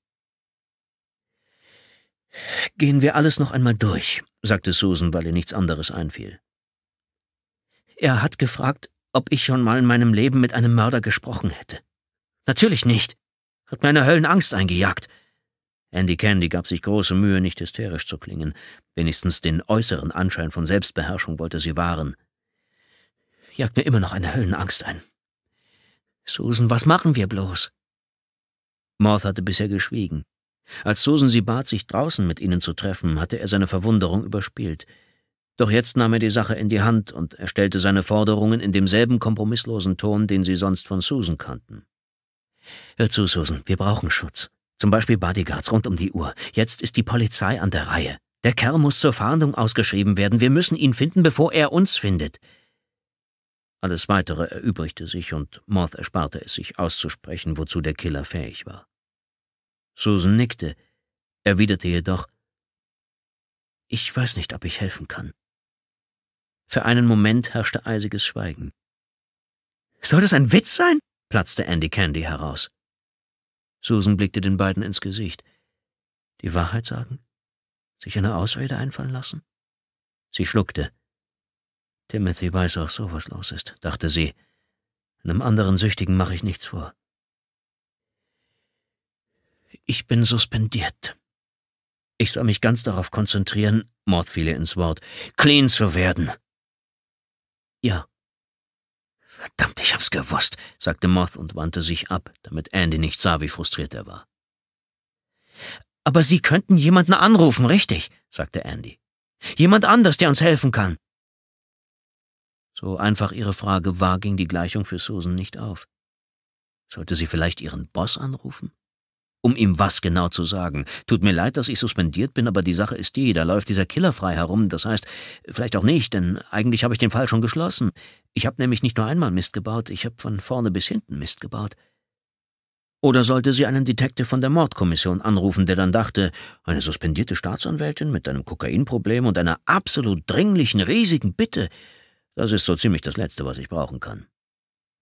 Gehen wir alles noch einmal durch, sagte Susan, weil ihr nichts anderes einfiel. Er hat gefragt, ob ich schon mal in meinem Leben mit einem Mörder gesprochen hätte. Natürlich nicht. Hat meine Höllenangst eingejagt. Andy Candy gab sich große Mühe, nicht hysterisch zu klingen. Wenigstens den äußeren Anschein von Selbstbeherrschung wollte sie wahren. Jagt mir immer noch eine Höllenangst ein. Susan, was machen wir bloß? Morth hatte bisher geschwiegen. Als Susan sie bat, sich draußen mit ihnen zu treffen, hatte er seine Verwunderung überspielt. Doch jetzt nahm er die Sache in die Hand und erstellte seine Forderungen in demselben kompromisslosen Ton, den sie sonst von Susan kannten. Hör zu, Susan, wir brauchen Schutz. Zum Beispiel Bodyguards rund um die Uhr. Jetzt ist die Polizei an der Reihe. Der Kerl muss zur Fahndung ausgeschrieben werden. Wir müssen ihn finden, bevor er uns findet. Alles Weitere erübrigte sich und Moth ersparte es sich auszusprechen, wozu der Killer fähig war. Susan nickte, erwiderte jedoch, ich weiß nicht, ob ich helfen kann. Für einen Moment herrschte eisiges Schweigen. Soll das ein Witz sein? platzte Andy Candy heraus. Susan blickte den beiden ins Gesicht. Die Wahrheit sagen? Sich eine Ausrede einfallen lassen? Sie schluckte. Timothy weiß auch so, was los ist, dachte sie. Einem anderen Süchtigen mache ich nichts vor. Ich bin suspendiert. Ich soll mich ganz darauf konzentrieren, Mord fiel ihr ins Wort, clean zu werden. Ja, Verdammt, ich hab's gewusst, sagte Moth und wandte sich ab, damit Andy nicht sah, wie frustriert er war. Aber Sie könnten jemanden anrufen, richtig, sagte Andy. Jemand anders, der uns helfen kann. So einfach ihre Frage war, ging die Gleichung für Susan nicht auf. Sollte sie vielleicht ihren Boss anrufen? Um ihm was genau zu sagen. Tut mir leid, dass ich suspendiert bin, aber die Sache ist die, da läuft dieser Killer frei herum. Das heißt, vielleicht auch nicht, denn eigentlich habe ich den Fall schon geschlossen. Ich habe nämlich nicht nur einmal Mist gebaut, ich habe von vorne bis hinten Mist gebaut. Oder sollte sie einen Detective von der Mordkommission anrufen, der dann dachte, eine suspendierte Staatsanwältin mit einem Kokainproblem und einer absolut dringlichen, riesigen Bitte, das ist so ziemlich das Letzte, was ich brauchen kann.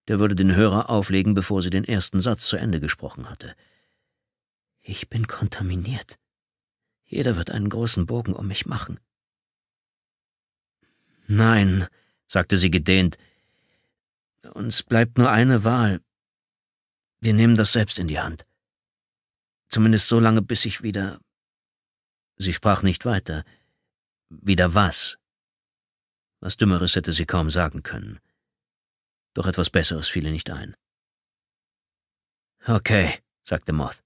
Der würde den Hörer auflegen, bevor sie den ersten Satz zu Ende gesprochen hatte. Ich bin kontaminiert. Jeder wird einen großen Bogen um mich machen. Nein, sagte sie gedehnt, uns bleibt nur eine Wahl. Wir nehmen das selbst in die Hand. Zumindest so lange, bis ich wieder. Sie sprach nicht weiter. Wieder was? Was Dümmeres hätte sie kaum sagen können. Doch etwas Besseres fiel ihr nicht ein. Okay, sagte Moth.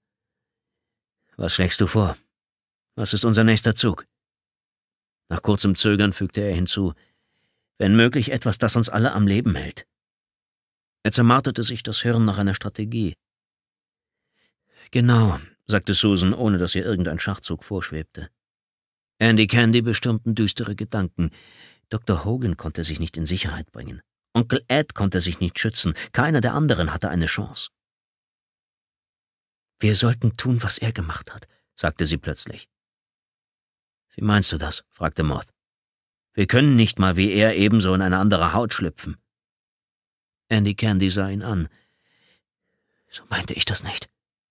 Was schlägst du vor? Was ist unser nächster Zug? Nach kurzem Zögern fügte er hinzu, wenn möglich etwas, das uns alle am Leben hält. Er zermartete sich das Hirn nach einer Strategie. Genau, sagte Susan, ohne dass ihr irgendein Schachzug vorschwebte. Andy Candy bestürmten düstere Gedanken. Dr. Hogan konnte sich nicht in Sicherheit bringen. Onkel Ed konnte sich nicht schützen. Keiner der anderen hatte eine Chance. Wir sollten tun, was er gemacht hat, sagte sie plötzlich. Wie meinst du das? fragte Moth. Wir können nicht mal wie er ebenso in eine andere Haut schlüpfen. Andy Candy sah ihn an. So meinte ich das nicht,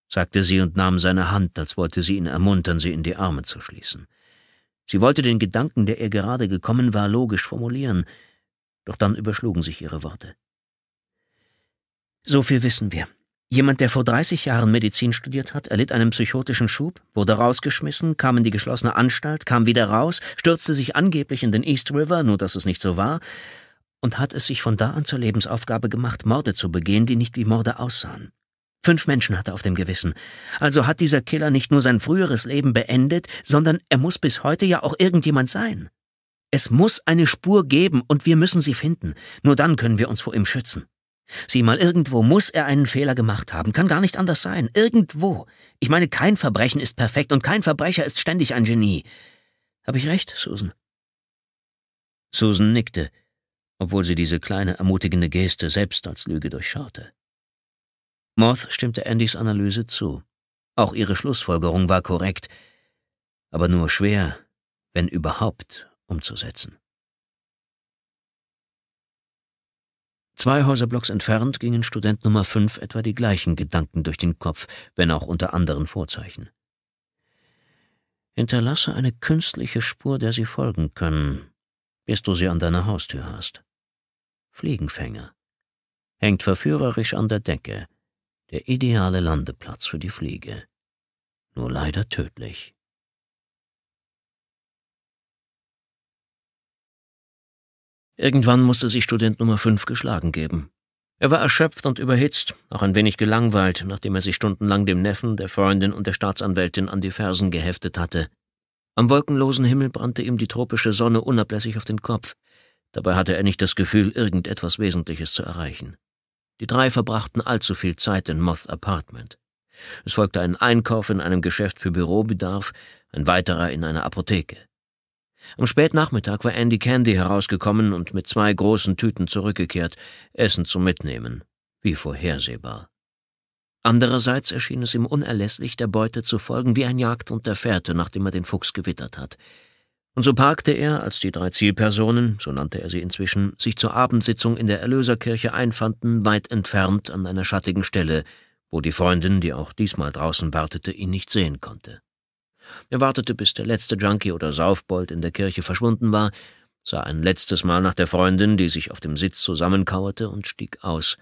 sagte sie und nahm seine Hand, als wollte sie ihn ermuntern, sie in die Arme zu schließen. Sie wollte den Gedanken, der ihr gerade gekommen war, logisch formulieren, doch dann überschlugen sich ihre Worte. So viel wissen wir. Jemand, der vor 30 Jahren Medizin studiert hat, erlitt einen psychotischen Schub, wurde rausgeschmissen, kam in die geschlossene Anstalt, kam wieder raus, stürzte sich angeblich in den East River, nur dass es nicht so war, und hat es sich von da an zur Lebensaufgabe gemacht, Morde zu begehen, die nicht wie Morde aussahen. Fünf Menschen hat er auf dem Gewissen. Also hat dieser Killer nicht nur sein früheres Leben beendet, sondern er muss bis heute ja auch irgendjemand sein. Es muss eine Spur geben, und wir müssen sie finden. Nur dann können wir uns vor ihm schützen. Sieh mal, irgendwo muss er einen Fehler gemacht haben. Kann gar nicht anders sein. Irgendwo. Ich meine, kein Verbrechen ist perfekt und kein Verbrecher ist ständig ein Genie. Habe ich recht, Susan? Susan nickte, obwohl sie diese kleine ermutigende Geste selbst als Lüge durchschaute. Moth stimmte Andys Analyse zu. Auch ihre Schlussfolgerung war korrekt, aber nur schwer, wenn überhaupt, umzusetzen. Zwei Häuserblocks entfernt gingen Student Nummer 5 etwa die gleichen Gedanken durch den Kopf, wenn auch unter anderen Vorzeichen. Hinterlasse eine künstliche Spur, der sie folgen können, bis du sie an deiner Haustür hast. Fliegenfänger. Hängt verführerisch an der Decke. Der ideale Landeplatz für die Fliege. Nur leider tödlich. Irgendwann musste sich Student Nummer 5 geschlagen geben. Er war erschöpft und überhitzt, auch ein wenig gelangweilt, nachdem er sich stundenlang dem Neffen, der Freundin und der Staatsanwältin an die Fersen geheftet hatte. Am wolkenlosen Himmel brannte ihm die tropische Sonne unablässig auf den Kopf. Dabei hatte er nicht das Gefühl, irgendetwas Wesentliches zu erreichen. Die drei verbrachten allzu viel Zeit in Moth Apartment. Es folgte ein Einkauf in einem Geschäft für Bürobedarf, ein weiterer in einer Apotheke. Am Spätnachmittag war Andy Candy herausgekommen und mit zwei großen Tüten zurückgekehrt, Essen zum Mitnehmen, wie vorhersehbar. Andererseits erschien es ihm unerlässlich, der Beute zu folgen, wie ein Jagdhund der Fährte, nachdem er den Fuchs gewittert hat. Und so parkte er, als die drei Zielpersonen, so nannte er sie inzwischen, sich zur Abendsitzung in der Erlöserkirche einfanden, weit entfernt an einer schattigen Stelle, wo die Freundin, die auch diesmal draußen wartete, ihn nicht sehen konnte. Er wartete, bis der letzte Junkie oder Saufbold in der Kirche verschwunden war, sah ein letztes Mal nach der Freundin, die sich auf dem Sitz zusammenkauerte, und stieg aus.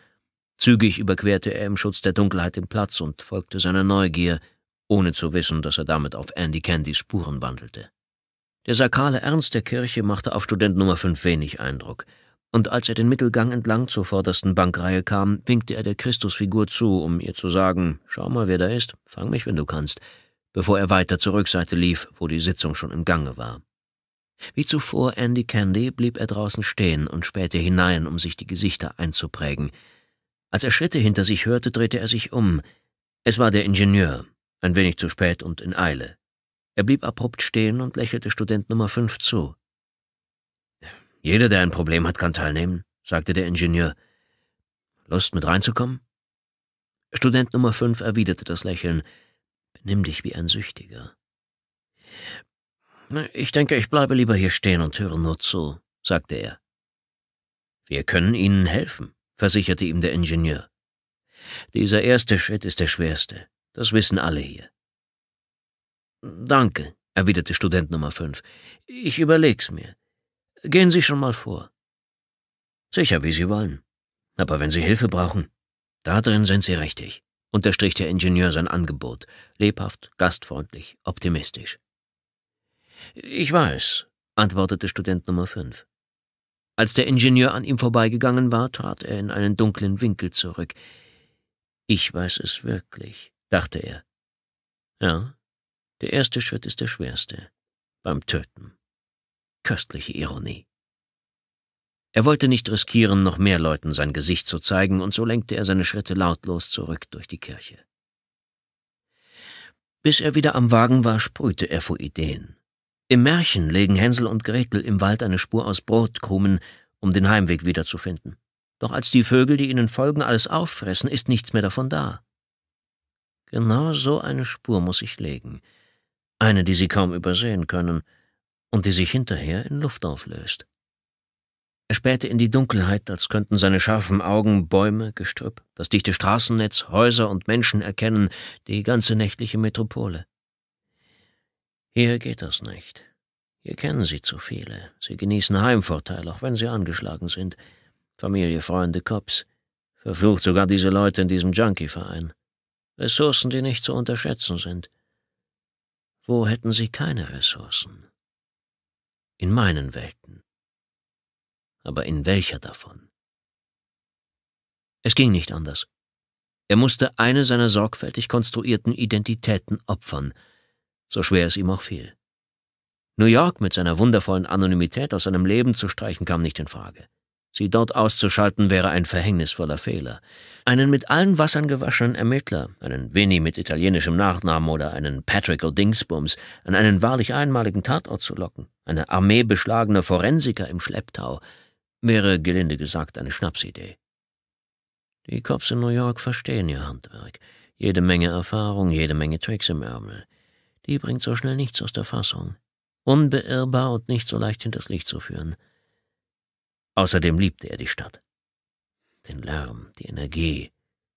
Zügig überquerte er im Schutz der Dunkelheit den Platz und folgte seiner Neugier, ohne zu wissen, dass er damit auf Andy Candys Spuren wandelte. Der sakrale Ernst der Kirche machte auf Student Nummer 5 wenig Eindruck, und als er den Mittelgang entlang zur vordersten Bankreihe kam, winkte er der Christusfigur zu, um ihr zu sagen, schau mal, wer da ist, fang mich, wenn du kannst, bevor er weiter zur Rückseite lief, wo die Sitzung schon im Gange war. Wie zuvor Andy Candy blieb er draußen stehen und spähte hinein, um sich die Gesichter einzuprägen. Als er Schritte hinter sich hörte, drehte er sich um. Es war der Ingenieur, ein wenig zu spät und in Eile. Er blieb abrupt stehen und lächelte Student Nummer 5 zu. Jeder, der ein Problem hat, kann teilnehmen, sagte der Ingenieur. Lust, mit reinzukommen? Student Nummer 5 erwiderte das Lächeln. Nimm dich wie ein Süchtiger. Ich denke, ich bleibe lieber hier stehen und höre nur zu, sagte er. Wir können Ihnen helfen, versicherte ihm der Ingenieur. Dieser erste Schritt ist der schwerste, das wissen alle hier. Danke, erwiderte Student Nummer 5. Ich überleg's mir. Gehen Sie schon mal vor. Sicher, wie Sie wollen. Aber wenn Sie Hilfe brauchen, da drin sind Sie richtig unterstrich der Ingenieur sein Angebot, lebhaft, gastfreundlich, optimistisch. Ich weiß, antwortete Student Nummer 5. Als der Ingenieur an ihm vorbeigegangen war, trat er in einen dunklen Winkel zurück. Ich weiß es wirklich, dachte er. Ja, der erste Schritt ist der schwerste beim Töten. Köstliche Ironie. Er wollte nicht riskieren, noch mehr Leuten sein Gesicht zu zeigen, und so lenkte er seine Schritte lautlos zurück durch die Kirche. Bis er wieder am Wagen war, sprühte er vor Ideen. Im Märchen legen Hänsel und Gretel im Wald eine Spur aus Brotkrumen, um den Heimweg wiederzufinden. Doch als die Vögel, die ihnen folgen, alles auffressen, ist nichts mehr davon da. Genau so eine Spur muss ich legen, eine, die sie kaum übersehen können und die sich hinterher in Luft auflöst. Er spähte in die Dunkelheit, als könnten seine scharfen Augen Bäume, Gestrüpp, das dichte Straßennetz, Häuser und Menschen erkennen, die ganze nächtliche Metropole. Hier geht das nicht. Hier kennen sie zu viele. Sie genießen Heimvorteil, auch wenn sie angeschlagen sind. Familie, Freunde, Cops. Verflucht sogar diese Leute in diesem Junkie-Verein. Ressourcen, die nicht zu unterschätzen sind. Wo hätten sie keine Ressourcen? In meinen Welten aber in welcher davon? Es ging nicht anders. Er musste eine seiner sorgfältig konstruierten Identitäten opfern, so schwer es ihm auch fiel. New York mit seiner wundervollen Anonymität aus seinem Leben zu streichen kam nicht in Frage. Sie dort auszuschalten wäre ein verhängnisvoller Fehler. Einen mit allen Wassern gewaschenen Ermittler, einen Winnie mit italienischem Nachnamen oder einen Patrick O'Dingsbums an einen wahrlich einmaligen Tatort zu locken, eine Armee beschlagener Forensiker im Schlepptau, Wäre gelinde gesagt eine Schnapsidee. Die Cops in New York verstehen ihr Handwerk. Jede Menge Erfahrung, jede Menge Tricks im Ärmel. Die bringt so schnell nichts aus der Fassung. Unbeirrbar und nicht so leicht hinters Licht zu führen. Außerdem liebte er die Stadt. Den Lärm, die Energie,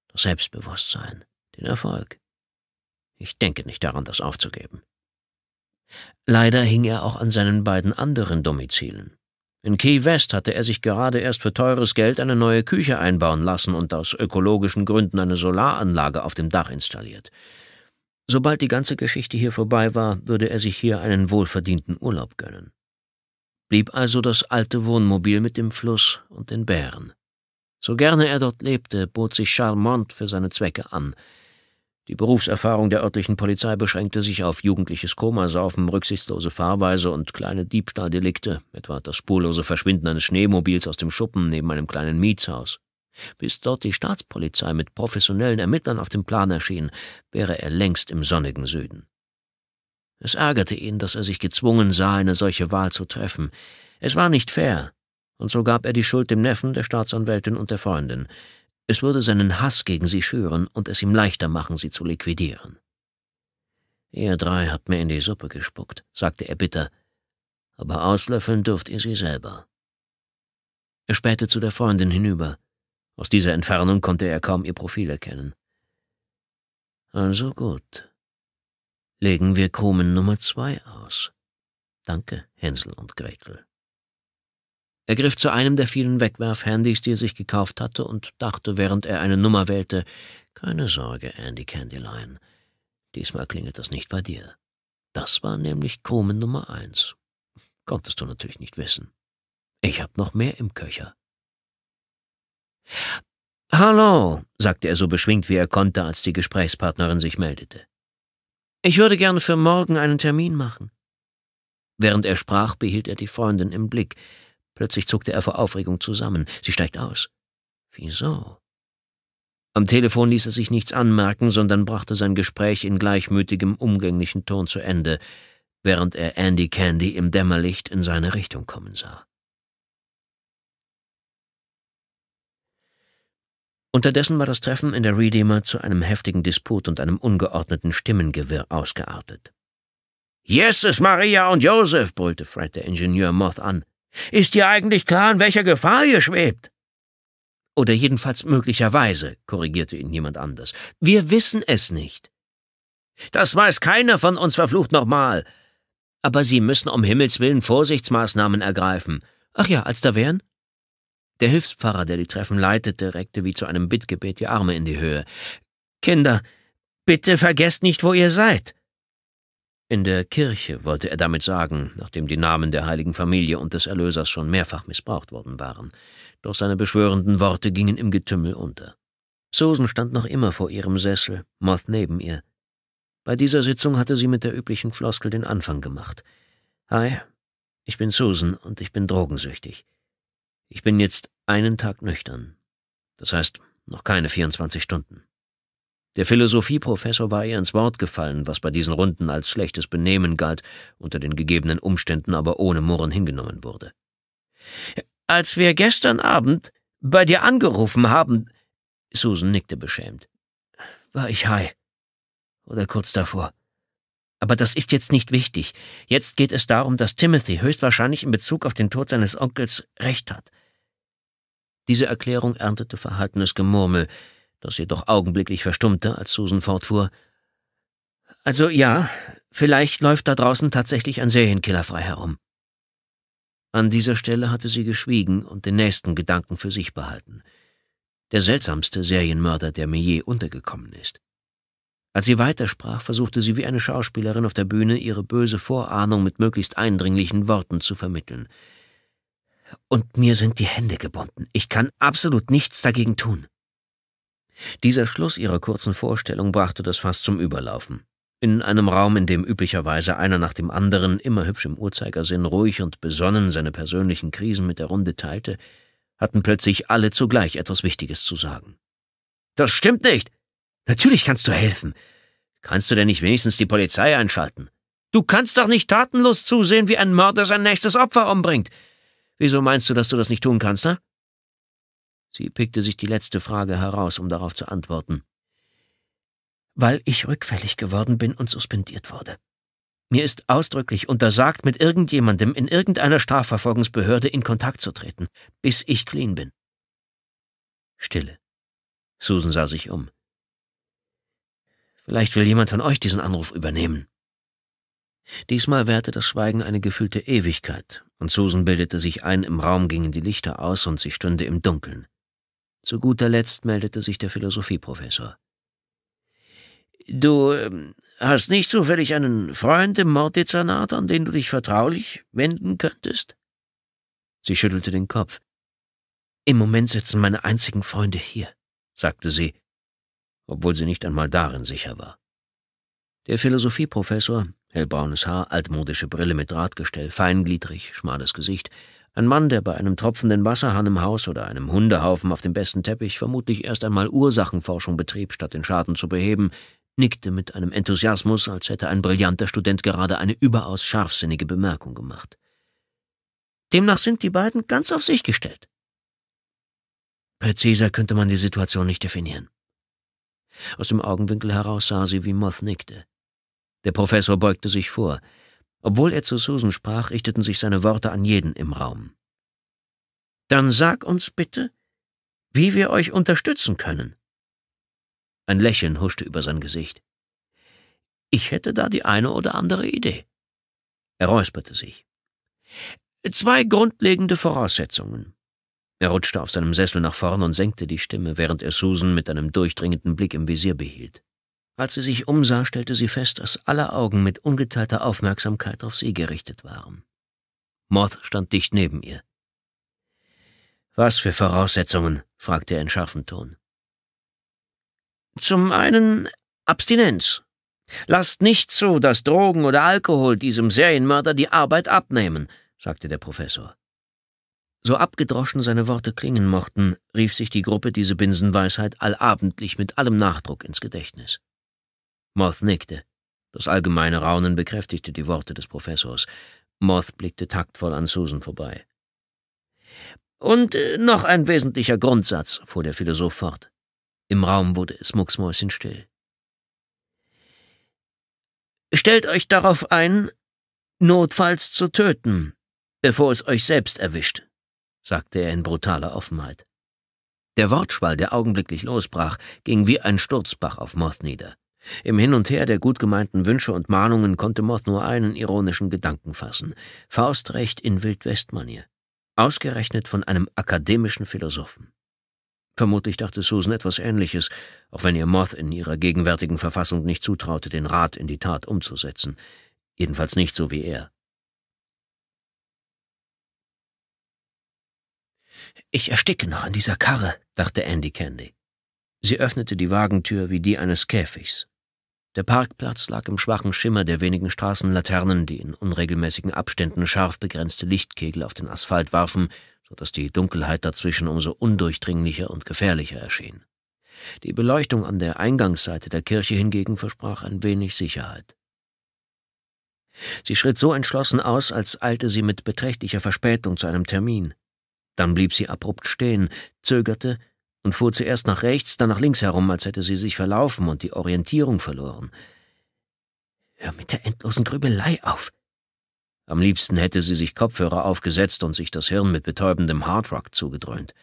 das Selbstbewusstsein, den Erfolg. Ich denke nicht daran, das aufzugeben. Leider hing er auch an seinen beiden anderen Domizilen. In Key West hatte er sich gerade erst für teures Geld eine neue Küche einbauen lassen und aus ökologischen Gründen eine Solaranlage auf dem Dach installiert. Sobald die ganze Geschichte hier vorbei war, würde er sich hier einen wohlverdienten Urlaub gönnen. Blieb also das alte Wohnmobil mit dem Fluss und den Bären. So gerne er dort lebte, bot sich charmant für seine Zwecke an – die Berufserfahrung der örtlichen Polizei beschränkte sich auf jugendliches Komasaufen, rücksichtslose Fahrweise und kleine Diebstahldelikte, etwa das spurlose Verschwinden eines Schneemobils aus dem Schuppen neben einem kleinen Mietshaus. Bis dort die Staatspolizei mit professionellen Ermittlern auf dem Plan erschien, wäre er längst im sonnigen Süden. Es ärgerte ihn, dass er sich gezwungen sah, eine solche Wahl zu treffen. Es war nicht fair, und so gab er die Schuld dem Neffen, der Staatsanwältin und der Freundin. Es würde seinen Hass gegen sie schüren und es ihm leichter machen, sie zu liquidieren. Ihr drei habt mir in die Suppe gespuckt, sagte er bitter, aber auslöffeln dürft ihr sie selber. Er spähte zu der Freundin hinüber. Aus dieser Entfernung konnte er kaum ihr Profil erkennen. Also gut. Legen wir Krumen Nummer zwei aus. Danke, Hänsel und Gretel. Er griff zu einem der vielen Wegwerfhandys, die er sich gekauft hatte, und dachte, während er eine Nummer wählte, »Keine Sorge, Andy Candyline, diesmal klingelt das nicht bei dir. Das war nämlich Komen Nummer eins. Konntest du natürlich nicht wissen. Ich hab noch mehr im Köcher.« »Hallo«, sagte er so beschwingt, wie er konnte, als die Gesprächspartnerin sich meldete. »Ich würde gerne für morgen einen Termin machen.« Während er sprach, behielt er die Freundin im Blick, Plötzlich zuckte er vor Aufregung zusammen. Sie steigt aus. Wieso? Am Telefon ließ er sich nichts anmerken, sondern brachte sein Gespräch in gleichmütigem, umgänglichen Ton zu Ende, während er Andy Candy im Dämmerlicht in seine Richtung kommen sah. Unterdessen war das Treffen in der Redeemer zu einem heftigen Disput und einem ungeordneten Stimmengewirr ausgeartet. Jesus, Maria und Josef, brüllte Fred der Ingenieur Moth an. Ist dir eigentlich klar, in welcher Gefahr ihr schwebt? Oder jedenfalls möglicherweise, korrigierte ihn jemand anders. Wir wissen es nicht. Das weiß keiner von uns, verflucht nochmal. Aber Sie müssen um Himmels willen Vorsichtsmaßnahmen ergreifen. Ach ja, als da wären? Der Hilfspfarrer, der die Treffen leitete, reckte wie zu einem Bittgebet die Arme in die Höhe. Kinder, bitte vergesst nicht, wo ihr seid. In der Kirche wollte er damit sagen, nachdem die Namen der heiligen Familie und des Erlösers schon mehrfach missbraucht worden waren, doch seine beschwörenden Worte gingen im Getümmel unter. Susan stand noch immer vor ihrem Sessel, Moth neben ihr. Bei dieser Sitzung hatte sie mit der üblichen Floskel den Anfang gemacht. Hi, ich bin Susan und ich bin drogensüchtig. Ich bin jetzt einen Tag nüchtern. Das heißt, noch keine 24 Stunden. Der Philosophieprofessor war ihr ins Wort gefallen, was bei diesen Runden als schlechtes Benehmen galt, unter den gegebenen Umständen aber ohne Murren hingenommen wurde. Als wir gestern Abend bei dir angerufen haben, Susan nickte beschämt, war ich high. Oder kurz davor. Aber das ist jetzt nicht wichtig. Jetzt geht es darum, dass Timothy höchstwahrscheinlich in Bezug auf den Tod seines Onkels recht hat. Diese Erklärung erntete verhaltenes Gemurmel, das jedoch augenblicklich verstummte, als Susan fortfuhr. Also ja, vielleicht läuft da draußen tatsächlich ein Serienkiller frei herum. An dieser Stelle hatte sie geschwiegen und den nächsten Gedanken für sich behalten. Der seltsamste Serienmörder, der mir je untergekommen ist. Als sie weitersprach, versuchte sie wie eine Schauspielerin auf der Bühne ihre böse Vorahnung mit möglichst eindringlichen Worten zu vermitteln. Und mir sind die Hände gebunden. Ich kann absolut nichts dagegen tun. Dieser Schluss ihrer kurzen Vorstellung brachte das Fass zum Überlaufen. In einem Raum, in dem üblicherweise einer nach dem anderen, immer hübsch im Uhrzeigersinn, ruhig und besonnen seine persönlichen Krisen mit der Runde teilte, hatten plötzlich alle zugleich etwas Wichtiges zu sagen. Das stimmt nicht! Natürlich kannst du helfen! Kannst du denn nicht wenigstens die Polizei einschalten? Du kannst doch nicht tatenlos zusehen, wie ein Mörder sein nächstes Opfer umbringt! Wieso meinst du, dass du das nicht tun kannst, ne? Sie pickte sich die letzte Frage heraus, um darauf zu antworten. Weil ich rückfällig geworden bin und suspendiert wurde. Mir ist ausdrücklich untersagt, mit irgendjemandem in irgendeiner Strafverfolgungsbehörde in Kontakt zu treten, bis ich clean bin. Stille. Susan sah sich um. Vielleicht will jemand von euch diesen Anruf übernehmen. Diesmal währte das Schweigen eine gefühlte Ewigkeit, und Susan bildete sich ein, im Raum gingen die Lichter aus und sie stünde im Dunkeln. Zu guter Letzt meldete sich der Philosophieprofessor. Du ähm, hast nicht zufällig einen Freund im Morddezernat, an den du dich vertraulich wenden könntest? Sie schüttelte den Kopf. Im Moment sitzen meine einzigen Freunde hier, sagte sie, obwohl sie nicht einmal darin sicher war. Der Philosophieprofessor, hellbraunes Haar, altmodische Brille mit Drahtgestell, feingliedrig, schmales Gesicht, ein Mann, der bei einem tropfenden Wasserhahn im Haus oder einem Hundehaufen auf dem besten Teppich vermutlich erst einmal Ursachenforschung betrieb, statt den Schaden zu beheben, nickte mit einem Enthusiasmus, als hätte ein brillanter Student gerade eine überaus scharfsinnige Bemerkung gemacht. Demnach sind die beiden ganz auf sich gestellt. Präziser könnte man die Situation nicht definieren. Aus dem Augenwinkel heraus sah sie, wie Moth nickte. Der Professor beugte sich vor. Obwohl er zu Susan sprach, richteten sich seine Worte an jeden im Raum. Dann sag uns bitte, wie wir euch unterstützen können. Ein Lächeln huschte über sein Gesicht. Ich hätte da die eine oder andere Idee. Er räusperte sich. Zwei grundlegende Voraussetzungen. Er rutschte auf seinem Sessel nach vorn und senkte die Stimme, während er Susan mit einem durchdringenden Blick im Visier behielt. Als sie sich umsah, stellte sie fest, dass alle Augen mit ungeteilter Aufmerksamkeit auf sie gerichtet waren. Moth stand dicht neben ihr. Was für Voraussetzungen? fragte er in scharfem Ton. Zum einen Abstinenz. Lasst nicht zu, dass Drogen oder Alkohol diesem Serienmörder die Arbeit abnehmen, sagte der Professor. So abgedroschen seine Worte klingen mochten, rief sich die Gruppe diese Binsenweisheit allabendlich mit allem Nachdruck ins Gedächtnis. Moth nickte. Das allgemeine Raunen bekräftigte die Worte des Professors. Moth blickte taktvoll an Susan vorbei. Und äh, noch ein wesentlicher Grundsatz, fuhr der Philosoph fort. Im Raum wurde es mucksmäuschenstill. Stellt euch darauf ein, notfalls zu töten, bevor es euch selbst erwischt, sagte er in brutaler Offenheit. Der Wortschwall, der augenblicklich losbrach, ging wie ein Sturzbach auf Moth nieder. Im Hin und Her der gut gemeinten Wünsche und Mahnungen konnte Moth nur einen ironischen Gedanken fassen. Faustrecht in Wildwestmanier. Ausgerechnet von einem akademischen Philosophen. Vermutlich dachte Susan etwas Ähnliches, auch wenn ihr Moth in ihrer gegenwärtigen Verfassung nicht zutraute, den Rat in die Tat umzusetzen. Jedenfalls nicht so wie er. Ich ersticke noch an dieser Karre, dachte Andy Candy. Sie öffnete die Wagentür wie die eines Käfigs. Der Parkplatz lag im schwachen Schimmer der wenigen Straßenlaternen, die in unregelmäßigen Abständen scharf begrenzte Lichtkegel auf den Asphalt warfen, so dass die Dunkelheit dazwischen umso undurchdringlicher und gefährlicher erschien. Die Beleuchtung an der Eingangsseite der Kirche hingegen versprach ein wenig Sicherheit. Sie schritt so entschlossen aus, als eilte sie mit beträchtlicher Verspätung zu einem Termin. Dann blieb sie abrupt stehen, zögerte, und fuhr zuerst nach rechts, dann nach links herum, als hätte sie sich verlaufen und die Orientierung verloren. Hör mit der endlosen Grübelei auf. Am liebsten hätte sie sich Kopfhörer aufgesetzt und sich das Hirn mit betäubendem Hardrock zugedröhnt.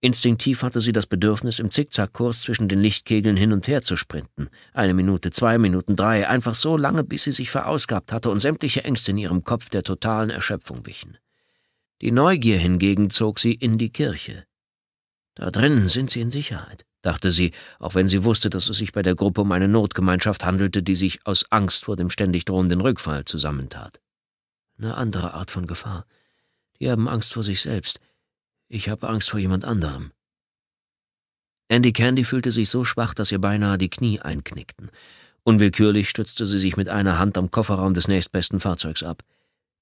Instinktiv hatte sie das Bedürfnis, im Zickzackkurs zwischen den Lichtkegeln hin und her zu sprinten. Eine Minute, zwei Minuten, drei, einfach so lange, bis sie sich verausgabt hatte und sämtliche Ängste in ihrem Kopf der totalen Erschöpfung wichen. Die Neugier hingegen zog sie in die Kirche. Da drinnen sind sie in Sicherheit, dachte sie, auch wenn sie wusste, dass es sich bei der Gruppe um eine Notgemeinschaft handelte, die sich aus Angst vor dem ständig drohenden Rückfall zusammentat. Eine andere Art von Gefahr. Die haben Angst vor sich selbst. Ich habe Angst vor jemand anderem. Andy Candy fühlte sich so schwach, dass ihr beinahe die Knie einknickten. Unwillkürlich stützte sie sich mit einer Hand am Kofferraum des nächstbesten Fahrzeugs ab.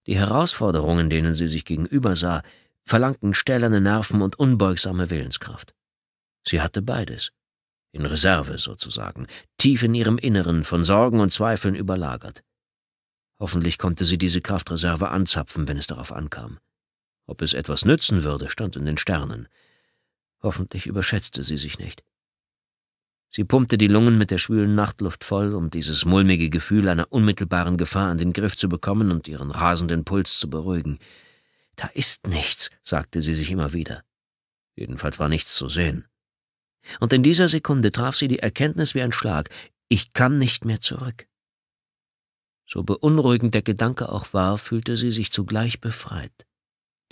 Die Herausforderungen, denen sie sich gegenüber sah, verlangten stählerne Nerven und unbeugsame Willenskraft. Sie hatte beides. In Reserve sozusagen, tief in ihrem Inneren, von Sorgen und Zweifeln überlagert. Hoffentlich konnte sie diese Kraftreserve anzapfen, wenn es darauf ankam. Ob es etwas nützen würde, stand in den Sternen. Hoffentlich überschätzte sie sich nicht. Sie pumpte die Lungen mit der schwülen Nachtluft voll, um dieses mulmige Gefühl einer unmittelbaren Gefahr in den Griff zu bekommen und ihren rasenden Puls zu beruhigen. Da ist nichts, sagte sie sich immer wieder. Jedenfalls war nichts zu sehen. Und in dieser Sekunde traf sie die Erkenntnis wie ein Schlag, ich kann nicht mehr zurück. So beunruhigend der Gedanke auch war, fühlte sie sich zugleich befreit.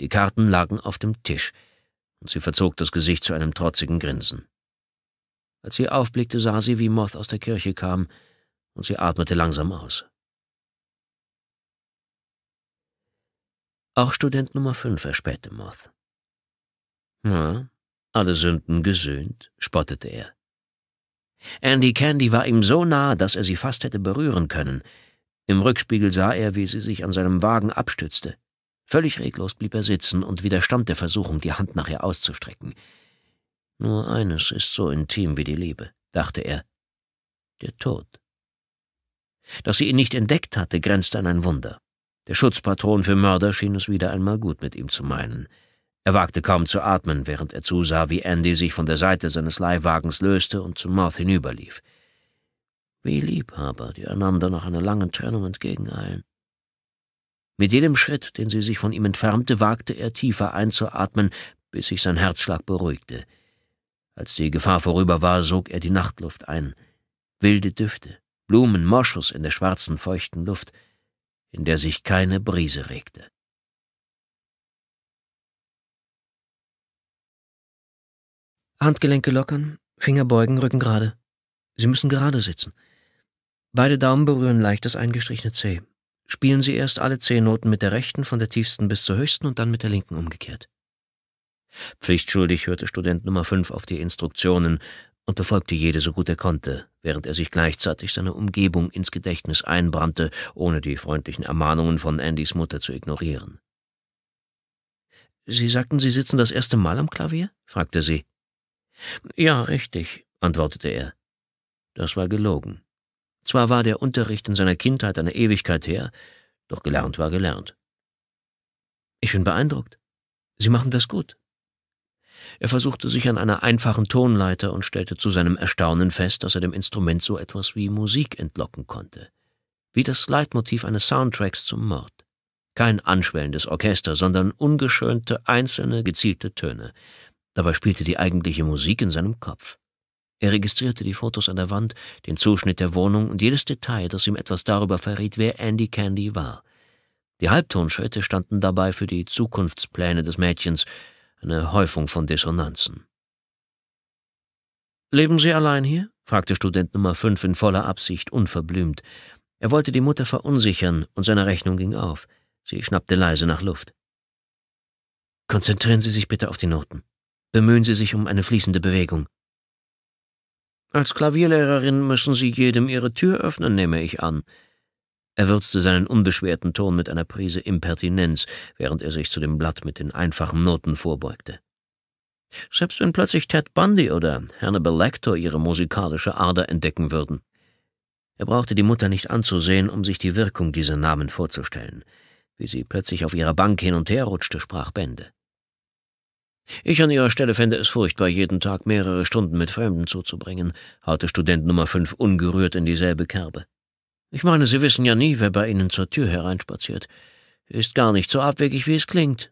Die Karten lagen auf dem Tisch, und sie verzog das Gesicht zu einem trotzigen Grinsen. Als sie aufblickte, sah sie, wie Moth aus der Kirche kam, und sie atmete langsam aus. Auch Student Nummer 5 erspähte Moth. Ja, alle Sünden gesöhnt, spottete er. Andy Candy war ihm so nah, dass er sie fast hätte berühren können. Im Rückspiegel sah er, wie sie sich an seinem Wagen abstützte. Völlig reglos blieb er sitzen und widerstand der Versuchung, die Hand nach ihr auszustrecken. Nur eines ist so intim wie die Liebe, dachte er. Der Tod. Dass sie ihn nicht entdeckt hatte, grenzte an ein Wunder. Der Schutzpatron für Mörder schien es wieder einmal gut mit ihm zu meinen. Er wagte kaum zu atmen, während er zusah, wie Andy sich von der Seite seines Leihwagens löste und zu Moth hinüberlief. Wie Liebhaber, die einander nach einer langen Trennung entgegeneilen. Mit jedem Schritt, den sie sich von ihm entfernte, wagte er tiefer einzuatmen, bis sich sein Herzschlag beruhigte. Als die Gefahr vorüber war, sog er die Nachtluft ein. Wilde Düfte, Blumen, Moschus in der schwarzen, feuchten Luft — in der sich keine Brise regte. Handgelenke lockern, Finger beugen, Rücken gerade. Sie müssen gerade sitzen. Beide Daumen berühren leicht das eingestrichene C. Spielen Sie erst alle c Noten mit der rechten, von der tiefsten bis zur höchsten und dann mit der linken umgekehrt. Pflichtschuldig hörte Student Nummer 5 auf die Instruktionen und befolgte jede so gut er konnte, während er sich gleichzeitig seine Umgebung ins Gedächtnis einbrannte, ohne die freundlichen Ermahnungen von Andys Mutter zu ignorieren. Sie sagten, Sie sitzen das erste Mal am Klavier? fragte sie. Ja, richtig, antwortete er. Das war gelogen. Zwar war der Unterricht in seiner Kindheit eine Ewigkeit her, doch gelernt war gelernt. Ich bin beeindruckt. Sie machen das gut. Er versuchte sich an einer einfachen Tonleiter und stellte zu seinem Erstaunen fest, dass er dem Instrument so etwas wie Musik entlocken konnte. Wie das Leitmotiv eines Soundtracks zum Mord. Kein anschwellendes Orchester, sondern ungeschönte, einzelne, gezielte Töne. Dabei spielte die eigentliche Musik in seinem Kopf. Er registrierte die Fotos an der Wand, den Zuschnitt der Wohnung und jedes Detail, das ihm etwas darüber verriet, wer Andy Candy war. Die Halbtonschritte standen dabei für die Zukunftspläne des Mädchens, eine Häufung von Dissonanzen. Leben Sie allein hier? fragte Student Nummer 5 in voller Absicht unverblümt. Er wollte die Mutter verunsichern und seine Rechnung ging auf. Sie schnappte leise nach Luft. Konzentrieren Sie sich bitte auf die Noten. Bemühen Sie sich um eine fließende Bewegung. Als Klavierlehrerin müssen Sie jedem Ihre Tür öffnen, nehme ich an, er würzte seinen unbeschwerten Ton mit einer Prise Impertinenz, während er sich zu dem Blatt mit den einfachen Noten vorbeugte. Selbst wenn plötzlich Ted Bundy oder Hannibal Lecter ihre musikalische Ader entdecken würden. Er brauchte die Mutter nicht anzusehen, um sich die Wirkung dieser Namen vorzustellen. Wie sie plötzlich auf ihrer Bank hin und her rutschte, sprach Bände. Ich an ihrer Stelle fände es furchtbar, jeden Tag mehrere Stunden mit Fremden zuzubringen, haute Student Nummer 5 ungerührt in dieselbe Kerbe. Ich meine, Sie wissen ja nie, wer bei Ihnen zur Tür hereinspaziert. Ist gar nicht so abwegig, wie es klingt.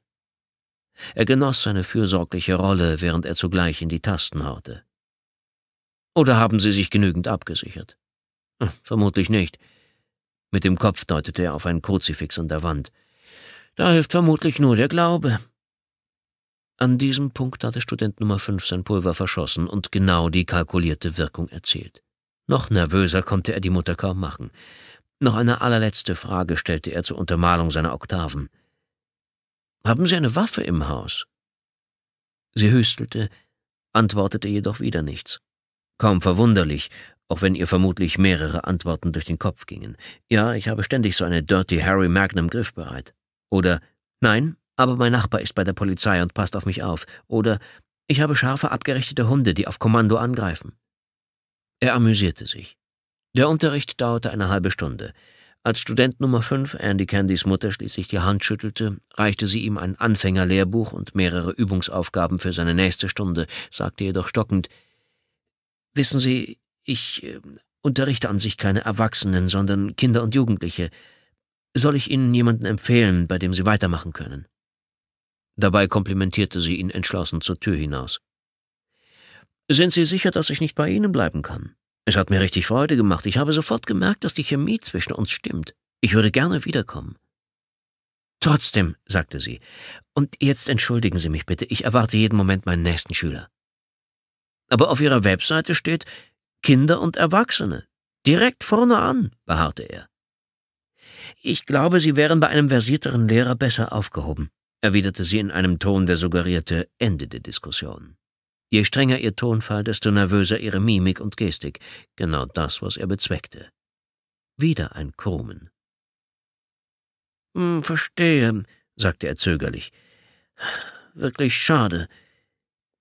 Er genoss seine fürsorgliche Rolle, während er zugleich in die Tasten haute. Oder haben Sie sich genügend abgesichert? Hm, vermutlich nicht. Mit dem Kopf deutete er auf ein Kruzifix an der Wand. Da hilft vermutlich nur der Glaube. An diesem Punkt hatte Student Nummer 5 sein Pulver verschossen und genau die kalkulierte Wirkung erzielt. Noch nervöser konnte er die Mutter kaum machen. Noch eine allerletzte Frage stellte er zur Untermalung seiner Oktaven. Haben Sie eine Waffe im Haus? Sie hüstelte, antwortete jedoch wieder nichts. Kaum verwunderlich, auch wenn ihr vermutlich mehrere Antworten durch den Kopf gingen. Ja, ich habe ständig so eine Dirty Harry Magnum griffbereit. Oder nein, aber mein Nachbar ist bei der Polizei und passt auf mich auf. Oder ich habe scharfe, abgerichtete Hunde, die auf Kommando angreifen. Er amüsierte sich. Der Unterricht dauerte eine halbe Stunde. Als Student Nummer 5 Andy Candys Mutter schließlich die Hand schüttelte, reichte sie ihm ein Anfängerlehrbuch und mehrere Übungsaufgaben für seine nächste Stunde, sagte jedoch stockend, »Wissen Sie, ich äh, unterrichte an sich keine Erwachsenen, sondern Kinder und Jugendliche. Soll ich Ihnen jemanden empfehlen, bei dem Sie weitermachen können?« Dabei komplimentierte sie ihn entschlossen zur Tür hinaus. Sind Sie sicher, dass ich nicht bei Ihnen bleiben kann? Es hat mir richtig Freude gemacht. Ich habe sofort gemerkt, dass die Chemie zwischen uns stimmt. Ich würde gerne wiederkommen. Trotzdem, sagte sie, und jetzt entschuldigen Sie mich bitte, ich erwarte jeden Moment meinen nächsten Schüler. Aber auf Ihrer Webseite steht Kinder und Erwachsene. Direkt vorne an, beharrte er. Ich glaube, Sie wären bei einem versierteren Lehrer besser aufgehoben, erwiderte sie in einem Ton, der suggerierte Ende der Diskussion. Je strenger ihr Tonfall, desto nervöser ihre Mimik und Gestik. Genau das, was er bezweckte. Wieder ein Krummen. Hm, verstehe, sagte er zögerlich. Wirklich schade.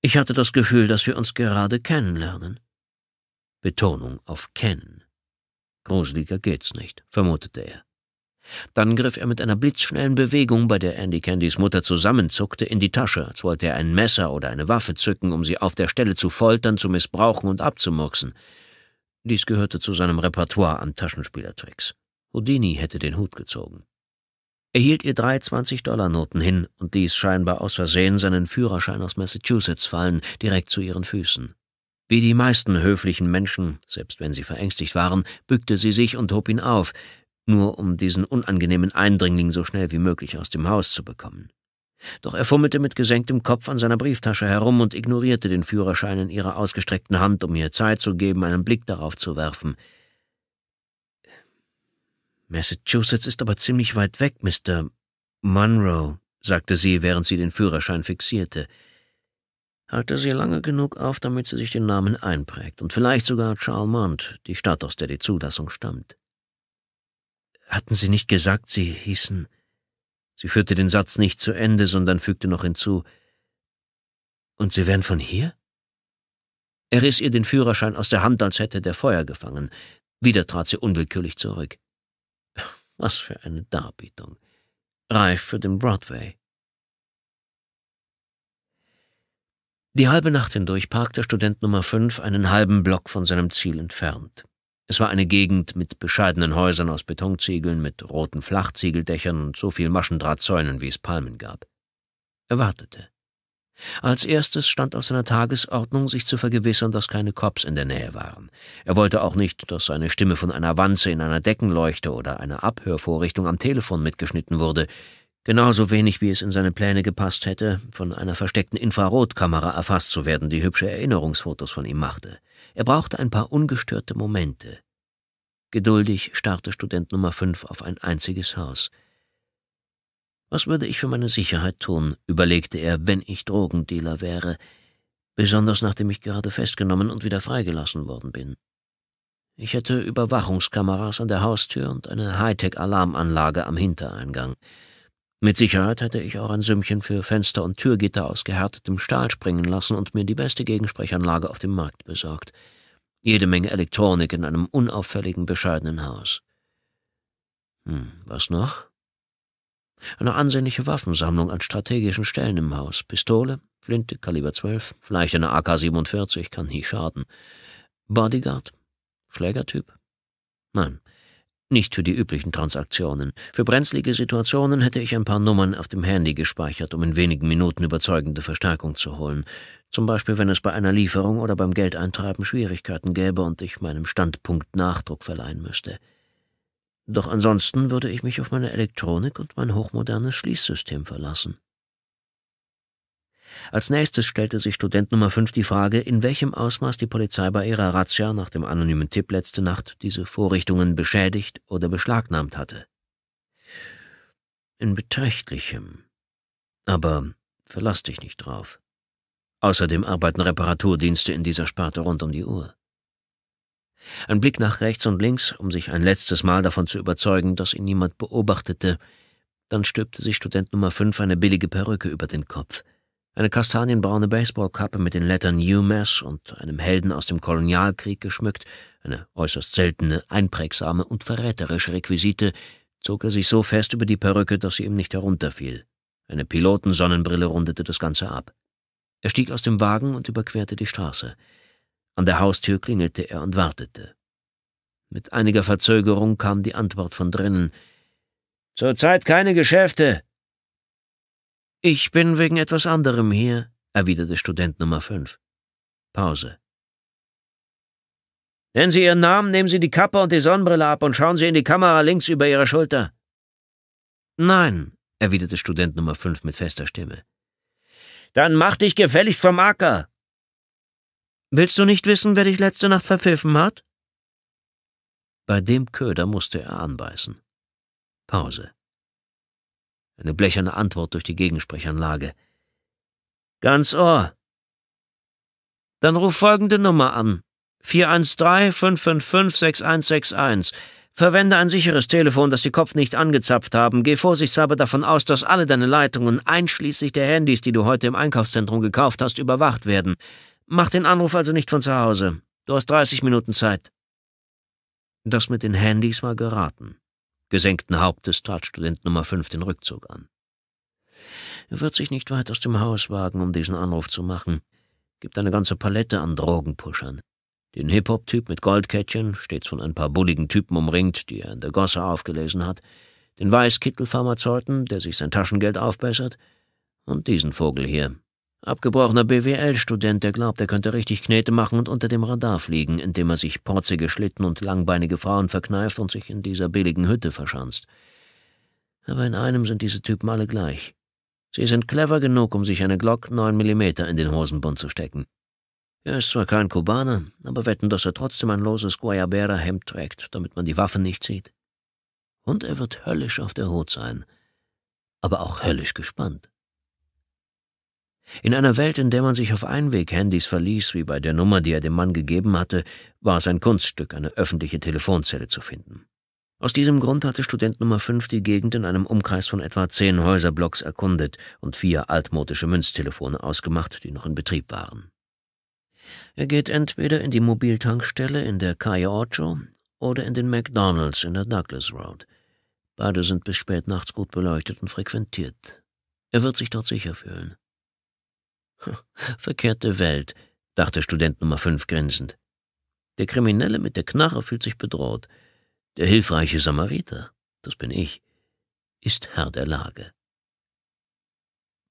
Ich hatte das Gefühl, dass wir uns gerade kennenlernen. Betonung auf kennen. Gruseliger geht's nicht, vermutete er. Dann griff er mit einer blitzschnellen Bewegung, bei der Andy Candys Mutter zusammenzuckte, in die Tasche, als wollte er ein Messer oder eine Waffe zücken, um sie auf der Stelle zu foltern, zu missbrauchen und abzumurksen. Dies gehörte zu seinem Repertoire an Taschenspielertricks. Houdini hätte den Hut gezogen. Er hielt ihr drei 20-Dollar-Noten hin und ließ scheinbar aus Versehen seinen Führerschein aus Massachusetts fallen, direkt zu ihren Füßen. Wie die meisten höflichen Menschen, selbst wenn sie verängstigt waren, bückte sie sich und hob ihn auf, nur um diesen unangenehmen Eindringling so schnell wie möglich aus dem Haus zu bekommen. Doch er fummelte mit gesenktem Kopf an seiner Brieftasche herum und ignorierte den Führerschein in ihrer ausgestreckten Hand, um ihr Zeit zu geben, einen Blick darauf zu werfen. Massachusetts ist aber ziemlich weit weg, Mr. Monroe, sagte sie, während sie den Führerschein fixierte. Halte sie lange genug auf, damit sie sich den Namen einprägt und vielleicht sogar Charlemont, die Stadt, aus der die Zulassung stammt. Hatten Sie nicht gesagt, Sie hießen? Sie führte den Satz nicht zu Ende, sondern fügte noch hinzu. Und Sie wären von hier? Er riss ihr den Führerschein aus der Hand, als hätte der Feuer gefangen. Wieder trat sie unwillkürlich zurück. Was für eine Darbietung. Reif für den Broadway. Die halbe Nacht hindurch parkte Student Nummer 5 einen halben Block von seinem Ziel entfernt. Es war eine Gegend mit bescheidenen Häusern aus Betonziegeln, mit roten Flachziegeldächern und so viel Maschendrahtzäunen, wie es Palmen gab. Er wartete. Als erstes stand auf seiner Tagesordnung, sich zu vergewissern, dass keine Cops in der Nähe waren. Er wollte auch nicht, dass seine Stimme von einer Wanze in einer Deckenleuchte oder einer Abhörvorrichtung am Telefon mitgeschnitten wurde, genauso wenig wie es in seine Pläne gepasst hätte, von einer versteckten Infrarotkamera erfasst zu werden, die hübsche Erinnerungsfotos von ihm machte. Er brauchte ein paar ungestörte Momente. Geduldig starrte Student Nummer 5 auf ein einziges Haus. Was würde ich für meine Sicherheit tun, überlegte er, wenn ich Drogendealer wäre, besonders nachdem ich gerade festgenommen und wieder freigelassen worden bin. Ich hätte Überwachungskameras an der Haustür und eine Hightech-Alarmanlage am Hintereingang. Mit Sicherheit hätte ich auch ein Sümmchen für Fenster und Türgitter aus gehärtetem Stahl springen lassen und mir die beste Gegensprechanlage auf dem Markt besorgt. Jede Menge Elektronik in einem unauffälligen, bescheidenen Haus. Hm, was noch? Eine ansehnliche Waffensammlung an strategischen Stellen im Haus. Pistole, Flinte, Kaliber 12, vielleicht eine AK-47, kann nie schaden. Bodyguard? Schlägertyp? Nein, nicht für die üblichen Transaktionen. Für brenzlige Situationen hätte ich ein paar Nummern auf dem Handy gespeichert, um in wenigen Minuten überzeugende Verstärkung zu holen. Zum Beispiel, wenn es bei einer Lieferung oder beim Geldeintreiben Schwierigkeiten gäbe und ich meinem Standpunkt Nachdruck verleihen müsste. Doch ansonsten würde ich mich auf meine Elektronik und mein hochmodernes Schließsystem verlassen. Als nächstes stellte sich Student Nummer 5 die Frage, in welchem Ausmaß die Polizei bei ihrer Razzia nach dem anonymen Tipp letzte Nacht diese Vorrichtungen beschädigt oder beschlagnahmt hatte. In beträchtlichem. Aber verlass dich nicht drauf. Außerdem arbeiten Reparaturdienste in dieser Sparte rund um die Uhr. Ein Blick nach rechts und links, um sich ein letztes Mal davon zu überzeugen, dass ihn niemand beobachtete, dann stülpte sich Student Nummer 5 eine billige Perücke über den Kopf. Eine kastanienbraune Baseballkappe mit den Lettern UMass und einem Helden aus dem Kolonialkrieg geschmückt, eine äußerst seltene, einprägsame und verräterische Requisite, zog er sich so fest über die Perücke, dass sie ihm nicht herunterfiel. Eine Pilotensonnenbrille rundete das Ganze ab. Er stieg aus dem Wagen und überquerte die Straße. An der Haustür klingelte er und wartete. Mit einiger Verzögerung kam die Antwort von drinnen. Zurzeit keine Geschäfte. Ich bin wegen etwas anderem hier, erwiderte Student Nummer 5. Pause. Nennen Sie Ihren Namen, nehmen Sie die Kappe und die Sonnenbrille ab und schauen Sie in die Kamera links über Ihre Schulter. Nein, erwiderte Student Nummer 5 mit fester Stimme. Dann mach dich gefälligst vom Acker. Willst du nicht wissen, wer dich letzte Nacht verpfiffen hat? Bei dem Köder musste er anbeißen. Pause eine blecherne Antwort durch die Gegensprechanlage. Ganz Ohr. Dann ruf folgende Nummer an. 413-555-6161. Verwende ein sicheres Telefon, das die Kopf nicht angezapft haben. Geh vorsichtshalber davon aus, dass alle deine Leitungen, einschließlich der Handys, die du heute im Einkaufszentrum gekauft hast, überwacht werden. Mach den Anruf also nicht von zu Hause. Du hast 30 Minuten Zeit. Das mit den Handys war geraten. Gesenkten Hauptes tat Student Nummer 5 den Rückzug an. Er wird sich nicht weit aus dem Haus wagen, um diesen Anruf zu machen. Gibt eine ganze Palette an Drogenpuschern. Den Hip-Hop-Typ mit Goldkettchen, stets von ein paar bulligen Typen umringt, die er in der Gosse aufgelesen hat, den Weißkittel-Pharmazeuten, der sich sein Taschengeld aufbessert, und diesen Vogel hier, Abgebrochener BWL-Student, der glaubt, er könnte richtig Knete machen und unter dem Radar fliegen, indem er sich porzige Schlitten und langbeinige Frauen verkneift und sich in dieser billigen Hütte verschanzt. Aber in einem sind diese Typen alle gleich. Sie sind clever genug, um sich eine Glock 9 mm in den Hosenbund zu stecken. Er ist zwar kein Kubaner, aber wetten, dass er trotzdem ein loses Guayabera-Hemd trägt, damit man die Waffen nicht sieht. Und er wird höllisch auf der Hut sein, aber auch höllisch gespannt. In einer Welt, in der man sich auf Einweg-Handys verließ, wie bei der Nummer, die er dem Mann gegeben hatte, war es ein Kunststück, eine öffentliche Telefonzelle zu finden. Aus diesem Grund hatte Student Nummer 5 die Gegend in einem Umkreis von etwa zehn Häuserblocks erkundet und vier altmodische Münztelefone ausgemacht, die noch in Betrieb waren. Er geht entweder in die Mobiltankstelle in der Calle Ocho oder in den McDonalds in der Douglas Road. Beide sind bis spät nachts gut beleuchtet und frequentiert. Er wird sich dort sicher fühlen. Verkehrte Welt, dachte Student Nummer 5 grinsend. Der Kriminelle mit der Knarre fühlt sich bedroht. Der hilfreiche Samariter, das bin ich, ist Herr der Lage.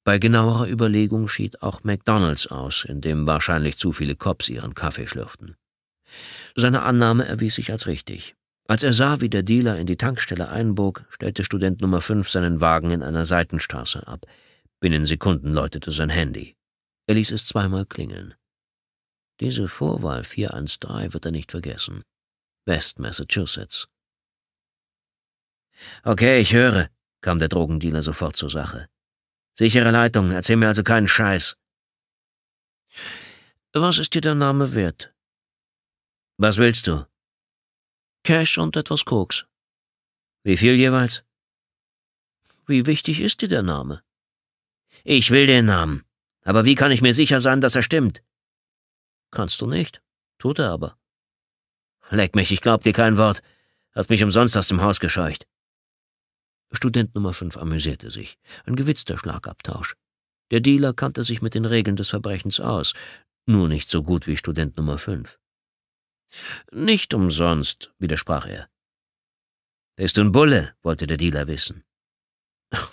Bei genauerer Überlegung schied auch McDonalds aus, in dem wahrscheinlich zu viele Cops ihren Kaffee schlürften. Seine Annahme erwies sich als richtig. Als er sah, wie der Dealer in die Tankstelle einbog, stellte Student Nummer 5 seinen Wagen in einer Seitenstraße ab. Binnen Sekunden läutete sein Handy. Er ließ es zweimal klingeln. Diese Vorwahl 413 wird er nicht vergessen. West Massachusetts. Okay, ich höre, kam der Drogendealer sofort zur Sache. Sichere Leitung, erzähl mir also keinen Scheiß. Was ist dir der Name wert? Was willst du? Cash und etwas Koks. Wie viel jeweils? Wie wichtig ist dir der Name? Ich will den Namen. Aber wie kann ich mir sicher sein, dass er stimmt? Kannst du nicht. Tut er aber. Leck mich, ich glaub dir kein Wort. Hast mich umsonst aus dem Haus gescheucht. Student Nummer 5 amüsierte sich. Ein gewitzter Schlagabtausch. Der Dealer kannte sich mit den Regeln des Verbrechens aus, nur nicht so gut wie Student Nummer 5. Nicht umsonst, widersprach er. Bist du ein Bulle? wollte der Dealer wissen.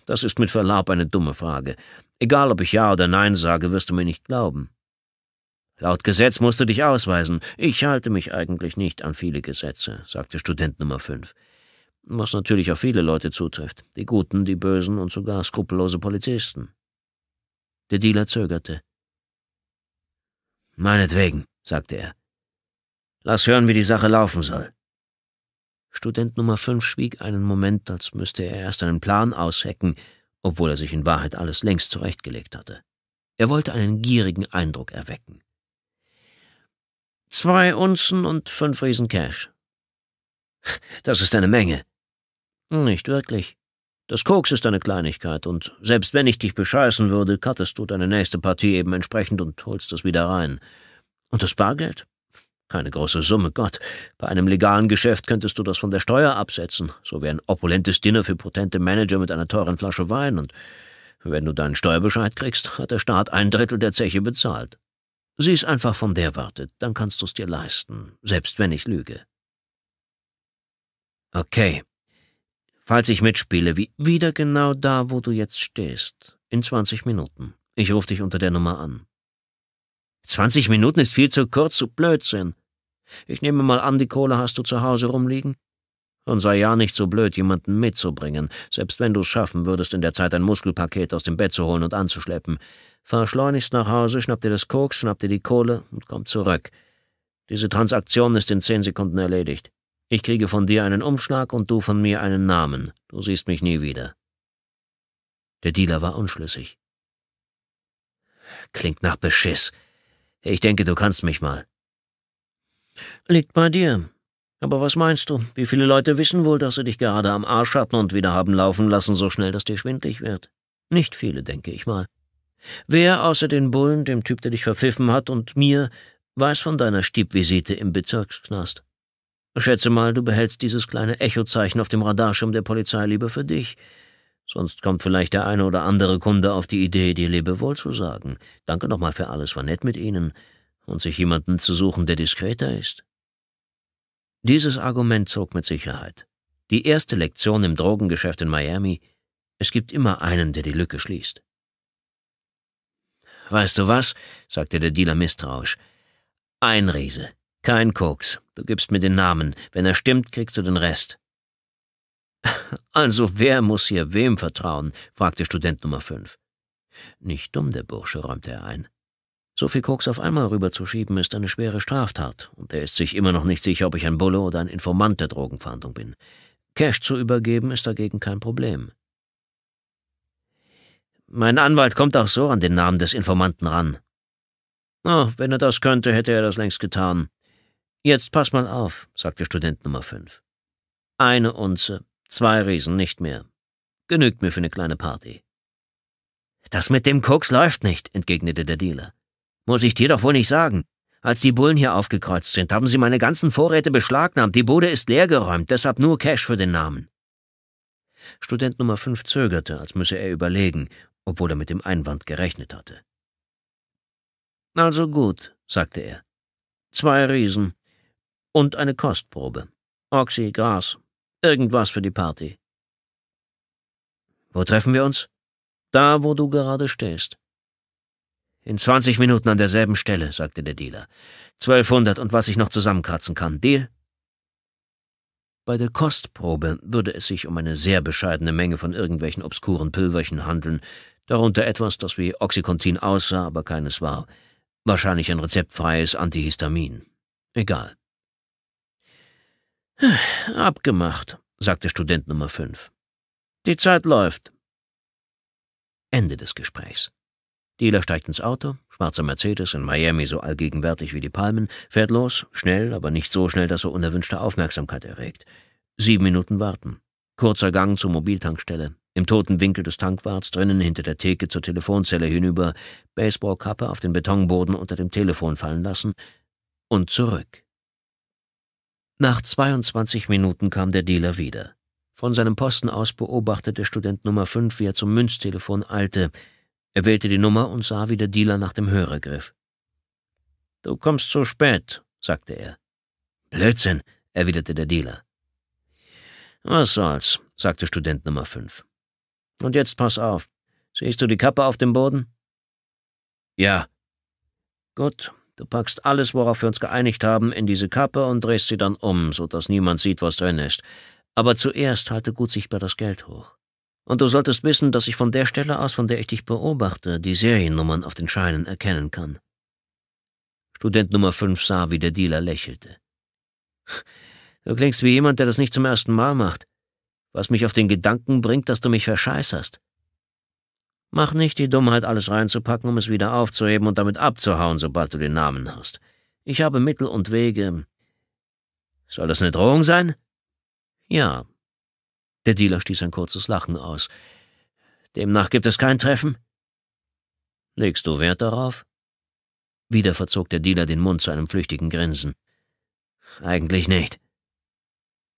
Das ist mit Verlaub eine dumme Frage. Egal, ob ich Ja oder Nein sage, wirst du mir nicht glauben. Laut Gesetz musst du dich ausweisen. Ich halte mich eigentlich nicht an viele Gesetze, sagte Student Nummer 5. Was natürlich auf viele Leute zutrifft. Die Guten, die Bösen und sogar skrupellose Polizisten. Der Dealer zögerte. Meinetwegen, sagte er. Lass hören, wie die Sache laufen soll. Student Nummer 5 schwieg einen Moment, als müsste er erst einen Plan aushecken, obwohl er sich in Wahrheit alles längst zurechtgelegt hatte. Er wollte einen gierigen Eindruck erwecken. Zwei Unzen und fünf Riesen Cash. Das ist eine Menge. Nicht wirklich. Das Koks ist eine Kleinigkeit, und selbst wenn ich dich bescheißen würde, kattest du deine nächste Partie eben entsprechend und holst es wieder rein. Und das Bargeld? Keine große Summe, Gott. Bei einem legalen Geschäft könntest du das von der Steuer absetzen, so wie ein opulentes Dinner für potente Manager mit einer teuren Flasche Wein, und wenn du deinen Steuerbescheid kriegst, hat der Staat ein Drittel der Zeche bezahlt. Sieh's einfach von der Warte, dann kannst du's dir leisten, selbst wenn ich lüge. Okay. Falls ich mitspiele, wie wieder genau da, wo du jetzt stehst, in 20 Minuten. Ich ruf dich unter der Nummer an. 20 Minuten ist viel zu kurz zu Blödsinn. Ich nehme mal an, die Kohle hast du zu Hause rumliegen? Und sei ja nicht so blöd, jemanden mitzubringen, selbst wenn du es schaffen würdest, in der Zeit ein Muskelpaket aus dem Bett zu holen und anzuschleppen. Fahr schleunigst nach Hause, schnapp dir das Koks, schnapp dir die Kohle und komm zurück. Diese Transaktion ist in zehn Sekunden erledigt. Ich kriege von dir einen Umschlag und du von mir einen Namen. Du siehst mich nie wieder. Der Dealer war unschlüssig. Klingt nach Beschiss. Ich denke, du kannst mich mal. Liegt bei dir. Aber was meinst du? Wie viele Leute wissen wohl, dass sie dich gerade am Arsch hatten und wieder haben laufen lassen, so schnell, dass dir schwindlig wird? Nicht viele, denke ich mal. Wer außer den Bullen, dem Typ, der dich verpfiffen hat, und mir, weiß von deiner Stiebvisite im Bezirksknast? Schätze mal, du behältst dieses kleine Echozeichen auf dem Radarschirm der Polizei lieber für dich. Sonst kommt vielleicht der eine oder andere Kunde auf die Idee, dir Lebewohl zu sagen. Danke nochmal für alles, war nett mit Ihnen. Und sich jemanden zu suchen, der diskreter ist. Dieses Argument zog mit Sicherheit. Die erste Lektion im Drogengeschäft in Miami, es gibt immer einen, der die Lücke schließt. Weißt du was? sagte der Dealer misstrauisch. Ein Riese, kein Koks. Du gibst mir den Namen. Wenn er stimmt, kriegst du den Rest. Also wer muss hier wem vertrauen? fragte Student Nummer 5. Nicht dumm, der Bursche, räumte er ein. So viel Koks auf einmal rüberzuschieben, ist eine schwere Straftat, und er ist sich immer noch nicht sicher, ob ich ein Bulle oder ein Informant der Drogenfahndung bin. Cash zu übergeben ist dagegen kein Problem. Mein Anwalt kommt auch so an den Namen des Informanten ran. Oh, wenn er das könnte, hätte er das längst getan. Jetzt pass mal auf, sagte Student Nummer 5. Eine Unze, Zwei Riesen, nicht mehr. Genügt mir für eine kleine Party. Das mit dem Koks läuft nicht, entgegnete der Dealer. Muss ich dir doch wohl nicht sagen. Als die Bullen hier aufgekreuzt sind, haben sie meine ganzen Vorräte beschlagnahmt. Die Bude ist leergeräumt, deshalb nur Cash für den Namen. Student Nummer 5 zögerte, als müsse er überlegen, obwohl er mit dem Einwand gerechnet hatte. Also gut, sagte er. Zwei Riesen und eine Kostprobe. Oxy, Gras, Irgendwas für die Party. Wo treffen wir uns? Da, wo du gerade stehst. In 20 Minuten an derselben Stelle, sagte der Dealer. 1200 und was ich noch zusammenkratzen kann. Deal? Bei der Kostprobe würde es sich um eine sehr bescheidene Menge von irgendwelchen obskuren Pülverchen handeln, darunter etwas, das wie Oxycontin aussah, aber keines war. Wahrscheinlich ein rezeptfreies Antihistamin. Egal. Abgemacht, sagte Student Nummer 5. Die Zeit läuft. Ende des Gesprächs. Dealer steigt ins Auto, schwarzer Mercedes, in Miami so allgegenwärtig wie die Palmen, fährt los, schnell, aber nicht so schnell, dass er unerwünschte Aufmerksamkeit erregt. Sieben Minuten warten. Kurzer Gang zur Mobiltankstelle. Im toten Winkel des Tankwarts drinnen hinter der Theke zur Telefonzelle hinüber, Baseballkappe auf den Betonboden unter dem Telefon fallen lassen und zurück. Nach 22 Minuten kam der Dealer wieder. Von seinem Posten aus beobachtete Student Nummer 5, wie er zum Münztelefon eilte. Er wählte die Nummer und sah, wie der Dealer nach dem Hörer griff. Du kommst zu spät, sagte er. Blödsinn, erwiderte der Dealer. Was soll's, sagte Student Nummer 5. Und jetzt pass auf. Siehst du die Kappe auf dem Boden? Ja. Gut, Du packst alles, worauf wir uns geeinigt haben, in diese Kappe und drehst sie dann um, so dass niemand sieht, was drin ist. Aber zuerst halte gut sichtbar das Geld hoch. Und du solltest wissen, dass ich von der Stelle aus, von der ich dich beobachte, die Seriennummern auf den Scheinen erkennen kann. Student Nummer 5 sah, wie der Dealer lächelte. Du klingst wie jemand, der das nicht zum ersten Mal macht. Was mich auf den Gedanken bringt, dass du mich verscheißerst. Mach nicht die Dummheit, alles reinzupacken, um es wieder aufzuheben und damit abzuhauen, sobald du den Namen hast. Ich habe Mittel und Wege. Soll das eine Drohung sein? Ja. Der Dealer stieß ein kurzes Lachen aus. Demnach gibt es kein Treffen? Legst du Wert darauf? Wieder verzog der Dealer den Mund zu einem flüchtigen Grinsen. Eigentlich nicht.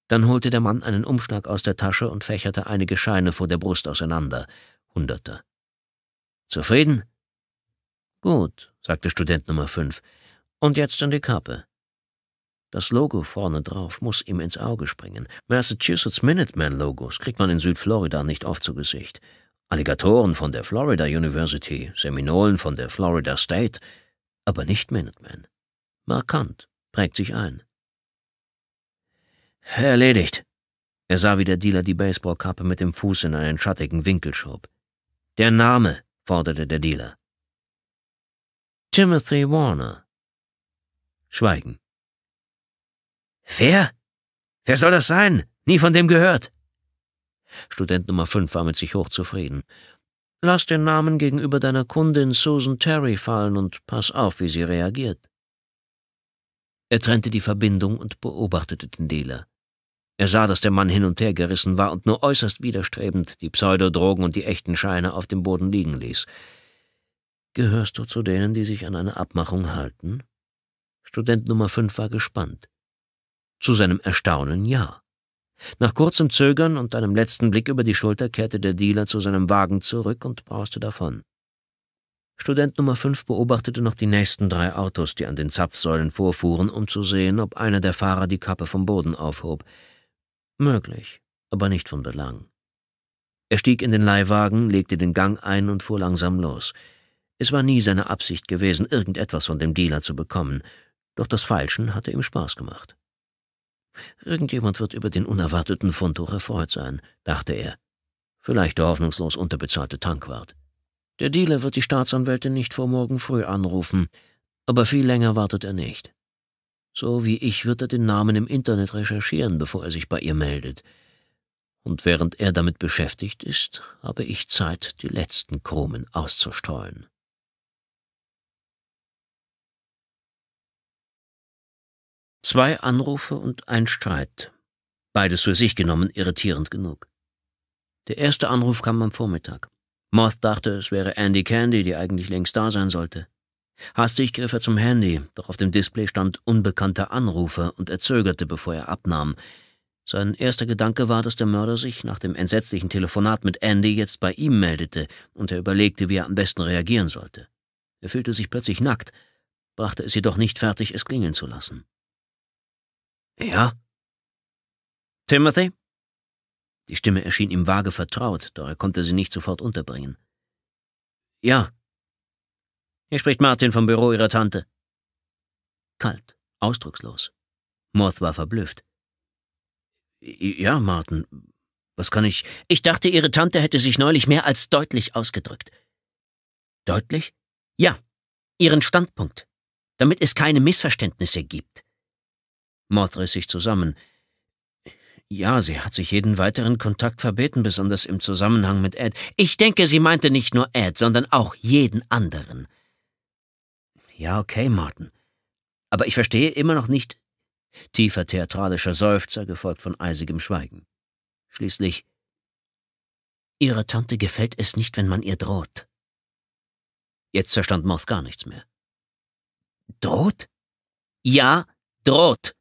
Dann holte der Mann einen Umschlag aus der Tasche und fächerte einige Scheine vor der Brust auseinander, Hunderter. Zufrieden? Gut, sagte Student Nummer 5. Und jetzt an die Kappe. Das Logo vorne drauf muss ihm ins Auge springen. Massachusetts Minuteman-Logos kriegt man in Südflorida nicht oft zu Gesicht. Alligatoren von der Florida University, Seminolen von der Florida State, aber nicht Minuteman. Markant, prägt sich ein. Erledigt. Er sah, wie der Dealer die Baseballkappe mit dem Fuß in einen schattigen Winkel schob. Der Name forderte der Dealer. Timothy Warner. Schweigen. Wer? Wer soll das sein? Nie von dem gehört. Student Nummer 5 war mit sich hochzufrieden. Lass den Namen gegenüber deiner Kundin Susan Terry fallen und pass auf, wie sie reagiert. Er trennte die Verbindung und beobachtete den Dealer. Er sah, dass der Mann hin und her gerissen war und nur äußerst widerstrebend die Pseudodrogen und die echten Scheine auf dem Boden liegen ließ. Gehörst du zu denen, die sich an eine Abmachung halten? Student Nummer 5 war gespannt. Zu seinem Erstaunen ja. Nach kurzem Zögern und einem letzten Blick über die Schulter kehrte der Dealer zu seinem Wagen zurück und brauste davon. Student Nummer 5 beobachtete noch die nächsten drei Autos, die an den Zapfsäulen vorfuhren, um zu sehen, ob einer der Fahrer die Kappe vom Boden aufhob. Möglich, aber nicht von Belang. Er stieg in den Leihwagen, legte den Gang ein und fuhr langsam los. Es war nie seine Absicht gewesen, irgendetwas von dem Dealer zu bekommen, doch das Feilschen hatte ihm Spaß gemacht. Irgendjemand wird über den unerwarteten Fundtuch erfreut sein, dachte er. Vielleicht der hoffnungslos unterbezahlte Tankwart. Der Dealer wird die Staatsanwältin nicht vor morgen früh anrufen, aber viel länger wartet er nicht. So wie ich wird er den Namen im Internet recherchieren, bevor er sich bei ihr meldet. Und während er damit beschäftigt ist, habe ich Zeit, die letzten Krumen auszustreuen. Zwei Anrufe und ein Streit. Beides für sich genommen irritierend genug. Der erste Anruf kam am Vormittag. Moth dachte, es wäre Andy Candy, die eigentlich längst da sein sollte. Hastig griff er zum Handy, doch auf dem Display stand unbekannter Anrufer und er zögerte, bevor er abnahm. Sein erster Gedanke war, dass der Mörder sich nach dem entsetzlichen Telefonat mit Andy jetzt bei ihm meldete, und er überlegte, wie er am besten reagieren sollte. Er fühlte sich plötzlich nackt, brachte es jedoch nicht fertig, es klingeln zu lassen. Ja? Timothy? Die Stimme erschien ihm vage vertraut, doch er konnte sie nicht sofort unterbringen. Ja, hier spricht Martin vom Büro Ihrer Tante. Kalt, ausdruckslos. Morth war verblüfft. Ja, Martin, was kann ich. Ich dachte, Ihre Tante hätte sich neulich mehr als deutlich ausgedrückt. Deutlich? Ja, Ihren Standpunkt, damit es keine Missverständnisse gibt. Morth riss sich zusammen. Ja, sie hat sich jeden weiteren Kontakt verbeten, besonders im Zusammenhang mit Ed. Ich denke, sie meinte nicht nur Ed, sondern auch jeden anderen. Ja, okay, Martin. Aber ich verstehe immer noch nicht. Tiefer theatralischer Seufzer, gefolgt von eisigem Schweigen. Schließlich. Ihrer Tante gefällt es nicht, wenn man ihr droht. Jetzt verstand Moth gar nichts mehr. Droht? Ja, droht.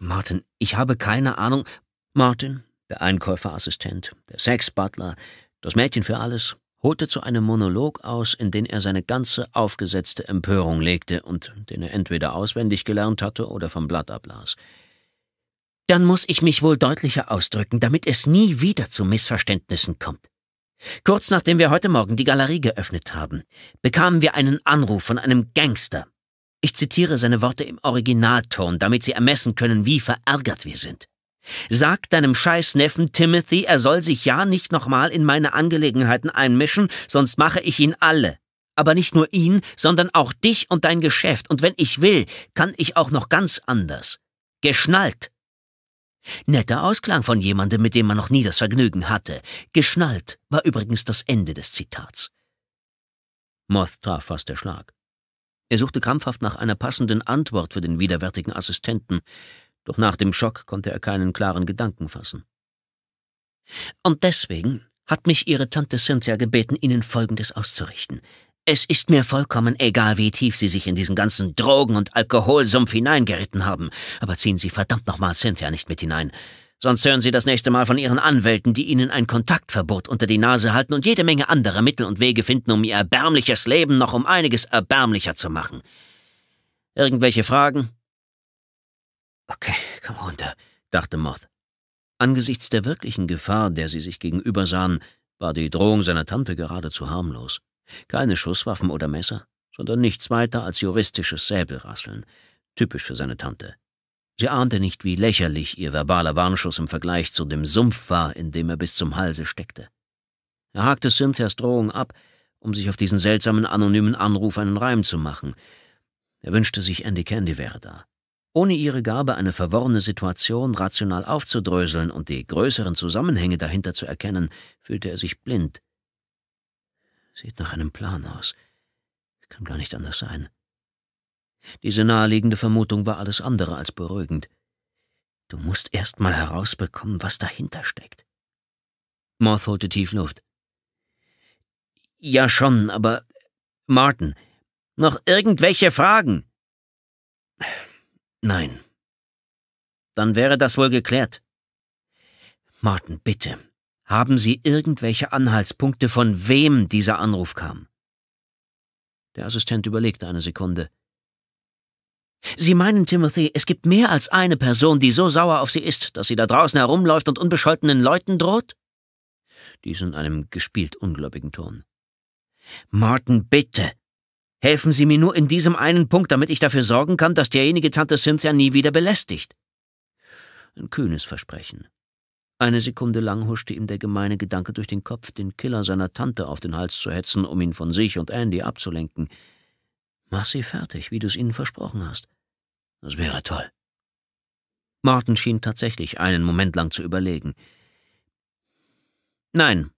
Martin, ich habe keine Ahnung. Martin, der Einkäuferassistent, der Sexbutler, das Mädchen für alles, holte zu einem Monolog aus, in den er seine ganze aufgesetzte Empörung legte und den er entweder auswendig gelernt hatte oder vom Blatt ablas. Dann muss ich mich wohl deutlicher ausdrücken, damit es nie wieder zu Missverständnissen kommt. Kurz nachdem wir heute Morgen die Galerie geöffnet haben, bekamen wir einen Anruf von einem Gangster. Ich zitiere seine Worte im Originalton, damit Sie ermessen können, wie verärgert wir sind. Sag deinem Scheißneffen Timothy, er soll sich ja nicht nochmal in meine Angelegenheiten einmischen, sonst mache ich ihn alle. Aber nicht nur ihn, sondern auch dich und dein Geschäft. Und wenn ich will, kann ich auch noch ganz anders. Geschnallt. Netter Ausklang von jemandem, mit dem man noch nie das Vergnügen hatte. Geschnallt war übrigens das Ende des Zitats. Moth traf fast der Schlag. Er suchte krampfhaft nach einer passenden Antwort für den widerwärtigen Assistenten, doch nach dem Schock konnte er keinen klaren Gedanken fassen. Und deswegen hat mich Ihre Tante Cynthia gebeten, Ihnen Folgendes auszurichten. Es ist mir vollkommen egal, wie tief Sie sich in diesen ganzen Drogen- und Alkoholsumpf hineingeritten haben, aber ziehen Sie verdammt nochmal Cynthia nicht mit hinein. Sonst hören Sie das nächste Mal von Ihren Anwälten, die Ihnen ein Kontaktverbot unter die Nase halten und jede Menge anderer Mittel und Wege finden, um Ihr erbärmliches Leben noch um einiges erbärmlicher zu machen. Irgendwelche Fragen? Okay, komm runter, dachte Moth. Angesichts der wirklichen Gefahr, der sie sich gegenüber sahen, war die Drohung seiner Tante geradezu harmlos. Keine Schusswaffen oder Messer, sondern nichts weiter als juristisches Säbelrasseln, typisch für seine Tante. Sie ahnte nicht, wie lächerlich ihr verbaler Warnschuss im Vergleich zu dem Sumpf war, in dem er bis zum Halse steckte. Er hakte Cynthias Drohung ab, um sich auf diesen seltsamen anonymen Anruf einen Reim zu machen. Er wünschte sich, Andy Candy wäre da. Ohne ihre Gabe, eine verworrene Situation rational aufzudröseln und die größeren Zusammenhänge dahinter zu erkennen, fühlte er sich blind. Sieht nach einem Plan aus. Kann gar nicht anders sein. Diese naheliegende Vermutung war alles andere als beruhigend. Du musst erst mal herausbekommen, was dahinter steckt. Moth holte tief Luft. Ja schon, aber Martin, noch irgendwelche Fragen? Nein. Dann wäre das wohl geklärt. Martin, bitte. Haben Sie irgendwelche Anhaltspunkte, von wem dieser Anruf kam? Der Assistent überlegte eine Sekunde. Sie meinen, Timothy, es gibt mehr als eine Person, die so sauer auf Sie ist, dass sie da draußen herumläuft und unbescholtenen Leuten droht? Dies in einem gespielt ungläubigen Ton. Martin, bitte. Helfen Sie mir nur in diesem einen Punkt, damit ich dafür sorgen kann, dass derjenige Tante Cynthia nie wieder belästigt. Ein kühnes Versprechen. Eine Sekunde lang huschte ihm der gemeine Gedanke durch den Kopf, den Killer seiner Tante auf den Hals zu hetzen, um ihn von sich und Andy abzulenken. Mach sie fertig, wie du es ihnen versprochen hast. Das wäre toll. Martin schien tatsächlich einen Moment lang zu überlegen. Nein.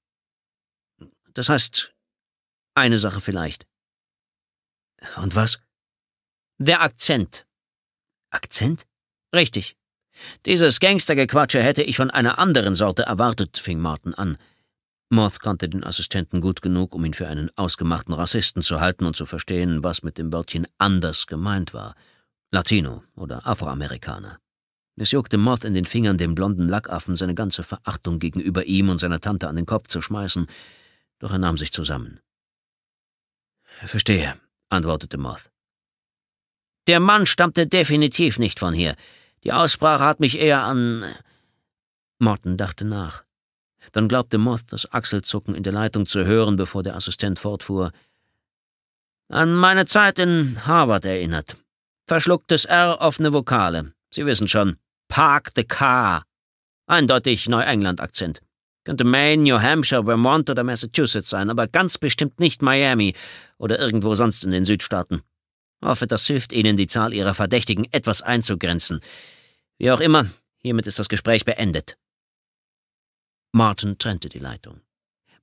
Das heißt, eine Sache vielleicht. Und was? Der Akzent. Akzent? Richtig. Dieses Gangstergequatsche hätte ich von einer anderen Sorte erwartet, fing Martin an. Moth kannte den Assistenten gut genug, um ihn für einen ausgemachten Rassisten zu halten und zu verstehen, was mit dem Wörtchen anders gemeint war. Latino oder Afroamerikaner. Es juckte Moth in den Fingern, dem blonden Lackaffen seine ganze Verachtung gegenüber ihm und seiner Tante an den Kopf zu schmeißen, doch er nahm sich zusammen. Verstehe, antwortete Moth. Der Mann stammte definitiv nicht von hier. Die Aussprache hat mich eher an. Äh, Morton dachte nach. Dann glaubte Moth, das Achselzucken in der Leitung zu hören, bevor der Assistent fortfuhr. An meine Zeit in Harvard erinnert. Verschlucktes R, offene Vokale. Sie wissen schon. Park the car. Eindeutig Neuengland-Akzent. Könnte Maine, New Hampshire, Vermont oder Massachusetts sein, aber ganz bestimmt nicht Miami oder irgendwo sonst in den Südstaaten. Hoffe, das hilft Ihnen, die Zahl Ihrer Verdächtigen etwas einzugrenzen. Wie auch immer, hiermit ist das Gespräch beendet. Martin trennte die Leitung.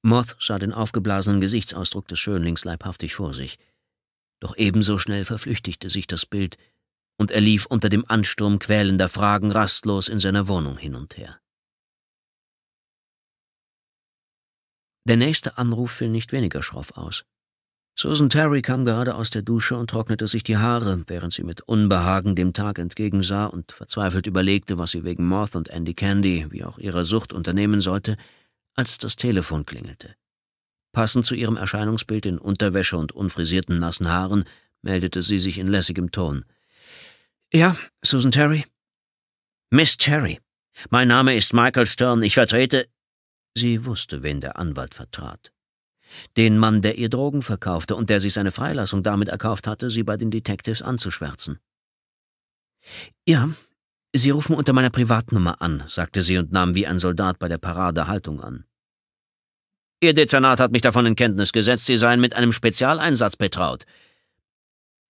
Moth sah den aufgeblasenen Gesichtsausdruck des Schönlings leibhaftig vor sich. Doch ebenso schnell verflüchtigte sich das Bild, und er lief unter dem Ansturm quälender Fragen rastlos in seiner Wohnung hin und her. Der nächste Anruf fiel nicht weniger schroff aus. Susan Terry kam gerade aus der Dusche und trocknete sich die Haare, während sie mit Unbehagen dem Tag entgegensah und verzweifelt überlegte, was sie wegen Moth und Andy Candy, wie auch ihrer Sucht, unternehmen sollte, als das Telefon klingelte. Passend zu ihrem Erscheinungsbild in Unterwäsche und unfrisierten nassen Haaren meldete sie sich in lässigem Ton. Ja, Susan Terry? Miss Terry, mein Name ist Michael Stern. Ich vertrete. Sie wusste, wen der Anwalt vertrat. Den Mann, der ihr Drogen verkaufte und der sich seine Freilassung damit erkauft hatte, sie bei den Detectives anzuschwärzen. Ja, Sie rufen unter meiner Privatnummer an, sagte sie und nahm wie ein Soldat bei der Parade Haltung an. Ihr Dezernat hat mich davon in Kenntnis gesetzt, Sie seien mit einem Spezialeinsatz betraut.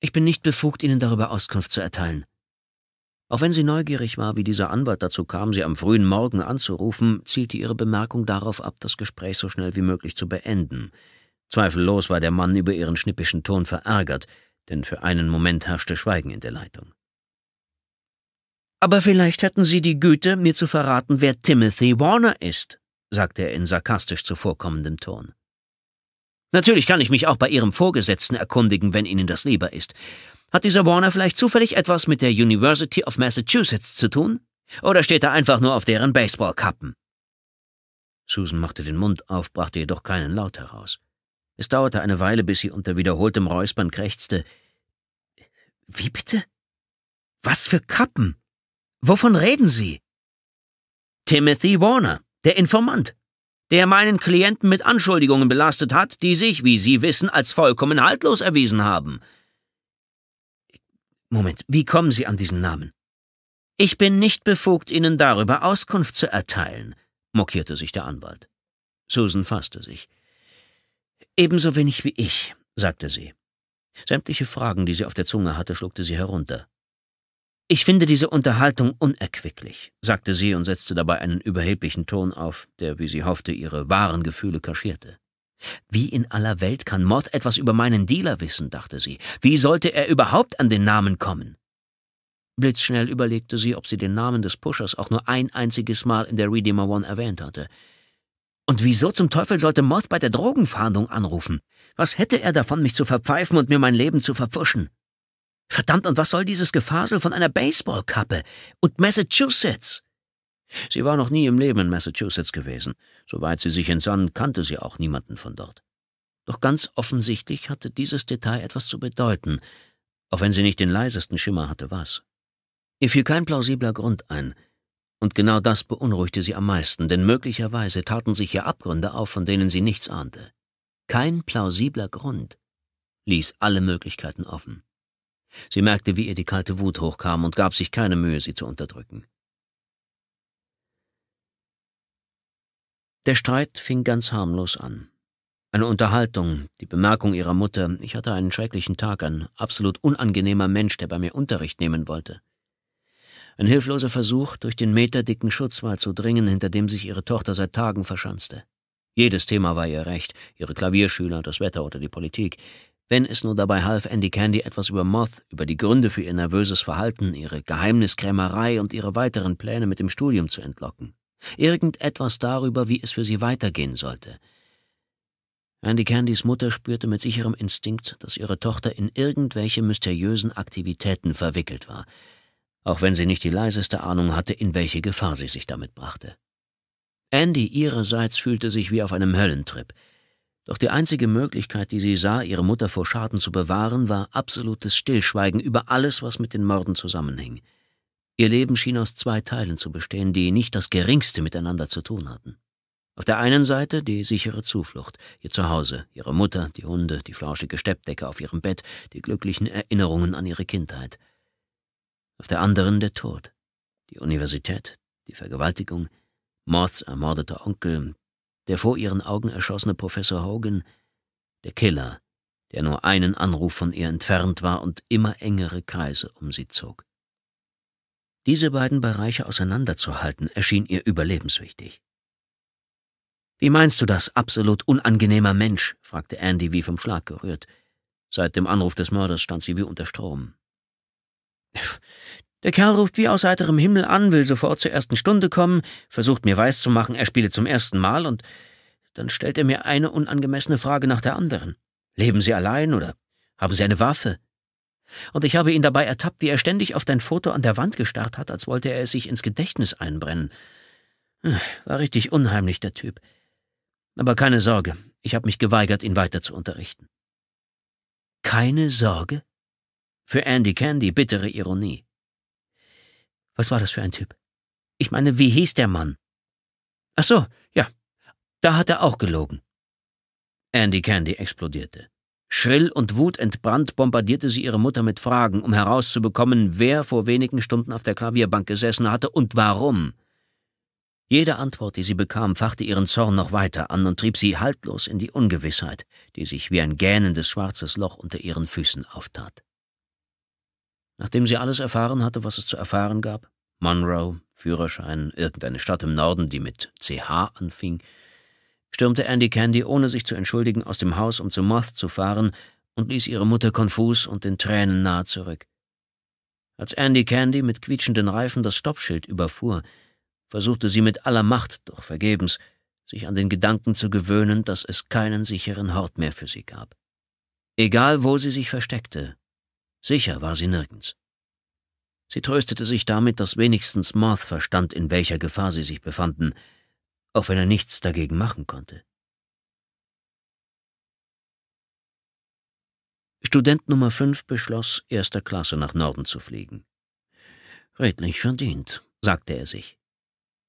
Ich bin nicht befugt, Ihnen darüber Auskunft zu erteilen. Auch wenn sie neugierig war, wie dieser Anwalt dazu kam, sie am frühen Morgen anzurufen, zielte ihre Bemerkung darauf ab, das Gespräch so schnell wie möglich zu beenden. Zweifellos war der Mann über ihren schnippischen Ton verärgert, denn für einen Moment herrschte Schweigen in der Leitung. Aber vielleicht hätten Sie die Güte, mir zu verraten, wer Timothy Warner ist, sagte er in sarkastisch zuvorkommendem Ton. Natürlich kann ich mich auch bei Ihrem Vorgesetzten erkundigen, wenn Ihnen das lieber ist. Hat dieser Warner vielleicht zufällig etwas mit der University of Massachusetts zu tun? Oder steht er einfach nur auf deren Baseballkappen? Susan machte den Mund auf, brachte jedoch keinen Laut heraus. Es dauerte eine Weile, bis sie unter wiederholtem Räuspern krächzte. Wie bitte? Was für Kappen? Wovon reden Sie? Timothy Warner, der Informant, der meinen Klienten mit Anschuldigungen belastet hat, die sich, wie Sie wissen, als vollkommen haltlos erwiesen haben. Moment, wie kommen Sie an diesen Namen? Ich bin nicht befugt, Ihnen darüber Auskunft zu erteilen, mokierte sich der Anwalt. Susan fasste sich. Ebenso wenig wie ich, sagte sie. Sämtliche Fragen, die sie auf der Zunge hatte, schluckte sie herunter. Ich finde diese Unterhaltung unerquicklich, sagte sie und setzte dabei einen überheblichen Ton auf, der, wie sie hoffte, ihre wahren Gefühle kaschierte. Wie in aller Welt kann Moth etwas über meinen Dealer wissen, dachte sie. Wie sollte er überhaupt an den Namen kommen? Blitzschnell überlegte sie, ob sie den Namen des Pushers auch nur ein einziges Mal in der Redeemer One erwähnt hatte. Und wieso zum Teufel sollte Moth bei der Drogenfahndung anrufen? Was hätte er davon, mich zu verpfeifen und mir mein Leben zu verpfuschen? Verdammt, und was soll dieses Gefasel von einer Baseballkappe und Massachusetts? Sie war noch nie im Leben in Massachusetts gewesen. Soweit sie sich entsann, kannte sie auch niemanden von dort. Doch ganz offensichtlich hatte dieses Detail etwas zu bedeuten, auch wenn sie nicht den leisesten Schimmer hatte, was. Ihr fiel kein plausibler Grund ein, und genau das beunruhigte sie am meisten, denn möglicherweise taten sich hier Abgründe auf, von denen sie nichts ahnte. Kein plausibler Grund ließ alle Möglichkeiten offen. Sie merkte, wie ihr die kalte Wut hochkam und gab sich keine Mühe, sie zu unterdrücken. Der Streit fing ganz harmlos an. Eine Unterhaltung, die Bemerkung ihrer Mutter, ich hatte einen schrecklichen Tag, ein absolut unangenehmer Mensch, der bei mir Unterricht nehmen wollte. Ein hilfloser Versuch, durch den meterdicken Schutzwall zu dringen, hinter dem sich ihre Tochter seit Tagen verschanzte. Jedes Thema war ihr recht, ihre Klavierschüler, das Wetter oder die Politik. Wenn es nur dabei half, Andy Candy etwas über Moth, über die Gründe für ihr nervöses Verhalten, ihre Geheimniskrämerei und ihre weiteren Pläne mit dem Studium zu entlocken. Irgendetwas darüber, wie es für sie weitergehen sollte. Andy Candys Mutter spürte mit sicherem Instinkt, dass ihre Tochter in irgendwelche mysteriösen Aktivitäten verwickelt war, auch wenn sie nicht die leiseste Ahnung hatte, in welche Gefahr sie sich damit brachte. Andy ihrerseits fühlte sich wie auf einem Höllentrip. Doch die einzige Möglichkeit, die sie sah, ihre Mutter vor Schaden zu bewahren, war absolutes Stillschweigen über alles, was mit den Morden zusammenhing. Ihr Leben schien aus zwei Teilen zu bestehen, die nicht das geringste miteinander zu tun hatten. Auf der einen Seite die sichere Zuflucht, ihr Zuhause, ihre Mutter, die Hunde, die flauschige Steppdecke auf ihrem Bett, die glücklichen Erinnerungen an ihre Kindheit. Auf der anderen der Tod, die Universität, die Vergewaltigung, Moths ermordeter Onkel, der vor ihren Augen erschossene Professor Hogan, der Killer, der nur einen Anruf von ihr entfernt war und immer engere Kreise um sie zog. Diese beiden Bereiche auseinanderzuhalten, erschien ihr überlebenswichtig. Wie meinst du das, absolut unangenehmer Mensch? fragte Andy wie vom Schlag gerührt. Seit dem Anruf des Mörders stand sie wie unter Strom. Der Kerl ruft wie aus heiterem Himmel an, will sofort zur ersten Stunde kommen, versucht mir weiszumachen, er spiele zum ersten Mal und dann stellt er mir eine unangemessene Frage nach der anderen. Leben Sie allein oder haben Sie eine Waffe? Und ich habe ihn dabei ertappt, wie er ständig auf dein Foto an der Wand gestarrt hat, als wollte er es sich ins Gedächtnis einbrennen. Hm, war richtig unheimlich, der Typ. Aber keine Sorge, ich habe mich geweigert, ihn weiter zu unterrichten. Keine Sorge? Für Andy Candy bittere Ironie. Was war das für ein Typ? Ich meine, wie hieß der Mann? Ach so, ja, da hat er auch gelogen. Andy Candy explodierte. Schrill und wutentbrannt bombardierte sie ihre Mutter mit Fragen, um herauszubekommen, wer vor wenigen Stunden auf der Klavierbank gesessen hatte und warum. Jede Antwort, die sie bekam, fachte ihren Zorn noch weiter an und trieb sie haltlos in die Ungewissheit, die sich wie ein gähnendes schwarzes Loch unter ihren Füßen auftat. Nachdem sie alles erfahren hatte, was es zu erfahren gab, Monroe, Führerschein, irgendeine Stadt im Norden, die mit CH anfing, stürmte Andy Candy, ohne sich zu entschuldigen, aus dem Haus, um zu Moth zu fahren, und ließ ihre Mutter konfus und den Tränen nahe zurück. Als Andy Candy mit quietschenden Reifen das Stoppschild überfuhr, versuchte sie mit aller Macht, doch vergebens, sich an den Gedanken zu gewöhnen, dass es keinen sicheren Hort mehr für sie gab. Egal, wo sie sich versteckte, sicher war sie nirgends. Sie tröstete sich damit, dass wenigstens Moth verstand, in welcher Gefahr sie sich befanden, auch wenn er nichts dagegen machen konnte. Student Nummer 5 beschloss, erster Klasse nach Norden zu fliegen. Redlich verdient, sagte er sich.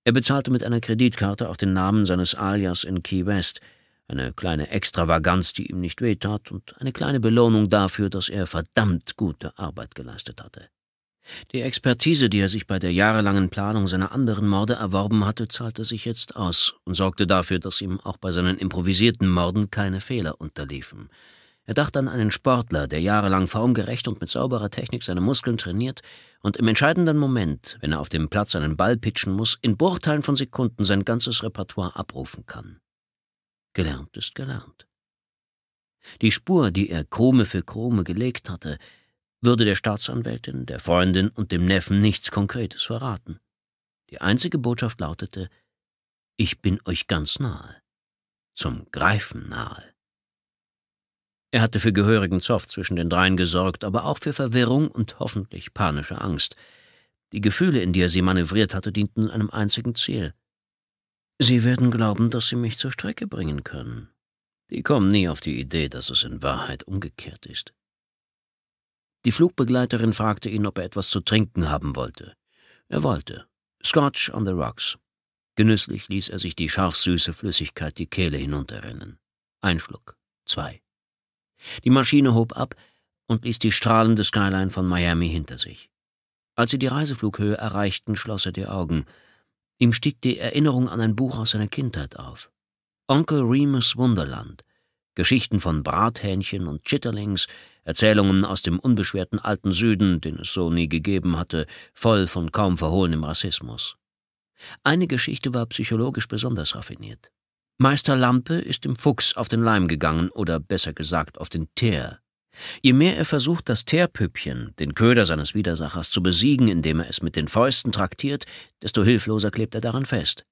Er bezahlte mit einer Kreditkarte auch den Namen seines Alias in Key West, eine kleine Extravaganz, die ihm nicht wehtat, und eine kleine Belohnung dafür, dass er verdammt gute Arbeit geleistet hatte. Die Expertise, die er sich bei der jahrelangen Planung seiner anderen Morde erworben hatte, zahlte sich jetzt aus und sorgte dafür, dass ihm auch bei seinen improvisierten Morden keine Fehler unterliefen. Er dachte an einen Sportler, der jahrelang formgerecht und mit sauberer Technik seine Muskeln trainiert und im entscheidenden Moment, wenn er auf dem Platz einen Ball pitchen muss, in Bruchteilen von Sekunden sein ganzes Repertoire abrufen kann. Gelernt ist gelernt. Die Spur, die er Krome für Krome gelegt hatte, würde der Staatsanwältin, der Freundin und dem Neffen nichts Konkretes verraten. Die einzige Botschaft lautete, ich bin euch ganz nahe, zum Greifen nahe. Er hatte für gehörigen Zoff zwischen den dreien gesorgt, aber auch für Verwirrung und hoffentlich panische Angst. Die Gefühle, in die er sie manövriert hatte, dienten einem einzigen Ziel. Sie werden glauben, dass sie mich zur Strecke bringen können. Die kommen nie auf die Idee, dass es in Wahrheit umgekehrt ist. Die Flugbegleiterin fragte ihn, ob er etwas zu trinken haben wollte. Er wollte. Scotch on the Rocks. Genüsslich ließ er sich die scharfsüße Flüssigkeit die Kehle hinunterrennen. Ein Schluck, zwei. Die Maschine hob ab und ließ die strahlende Skyline von Miami hinter sich. Als sie die Reiseflughöhe erreichten, schloss er die Augen. Ihm stieg die Erinnerung an ein Buch aus seiner Kindheit auf. Onkel Remus Wunderland, Geschichten von Brathähnchen und Chitterlings, Erzählungen aus dem unbeschwerten alten Süden, den es so nie gegeben hatte, voll von kaum verhohlenem Rassismus. Eine Geschichte war psychologisch besonders raffiniert. Meister Lampe ist dem Fuchs auf den Leim gegangen oder besser gesagt auf den Teer. Je mehr er versucht, das Teerpüppchen, den Köder seines Widersachers, zu besiegen, indem er es mit den Fäusten traktiert, desto hilfloser klebt er daran fest.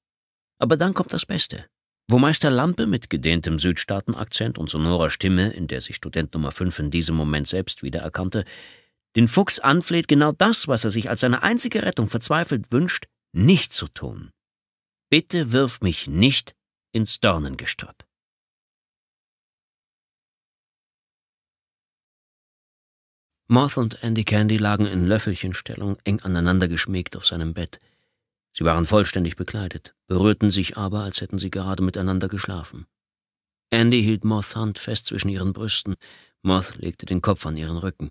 Aber dann kommt das Beste. Wo Meister Lampe mit gedehntem Südstaatenakzent und sonorer Stimme, in der sich Student Nummer 5 in diesem Moment selbst wiedererkannte, den Fuchs anfleht, genau das, was er sich als seine einzige Rettung verzweifelt wünscht, nicht zu tun. Bitte wirf mich nicht ins Dornengestrüpp. Moth und Andy Candy lagen in Löffelchenstellung eng aneinander geschmiegt auf seinem Bett. Sie waren vollständig bekleidet, berührten sich aber, als hätten sie gerade miteinander geschlafen. Andy hielt Moths Hand fest zwischen ihren Brüsten, Moth legte den Kopf an ihren Rücken.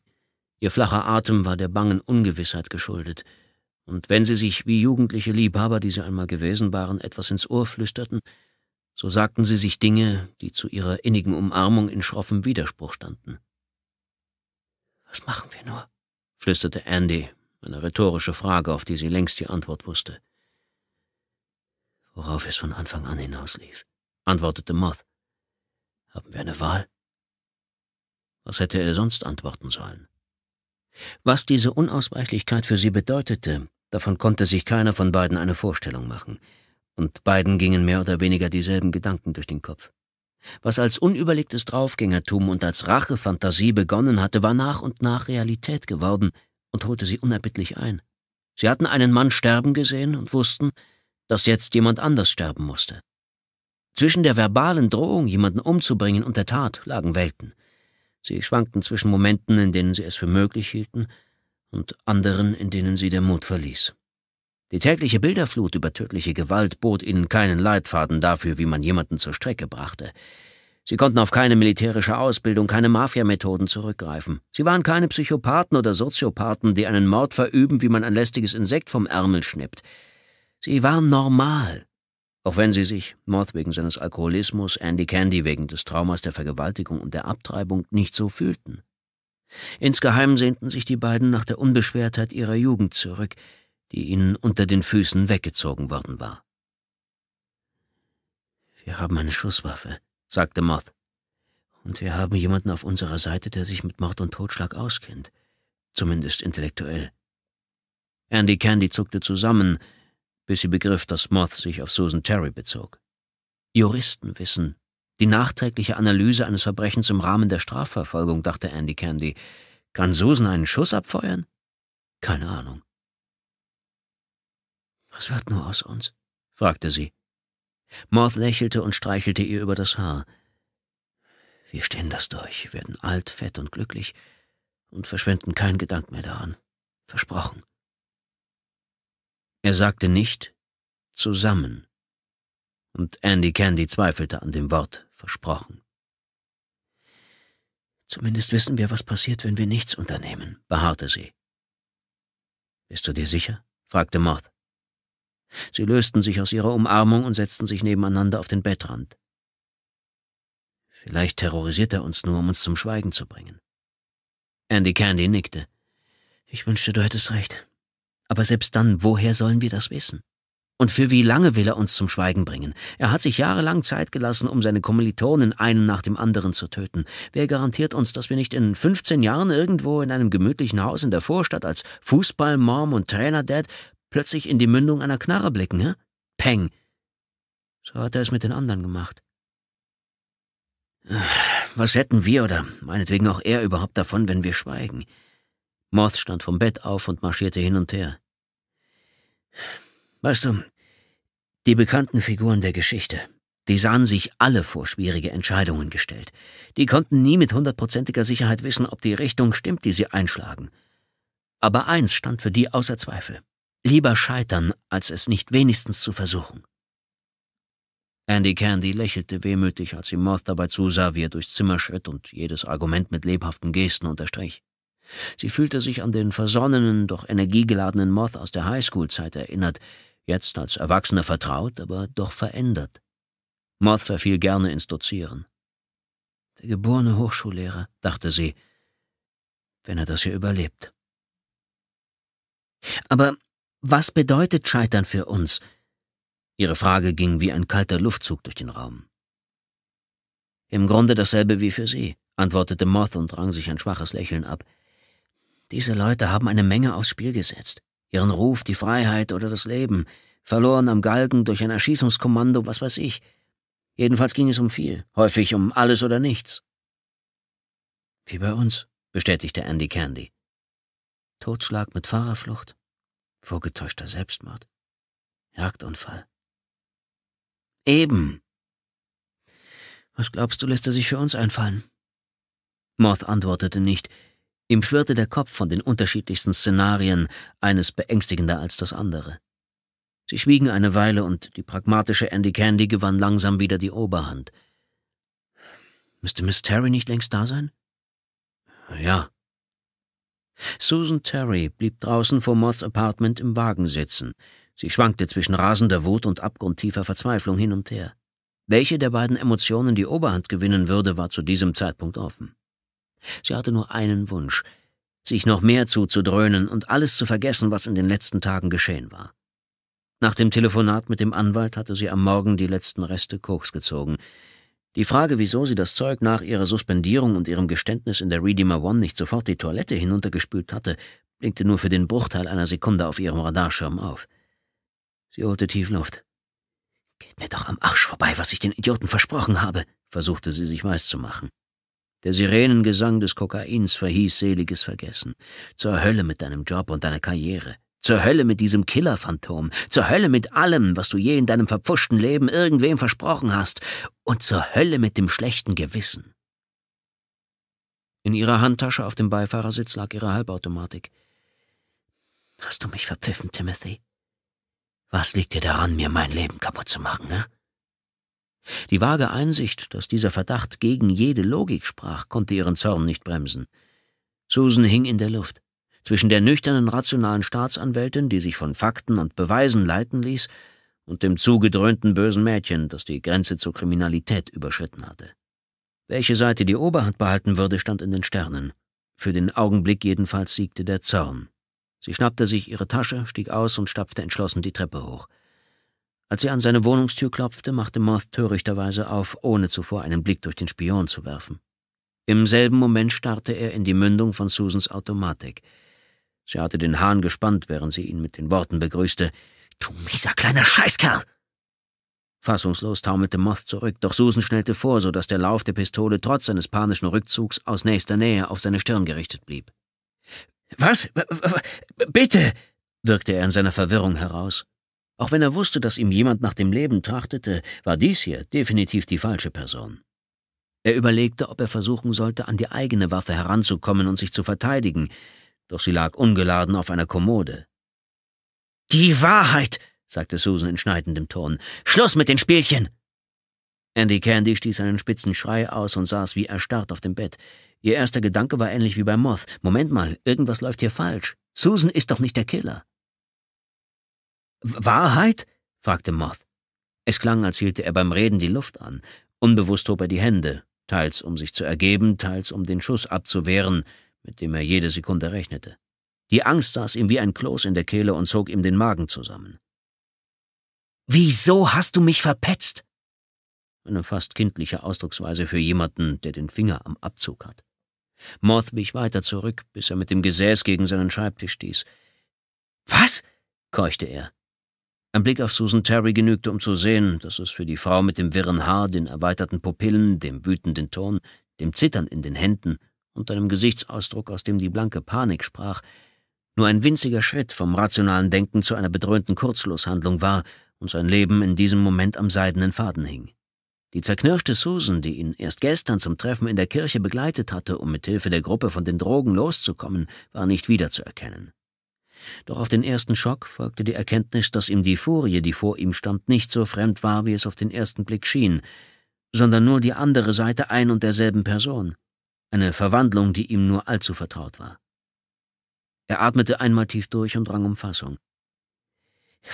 Ihr flacher Atem war der bangen Ungewissheit geschuldet, und wenn sie sich wie jugendliche Liebhaber, die sie einmal gewesen waren, etwas ins Ohr flüsterten, so sagten sie sich Dinge, die zu ihrer innigen Umarmung in schroffem Widerspruch standen. Was machen wir nur? flüsterte Andy, eine rhetorische Frage, auf die sie längst die Antwort wusste worauf es von Anfang an hinauslief, antwortete Moth. Haben wir eine Wahl? Was hätte er sonst antworten sollen? Was diese Unausweichlichkeit für sie bedeutete, davon konnte sich keiner von beiden eine Vorstellung machen, und beiden gingen mehr oder weniger dieselben Gedanken durch den Kopf. Was als unüberlegtes Draufgängertum und als Rachefantasie begonnen hatte, war nach und nach Realität geworden und holte sie unerbittlich ein. Sie hatten einen Mann sterben gesehen und wussten, dass jetzt jemand anders sterben musste. Zwischen der verbalen Drohung, jemanden umzubringen, und der Tat lagen Welten. Sie schwankten zwischen Momenten, in denen sie es für möglich hielten, und anderen, in denen sie der Mut verließ. Die tägliche Bilderflut über tödliche Gewalt bot ihnen keinen Leitfaden dafür, wie man jemanden zur Strecke brachte. Sie konnten auf keine militärische Ausbildung, keine Mafiamethoden zurückgreifen. Sie waren keine Psychopathen oder Soziopathen, die einen Mord verüben, wie man ein lästiges Insekt vom Ärmel schnippt. Sie waren normal. Auch wenn sie sich, Moth wegen seines Alkoholismus, Andy Candy wegen des Traumas der Vergewaltigung und der Abtreibung, nicht so fühlten. Insgeheim sehnten sich die beiden nach der Unbeschwertheit ihrer Jugend zurück, die ihnen unter den Füßen weggezogen worden war. Wir haben eine Schusswaffe, sagte Moth. Und wir haben jemanden auf unserer Seite, der sich mit Mord und Totschlag auskennt, zumindest intellektuell. Andy Candy zuckte zusammen, bis sie begriff, dass Moth sich auf Susan Terry bezog. Juristen wissen, die nachträgliche Analyse eines Verbrechens im Rahmen der Strafverfolgung, dachte Andy Candy. Kann Susan einen Schuss abfeuern? Keine Ahnung. Was wird nur aus uns? fragte sie. Moth lächelte und streichelte ihr über das Haar. Wir stehen das durch, werden alt, fett und glücklich und verschwenden keinen Gedanken mehr daran. Versprochen. Er sagte nicht zusammen. Und Andy Candy zweifelte an dem Wort versprochen. Zumindest wissen wir, was passiert, wenn wir nichts unternehmen, beharrte sie. Bist du dir sicher? fragte Moth. Sie lösten sich aus ihrer Umarmung und setzten sich nebeneinander auf den Bettrand. Vielleicht terrorisiert er uns nur, um uns zum Schweigen zu bringen. Andy Candy nickte. Ich wünschte, du hättest recht. Aber selbst dann, woher sollen wir das wissen? Und für wie lange will er uns zum Schweigen bringen? Er hat sich jahrelang Zeit gelassen, um seine Kommilitonen einen nach dem anderen zu töten. Wer garantiert uns, dass wir nicht in 15 Jahren irgendwo in einem gemütlichen Haus in der Vorstadt als Fußballmom und Trainer-Dad plötzlich in die Mündung einer Knarre blicken, hä? Peng! So hat er es mit den anderen gemacht. Äh, was hätten wir oder meinetwegen auch er überhaupt davon, wenn wir schweigen? Moth stand vom Bett auf und marschierte hin und her. Weißt du, die bekannten Figuren der Geschichte, die sahen sich alle vor schwierige Entscheidungen gestellt. Die konnten nie mit hundertprozentiger Sicherheit wissen, ob die Richtung stimmt, die sie einschlagen. Aber eins stand für die außer Zweifel. Lieber scheitern, als es nicht wenigstens zu versuchen. Andy Candy lächelte wehmütig, als ihm Moth dabei zusah, wie er durchs Zimmer schritt und jedes Argument mit lebhaften Gesten unterstrich. Sie fühlte sich an den versonnenen, doch energiegeladenen Moth aus der Highschool-Zeit erinnert, jetzt als Erwachsener vertraut, aber doch verändert. Moth verfiel gerne ins Dozieren. Der geborene Hochschullehrer, dachte sie, wenn er das hier überlebt. Aber was bedeutet Scheitern für uns? Ihre Frage ging wie ein kalter Luftzug durch den Raum. Im Grunde dasselbe wie für sie, antwortete Moth und rang sich ein schwaches Lächeln ab. Diese Leute haben eine Menge aufs Spiel gesetzt. Ihren Ruf, die Freiheit oder das Leben. Verloren am Galgen durch ein Erschießungskommando, was weiß ich. Jedenfalls ging es um viel, häufig um alles oder nichts. Wie bei uns, bestätigte Andy Candy. Totschlag mit Fahrerflucht, vorgetäuschter Selbstmord, Jagdunfall. Eben. Was glaubst du, lässt er sich für uns einfallen? Moth antwortete nicht, Ihm schwirrte der Kopf von den unterschiedlichsten Szenarien, eines beängstigender als das andere. Sie schwiegen eine Weile und die pragmatische Andy Candy gewann langsam wieder die Oberhand. Müsste Miss Terry nicht längst da sein? Ja. Susan Terry blieb draußen vor Moths Apartment im Wagen sitzen. Sie schwankte zwischen rasender Wut und abgrundtiefer Verzweiflung hin und her. Welche der beiden Emotionen die Oberhand gewinnen würde, war zu diesem Zeitpunkt offen. Sie hatte nur einen Wunsch, sich noch mehr zuzudröhnen und alles zu vergessen, was in den letzten Tagen geschehen war. Nach dem Telefonat mit dem Anwalt hatte sie am Morgen die letzten Reste Koks gezogen. Die Frage, wieso sie das Zeug nach ihrer Suspendierung und ihrem Geständnis in der Redeemer One nicht sofort die Toilette hinuntergespült hatte, blinkte nur für den Bruchteil einer Sekunde auf ihrem Radarschirm auf. Sie holte tief Luft. Geht mir doch am Arsch vorbei, was ich den Idioten versprochen habe, versuchte sie sich weiß zu machen. Der Sirenengesang des Kokains verhieß seliges Vergessen. Zur Hölle mit deinem Job und deiner Karriere. Zur Hölle mit diesem Killerphantom. Zur Hölle mit allem, was du je in deinem verpfuschten Leben irgendwem versprochen hast. Und zur Hölle mit dem schlechten Gewissen. In ihrer Handtasche auf dem Beifahrersitz lag ihre Halbautomatik. Hast du mich verpfiffen, Timothy? Was liegt dir daran, mir mein Leben kaputt zu machen, ne? Die vage Einsicht, dass dieser Verdacht gegen jede Logik sprach, konnte ihren Zorn nicht bremsen. Susan hing in der Luft zwischen der nüchternen rationalen Staatsanwältin, die sich von Fakten und Beweisen leiten ließ, und dem zugedröhnten bösen Mädchen, das die Grenze zur Kriminalität überschritten hatte. Welche Seite die Oberhand behalten würde, stand in den Sternen. Für den Augenblick jedenfalls siegte der Zorn. Sie schnappte sich ihre Tasche, stieg aus und stapfte entschlossen die Treppe hoch. Als sie an seine Wohnungstür klopfte, machte Moth törichterweise auf, ohne zuvor einen Blick durch den Spion zu werfen. Im selben Moment starrte er in die Mündung von Susans Automatik. Sie hatte den Hahn gespannt, während sie ihn mit den Worten begrüßte. »Du mieser kleiner Scheißkerl!« Fassungslos taumelte Moth zurück, doch Susan schnellte vor, so dass der Lauf der Pistole trotz seines panischen Rückzugs aus nächster Nähe auf seine Stirn gerichtet blieb. »Was? B bitte!« wirkte er in seiner Verwirrung heraus. Auch wenn er wusste, dass ihm jemand nach dem Leben trachtete, war dies hier definitiv die falsche Person. Er überlegte, ob er versuchen sollte, an die eigene Waffe heranzukommen und sich zu verteidigen, doch sie lag ungeladen auf einer Kommode. Die Wahrheit, sagte Susan in schneidendem Ton. Schluss mit den Spielchen! Andy Candy stieß einen spitzen Schrei aus und saß wie erstarrt auf dem Bett. Ihr erster Gedanke war ähnlich wie bei Moth. Moment mal, irgendwas läuft hier falsch. Susan ist doch nicht der Killer. Wahrheit? fragte Moth. Es klang, als hielte er beim Reden die Luft an. Unbewusst hob er die Hände, teils um sich zu ergeben, teils um den Schuss abzuwehren, mit dem er jede Sekunde rechnete. Die Angst saß ihm wie ein Kloß in der Kehle und zog ihm den Magen zusammen. Wieso hast du mich verpetzt? Eine fast kindliche Ausdrucksweise für jemanden, der den Finger am Abzug hat. Moth wich weiter zurück, bis er mit dem Gesäß gegen seinen Schreibtisch stieß. Was? keuchte er. Ein Blick auf Susan Terry genügte, um zu sehen, dass es für die Frau mit dem wirren Haar, den erweiterten Pupillen, dem wütenden Ton, dem Zittern in den Händen und einem Gesichtsausdruck, aus dem die blanke Panik sprach, nur ein winziger Schritt vom rationalen Denken zu einer bedröhnten Kurzschlusshandlung war und sein Leben in diesem Moment am seidenen Faden hing. Die zerknirschte Susan, die ihn erst gestern zum Treffen in der Kirche begleitet hatte, um mit Hilfe der Gruppe von den Drogen loszukommen, war nicht wiederzuerkennen. Doch auf den ersten Schock folgte die Erkenntnis, dass ihm die Furie, die vor ihm stand, nicht so fremd war, wie es auf den ersten Blick schien, sondern nur die andere Seite ein und derselben Person, eine Verwandlung, die ihm nur allzu vertraut war. Er atmete einmal tief durch und rang um Fassung.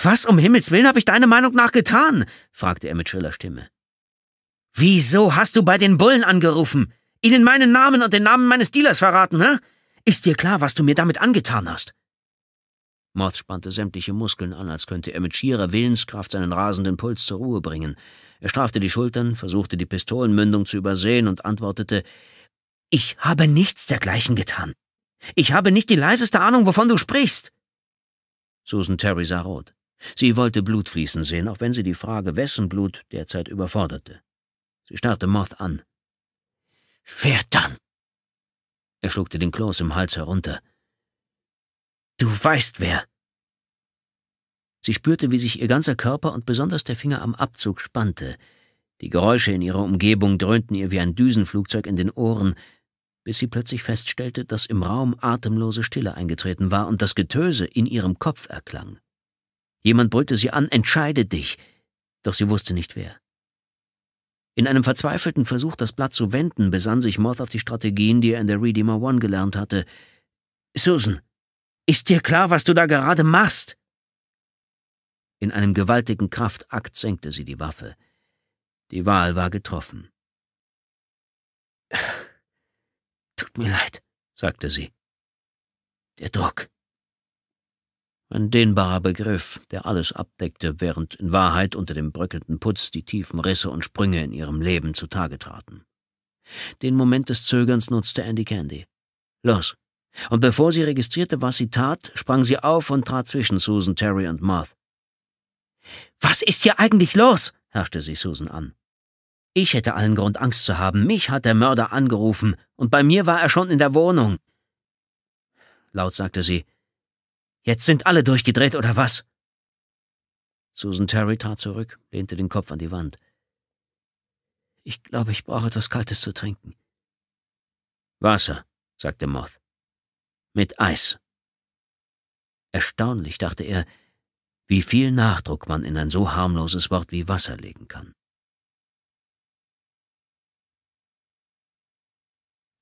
Was um Himmels willen habe ich deiner Meinung nach getan? fragte er mit schriller Stimme. Wieso hast du bei den Bullen angerufen? Ihnen meinen Namen und den Namen meines Dealers verraten, hä? Ist dir klar, was du mir damit angetan hast? Moth spannte sämtliche Muskeln an, als könnte er mit schierer Willenskraft seinen rasenden Puls zur Ruhe bringen. Er strafte die Schultern, versuchte die Pistolenmündung zu übersehen und antwortete Ich habe nichts dergleichen getan. Ich habe nicht die leiseste Ahnung, wovon du sprichst. Susan Terry sah rot. Sie wollte Blut fließen sehen, auch wenn sie die Frage, wessen Blut, derzeit überforderte. Sie starrte Moth an. Wer dann? Er schluckte den Kloß im Hals herunter. Du weißt wer. Sie spürte, wie sich ihr ganzer Körper und besonders der Finger am Abzug spannte. Die Geräusche in ihrer Umgebung dröhnten ihr wie ein Düsenflugzeug in den Ohren, bis sie plötzlich feststellte, dass im Raum atemlose Stille eingetreten war und das Getöse in ihrem Kopf erklang. Jemand brüllte sie an, entscheide dich, doch sie wusste nicht wer. In einem verzweifelten Versuch, das Blatt zu wenden, besann sich Moth auf die Strategien, die er in der Redeemer One gelernt hatte. Susan, ist dir klar, was du da gerade machst? In einem gewaltigen Kraftakt senkte sie die Waffe. Die Wahl war getroffen. Tut mir leid, sagte sie. Der Druck. Ein dehnbarer Begriff, der alles abdeckte, während in Wahrheit unter dem bröckelnden Putz die tiefen Risse und Sprünge in ihrem Leben zutage traten. Den Moment des Zögerns nutzte Andy Candy. Los, und bevor sie registrierte, was sie tat, sprang sie auf und trat zwischen Susan, Terry und Moth. Was ist hier eigentlich los? herrschte sie Susan an. Ich hätte allen Grund, Angst zu haben. Mich hat der Mörder angerufen, und bei mir war er schon in der Wohnung. Laut sagte sie, Jetzt sind alle durchgedreht, oder was? Susan Terry trat zurück, lehnte den Kopf an die Wand. Ich glaube, ich brauche etwas Kaltes zu trinken. Wasser, sagte Moth mit Eis. Erstaunlich, dachte er, wie viel Nachdruck man in ein so harmloses Wort wie Wasser legen kann.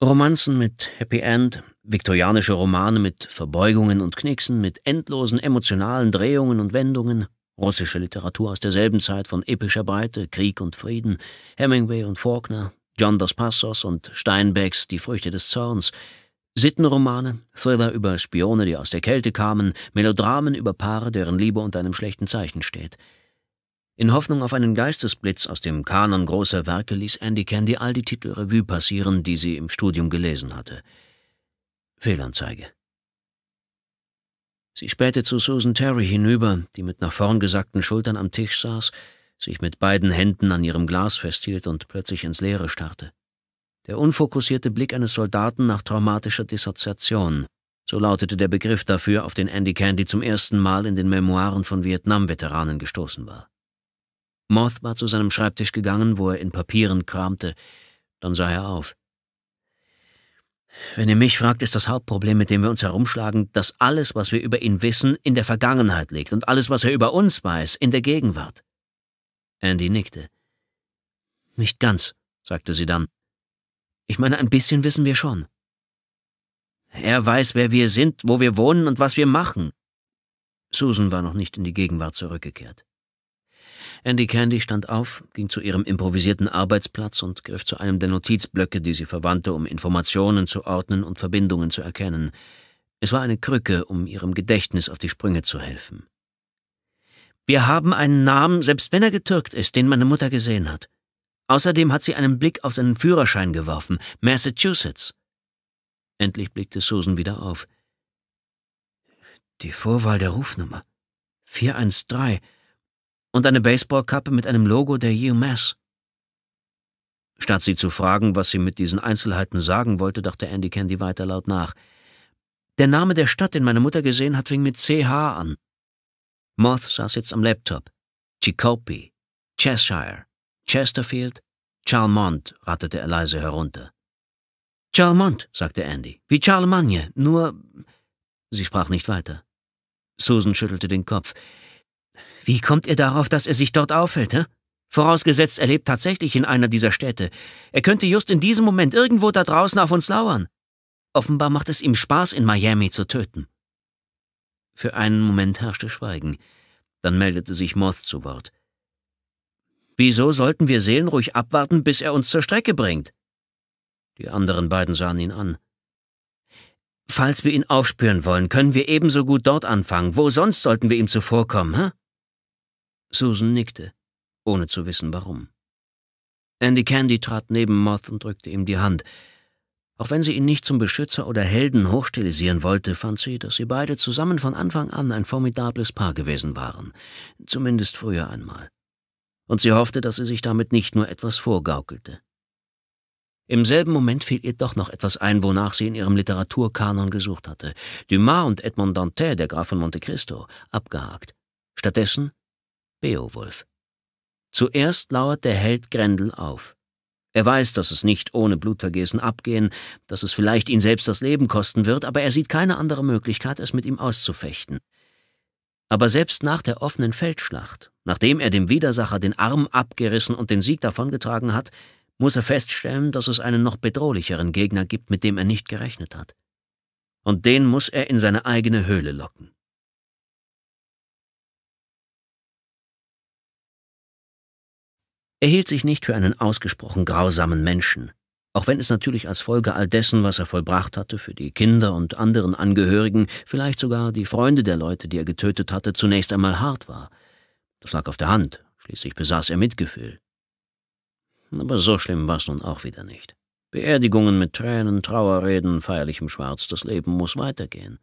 Romanzen mit Happy End, viktorianische Romane mit Verbeugungen und Knicksen, mit endlosen emotionalen Drehungen und Wendungen, russische Literatur aus derselben Zeit von epischer Breite, Krieg und Frieden, Hemingway und Faulkner, John dos Passos und Steinbecks Die Früchte des Zorns, Sittenromane, Thriller über Spione, die aus der Kälte kamen, Melodramen über Paare, deren Liebe unter einem schlechten Zeichen steht. In Hoffnung auf einen Geistesblitz aus dem Kanon großer Werke ließ Andy Candy all die Titel Revue passieren, die sie im Studium gelesen hatte. Fehlanzeige. Sie spähte zu Susan Terry hinüber, die mit nach vorn gesackten Schultern am Tisch saß, sich mit beiden Händen an ihrem Glas festhielt und plötzlich ins Leere starrte. Der unfokussierte Blick eines Soldaten nach traumatischer Dissoziation. So lautete der Begriff dafür, auf den Andy Candy zum ersten Mal in den Memoiren von Vietnam-Veteranen gestoßen war. Moth war zu seinem Schreibtisch gegangen, wo er in Papieren kramte. Dann sah er auf. Wenn ihr mich fragt, ist das Hauptproblem, mit dem wir uns herumschlagen, dass alles, was wir über ihn wissen, in der Vergangenheit liegt und alles, was er über uns weiß, in der Gegenwart. Andy nickte. Nicht ganz, sagte sie dann. Ich meine, ein bisschen wissen wir schon. Er weiß, wer wir sind, wo wir wohnen und was wir machen. Susan war noch nicht in die Gegenwart zurückgekehrt. Andy Candy stand auf, ging zu ihrem improvisierten Arbeitsplatz und griff zu einem der Notizblöcke, die sie verwandte, um Informationen zu ordnen und Verbindungen zu erkennen. Es war eine Krücke, um ihrem Gedächtnis auf die Sprünge zu helfen. Wir haben einen Namen, selbst wenn er getürkt ist, den meine Mutter gesehen hat. Außerdem hat sie einen Blick auf seinen Führerschein geworfen. Massachusetts. Endlich blickte Susan wieder auf. Die Vorwahl der Rufnummer. 413. Und eine Baseballkappe mit einem Logo der UMass. Statt sie zu fragen, was sie mit diesen Einzelheiten sagen wollte, dachte Andy Candy weiter laut nach. Der Name der Stadt, den meine Mutter gesehen hat, fing mit CH an. Moth saß jetzt am Laptop. Chicopee, Cheshire, Chesterfield, Charlemont, rattete er leise herunter. Charlemont, sagte Andy, wie Charlemagne, nur... Sie sprach nicht weiter. Susan schüttelte den Kopf. Wie kommt ihr darauf, dass er sich dort aufhält, hä? Vorausgesetzt, er lebt tatsächlich in einer dieser Städte. Er könnte just in diesem Moment irgendwo da draußen auf uns lauern. Offenbar macht es ihm Spaß, in Miami zu töten. Für einen Moment herrschte Schweigen. Dann meldete sich Moth zu Wort. Wieso sollten wir seelenruhig abwarten, bis er uns zur Strecke bringt? Die anderen beiden sahen ihn an. Falls wir ihn aufspüren wollen, können wir ebenso gut dort anfangen. Wo sonst sollten wir ihm zuvorkommen, hä? Susan nickte, ohne zu wissen warum. Andy Candy trat neben Moth und drückte ihm die Hand. Auch wenn sie ihn nicht zum Beschützer oder Helden hochstilisieren wollte, fand sie, dass sie beide zusammen von Anfang an ein formidables Paar gewesen waren. Zumindest früher einmal und sie hoffte, dass sie sich damit nicht nur etwas vorgaukelte. Im selben Moment fiel ihr doch noch etwas ein, wonach sie in ihrem Literaturkanon gesucht hatte. Dumas und Edmond Dantès, der Graf von Monte Cristo, abgehakt. Stattdessen Beowulf. Zuerst lauert der Held Grendel auf. Er weiß, dass es nicht ohne Blutvergießen abgehen, dass es vielleicht ihn selbst das Leben kosten wird, aber er sieht keine andere Möglichkeit, es mit ihm auszufechten. Aber selbst nach der offenen Feldschlacht, nachdem er dem Widersacher den Arm abgerissen und den Sieg davongetragen hat, muss er feststellen, dass es einen noch bedrohlicheren Gegner gibt, mit dem er nicht gerechnet hat. Und den muss er in seine eigene Höhle locken. Er hielt sich nicht für einen ausgesprochen grausamen Menschen, auch wenn es natürlich als Folge all dessen, was er vollbracht hatte, für die Kinder und anderen Angehörigen, vielleicht sogar die Freunde der Leute, die er getötet hatte, zunächst einmal hart war. Das lag auf der Hand, schließlich besaß er Mitgefühl. Aber so schlimm war es nun auch wieder nicht. Beerdigungen mit Tränen, Trauerreden, feierlichem Schwarz, das Leben muss weitergehen.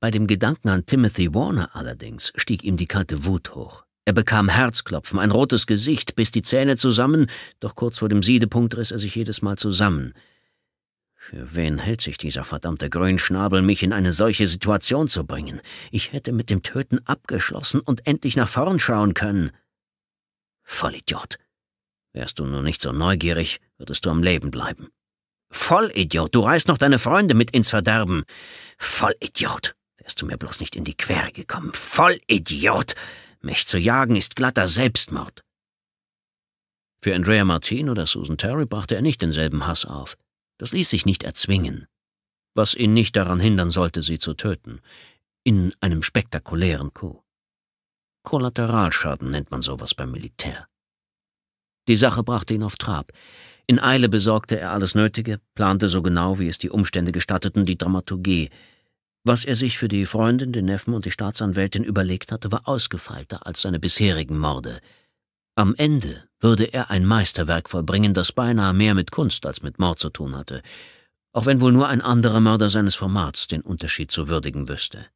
Bei dem Gedanken an Timothy Warner allerdings stieg ihm die kalte Wut hoch. Er bekam Herzklopfen, ein rotes Gesicht, biss die Zähne zusammen, doch kurz vor dem Siedepunkt riss er sich jedes Mal zusammen. Für wen hält sich dieser verdammte Grünschnabel, mich in eine solche Situation zu bringen? Ich hätte mit dem Töten abgeschlossen und endlich nach vorn schauen können. Vollidiot. Wärst du nur nicht so neugierig, würdest du am Leben bleiben. Vollidiot, du reißt noch deine Freunde mit ins Verderben. Vollidiot, wärst du mir bloß nicht in die Quere gekommen. Vollidiot. Mich zu jagen ist glatter Selbstmord. Für Andrea Martin oder Susan Terry brachte er nicht denselben Hass auf. Das ließ sich nicht erzwingen. Was ihn nicht daran hindern sollte, sie zu töten. In einem spektakulären Coup. Kollateralschaden nennt man sowas beim Militär. Die Sache brachte ihn auf Trab. In Eile besorgte er alles Nötige, plante so genau, wie es die Umstände gestatteten, die Dramaturgie, was er sich für die Freundin, den Neffen und die Staatsanwältin überlegt hatte, war ausgefeilter als seine bisherigen Morde. Am Ende würde er ein Meisterwerk vollbringen, das beinahe mehr mit Kunst als mit Mord zu tun hatte, auch wenn wohl nur ein anderer Mörder seines Formats den Unterschied zu würdigen wüsste.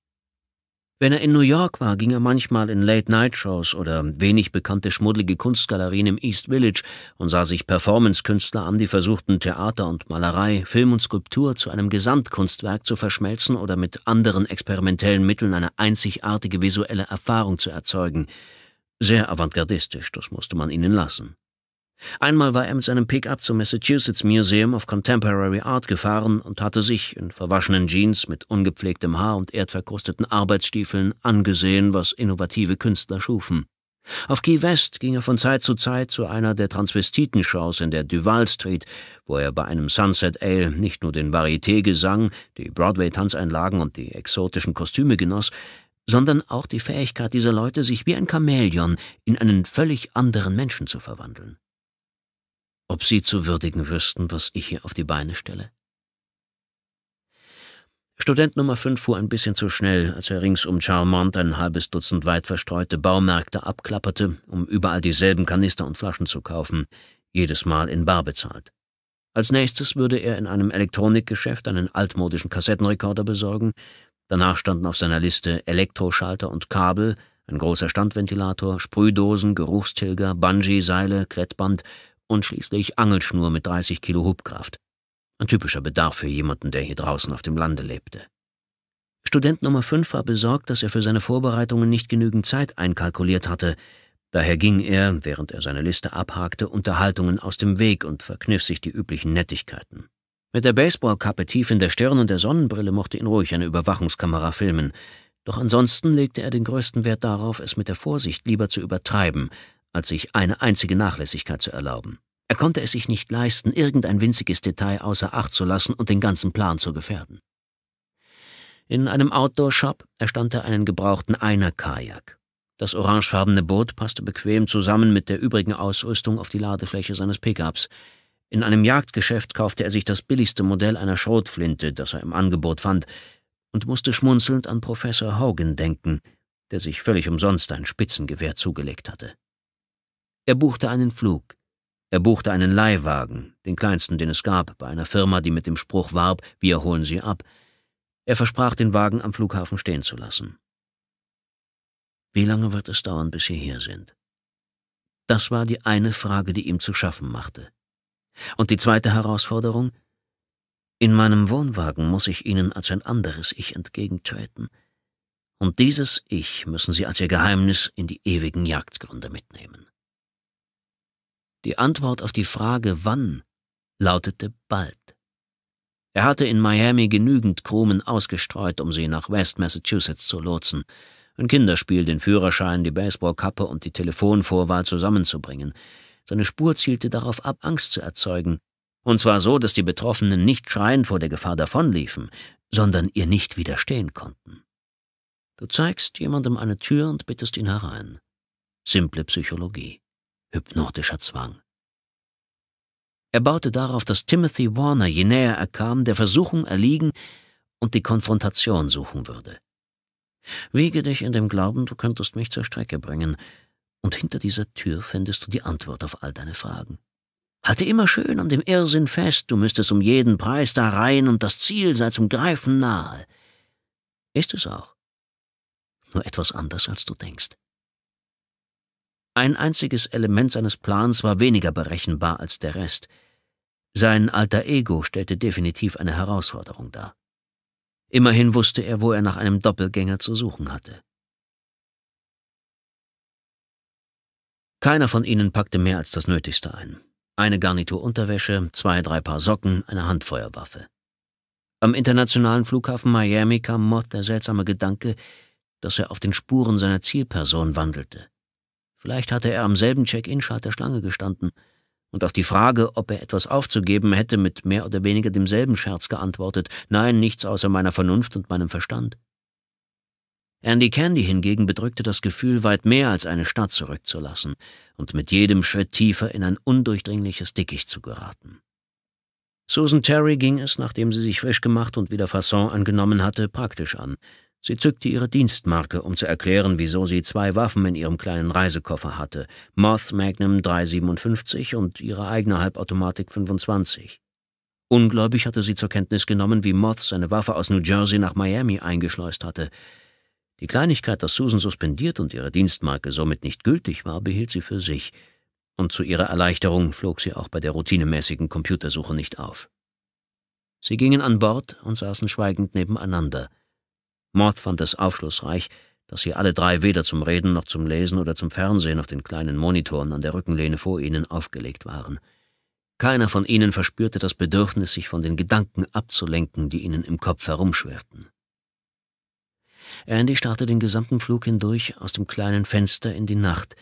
Wenn er in New York war, ging er manchmal in Late-Night-Shows oder wenig bekannte schmuddelige Kunstgalerien im East Village und sah sich Performance-Künstler an, die versuchten, Theater und Malerei, Film und Skulptur zu einem Gesamtkunstwerk zu verschmelzen oder mit anderen experimentellen Mitteln eine einzigartige visuelle Erfahrung zu erzeugen. Sehr avantgardistisch, das musste man ihnen lassen. Einmal war er mit seinem Pickup zum Massachusetts Museum of Contemporary Art gefahren und hatte sich in verwaschenen Jeans mit ungepflegtem Haar und erdverkrusteten Arbeitsstiefeln angesehen, was innovative Künstler schufen. Auf Key West ging er von Zeit zu Zeit zu einer der Transvestitenshows in der Duval Street, wo er bei einem Sunset Ale nicht nur den Varieté-Gesang, die Broadway-Tanzeinlagen und die exotischen Kostüme genoss, sondern auch die Fähigkeit dieser Leute, sich wie ein Chamäleon in einen völlig anderen Menschen zu verwandeln ob Sie zu würdigen wüssten, was ich hier auf die Beine stelle? Student Nummer 5 fuhr ein bisschen zu schnell, als er rings um Charmant ein halbes Dutzend weit verstreute Baumärkte abklapperte, um überall dieselben Kanister und Flaschen zu kaufen, jedes Mal in Bar bezahlt. Als nächstes würde er in einem Elektronikgeschäft einen altmodischen Kassettenrekorder besorgen, danach standen auf seiner Liste Elektroschalter und Kabel, ein großer Standventilator, Sprühdosen, Geruchstilger, Bungee-Seile, Klettband, und schließlich Angelschnur mit 30 Kilo Hubkraft. Ein typischer Bedarf für jemanden, der hier draußen auf dem Lande lebte. Student Nummer 5 war besorgt, dass er für seine Vorbereitungen nicht genügend Zeit einkalkuliert hatte. Daher ging er, während er seine Liste abhakte, Unterhaltungen aus dem Weg und verkniff sich die üblichen Nettigkeiten. Mit der Baseballkappe tief in der Stirn und der Sonnenbrille mochte ihn ruhig eine Überwachungskamera filmen. Doch ansonsten legte er den größten Wert darauf, es mit der Vorsicht lieber zu übertreiben, als sich eine einzige Nachlässigkeit zu erlauben. Er konnte es sich nicht leisten, irgendein winziges Detail außer Acht zu lassen und den ganzen Plan zu gefährden. In einem Outdoor-Shop erstand er einen gebrauchten Einer-Kajak. Das orangefarbene Boot passte bequem zusammen mit der übrigen Ausrüstung auf die Ladefläche seines Pickups. In einem Jagdgeschäft kaufte er sich das billigste Modell einer Schrotflinte, das er im Angebot fand, und musste schmunzelnd an Professor Hogan denken, der sich völlig umsonst ein Spitzengewehr zugelegt hatte. Er buchte einen Flug. Er buchte einen Leihwagen, den kleinsten, den es gab, bei einer Firma, die mit dem Spruch warb, wir holen sie ab. Er versprach, den Wagen am Flughafen stehen zu lassen. Wie lange wird es dauern, bis Sie hier sind? Das war die eine Frage, die ihm zu schaffen machte. Und die zweite Herausforderung? In meinem Wohnwagen muss ich Ihnen als ein anderes Ich entgegentreten. Und dieses Ich müssen Sie als Ihr Geheimnis in die ewigen Jagdgründe mitnehmen. Die Antwort auf die Frage wann lautete bald. Er hatte in Miami genügend Krumen ausgestreut, um sie nach West Massachusetts zu lotsen. Ein Kinderspiel, den Führerschein, die Baseballkappe und die Telefonvorwahl zusammenzubringen. Seine Spur zielte darauf ab, Angst zu erzeugen. Und zwar so, dass die Betroffenen nicht schreiend vor der Gefahr davonliefen, sondern ihr nicht widerstehen konnten. Du zeigst jemandem eine Tür und bittest ihn herein. Simple Psychologie hypnotischer Zwang. Er baute darauf, dass Timothy Warner, je näher er kam, der Versuchung erliegen und die Konfrontation suchen würde. Wiege dich in dem Glauben, du könntest mich zur Strecke bringen, und hinter dieser Tür findest du die Antwort auf all deine Fragen. Halte immer schön an dem Irrsinn fest, du müsstest um jeden Preis da rein und das Ziel sei zum Greifen nahe. Ist es auch. Nur etwas anders, als du denkst. Ein einziges Element seines Plans war weniger berechenbar als der Rest. Sein alter Ego stellte definitiv eine Herausforderung dar. Immerhin wusste er, wo er nach einem Doppelgänger zu suchen hatte. Keiner von ihnen packte mehr als das Nötigste ein. Eine Garnitur Unterwäsche, zwei, drei Paar Socken, eine Handfeuerwaffe. Am internationalen Flughafen Miami kam Moth der seltsame Gedanke, dass er auf den Spuren seiner Zielperson wandelte. Vielleicht hatte er am selben Check-in-Schalter Schlange gestanden und auf die Frage, ob er etwas aufzugeben hätte, mit mehr oder weniger demselben Scherz geantwortet, nein, nichts außer meiner Vernunft und meinem Verstand. Andy Candy hingegen bedrückte das Gefühl, weit mehr als eine Stadt zurückzulassen und mit jedem Schritt tiefer in ein undurchdringliches Dickicht zu geraten. Susan Terry ging es, nachdem sie sich frisch gemacht und wieder Fasson angenommen hatte, praktisch an, Sie zückte ihre Dienstmarke, um zu erklären, wieso sie zwei Waffen in ihrem kleinen Reisekoffer hatte, Moth Magnum 357 und ihre eigene Halbautomatik 25. Ungläubig hatte sie zur Kenntnis genommen, wie Moth seine Waffe aus New Jersey nach Miami eingeschleust hatte. Die Kleinigkeit, dass Susan suspendiert und ihre Dienstmarke somit nicht gültig war, behielt sie für sich, und zu ihrer Erleichterung flog sie auch bei der routinemäßigen Computersuche nicht auf. Sie gingen an Bord und saßen schweigend nebeneinander – Moth fand es aufschlussreich, dass sie alle drei weder zum Reden noch zum Lesen oder zum Fernsehen auf den kleinen Monitoren an der Rückenlehne vor ihnen aufgelegt waren. Keiner von ihnen verspürte das Bedürfnis, sich von den Gedanken abzulenken, die ihnen im Kopf herumschwirrten. Andy starrte den gesamten Flug hindurch aus dem kleinen Fenster in die Nacht,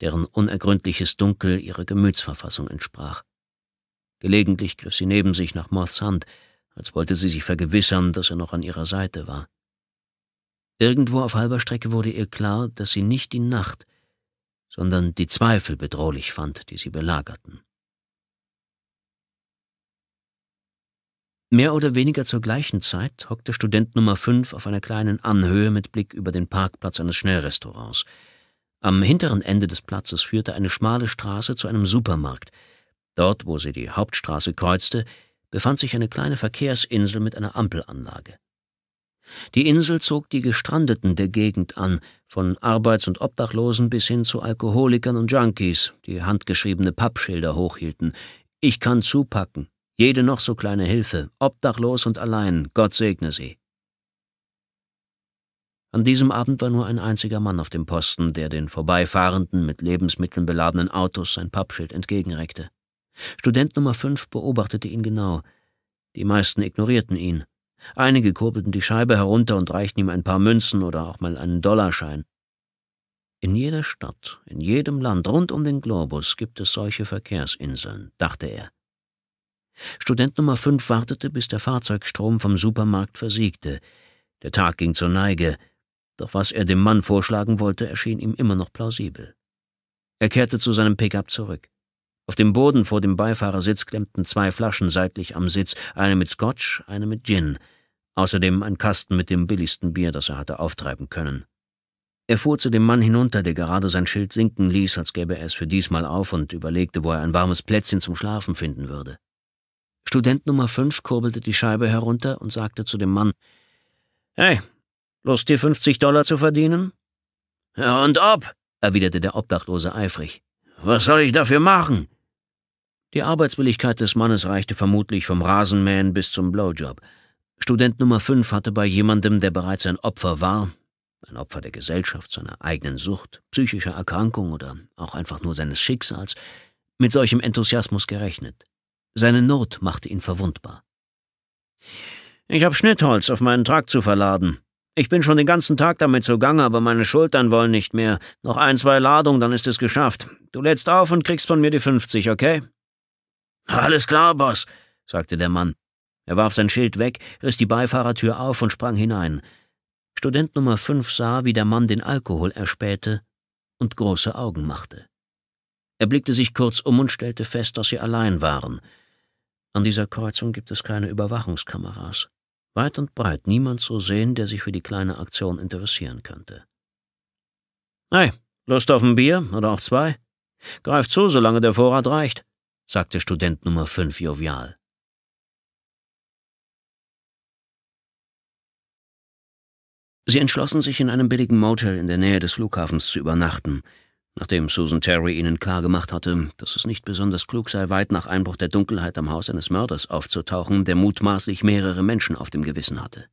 deren unergründliches Dunkel ihrer Gemütsverfassung entsprach. Gelegentlich griff sie neben sich nach Moths Hand, als wollte sie sich vergewissern, dass er noch an ihrer Seite war. Irgendwo auf halber Strecke wurde ihr klar, dass sie nicht die Nacht, sondern die Zweifel bedrohlich fand, die sie belagerten. Mehr oder weniger zur gleichen Zeit hockte Student Nummer 5 auf einer kleinen Anhöhe mit Blick über den Parkplatz eines Schnellrestaurants. Am hinteren Ende des Platzes führte eine schmale Straße zu einem Supermarkt. Dort, wo sie die Hauptstraße kreuzte, befand sich eine kleine Verkehrsinsel mit einer Ampelanlage. Die Insel zog die Gestrandeten der Gegend an, von Arbeits- und Obdachlosen bis hin zu Alkoholikern und Junkies, die handgeschriebene Pappschilder hochhielten. Ich kann zupacken. Jede noch so kleine Hilfe, obdachlos und allein, Gott segne sie. An diesem Abend war nur ein einziger Mann auf dem Posten, der den vorbeifahrenden, mit Lebensmitteln beladenen Autos sein Pappschild entgegenreckte. Student Nummer 5 beobachtete ihn genau. Die meisten ignorierten ihn. Einige kurbelten die Scheibe herunter und reichten ihm ein paar Münzen oder auch mal einen Dollarschein. In jeder Stadt, in jedem Land rund um den Globus gibt es solche Verkehrsinseln, dachte er. Student Nummer 5 wartete, bis der Fahrzeugstrom vom Supermarkt versiegte. Der Tag ging zur Neige, doch was er dem Mann vorschlagen wollte, erschien ihm immer noch plausibel. Er kehrte zu seinem Pickup zurück. Auf dem Boden vor dem Beifahrersitz klemmten zwei Flaschen seitlich am Sitz, eine mit Scotch, eine mit Gin. Außerdem ein Kasten mit dem billigsten Bier, das er hatte auftreiben können. Er fuhr zu dem Mann hinunter, der gerade sein Schild sinken ließ, als gäbe er es für diesmal auf und überlegte, wo er ein warmes Plätzchen zum Schlafen finden würde. Student Nummer 5 kurbelte die Scheibe herunter und sagte zu dem Mann, Hey, Lust dir 50 Dollar zu verdienen? Ja, und ob, erwiderte der Obdachlose eifrig. Was soll ich dafür machen? Die Arbeitswilligkeit des Mannes reichte vermutlich vom Rasenmähen bis zum Blowjob. Student Nummer 5 hatte bei jemandem, der bereits ein Opfer war, ein Opfer der Gesellschaft, seiner eigenen Sucht, psychischer Erkrankung oder auch einfach nur seines Schicksals, mit solchem Enthusiasmus gerechnet. Seine Not machte ihn verwundbar. Ich habe Schnittholz auf meinen Trakt zu verladen. Ich bin schon den ganzen Tag damit zugange, aber meine Schultern wollen nicht mehr. Noch ein, zwei Ladungen, dann ist es geschafft. Du lädst auf und kriegst von mir die 50, okay? Alles klar, Boss, sagte der Mann. Er warf sein Schild weg, riss die Beifahrertür auf und sprang hinein. Student Nummer fünf sah, wie der Mann den Alkohol erspähte und große Augen machte. Er blickte sich kurz um und stellte fest, dass sie allein waren. An dieser Kreuzung gibt es keine Überwachungskameras. Weit und breit niemand zu sehen, der sich für die kleine Aktion interessieren könnte. Hey, Lust auf ein Bier oder auch zwei? Greif zu, solange der Vorrat reicht sagte Student Nummer 5 jovial. Sie entschlossen sich, in einem billigen Motel in der Nähe des Flughafens zu übernachten, nachdem Susan Terry ihnen klargemacht hatte, dass es nicht besonders klug sei, weit nach Einbruch der Dunkelheit am Haus eines Mörders aufzutauchen, der mutmaßlich mehrere Menschen auf dem Gewissen hatte.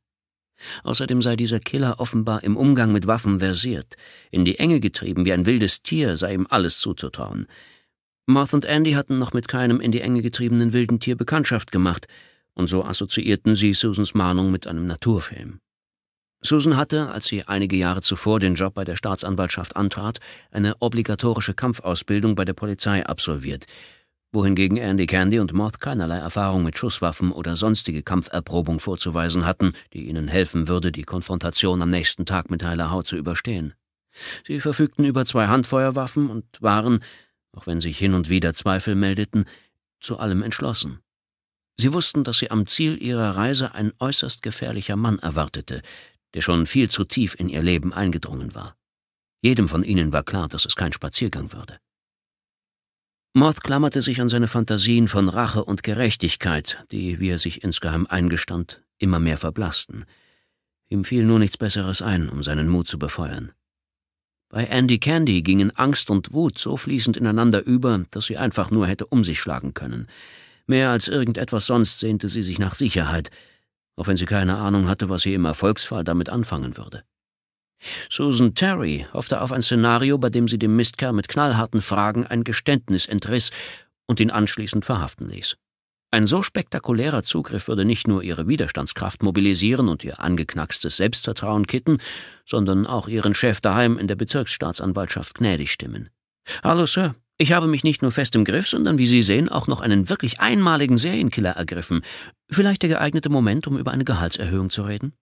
Außerdem sei dieser Killer offenbar im Umgang mit Waffen versiert, in die Enge getrieben wie ein wildes Tier sei ihm alles zuzutrauen, Moth und Andy hatten noch mit keinem in die Enge getriebenen wilden Tier Bekanntschaft gemacht, und so assoziierten sie Susans Mahnung mit einem Naturfilm. Susan hatte, als sie einige Jahre zuvor den Job bei der Staatsanwaltschaft antrat, eine obligatorische Kampfausbildung bei der Polizei absolviert, wohingegen Andy Candy und Moth keinerlei Erfahrung mit Schusswaffen oder sonstige Kampferprobung vorzuweisen hatten, die ihnen helfen würde, die Konfrontation am nächsten Tag mit heiler Haut zu überstehen. Sie verfügten über zwei Handfeuerwaffen und waren, auch wenn sich hin und wieder Zweifel meldeten, zu allem entschlossen. Sie wussten, dass sie am Ziel ihrer Reise ein äußerst gefährlicher Mann erwartete, der schon viel zu tief in ihr Leben eingedrungen war. Jedem von ihnen war klar, dass es kein Spaziergang würde. Moth klammerte sich an seine Fantasien von Rache und Gerechtigkeit, die, wie er sich insgeheim eingestand, immer mehr verblassten. Ihm fiel nur nichts Besseres ein, um seinen Mut zu befeuern. Bei Andy Candy gingen Angst und Wut so fließend ineinander über, dass sie einfach nur hätte um sich schlagen können. Mehr als irgendetwas sonst sehnte sie sich nach Sicherheit, auch wenn sie keine Ahnung hatte, was sie im Erfolgsfall damit anfangen würde. Susan Terry hoffte auf ein Szenario, bei dem sie dem Mistkerl mit knallharten Fragen ein Geständnis entriss und ihn anschließend verhaften ließ. Ein so spektakulärer Zugriff würde nicht nur ihre Widerstandskraft mobilisieren und ihr angeknackstes Selbstvertrauen kitten, sondern auch ihren Chef daheim in der Bezirksstaatsanwaltschaft gnädig stimmen. Hallo, Sir. Ich habe mich nicht nur fest im Griff, sondern wie Sie sehen, auch noch einen wirklich einmaligen Serienkiller ergriffen. Vielleicht der geeignete Moment, um über eine Gehaltserhöhung zu reden?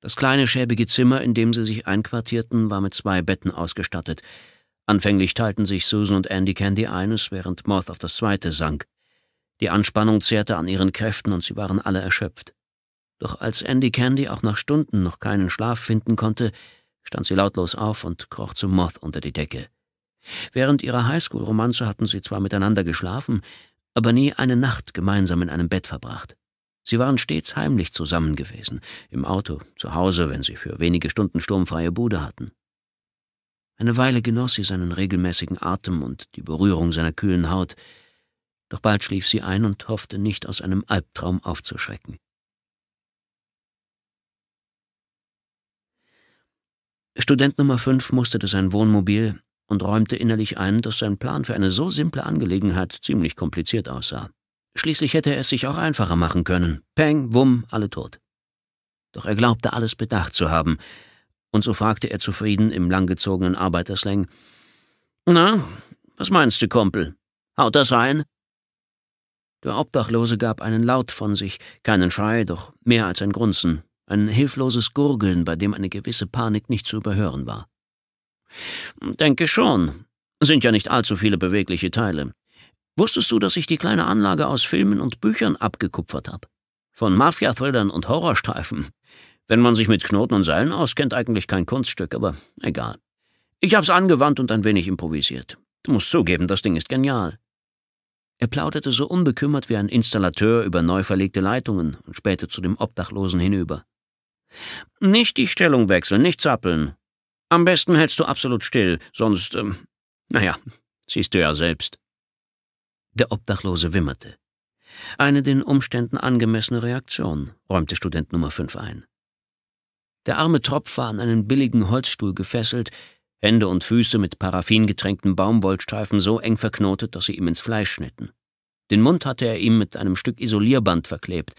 Das kleine schäbige Zimmer, in dem sie sich einquartierten, war mit zwei Betten ausgestattet. Anfänglich teilten sich Susan und Andy Candy eines, während Moth auf das zweite sank. Die Anspannung zehrte an ihren Kräften und sie waren alle erschöpft. Doch als Andy Candy auch nach Stunden noch keinen Schlaf finden konnte, stand sie lautlos auf und kroch zu Moth unter die Decke. Während ihrer Highschool-Romanze hatten sie zwar miteinander geschlafen, aber nie eine Nacht gemeinsam in einem Bett verbracht. Sie waren stets heimlich zusammen gewesen, im Auto, zu Hause, wenn sie für wenige Stunden sturmfreie Bude hatten. Eine Weile genoss sie seinen regelmäßigen Atem und die Berührung seiner kühlen Haut, doch bald schlief sie ein und hoffte nicht aus einem Albtraum aufzuschrecken. Student Nummer 5 musterte sein Wohnmobil und räumte innerlich ein, dass sein Plan für eine so simple Angelegenheit ziemlich kompliziert aussah. Schließlich hätte er es sich auch einfacher machen können. Peng, wumm, alle tot. Doch er glaubte, alles bedacht zu haben, und so fragte er zufrieden im langgezogenen Arbeiterslang: Na, was meinst du, Kumpel? Haut das rein? Der Obdachlose gab einen Laut von sich, keinen Schrei, doch mehr als ein Grunzen, ein hilfloses Gurgeln, bei dem eine gewisse Panik nicht zu überhören war. Denke schon. Sind ja nicht allzu viele bewegliche Teile. Wusstest du, dass ich die kleine Anlage aus Filmen und Büchern abgekupfert habe? Von Mafia-Thrillern und Horrorstreifen. Wenn man sich mit Knoten und Seilen auskennt, eigentlich kein Kunststück, aber egal. Ich hab's angewandt und ein wenig improvisiert. Du musst zugeben, das Ding ist genial. Er plauderte so unbekümmert wie ein Installateur über neu verlegte Leitungen und spähte zu dem Obdachlosen hinüber. Nicht die Stellung wechseln, nicht zappeln. Am besten hältst du absolut still, sonst, ähm, naja, siehst du ja selbst. Der Obdachlose wimmerte. Eine den Umständen angemessene Reaktion, räumte Student Nummer 5 ein. Der arme Tropf war an einen billigen Holzstuhl gefesselt, Hände und Füße mit paraffingetränkten Baumwollstreifen so eng verknotet, dass sie ihm ins Fleisch schnitten. Den Mund hatte er ihm mit einem Stück Isolierband verklebt.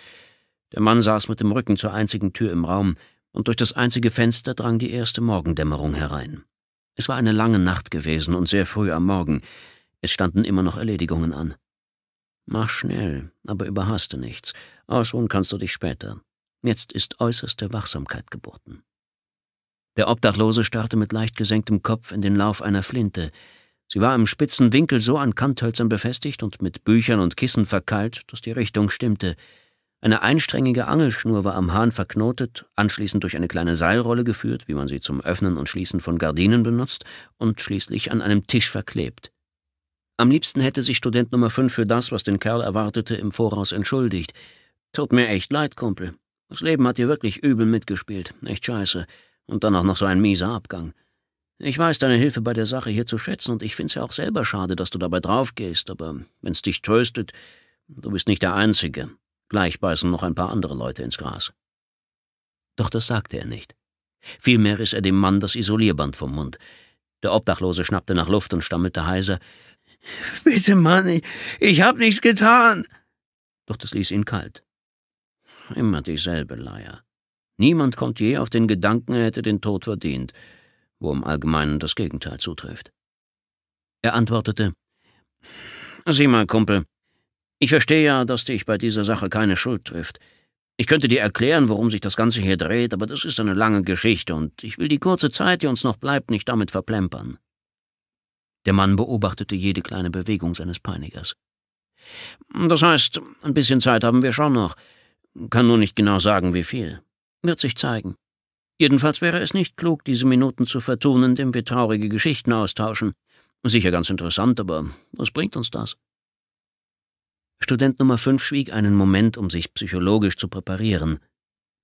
Der Mann saß mit dem Rücken zur einzigen Tür im Raum, und durch das einzige Fenster drang die erste Morgendämmerung herein. Es war eine lange Nacht gewesen und sehr früh am Morgen. Es standen immer noch Erledigungen an. Mach schnell, aber überhaste nichts. Ausruhen kannst du dich später. Jetzt ist äußerste Wachsamkeit geboten. Der Obdachlose starrte mit leicht gesenktem Kopf in den Lauf einer Flinte. Sie war im spitzen Winkel so an Kanthölzern befestigt und mit Büchern und Kissen verkeilt, dass die Richtung stimmte. Eine einsträngige Angelschnur war am Hahn verknotet, anschließend durch eine kleine Seilrolle geführt, wie man sie zum Öffnen und Schließen von Gardinen benutzt, und schließlich an einem Tisch verklebt. Am liebsten hätte sich Student Nummer 5 für das, was den Kerl erwartete, im Voraus entschuldigt. Tut mir echt leid, Kumpel. Das Leben hat dir wirklich übel mitgespielt. Echt scheiße. Und dann auch noch so ein mieser Abgang. Ich weiß deine Hilfe bei der Sache hier zu schätzen und ich find's ja auch selber schade, dass du dabei draufgehst, aber wenn's dich tröstet, du bist nicht der Einzige. Gleich beißen noch ein paar andere Leute ins Gras. Doch das sagte er nicht. Vielmehr riss er dem Mann das Isolierband vom Mund. Der Obdachlose schnappte nach Luft und stammelte heiser: Bitte, Mann, ich, ich hab nichts getan! Doch das ließ ihn kalt. Immer dieselbe Leier. Niemand kommt je auf den Gedanken, er hätte den Tod verdient, wo im Allgemeinen das Gegenteil zutrifft. Er antwortete, Sieh mal, Kumpel, ich verstehe ja, dass dich bei dieser Sache keine Schuld trifft. Ich könnte dir erklären, worum sich das Ganze hier dreht, aber das ist eine lange Geschichte und ich will die kurze Zeit, die uns noch bleibt, nicht damit verplempern. Der Mann beobachtete jede kleine Bewegung seines Peinigers. Das heißt, ein bisschen Zeit haben wir schon noch. Kann nur nicht genau sagen, wie viel. Wird sich zeigen. Jedenfalls wäre es nicht klug, diese Minuten zu vertonen, indem wir traurige Geschichten austauschen. Sicher ganz interessant, aber was bringt uns das? Student Nummer 5 schwieg einen Moment, um sich psychologisch zu präparieren.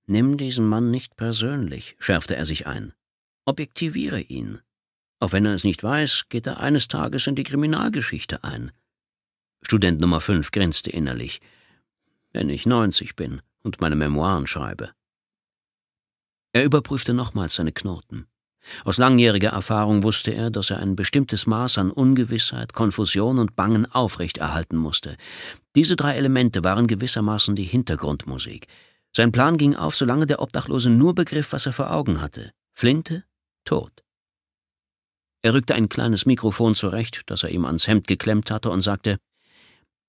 Nimm diesen Mann nicht persönlich, schärfte er sich ein. Objektiviere ihn. Auch wenn er es nicht weiß, geht er eines Tages in die Kriminalgeschichte ein. Student Nummer 5 grinste innerlich wenn ich 90 bin und meine Memoiren schreibe. Er überprüfte nochmals seine Knoten. Aus langjähriger Erfahrung wusste er, dass er ein bestimmtes Maß an Ungewissheit, Konfusion und Bangen aufrechterhalten musste. Diese drei Elemente waren gewissermaßen die Hintergrundmusik. Sein Plan ging auf, solange der Obdachlose nur begriff, was er vor Augen hatte. Flinte, Tod. Er rückte ein kleines Mikrofon zurecht, das er ihm ans Hemd geklemmt hatte, und sagte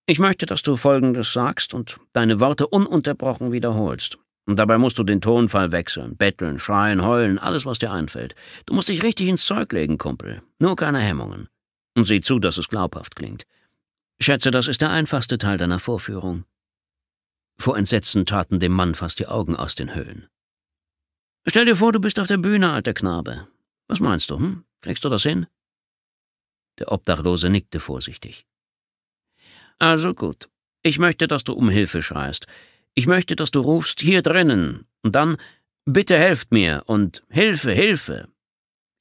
ich möchte, dass du Folgendes sagst und deine Worte ununterbrochen wiederholst. Und dabei musst du den Tonfall wechseln, betteln, schreien, heulen, alles, was dir einfällt. Du musst dich richtig ins Zeug legen, Kumpel. Nur keine Hemmungen. Und sieh zu, dass es glaubhaft klingt. Schätze, das ist der einfachste Teil deiner Vorführung. Vor Entsetzen taten dem Mann fast die Augen aus den Höhlen. Stell dir vor, du bist auf der Bühne, alter Knabe. Was meinst du, hm? Kriegst du das hin? Der Obdachlose nickte vorsichtig. Also gut. Ich möchte, dass du um Hilfe schreist. Ich möchte, dass du rufst hier drinnen und dann bitte helft mir und Hilfe, Hilfe.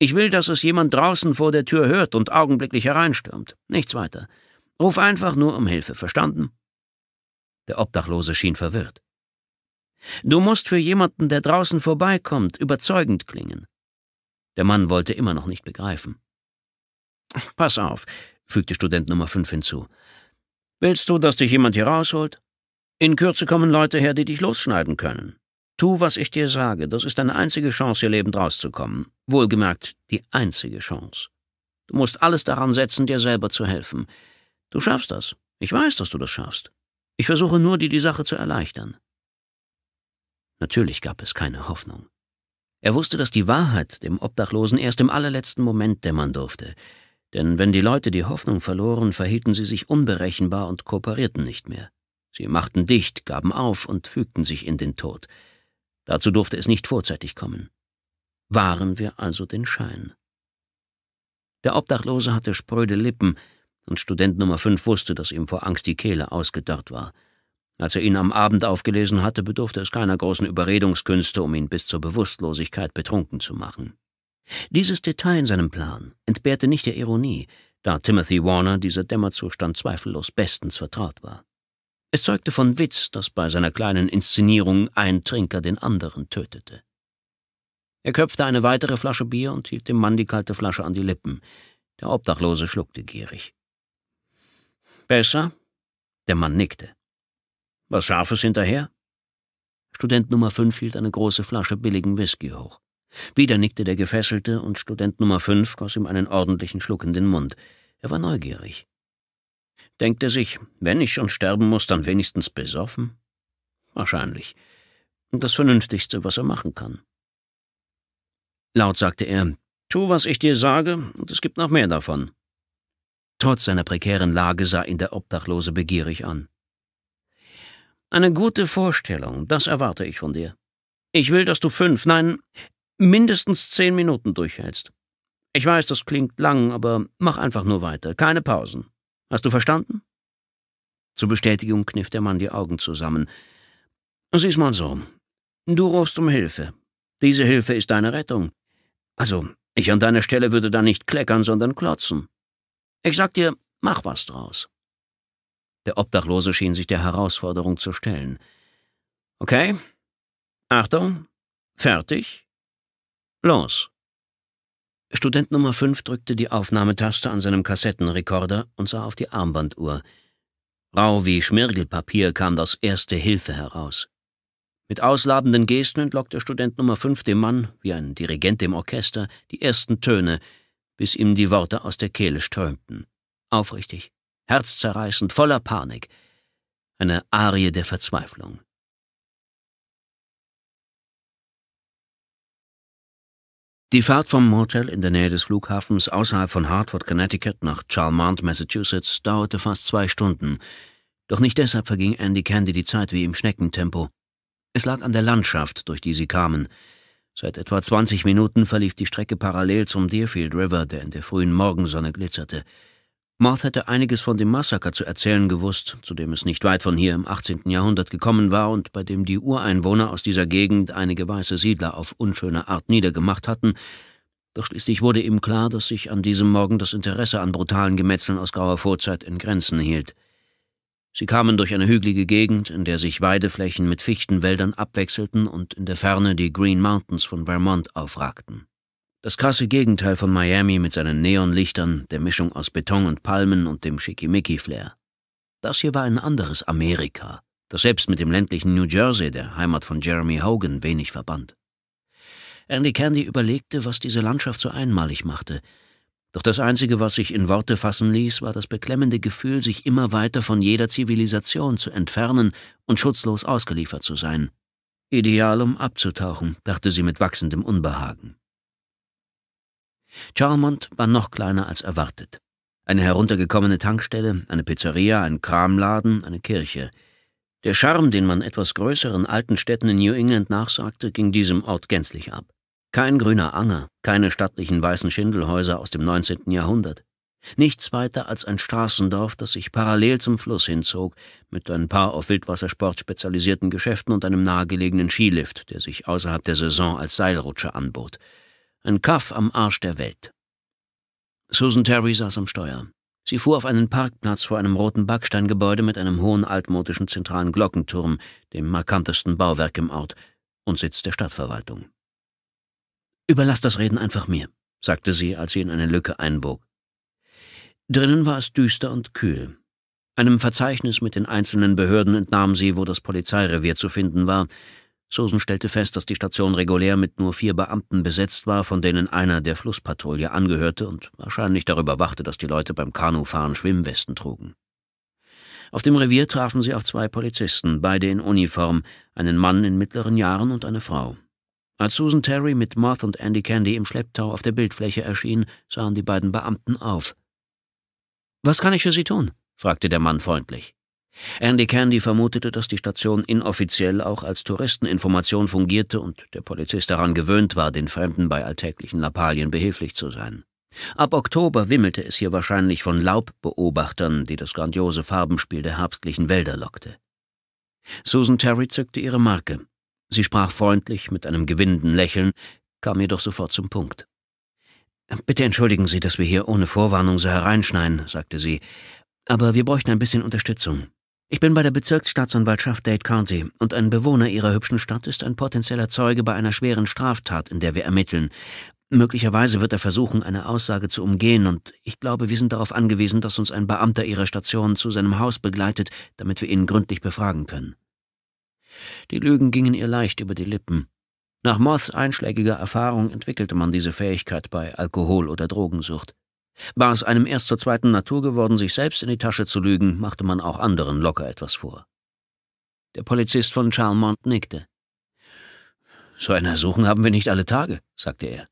Ich will, dass es jemand draußen vor der Tür hört und augenblicklich hereinstürmt. Nichts weiter. Ruf einfach nur um Hilfe, verstanden? Der Obdachlose schien verwirrt. Du musst für jemanden, der draußen vorbeikommt, überzeugend klingen. Der Mann wollte immer noch nicht begreifen. Pass auf, fügte Student Nummer 5 hinzu. Willst du, dass dich jemand hier rausholt? In Kürze kommen Leute her, die dich losschneiden können. Tu, was ich dir sage. Das ist deine einzige Chance, hier lebend rauszukommen. Wohlgemerkt, die einzige Chance. Du musst alles daran setzen, dir selber zu helfen. Du schaffst das. Ich weiß, dass du das schaffst. Ich versuche nur, dir die Sache zu erleichtern. Natürlich gab es keine Hoffnung. Er wusste, dass die Wahrheit dem Obdachlosen erst im allerletzten Moment dämmern durfte. Denn wenn die Leute die Hoffnung verloren, verhielten sie sich unberechenbar und kooperierten nicht mehr. Sie machten dicht, gaben auf und fügten sich in den Tod. Dazu durfte es nicht vorzeitig kommen. Waren wir also den Schein. Der Obdachlose hatte spröde Lippen, und Student Nummer 5 wusste, dass ihm vor Angst die Kehle ausgedörrt war. Als er ihn am Abend aufgelesen hatte, bedurfte es keiner großen Überredungskünste, um ihn bis zur Bewusstlosigkeit betrunken zu machen. Dieses Detail in seinem Plan entbehrte nicht der Ironie, da Timothy Warner dieser Dämmerzustand zweifellos bestens vertraut war. Es zeugte von Witz, dass bei seiner kleinen Inszenierung ein Trinker den anderen tötete. Er köpfte eine weitere Flasche Bier und hielt dem Mann die kalte Flasche an die Lippen. Der Obdachlose schluckte gierig. Besser? Der Mann nickte. Was Scharfes hinterher? Student Nummer fünf hielt eine große Flasche billigen Whisky hoch. Wieder nickte der Gefesselte und Student Nummer 5 goss ihm einen ordentlichen Schluck in den Mund. Er war neugierig. Denkt er sich, wenn ich schon sterben muss, dann wenigstens besoffen? Wahrscheinlich. Das Vernünftigste, was er machen kann. Laut sagte er, tu, was ich dir sage, und es gibt noch mehr davon. Trotz seiner prekären Lage sah ihn der Obdachlose begierig an. Eine gute Vorstellung, das erwarte ich von dir. Ich will, dass du fünf, nein, mindestens zehn Minuten durchhältst. Ich weiß, das klingt lang, aber mach einfach nur weiter, keine Pausen. Hast du verstanden? Zur Bestätigung kniff der Mann die Augen zusammen. Sieh's mal so. Du rufst um Hilfe. Diese Hilfe ist deine Rettung. Also, ich an deiner Stelle würde da nicht kleckern, sondern klotzen. Ich sag dir, mach was draus. Der Obdachlose schien sich der Herausforderung zu stellen. Okay? Achtung, fertig, Los! Student Nummer 5 drückte die Aufnahmetaste an seinem Kassettenrekorder und sah auf die Armbanduhr. Rau wie Schmirgelpapier kam das Erste Hilfe heraus. Mit ausladenden Gesten entlockte Student Nummer 5 dem Mann, wie ein Dirigent dem Orchester, die ersten Töne, bis ihm die Worte aus der Kehle strömten. Aufrichtig, herzzerreißend, voller Panik. Eine Arie der Verzweiflung. Die Fahrt vom Motel in der Nähe des Flughafens außerhalb von Hartford, Connecticut nach Charlemont, Massachusetts dauerte fast zwei Stunden. Doch nicht deshalb verging Andy Candy die Zeit wie im Schneckentempo. Es lag an der Landschaft, durch die sie kamen. Seit etwa 20 Minuten verlief die Strecke parallel zum Deerfield River, der in der frühen Morgensonne glitzerte. Marth hätte einiges von dem Massaker zu erzählen gewusst, zu dem es nicht weit von hier im 18. Jahrhundert gekommen war und bei dem die Ureinwohner aus dieser Gegend einige weiße Siedler auf unschöne Art niedergemacht hatten, doch schließlich wurde ihm klar, dass sich an diesem Morgen das Interesse an brutalen Gemetzeln aus grauer Vorzeit in Grenzen hielt. Sie kamen durch eine hügelige Gegend, in der sich Weideflächen mit Fichtenwäldern abwechselten und in der Ferne die Green Mountains von Vermont aufragten. Das krasse Gegenteil von Miami mit seinen Neonlichtern, der Mischung aus Beton und Palmen und dem Schickimicki-Flair. Das hier war ein anderes Amerika, das selbst mit dem ländlichen New Jersey, der Heimat von Jeremy Hogan, wenig verband. Andy Candy überlegte, was diese Landschaft so einmalig machte. Doch das Einzige, was sich in Worte fassen ließ, war das beklemmende Gefühl, sich immer weiter von jeder Zivilisation zu entfernen und schutzlos ausgeliefert zu sein. Ideal, um abzutauchen, dachte sie mit wachsendem Unbehagen. Charmont war noch kleiner als erwartet. Eine heruntergekommene Tankstelle, eine Pizzeria, ein Kramladen, eine Kirche. Der Charme, den man etwas größeren alten Städten in New England nachsagte, ging diesem Ort gänzlich ab. Kein grüner Anger, keine stattlichen weißen Schindelhäuser aus dem 19. Jahrhundert. Nichts weiter als ein Straßendorf, das sich parallel zum Fluss hinzog, mit ein paar auf Wildwassersport spezialisierten Geschäften und einem nahegelegenen Skilift, der sich außerhalb der Saison als Seilrutsche anbot. Ein Kaff am Arsch der Welt. Susan Terry saß am Steuer. Sie fuhr auf einen Parkplatz vor einem roten Backsteingebäude mit einem hohen altmodischen zentralen Glockenturm, dem markantesten Bauwerk im Ort und Sitz der Stadtverwaltung. Überlass das Reden einfach mir, sagte sie, als sie in eine Lücke einbog. Drinnen war es düster und kühl. Einem Verzeichnis mit den einzelnen Behörden entnahm sie, wo das Polizeirevier zu finden war, Susan stellte fest, dass die Station regulär mit nur vier Beamten besetzt war, von denen einer der Flusspatrouille angehörte und wahrscheinlich darüber wachte, dass die Leute beim Kanufahren Schwimmwesten trugen. Auf dem Revier trafen sie auf zwei Polizisten, beide in Uniform, einen Mann in mittleren Jahren und eine Frau. Als Susan Terry mit Moth und Andy Candy im Schlepptau auf der Bildfläche erschien, sahen die beiden Beamten auf. Was kann ich für Sie tun? fragte der Mann freundlich. Andy Candy vermutete, dass die Station inoffiziell auch als Touristeninformation fungierte und der Polizist daran gewöhnt war, den Fremden bei alltäglichen Lappalien behilflich zu sein. Ab Oktober wimmelte es hier wahrscheinlich von Laubbeobachtern, die das grandiose Farbenspiel der herbstlichen Wälder lockte. Susan Terry zückte ihre Marke. Sie sprach freundlich mit einem gewinnenden Lächeln, kam jedoch sofort zum Punkt. Bitte entschuldigen Sie, dass wir hier ohne Vorwarnung so hereinschneien, sagte sie, aber wir bräuchten ein bisschen Unterstützung. Ich bin bei der Bezirksstaatsanwaltschaft Dade County und ein Bewohner Ihrer hübschen Stadt ist ein potenzieller Zeuge bei einer schweren Straftat, in der wir ermitteln. Möglicherweise wird er versuchen, eine Aussage zu umgehen, und ich glaube, wir sind darauf angewiesen, dass uns ein Beamter Ihrer Station zu seinem Haus begleitet, damit wir ihn gründlich befragen können. Die Lügen gingen ihr leicht über die Lippen. Nach Moths einschlägiger Erfahrung entwickelte man diese Fähigkeit bei Alkohol- oder Drogensucht. War es einem erst zur zweiten Natur geworden, sich selbst in die Tasche zu lügen, machte man auch anderen locker etwas vor. Der Polizist von Charlemont nickte. So ein Ersuchen haben wir nicht alle Tage, sagte er.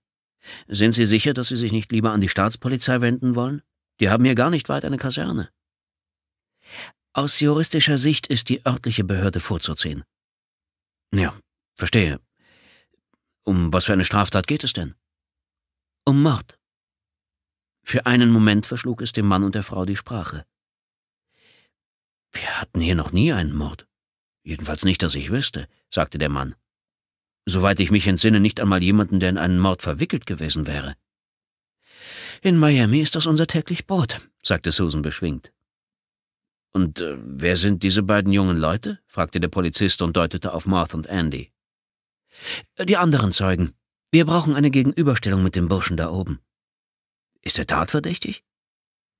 Sind Sie sicher, dass Sie sich nicht lieber an die Staatspolizei wenden wollen? Die haben hier gar nicht weit eine Kaserne. Aus juristischer Sicht ist die örtliche Behörde vorzuziehen. Ja, verstehe. Um was für eine Straftat geht es denn? Um Mord. Für einen Moment verschlug es dem Mann und der Frau die Sprache. Wir hatten hier noch nie einen Mord. Jedenfalls nicht, dass ich wüsste, sagte der Mann. Soweit ich mich entsinne, nicht einmal jemanden, der in einen Mord verwickelt gewesen wäre. In Miami ist das unser täglich Brot, sagte Susan beschwingt. Und äh, wer sind diese beiden jungen Leute? fragte der Polizist und deutete auf Martha und Andy. Äh, die anderen Zeugen. Wir brauchen eine Gegenüberstellung mit dem Burschen da oben. Ist er tatverdächtig?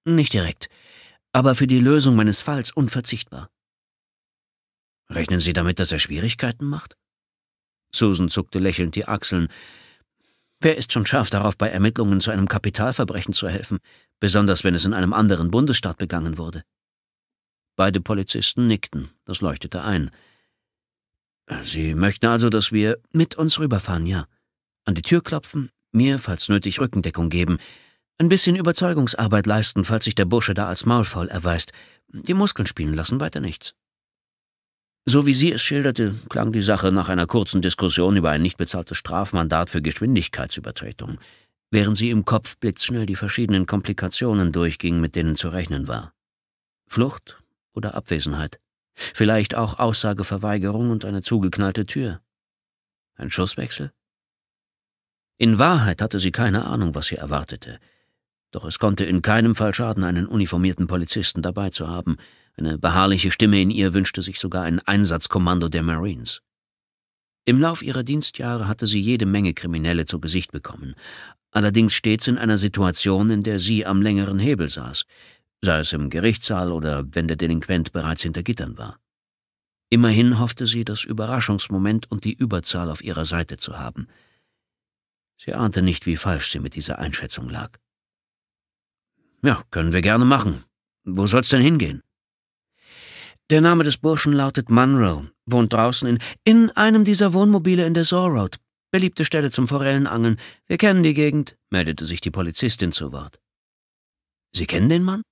Nicht direkt, aber für die Lösung meines Falls unverzichtbar. Rechnen Sie damit, dass er Schwierigkeiten macht? Susan zuckte lächelnd die Achseln. Wer ist schon scharf darauf, bei Ermittlungen zu einem Kapitalverbrechen zu helfen, besonders wenn es in einem anderen Bundesstaat begangen wurde? Beide Polizisten nickten, das leuchtete ein. Sie möchten also, dass wir mit uns rüberfahren, ja. An die Tür klopfen, mir, falls nötig, Rückendeckung geben, ein bisschen Überzeugungsarbeit leisten, falls sich der Bursche da als maulvoll erweist. Die Muskeln spielen lassen, weiter nichts. So wie sie es schilderte, klang die Sache nach einer kurzen Diskussion über ein nicht bezahltes Strafmandat für Geschwindigkeitsübertretung, während sie im Kopf blitzschnell die verschiedenen Komplikationen durchging, mit denen zu rechnen war. Flucht oder Abwesenheit, vielleicht auch Aussageverweigerung und eine zugeknallte Tür. Ein Schusswechsel? In Wahrheit hatte sie keine Ahnung, was sie erwartete – doch es konnte in keinem Fall schaden, einen uniformierten Polizisten dabei zu haben. Eine beharrliche Stimme in ihr wünschte sich sogar ein Einsatzkommando der Marines. Im Lauf ihrer Dienstjahre hatte sie jede Menge Kriminelle zu Gesicht bekommen, allerdings stets in einer Situation, in der sie am längeren Hebel saß, sei es im Gerichtssaal oder wenn der Delinquent bereits hinter Gittern war. Immerhin hoffte sie, das Überraschungsmoment und die Überzahl auf ihrer Seite zu haben. Sie ahnte nicht, wie falsch sie mit dieser Einschätzung lag. Ja, können wir gerne machen. Wo soll's denn hingehen? Der Name des Burschen lautet Munro, wohnt draußen in, in einem dieser Wohnmobile in der Saw Road. Beliebte Stelle zum Forellenangeln. Wir kennen die Gegend, meldete sich die Polizistin zu Wort. Sie kennen den Mann?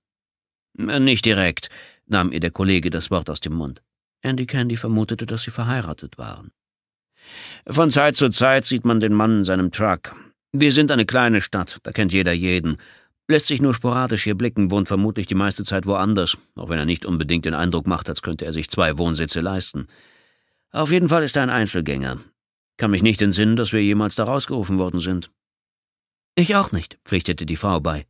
Äh, nicht direkt, nahm ihr der Kollege das Wort aus dem Mund. Andy Candy vermutete, dass sie verheiratet waren. Von Zeit zu Zeit sieht man den Mann in seinem Truck. Wir sind eine kleine Stadt, da kennt jeder jeden. Lässt sich nur sporadisch hier blicken, wohnt vermutlich die meiste Zeit woanders, auch wenn er nicht unbedingt den Eindruck macht, als könnte er sich zwei Wohnsitze leisten. Auf jeden Fall ist er ein Einzelgänger. Kann mich nicht entsinnen, dass wir jemals da rausgerufen worden sind. Ich auch nicht, pflichtete die Frau bei.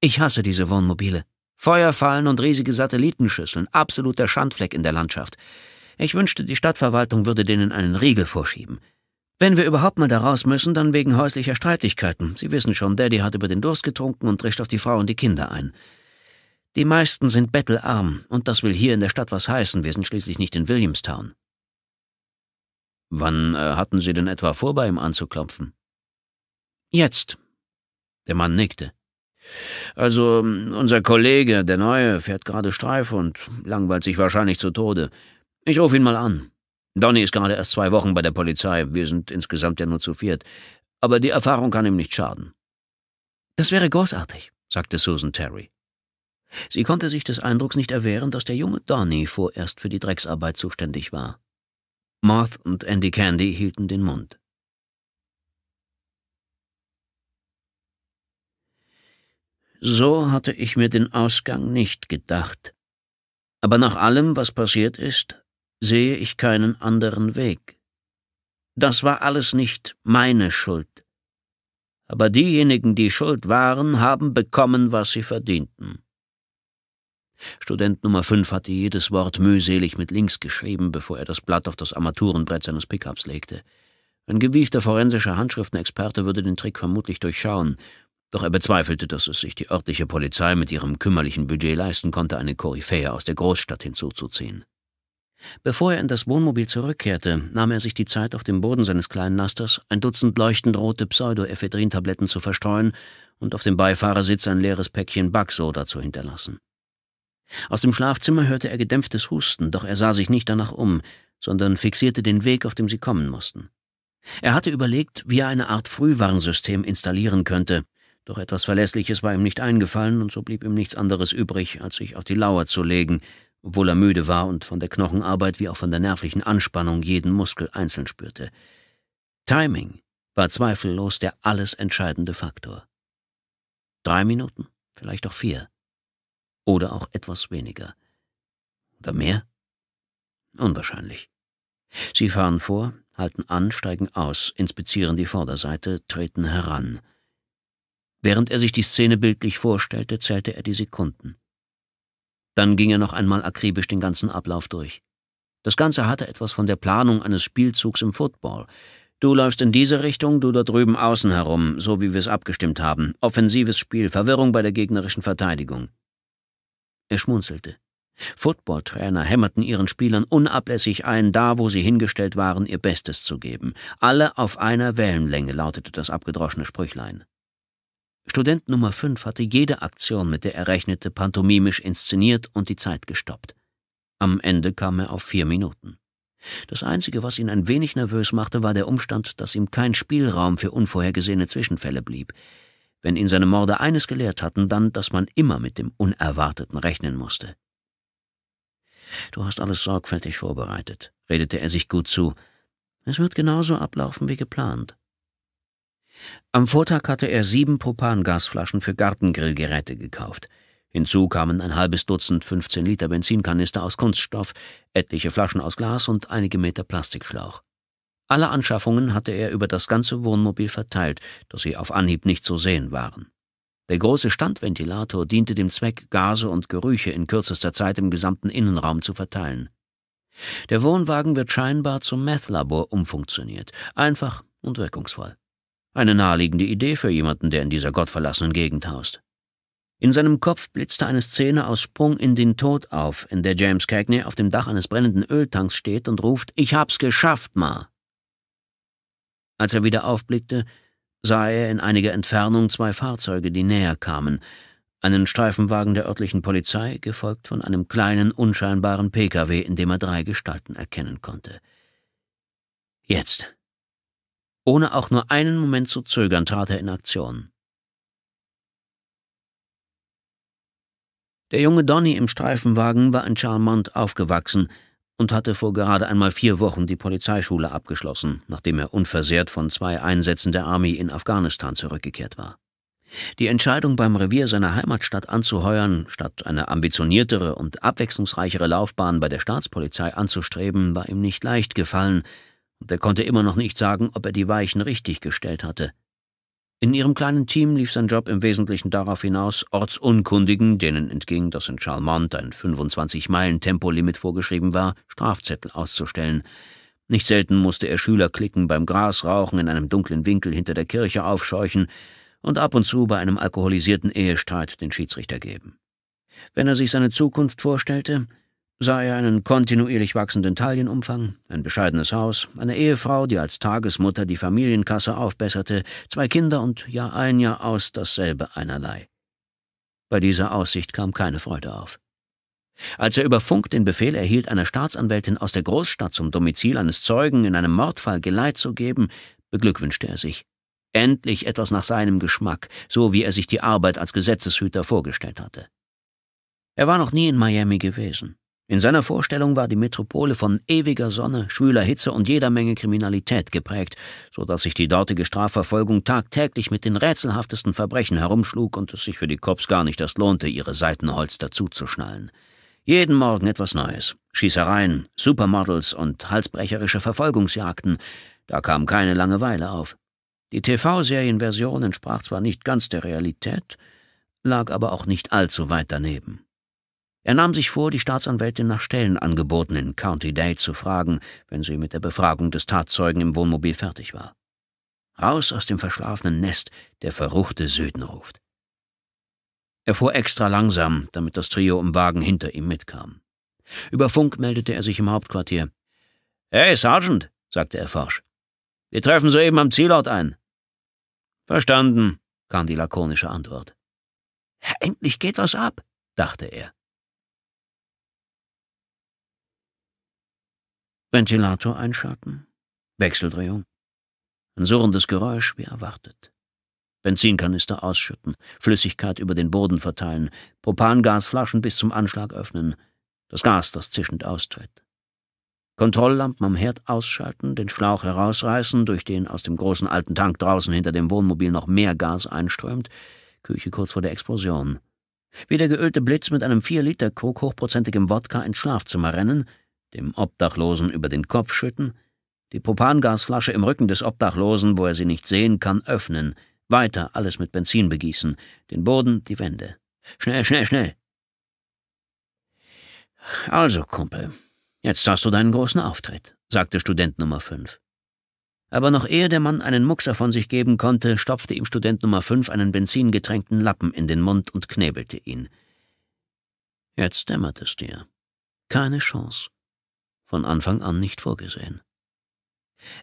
Ich hasse diese Wohnmobile. Feuerfallen und riesige Satellitenschüsseln, absoluter Schandfleck in der Landschaft. Ich wünschte, die Stadtverwaltung würde denen einen Riegel vorschieben. Wenn wir überhaupt mal da raus müssen, dann wegen häuslicher Streitigkeiten. Sie wissen schon, Daddy hat über den Durst getrunken und rischt auf die Frau und die Kinder ein. Die meisten sind bettelarm, und das will hier in der Stadt was heißen, wir sind schließlich nicht in Williamstown. Wann äh, hatten Sie denn etwa vor, bei ihm anzuklopfen? Jetzt. Der Mann nickte. Also, unser Kollege, der Neue, fährt gerade Streif und langweilt sich wahrscheinlich zu Tode. Ich rufe ihn mal an. Donny ist gerade erst zwei Wochen bei der Polizei, wir sind insgesamt ja nur zu viert, aber die Erfahrung kann ihm nicht schaden. Das wäre großartig, sagte Susan Terry. Sie konnte sich des Eindrucks nicht erwehren, dass der junge Donny vorerst für die Drecksarbeit zuständig war. Moth und Andy Candy hielten den Mund. So hatte ich mir den Ausgang nicht gedacht. Aber nach allem, was passiert ist, sehe ich keinen anderen Weg. Das war alles nicht meine Schuld. Aber diejenigen, die schuld waren, haben bekommen, was sie verdienten. Student Nummer 5 hatte jedes Wort mühselig mit links geschrieben, bevor er das Blatt auf das Armaturenbrett seines Pickups legte. Ein gewiefter forensischer Handschriftenexperte würde den Trick vermutlich durchschauen, doch er bezweifelte, dass es sich die örtliche Polizei mit ihrem kümmerlichen Budget leisten konnte, eine Koryphäe aus der Großstadt hinzuzuziehen. Bevor er in das Wohnmobil zurückkehrte, nahm er sich die Zeit, auf dem Boden seines kleinen Lasters ein Dutzend leuchtend rote Pseudoephedrintabletten zu verstreuen und auf dem Beifahrersitz ein leeres Päckchen Backsoda zu hinterlassen. Aus dem Schlafzimmer hörte er gedämpftes Husten, doch er sah sich nicht danach um, sondern fixierte den Weg, auf dem sie kommen mussten. Er hatte überlegt, wie er eine Art Frühwarnsystem installieren könnte, doch etwas Verlässliches war ihm nicht eingefallen, und so blieb ihm nichts anderes übrig, als sich auf die Lauer zu legen, obwohl er müde war und von der Knochenarbeit wie auch von der nervlichen Anspannung jeden Muskel einzeln spürte. Timing war zweifellos der alles entscheidende Faktor. Drei Minuten, vielleicht auch vier. Oder auch etwas weniger. Oder mehr? Unwahrscheinlich. Sie fahren vor, halten an, steigen aus, inspizieren die Vorderseite, treten heran. Während er sich die Szene bildlich vorstellte, zählte er die Sekunden. Dann ging er noch einmal akribisch den ganzen Ablauf durch. Das Ganze hatte etwas von der Planung eines Spielzugs im Football. Du läufst in diese Richtung, du da drüben außen herum, so wie wir es abgestimmt haben. Offensives Spiel, Verwirrung bei der gegnerischen Verteidigung. Er schmunzelte. Footballtrainer hämmerten ihren Spielern unablässig ein, da wo sie hingestellt waren, ihr Bestes zu geben. Alle auf einer Wellenlänge lautete das abgedroschene Sprüchlein. Student Nummer 5 hatte jede Aktion, mit der er rechnete, pantomimisch inszeniert und die Zeit gestoppt. Am Ende kam er auf vier Minuten. Das Einzige, was ihn ein wenig nervös machte, war der Umstand, dass ihm kein Spielraum für unvorhergesehene Zwischenfälle blieb. Wenn ihn seine Morde eines gelehrt hatten, dann, dass man immer mit dem Unerwarteten rechnen musste. Du hast alles sorgfältig vorbereitet, redete er sich gut zu. Es wird genauso ablaufen wie geplant. Am Vortag hatte er sieben Propangasflaschen für Gartengrillgeräte gekauft. Hinzu kamen ein halbes Dutzend 15 Liter Benzinkanister aus Kunststoff, etliche Flaschen aus Glas und einige Meter Plastikschlauch. Alle Anschaffungen hatte er über das ganze Wohnmobil verteilt, dass sie auf Anhieb nicht zu sehen waren. Der große Standventilator diente dem Zweck, Gase und Gerüche in kürzester Zeit im gesamten Innenraum zu verteilen. Der Wohnwagen wird scheinbar zum Meth-Labor umfunktioniert, einfach und wirkungsvoll. Eine naheliegende Idee für jemanden, der in dieser gottverlassenen Gegend haust. In seinem Kopf blitzte eine Szene aus Sprung in den Tod auf, in der James Cagney auf dem Dach eines brennenden Öltanks steht und ruft, »Ich hab's geschafft, Ma!« Als er wieder aufblickte, sah er in einiger Entfernung zwei Fahrzeuge, die näher kamen, einen Streifenwagen der örtlichen Polizei, gefolgt von einem kleinen, unscheinbaren Pkw, in dem er drei Gestalten erkennen konnte. Jetzt ohne auch nur einen Moment zu zögern, trat er in Aktion. Der junge Donny im Streifenwagen war in Charlemont aufgewachsen und hatte vor gerade einmal vier Wochen die Polizeischule abgeschlossen, nachdem er unversehrt von zwei Einsätzen der Army in Afghanistan zurückgekehrt war. Die Entscheidung, beim Revier seiner Heimatstadt anzuheuern, statt eine ambitioniertere und abwechslungsreichere Laufbahn bei der Staatspolizei anzustreben, war ihm nicht leicht gefallen, und er konnte immer noch nicht sagen, ob er die Weichen richtig gestellt hatte. In ihrem kleinen Team lief sein Job im Wesentlichen darauf hinaus, Ortsunkundigen, denen entging, dass in Charlemont ein 25-Meilen-Tempolimit vorgeschrieben war, Strafzettel auszustellen. Nicht selten musste er Schülerklicken beim Grasrauchen in einem dunklen Winkel hinter der Kirche aufscheuchen und ab und zu bei einem alkoholisierten Ehestreit den Schiedsrichter geben. Wenn er sich seine Zukunft vorstellte, sah er einen kontinuierlich wachsenden Talienumfang, ein bescheidenes Haus, eine Ehefrau, die als Tagesmutter die Familienkasse aufbesserte, zwei Kinder und Jahr ein, Jahr aus dasselbe einerlei. Bei dieser Aussicht kam keine Freude auf. Als er über Funk den Befehl erhielt, einer Staatsanwältin aus der Großstadt zum Domizil eines Zeugen in einem Mordfall Geleit zu geben, beglückwünschte er sich. Endlich etwas nach seinem Geschmack, so wie er sich die Arbeit als Gesetzeshüter vorgestellt hatte. Er war noch nie in Miami gewesen. In seiner Vorstellung war die Metropole von ewiger Sonne, schwüler Hitze und jeder Menge Kriminalität geprägt, so dass sich die dortige Strafverfolgung tagtäglich mit den rätselhaftesten Verbrechen herumschlug und es sich für die Cops gar nicht erst lohnte, ihre Seitenholster zuzuschnallen. Jeden Morgen etwas Neues. Schießereien, Supermodels und halsbrecherische Verfolgungsjagden. Da kam keine Langeweile auf. Die TV-Serienversion entsprach zwar nicht ganz der Realität, lag aber auch nicht allzu weit daneben. Er nahm sich vor, die Staatsanwältin nach Stellenangeboten in County Day zu fragen, wenn sie mit der Befragung des Tatzeugen im Wohnmobil fertig war. Raus aus dem verschlafenen Nest, der verruchte Süden ruft. Er fuhr extra langsam, damit das Trio im Wagen hinter ihm mitkam. Über Funk meldete er sich im Hauptquartier. Hey, Sergeant, sagte er forsch. Wir treffen soeben am Zielort ein. Verstanden, kam die lakonische Antwort. Endlich geht was ab, dachte er. Ventilator einschalten, Wechseldrehung. Ein surrendes Geräusch, wie erwartet. Benzinkanister ausschütten, Flüssigkeit über den Boden verteilen, Propangasflaschen bis zum Anschlag öffnen, das Gas, das zischend austritt. Kontrolllampen am Herd ausschalten, den Schlauch herausreißen, durch den aus dem großen alten Tank draußen hinter dem Wohnmobil noch mehr Gas einströmt, Küche kurz vor der Explosion. Wie der geölte Blitz mit einem 4-Liter-Krug hochprozentigem Wodka ins Schlafzimmer rennen, dem Obdachlosen über den Kopf schütten, die Propangasflasche im Rücken des Obdachlosen, wo er sie nicht sehen kann, öffnen, weiter alles mit Benzin begießen, den Boden, die Wände. Schnell, schnell, schnell. Also, Kumpel, jetzt hast du deinen großen Auftritt, sagte Student Nummer 5. Aber noch ehe der Mann einen Muxer von sich geben konnte, stopfte ihm Student Nummer 5 einen benzingetränkten Lappen in den Mund und knebelte ihn. Jetzt dämmert es dir. Keine Chance von Anfang an nicht vorgesehen.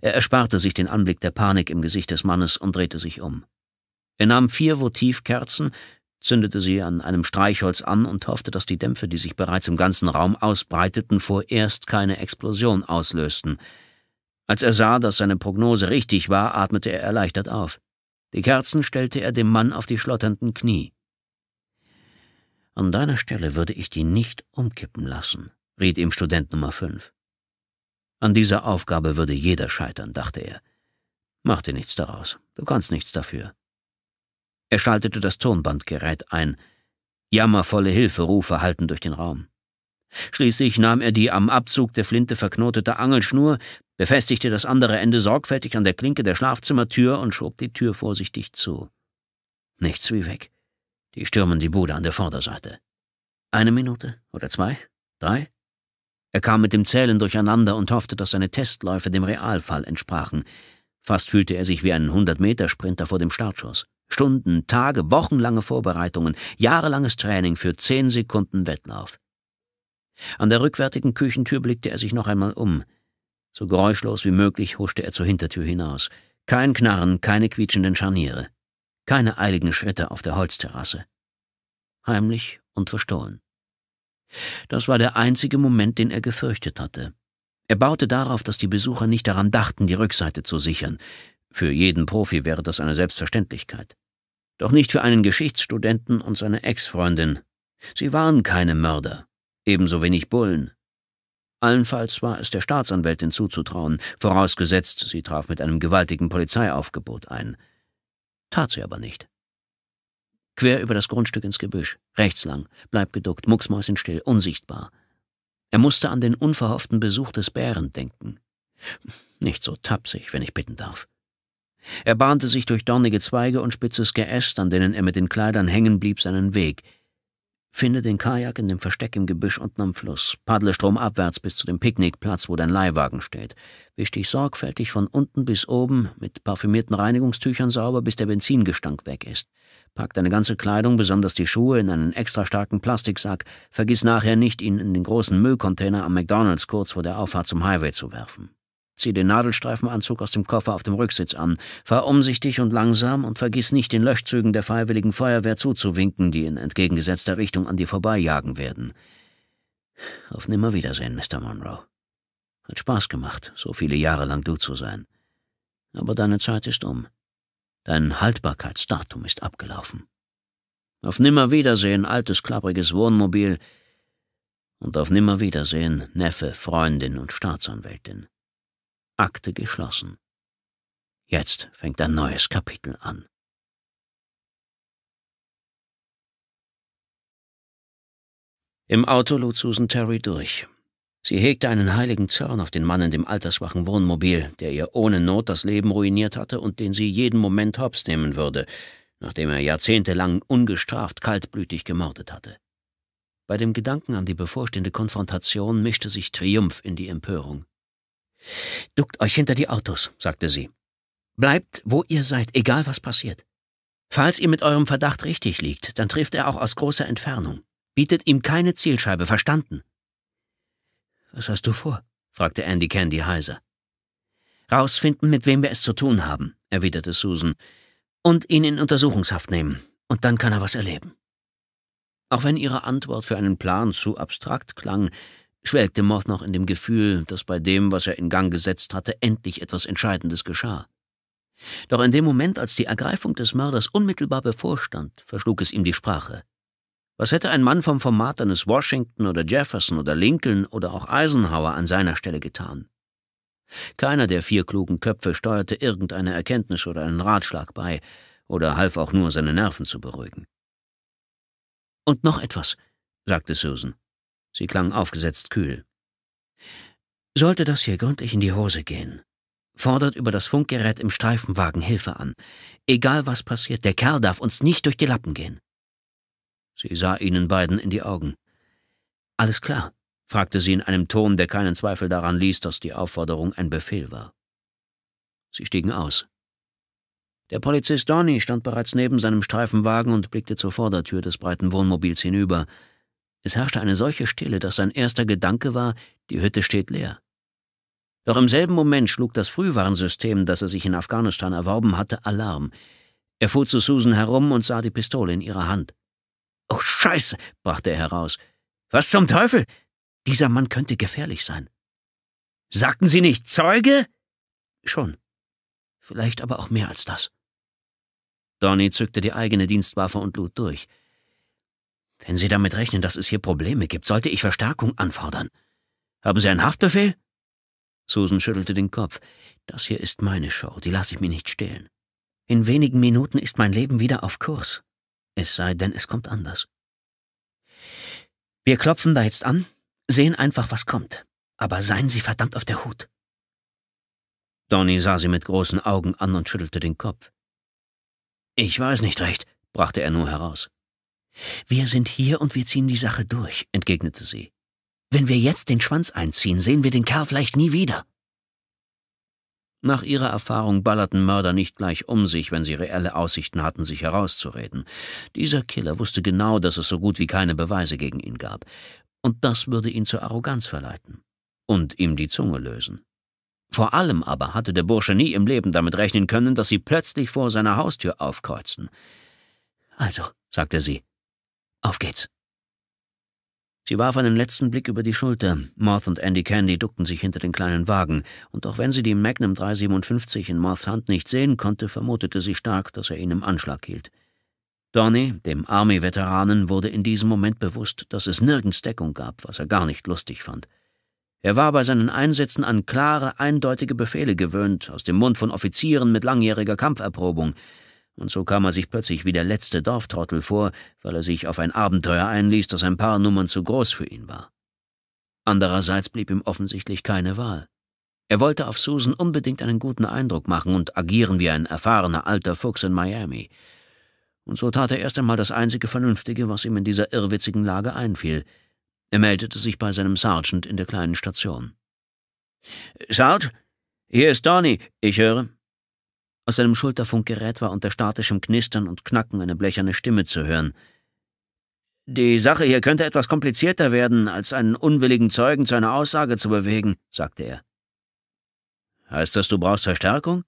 Er ersparte sich den Anblick der Panik im Gesicht des Mannes und drehte sich um. Er nahm vier Votivkerzen, zündete sie an einem Streichholz an und hoffte, dass die Dämpfe, die sich bereits im ganzen Raum ausbreiteten, vorerst keine Explosion auslösten. Als er sah, dass seine Prognose richtig war, atmete er erleichtert auf. Die Kerzen stellte er dem Mann auf die schlotternden Knie. An deiner Stelle würde ich die nicht umkippen lassen, riet ihm Student Nummer 5. An dieser Aufgabe würde jeder scheitern, dachte er. Mach dir nichts daraus, du kannst nichts dafür. Er schaltete das Tonbandgerät ein. Jammervolle Hilferufe hallten durch den Raum. Schließlich nahm er die am Abzug der Flinte verknotete Angelschnur, befestigte das andere Ende sorgfältig an der Klinke der Schlafzimmertür und schob die Tür vorsichtig zu. Nichts wie weg. Die stürmen die Bude an der Vorderseite. Eine Minute oder zwei, drei, er kam mit dem Zählen durcheinander und hoffte, dass seine Testläufe dem Realfall entsprachen. Fast fühlte er sich wie ein 100-Meter-Sprinter vor dem Startschuss. Stunden, Tage, wochenlange Vorbereitungen, jahrelanges Training für zehn Sekunden Wettlauf. An der rückwärtigen Küchentür blickte er sich noch einmal um. So geräuschlos wie möglich huschte er zur Hintertür hinaus. Kein Knarren, keine quietschenden Scharniere, keine eiligen Schritte auf der Holzterrasse. Heimlich und verstohlen. Das war der einzige Moment, den er gefürchtet hatte. Er baute darauf, dass die Besucher nicht daran dachten, die Rückseite zu sichern. Für jeden Profi wäre das eine Selbstverständlichkeit. Doch nicht für einen Geschichtsstudenten und seine Ex-Freundin. Sie waren keine Mörder, ebenso wenig Bullen. Allenfalls war es der Staatsanwältin zuzutrauen, vorausgesetzt, sie traf mit einem gewaltigen Polizeiaufgebot ein. Tat sie aber nicht quer über das Grundstück ins Gebüsch, rechts lang, bleib geduckt, mucksmäuschenstill, unsichtbar. Er musste an den unverhofften Besuch des Bären denken. Nicht so tapsig, wenn ich bitten darf. Er bahnte sich durch dornige Zweige und spitzes Geäst, an denen er mit den Kleidern hängen blieb, seinen Weg. Finde den Kajak in dem Versteck im Gebüsch unten am Fluss, paddle stromabwärts bis zu dem Picknickplatz, wo dein Leihwagen steht. Wisch dich sorgfältig von unten bis oben mit parfümierten Reinigungstüchern sauber, bis der Benzingestank weg ist. Pack deine ganze Kleidung, besonders die Schuhe, in einen extra starken Plastiksack. Vergiss nachher nicht, ihn in den großen Müllcontainer am McDonalds kurz vor der Auffahrt zum Highway zu werfen. Zieh den Nadelstreifenanzug aus dem Koffer auf dem Rücksitz an. Fahr umsichtig und langsam und vergiss nicht, den Löschzügen der Freiwilligen Feuerwehr zuzuwinken, die in entgegengesetzter Richtung an dir vorbeijagen werden. Auf Nimmerwiedersehen, Mr. Monroe. Hat Spaß gemacht, so viele Jahre lang du zu sein. Aber deine Zeit ist um. Dein Haltbarkeitsdatum ist abgelaufen. Auf Nimmerwiedersehen, altes, klappriges Wohnmobil. Und auf Nimmerwiedersehen, Neffe, Freundin und Staatsanwältin. Akte geschlossen. Jetzt fängt ein neues Kapitel an. Im Auto lud Susan Terry durch. Sie hegte einen heiligen Zorn auf den Mann in dem alterswachen Wohnmobil, der ihr ohne Not das Leben ruiniert hatte und den sie jeden Moment hops nehmen würde, nachdem er jahrzehntelang ungestraft kaltblütig gemordet hatte. Bei dem Gedanken an die bevorstehende Konfrontation mischte sich Triumph in die Empörung. Duckt euch hinter die Autos, sagte sie. Bleibt, wo ihr seid, egal was passiert. Falls ihr mit eurem Verdacht richtig liegt, dann trifft er auch aus großer Entfernung. Bietet ihm keine Zielscheibe, verstanden? Was hast du vor? fragte Andy Candy heiser. Rausfinden, mit wem wir es zu tun haben, erwiderte Susan, und ihn in Untersuchungshaft nehmen, und dann kann er was erleben. Auch wenn ihre Antwort für einen Plan zu abstrakt klang, schwelgte Moth noch in dem Gefühl, dass bei dem, was er in Gang gesetzt hatte, endlich etwas Entscheidendes geschah. Doch in dem Moment, als die Ergreifung des Mörders unmittelbar bevorstand, verschlug es ihm die Sprache. Was hätte ein Mann vom Format eines Washington oder Jefferson oder Lincoln oder auch Eisenhower an seiner Stelle getan? Keiner der vier klugen Köpfe steuerte irgendeine Erkenntnis oder einen Ratschlag bei oder half auch nur, seine Nerven zu beruhigen. Und noch etwas, sagte Susan. Sie klang aufgesetzt kühl. Sollte das hier gründlich in die Hose gehen, fordert über das Funkgerät im Streifenwagen Hilfe an. Egal was passiert, der Kerl darf uns nicht durch die Lappen gehen. Sie sah ihnen beiden in die Augen. Alles klar, fragte sie in einem Ton, der keinen Zweifel daran ließ, dass die Aufforderung ein Befehl war. Sie stiegen aus. Der Polizist Donny stand bereits neben seinem Streifenwagen und blickte zur Vordertür des breiten Wohnmobils hinüber. Es herrschte eine solche Stille, dass sein erster Gedanke war, die Hütte steht leer. Doch im selben Moment schlug das Frühwarnsystem, das er sich in Afghanistan erworben hatte, Alarm. Er fuhr zu Susan herum und sah die Pistole in ihrer Hand. Oh, Scheiße, brachte er heraus. Was zum Teufel? Dieser Mann könnte gefährlich sein. Sagten Sie nicht Zeuge? Schon. Vielleicht aber auch mehr als das. Donny zückte die eigene Dienstwaffe und lud durch. Wenn Sie damit rechnen, dass es hier Probleme gibt, sollte ich Verstärkung anfordern. Haben Sie einen Haftbefehl? Susan schüttelte den Kopf. Das hier ist meine Show, die lasse ich mir nicht stehlen. In wenigen Minuten ist mein Leben wieder auf Kurs. Es sei denn, es kommt anders. Wir klopfen da jetzt an, sehen einfach, was kommt. Aber seien Sie verdammt auf der Hut. Donny sah sie mit großen Augen an und schüttelte den Kopf. Ich weiß nicht recht, brachte er nur heraus. Wir sind hier und wir ziehen die Sache durch, entgegnete sie. Wenn wir jetzt den Schwanz einziehen, sehen wir den Kerl vielleicht nie wieder. Nach ihrer Erfahrung ballerten Mörder nicht gleich um sich, wenn sie reelle Aussichten hatten, sich herauszureden. Dieser Killer wusste genau, dass es so gut wie keine Beweise gegen ihn gab. Und das würde ihn zur Arroganz verleiten und ihm die Zunge lösen. Vor allem aber hatte der Bursche nie im Leben damit rechnen können, dass sie plötzlich vor seiner Haustür aufkreuzen. Also, sagte sie, auf geht's. Sie warf einen letzten Blick über die Schulter. Marth und Andy Candy duckten sich hinter den kleinen Wagen, und auch wenn sie die Magnum 357 in Marths Hand nicht sehen konnte, vermutete sie stark, dass er ihn im Anschlag hielt. Donny, dem Army-Veteranen, wurde in diesem Moment bewusst, dass es nirgends Deckung gab, was er gar nicht lustig fand. Er war bei seinen Einsätzen an klare, eindeutige Befehle gewöhnt, aus dem Mund von Offizieren mit langjähriger Kampferprobung und so kam er sich plötzlich wie der letzte Dorftrottel vor, weil er sich auf ein Abenteuer einließ, das ein paar Nummern zu groß für ihn war. Andererseits blieb ihm offensichtlich keine Wahl. Er wollte auf Susan unbedingt einen guten Eindruck machen und agieren wie ein erfahrener alter Fuchs in Miami. Und so tat er erst einmal das einzige Vernünftige, was ihm in dieser irrwitzigen Lage einfiel. Er meldete sich bei seinem Sergeant in der kleinen Station. Sarge, hier ist Donny, ich höre. Aus seinem Schulterfunkgerät war unter statischem Knistern und Knacken eine blecherne Stimme zu hören. Die Sache hier könnte etwas komplizierter werden, als einen unwilligen Zeugen zu einer Aussage zu bewegen, sagte er. Heißt das, du brauchst Verstärkung?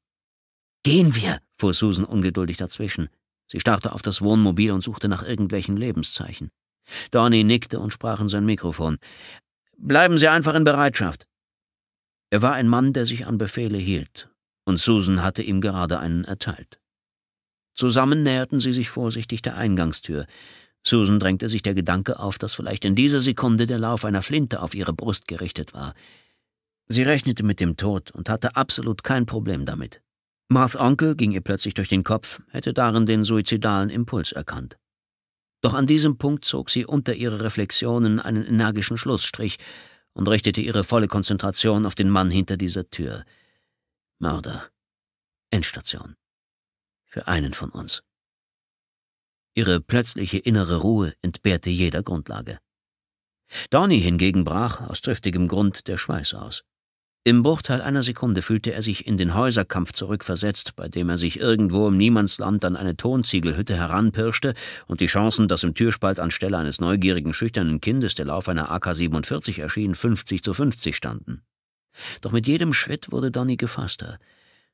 Gehen wir, fuhr Susan ungeduldig dazwischen. Sie starrte auf das Wohnmobil und suchte nach irgendwelchen Lebenszeichen. Donny nickte und sprach in sein Mikrofon. Bleiben Sie einfach in Bereitschaft. Er war ein Mann, der sich an Befehle hielt und Susan hatte ihm gerade einen erteilt. Zusammen näherten sie sich vorsichtig der Eingangstür. Susan drängte sich der Gedanke auf, dass vielleicht in dieser Sekunde der Lauf einer Flinte auf ihre Brust gerichtet war. Sie rechnete mit dem Tod und hatte absolut kein Problem damit. Marth Onkel ging ihr plötzlich durch den Kopf, hätte darin den suizidalen Impuls erkannt. Doch an diesem Punkt zog sie unter ihre Reflexionen einen energischen Schlussstrich und richtete ihre volle Konzentration auf den Mann hinter dieser Tür – Mörder. Endstation. Für einen von uns. Ihre plötzliche innere Ruhe entbehrte jeder Grundlage. Donny hingegen brach aus triftigem Grund der Schweiß aus. Im Bruchteil einer Sekunde fühlte er sich in den Häuserkampf zurückversetzt, bei dem er sich irgendwo im Niemandsland an eine Tonziegelhütte heranpirschte und die Chancen, dass im Türspalt anstelle eines neugierigen, schüchternen Kindes der Lauf einer AK-47 erschien, 50 zu 50 standen. Doch mit jedem Schritt wurde Donny gefasster.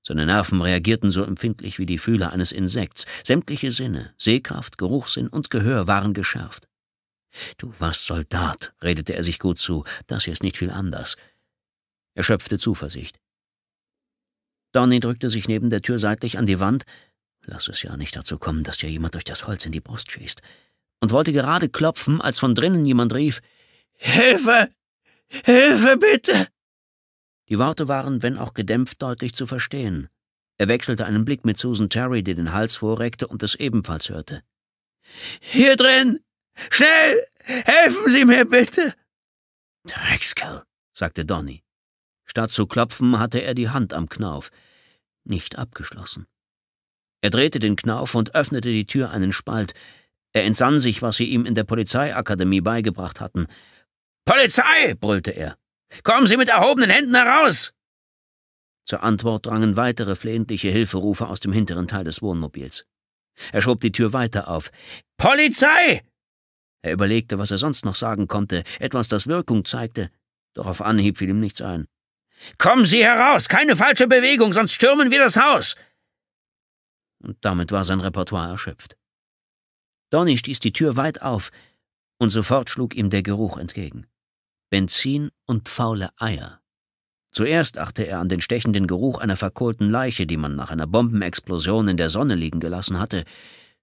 Seine Nerven reagierten so empfindlich wie die Fühler eines Insekts. Sämtliche Sinne, Sehkraft, Geruchssinn und Gehör waren geschärft. Du warst Soldat, redete er sich gut zu. Das hier ist nicht viel anders. Er schöpfte Zuversicht. Donny drückte sich neben der Tür seitlich an die Wand. Lass es ja nicht dazu kommen, dass dir jemand durch das Holz in die Brust schießt. Und wollte gerade klopfen, als von drinnen jemand rief: Hilfe! Hilfe bitte! Die Worte waren, wenn auch gedämpft, deutlich zu verstehen. Er wechselte einen Blick mit Susan Terry, die den Hals vorreckte und es ebenfalls hörte. Hier drin! Schnell! Helfen Sie mir bitte! Drexkel, sagte Donny. Statt zu klopfen, hatte er die Hand am Knauf. Nicht abgeschlossen. Er drehte den Knauf und öffnete die Tür einen Spalt. Er entsann sich, was sie ihm in der Polizeiakademie beigebracht hatten. Polizei! brüllte er. Kommen Sie mit erhobenen Händen heraus! Zur Antwort drangen weitere flehentliche Hilferufe aus dem hinteren Teil des Wohnmobils. Er schob die Tür weiter auf. Polizei! Er überlegte, was er sonst noch sagen konnte, etwas, das Wirkung zeigte, doch auf Anhieb fiel ihm nichts ein. Kommen Sie heraus! Keine falsche Bewegung, sonst stürmen wir das Haus! Und damit war sein Repertoire erschöpft. Donny stieß die Tür weit auf, und sofort schlug ihm der Geruch entgegen. Benzin und faule Eier. Zuerst achte er an den stechenden Geruch einer verkohlten Leiche, die man nach einer Bombenexplosion in der Sonne liegen gelassen hatte,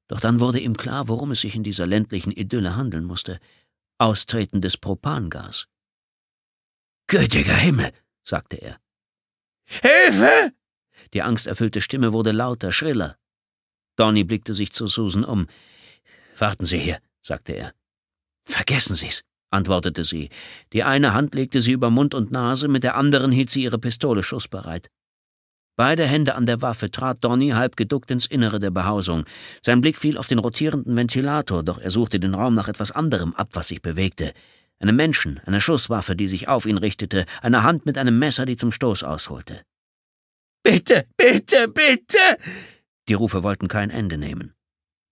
doch dann wurde ihm klar, worum es sich in dieser ländlichen Idylle handeln musste. Austretendes Propangas. Gütiger Himmel, sagte er. Hilfe! Die angsterfüllte Stimme wurde lauter, schriller. Donny blickte sich zu Susan um. Warten Sie hier, sagte er. Vergessen Sie's antwortete sie. Die eine Hand legte sie über Mund und Nase, mit der anderen hielt sie ihre Pistole schussbereit. Beide Hände an der Waffe trat Donny halb geduckt ins Innere der Behausung. Sein Blick fiel auf den rotierenden Ventilator, doch er suchte den Raum nach etwas anderem ab, was sich bewegte. Einem Menschen, einer Schusswaffe, die sich auf ihn richtete, einer Hand mit einem Messer, die zum Stoß ausholte. Bitte, bitte, bitte! Die Rufe wollten kein Ende nehmen.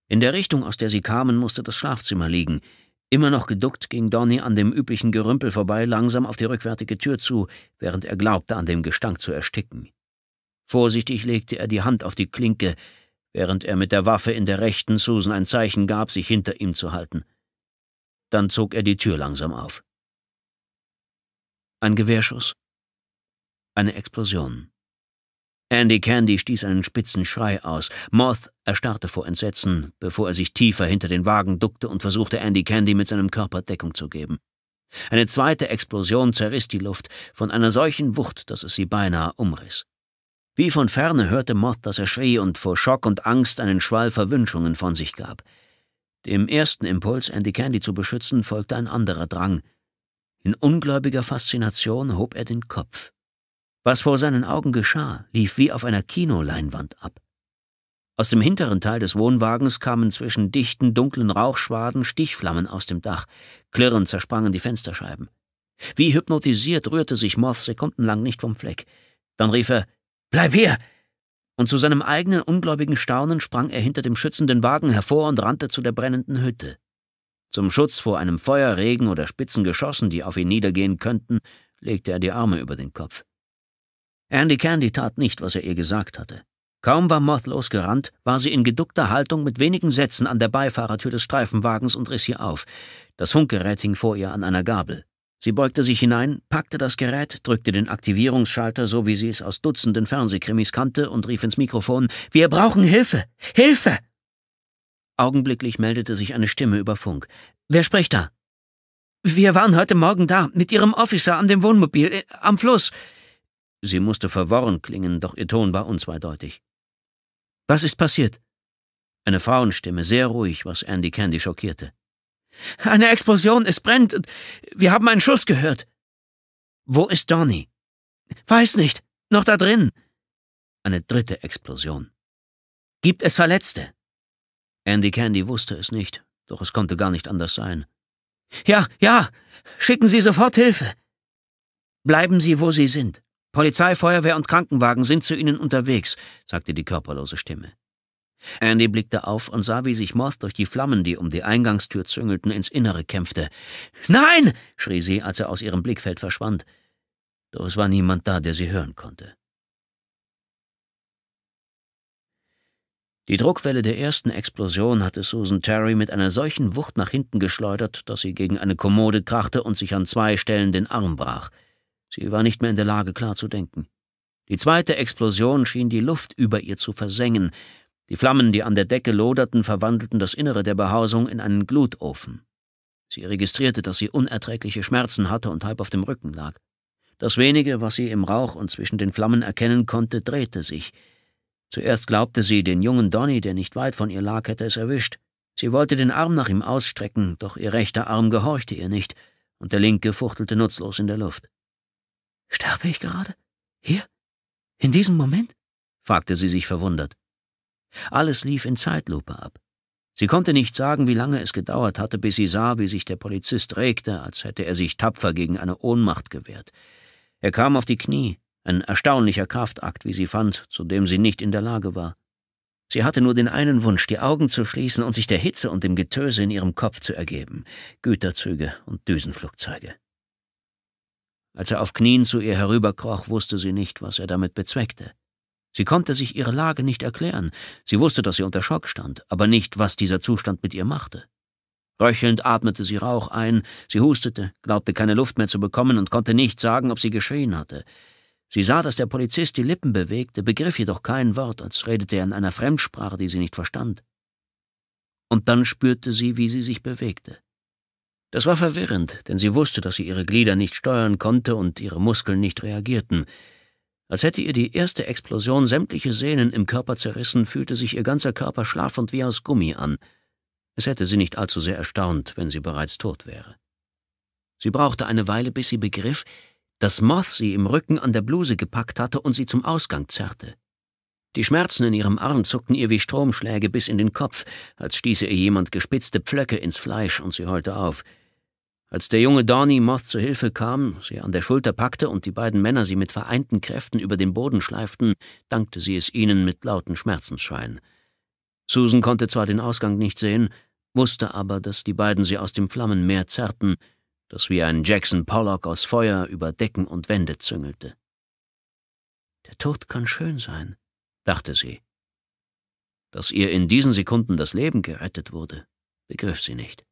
In der Richtung, aus der sie kamen, musste das Schlafzimmer liegen. Immer noch geduckt ging Donny an dem üblichen Gerümpel vorbei langsam auf die rückwärtige Tür zu, während er glaubte, an dem Gestank zu ersticken. Vorsichtig legte er die Hand auf die Klinke, während er mit der Waffe in der rechten Susan ein Zeichen gab, sich hinter ihm zu halten. Dann zog er die Tür langsam auf. Ein Gewehrschuss. Eine Explosion. Andy Candy stieß einen spitzen Schrei aus. Moth erstarrte vor Entsetzen, bevor er sich tiefer hinter den Wagen duckte und versuchte, Andy Candy mit seinem Körper Deckung zu geben. Eine zweite Explosion zerriss die Luft von einer solchen Wucht, dass es sie beinahe umriss. Wie von ferne hörte Moth, dass er schrie und vor Schock und Angst einen Schwall Verwünschungen von sich gab. Dem ersten Impuls, Andy Candy zu beschützen, folgte ein anderer Drang. In ungläubiger Faszination hob er den Kopf. Was vor seinen Augen geschah, lief wie auf einer Kinoleinwand ab. Aus dem hinteren Teil des Wohnwagens kamen zwischen dichten, dunklen Rauchschwaden Stichflammen aus dem Dach. Klirrend zersprangen die Fensterscheiben. Wie hypnotisiert rührte sich Moth sekundenlang nicht vom Fleck. Dann rief er: Bleib hier! Und zu seinem eigenen ungläubigen Staunen sprang er hinter dem schützenden Wagen hervor und rannte zu der brennenden Hütte. Zum Schutz vor einem Feuerregen oder spitzen Geschossen, die auf ihn niedergehen könnten, legte er die Arme über den Kopf. Andy Candy tat nicht, was er ihr gesagt hatte. Kaum war Moth losgerannt, war sie in geduckter Haltung mit wenigen Sätzen an der Beifahrertür des Streifenwagens und riss sie auf. Das Funkgerät hing vor ihr an einer Gabel. Sie beugte sich hinein, packte das Gerät, drückte den Aktivierungsschalter, so wie sie es aus Dutzenden Fernsehkrimis kannte, und rief ins Mikrofon Wir brauchen Hilfe. Hilfe. Augenblicklich meldete sich eine Stimme über Funk. Wer spricht da? Wir waren heute Morgen da, mit Ihrem Officer an dem Wohnmobil, äh, am Fluss. Sie musste verworren klingen, doch ihr Ton war unzweideutig. Was ist passiert? Eine Frauenstimme, sehr ruhig, was Andy Candy schockierte. Eine Explosion, es brennt. und Wir haben einen Schuss gehört. Wo ist Donny? Weiß nicht. Noch da drin. Eine dritte Explosion. Gibt es Verletzte? Andy Candy wusste es nicht, doch es konnte gar nicht anders sein. Ja, ja, schicken Sie sofort Hilfe. Bleiben Sie, wo Sie sind. Polizei, Feuerwehr und Krankenwagen sind zu Ihnen unterwegs, sagte die körperlose Stimme. Andy blickte auf und sah, wie sich Moth durch die Flammen, die um die Eingangstür züngelten, ins Innere kämpfte. Nein! schrie sie, als er aus ihrem Blickfeld verschwand. Doch es war niemand da, der sie hören konnte. Die Druckwelle der ersten Explosion hatte Susan Terry mit einer solchen Wucht nach hinten geschleudert, dass sie gegen eine Kommode krachte und sich an zwei Stellen den Arm brach. Sie war nicht mehr in der Lage, klar zu denken. Die zweite Explosion schien die Luft über ihr zu versengen. Die Flammen, die an der Decke loderten, verwandelten das Innere der Behausung in einen Glutofen. Sie registrierte, dass sie unerträgliche Schmerzen hatte und halb auf dem Rücken lag. Das wenige, was sie im Rauch und zwischen den Flammen erkennen konnte, drehte sich. Zuerst glaubte sie, den jungen Donny, der nicht weit von ihr lag, hätte es erwischt. Sie wollte den Arm nach ihm ausstrecken, doch ihr rechter Arm gehorchte ihr nicht, und der linke fuchtelte nutzlos in der Luft. Sterbe ich gerade? Hier? In diesem Moment? fragte sie sich verwundert. Alles lief in Zeitlupe ab. Sie konnte nicht sagen, wie lange es gedauert hatte, bis sie sah, wie sich der Polizist regte, als hätte er sich tapfer gegen eine Ohnmacht gewehrt. Er kam auf die Knie, ein erstaunlicher Kraftakt, wie sie fand, zu dem sie nicht in der Lage war. Sie hatte nur den einen Wunsch, die Augen zu schließen und sich der Hitze und dem Getöse in ihrem Kopf zu ergeben, Güterzüge und Düsenflugzeuge. Als er auf Knien zu ihr herüberkroch, wusste sie nicht, was er damit bezweckte. Sie konnte sich ihre Lage nicht erklären. Sie wusste, dass sie unter Schock stand, aber nicht, was dieser Zustand mit ihr machte. Röchelnd atmete sie Rauch ein, sie hustete, glaubte keine Luft mehr zu bekommen und konnte nicht sagen, ob sie geschehen hatte. Sie sah, dass der Polizist die Lippen bewegte, begriff jedoch kein Wort, als redete er in einer Fremdsprache, die sie nicht verstand. Und dann spürte sie, wie sie sich bewegte. Das war verwirrend, denn sie wusste, dass sie ihre Glieder nicht steuern konnte und ihre Muskeln nicht reagierten. Als hätte ihr die erste Explosion sämtliche Sehnen im Körper zerrissen, fühlte sich ihr ganzer Körper schlafend wie aus Gummi an. Es hätte sie nicht allzu sehr erstaunt, wenn sie bereits tot wäre. Sie brauchte eine Weile, bis sie begriff, dass Moth sie im Rücken an der Bluse gepackt hatte und sie zum Ausgang zerrte. Die Schmerzen in ihrem Arm zuckten ihr wie Stromschläge bis in den Kopf, als stieße ihr jemand gespitzte Pflöcke ins Fleisch und sie heulte auf. Als der junge Dorney Moth zu Hilfe kam, sie an der Schulter packte und die beiden Männer sie mit vereinten Kräften über den Boden schleiften, dankte sie es ihnen mit lauten Schmerzensschreien. Susan konnte zwar den Ausgang nicht sehen, wusste aber, dass die beiden sie aus dem Flammenmeer zerrten, das wie ein Jackson Pollock aus Feuer über Decken und Wände züngelte. Der Tod kann schön sein, dachte sie. Dass ihr in diesen Sekunden das Leben gerettet wurde, begriff sie nicht.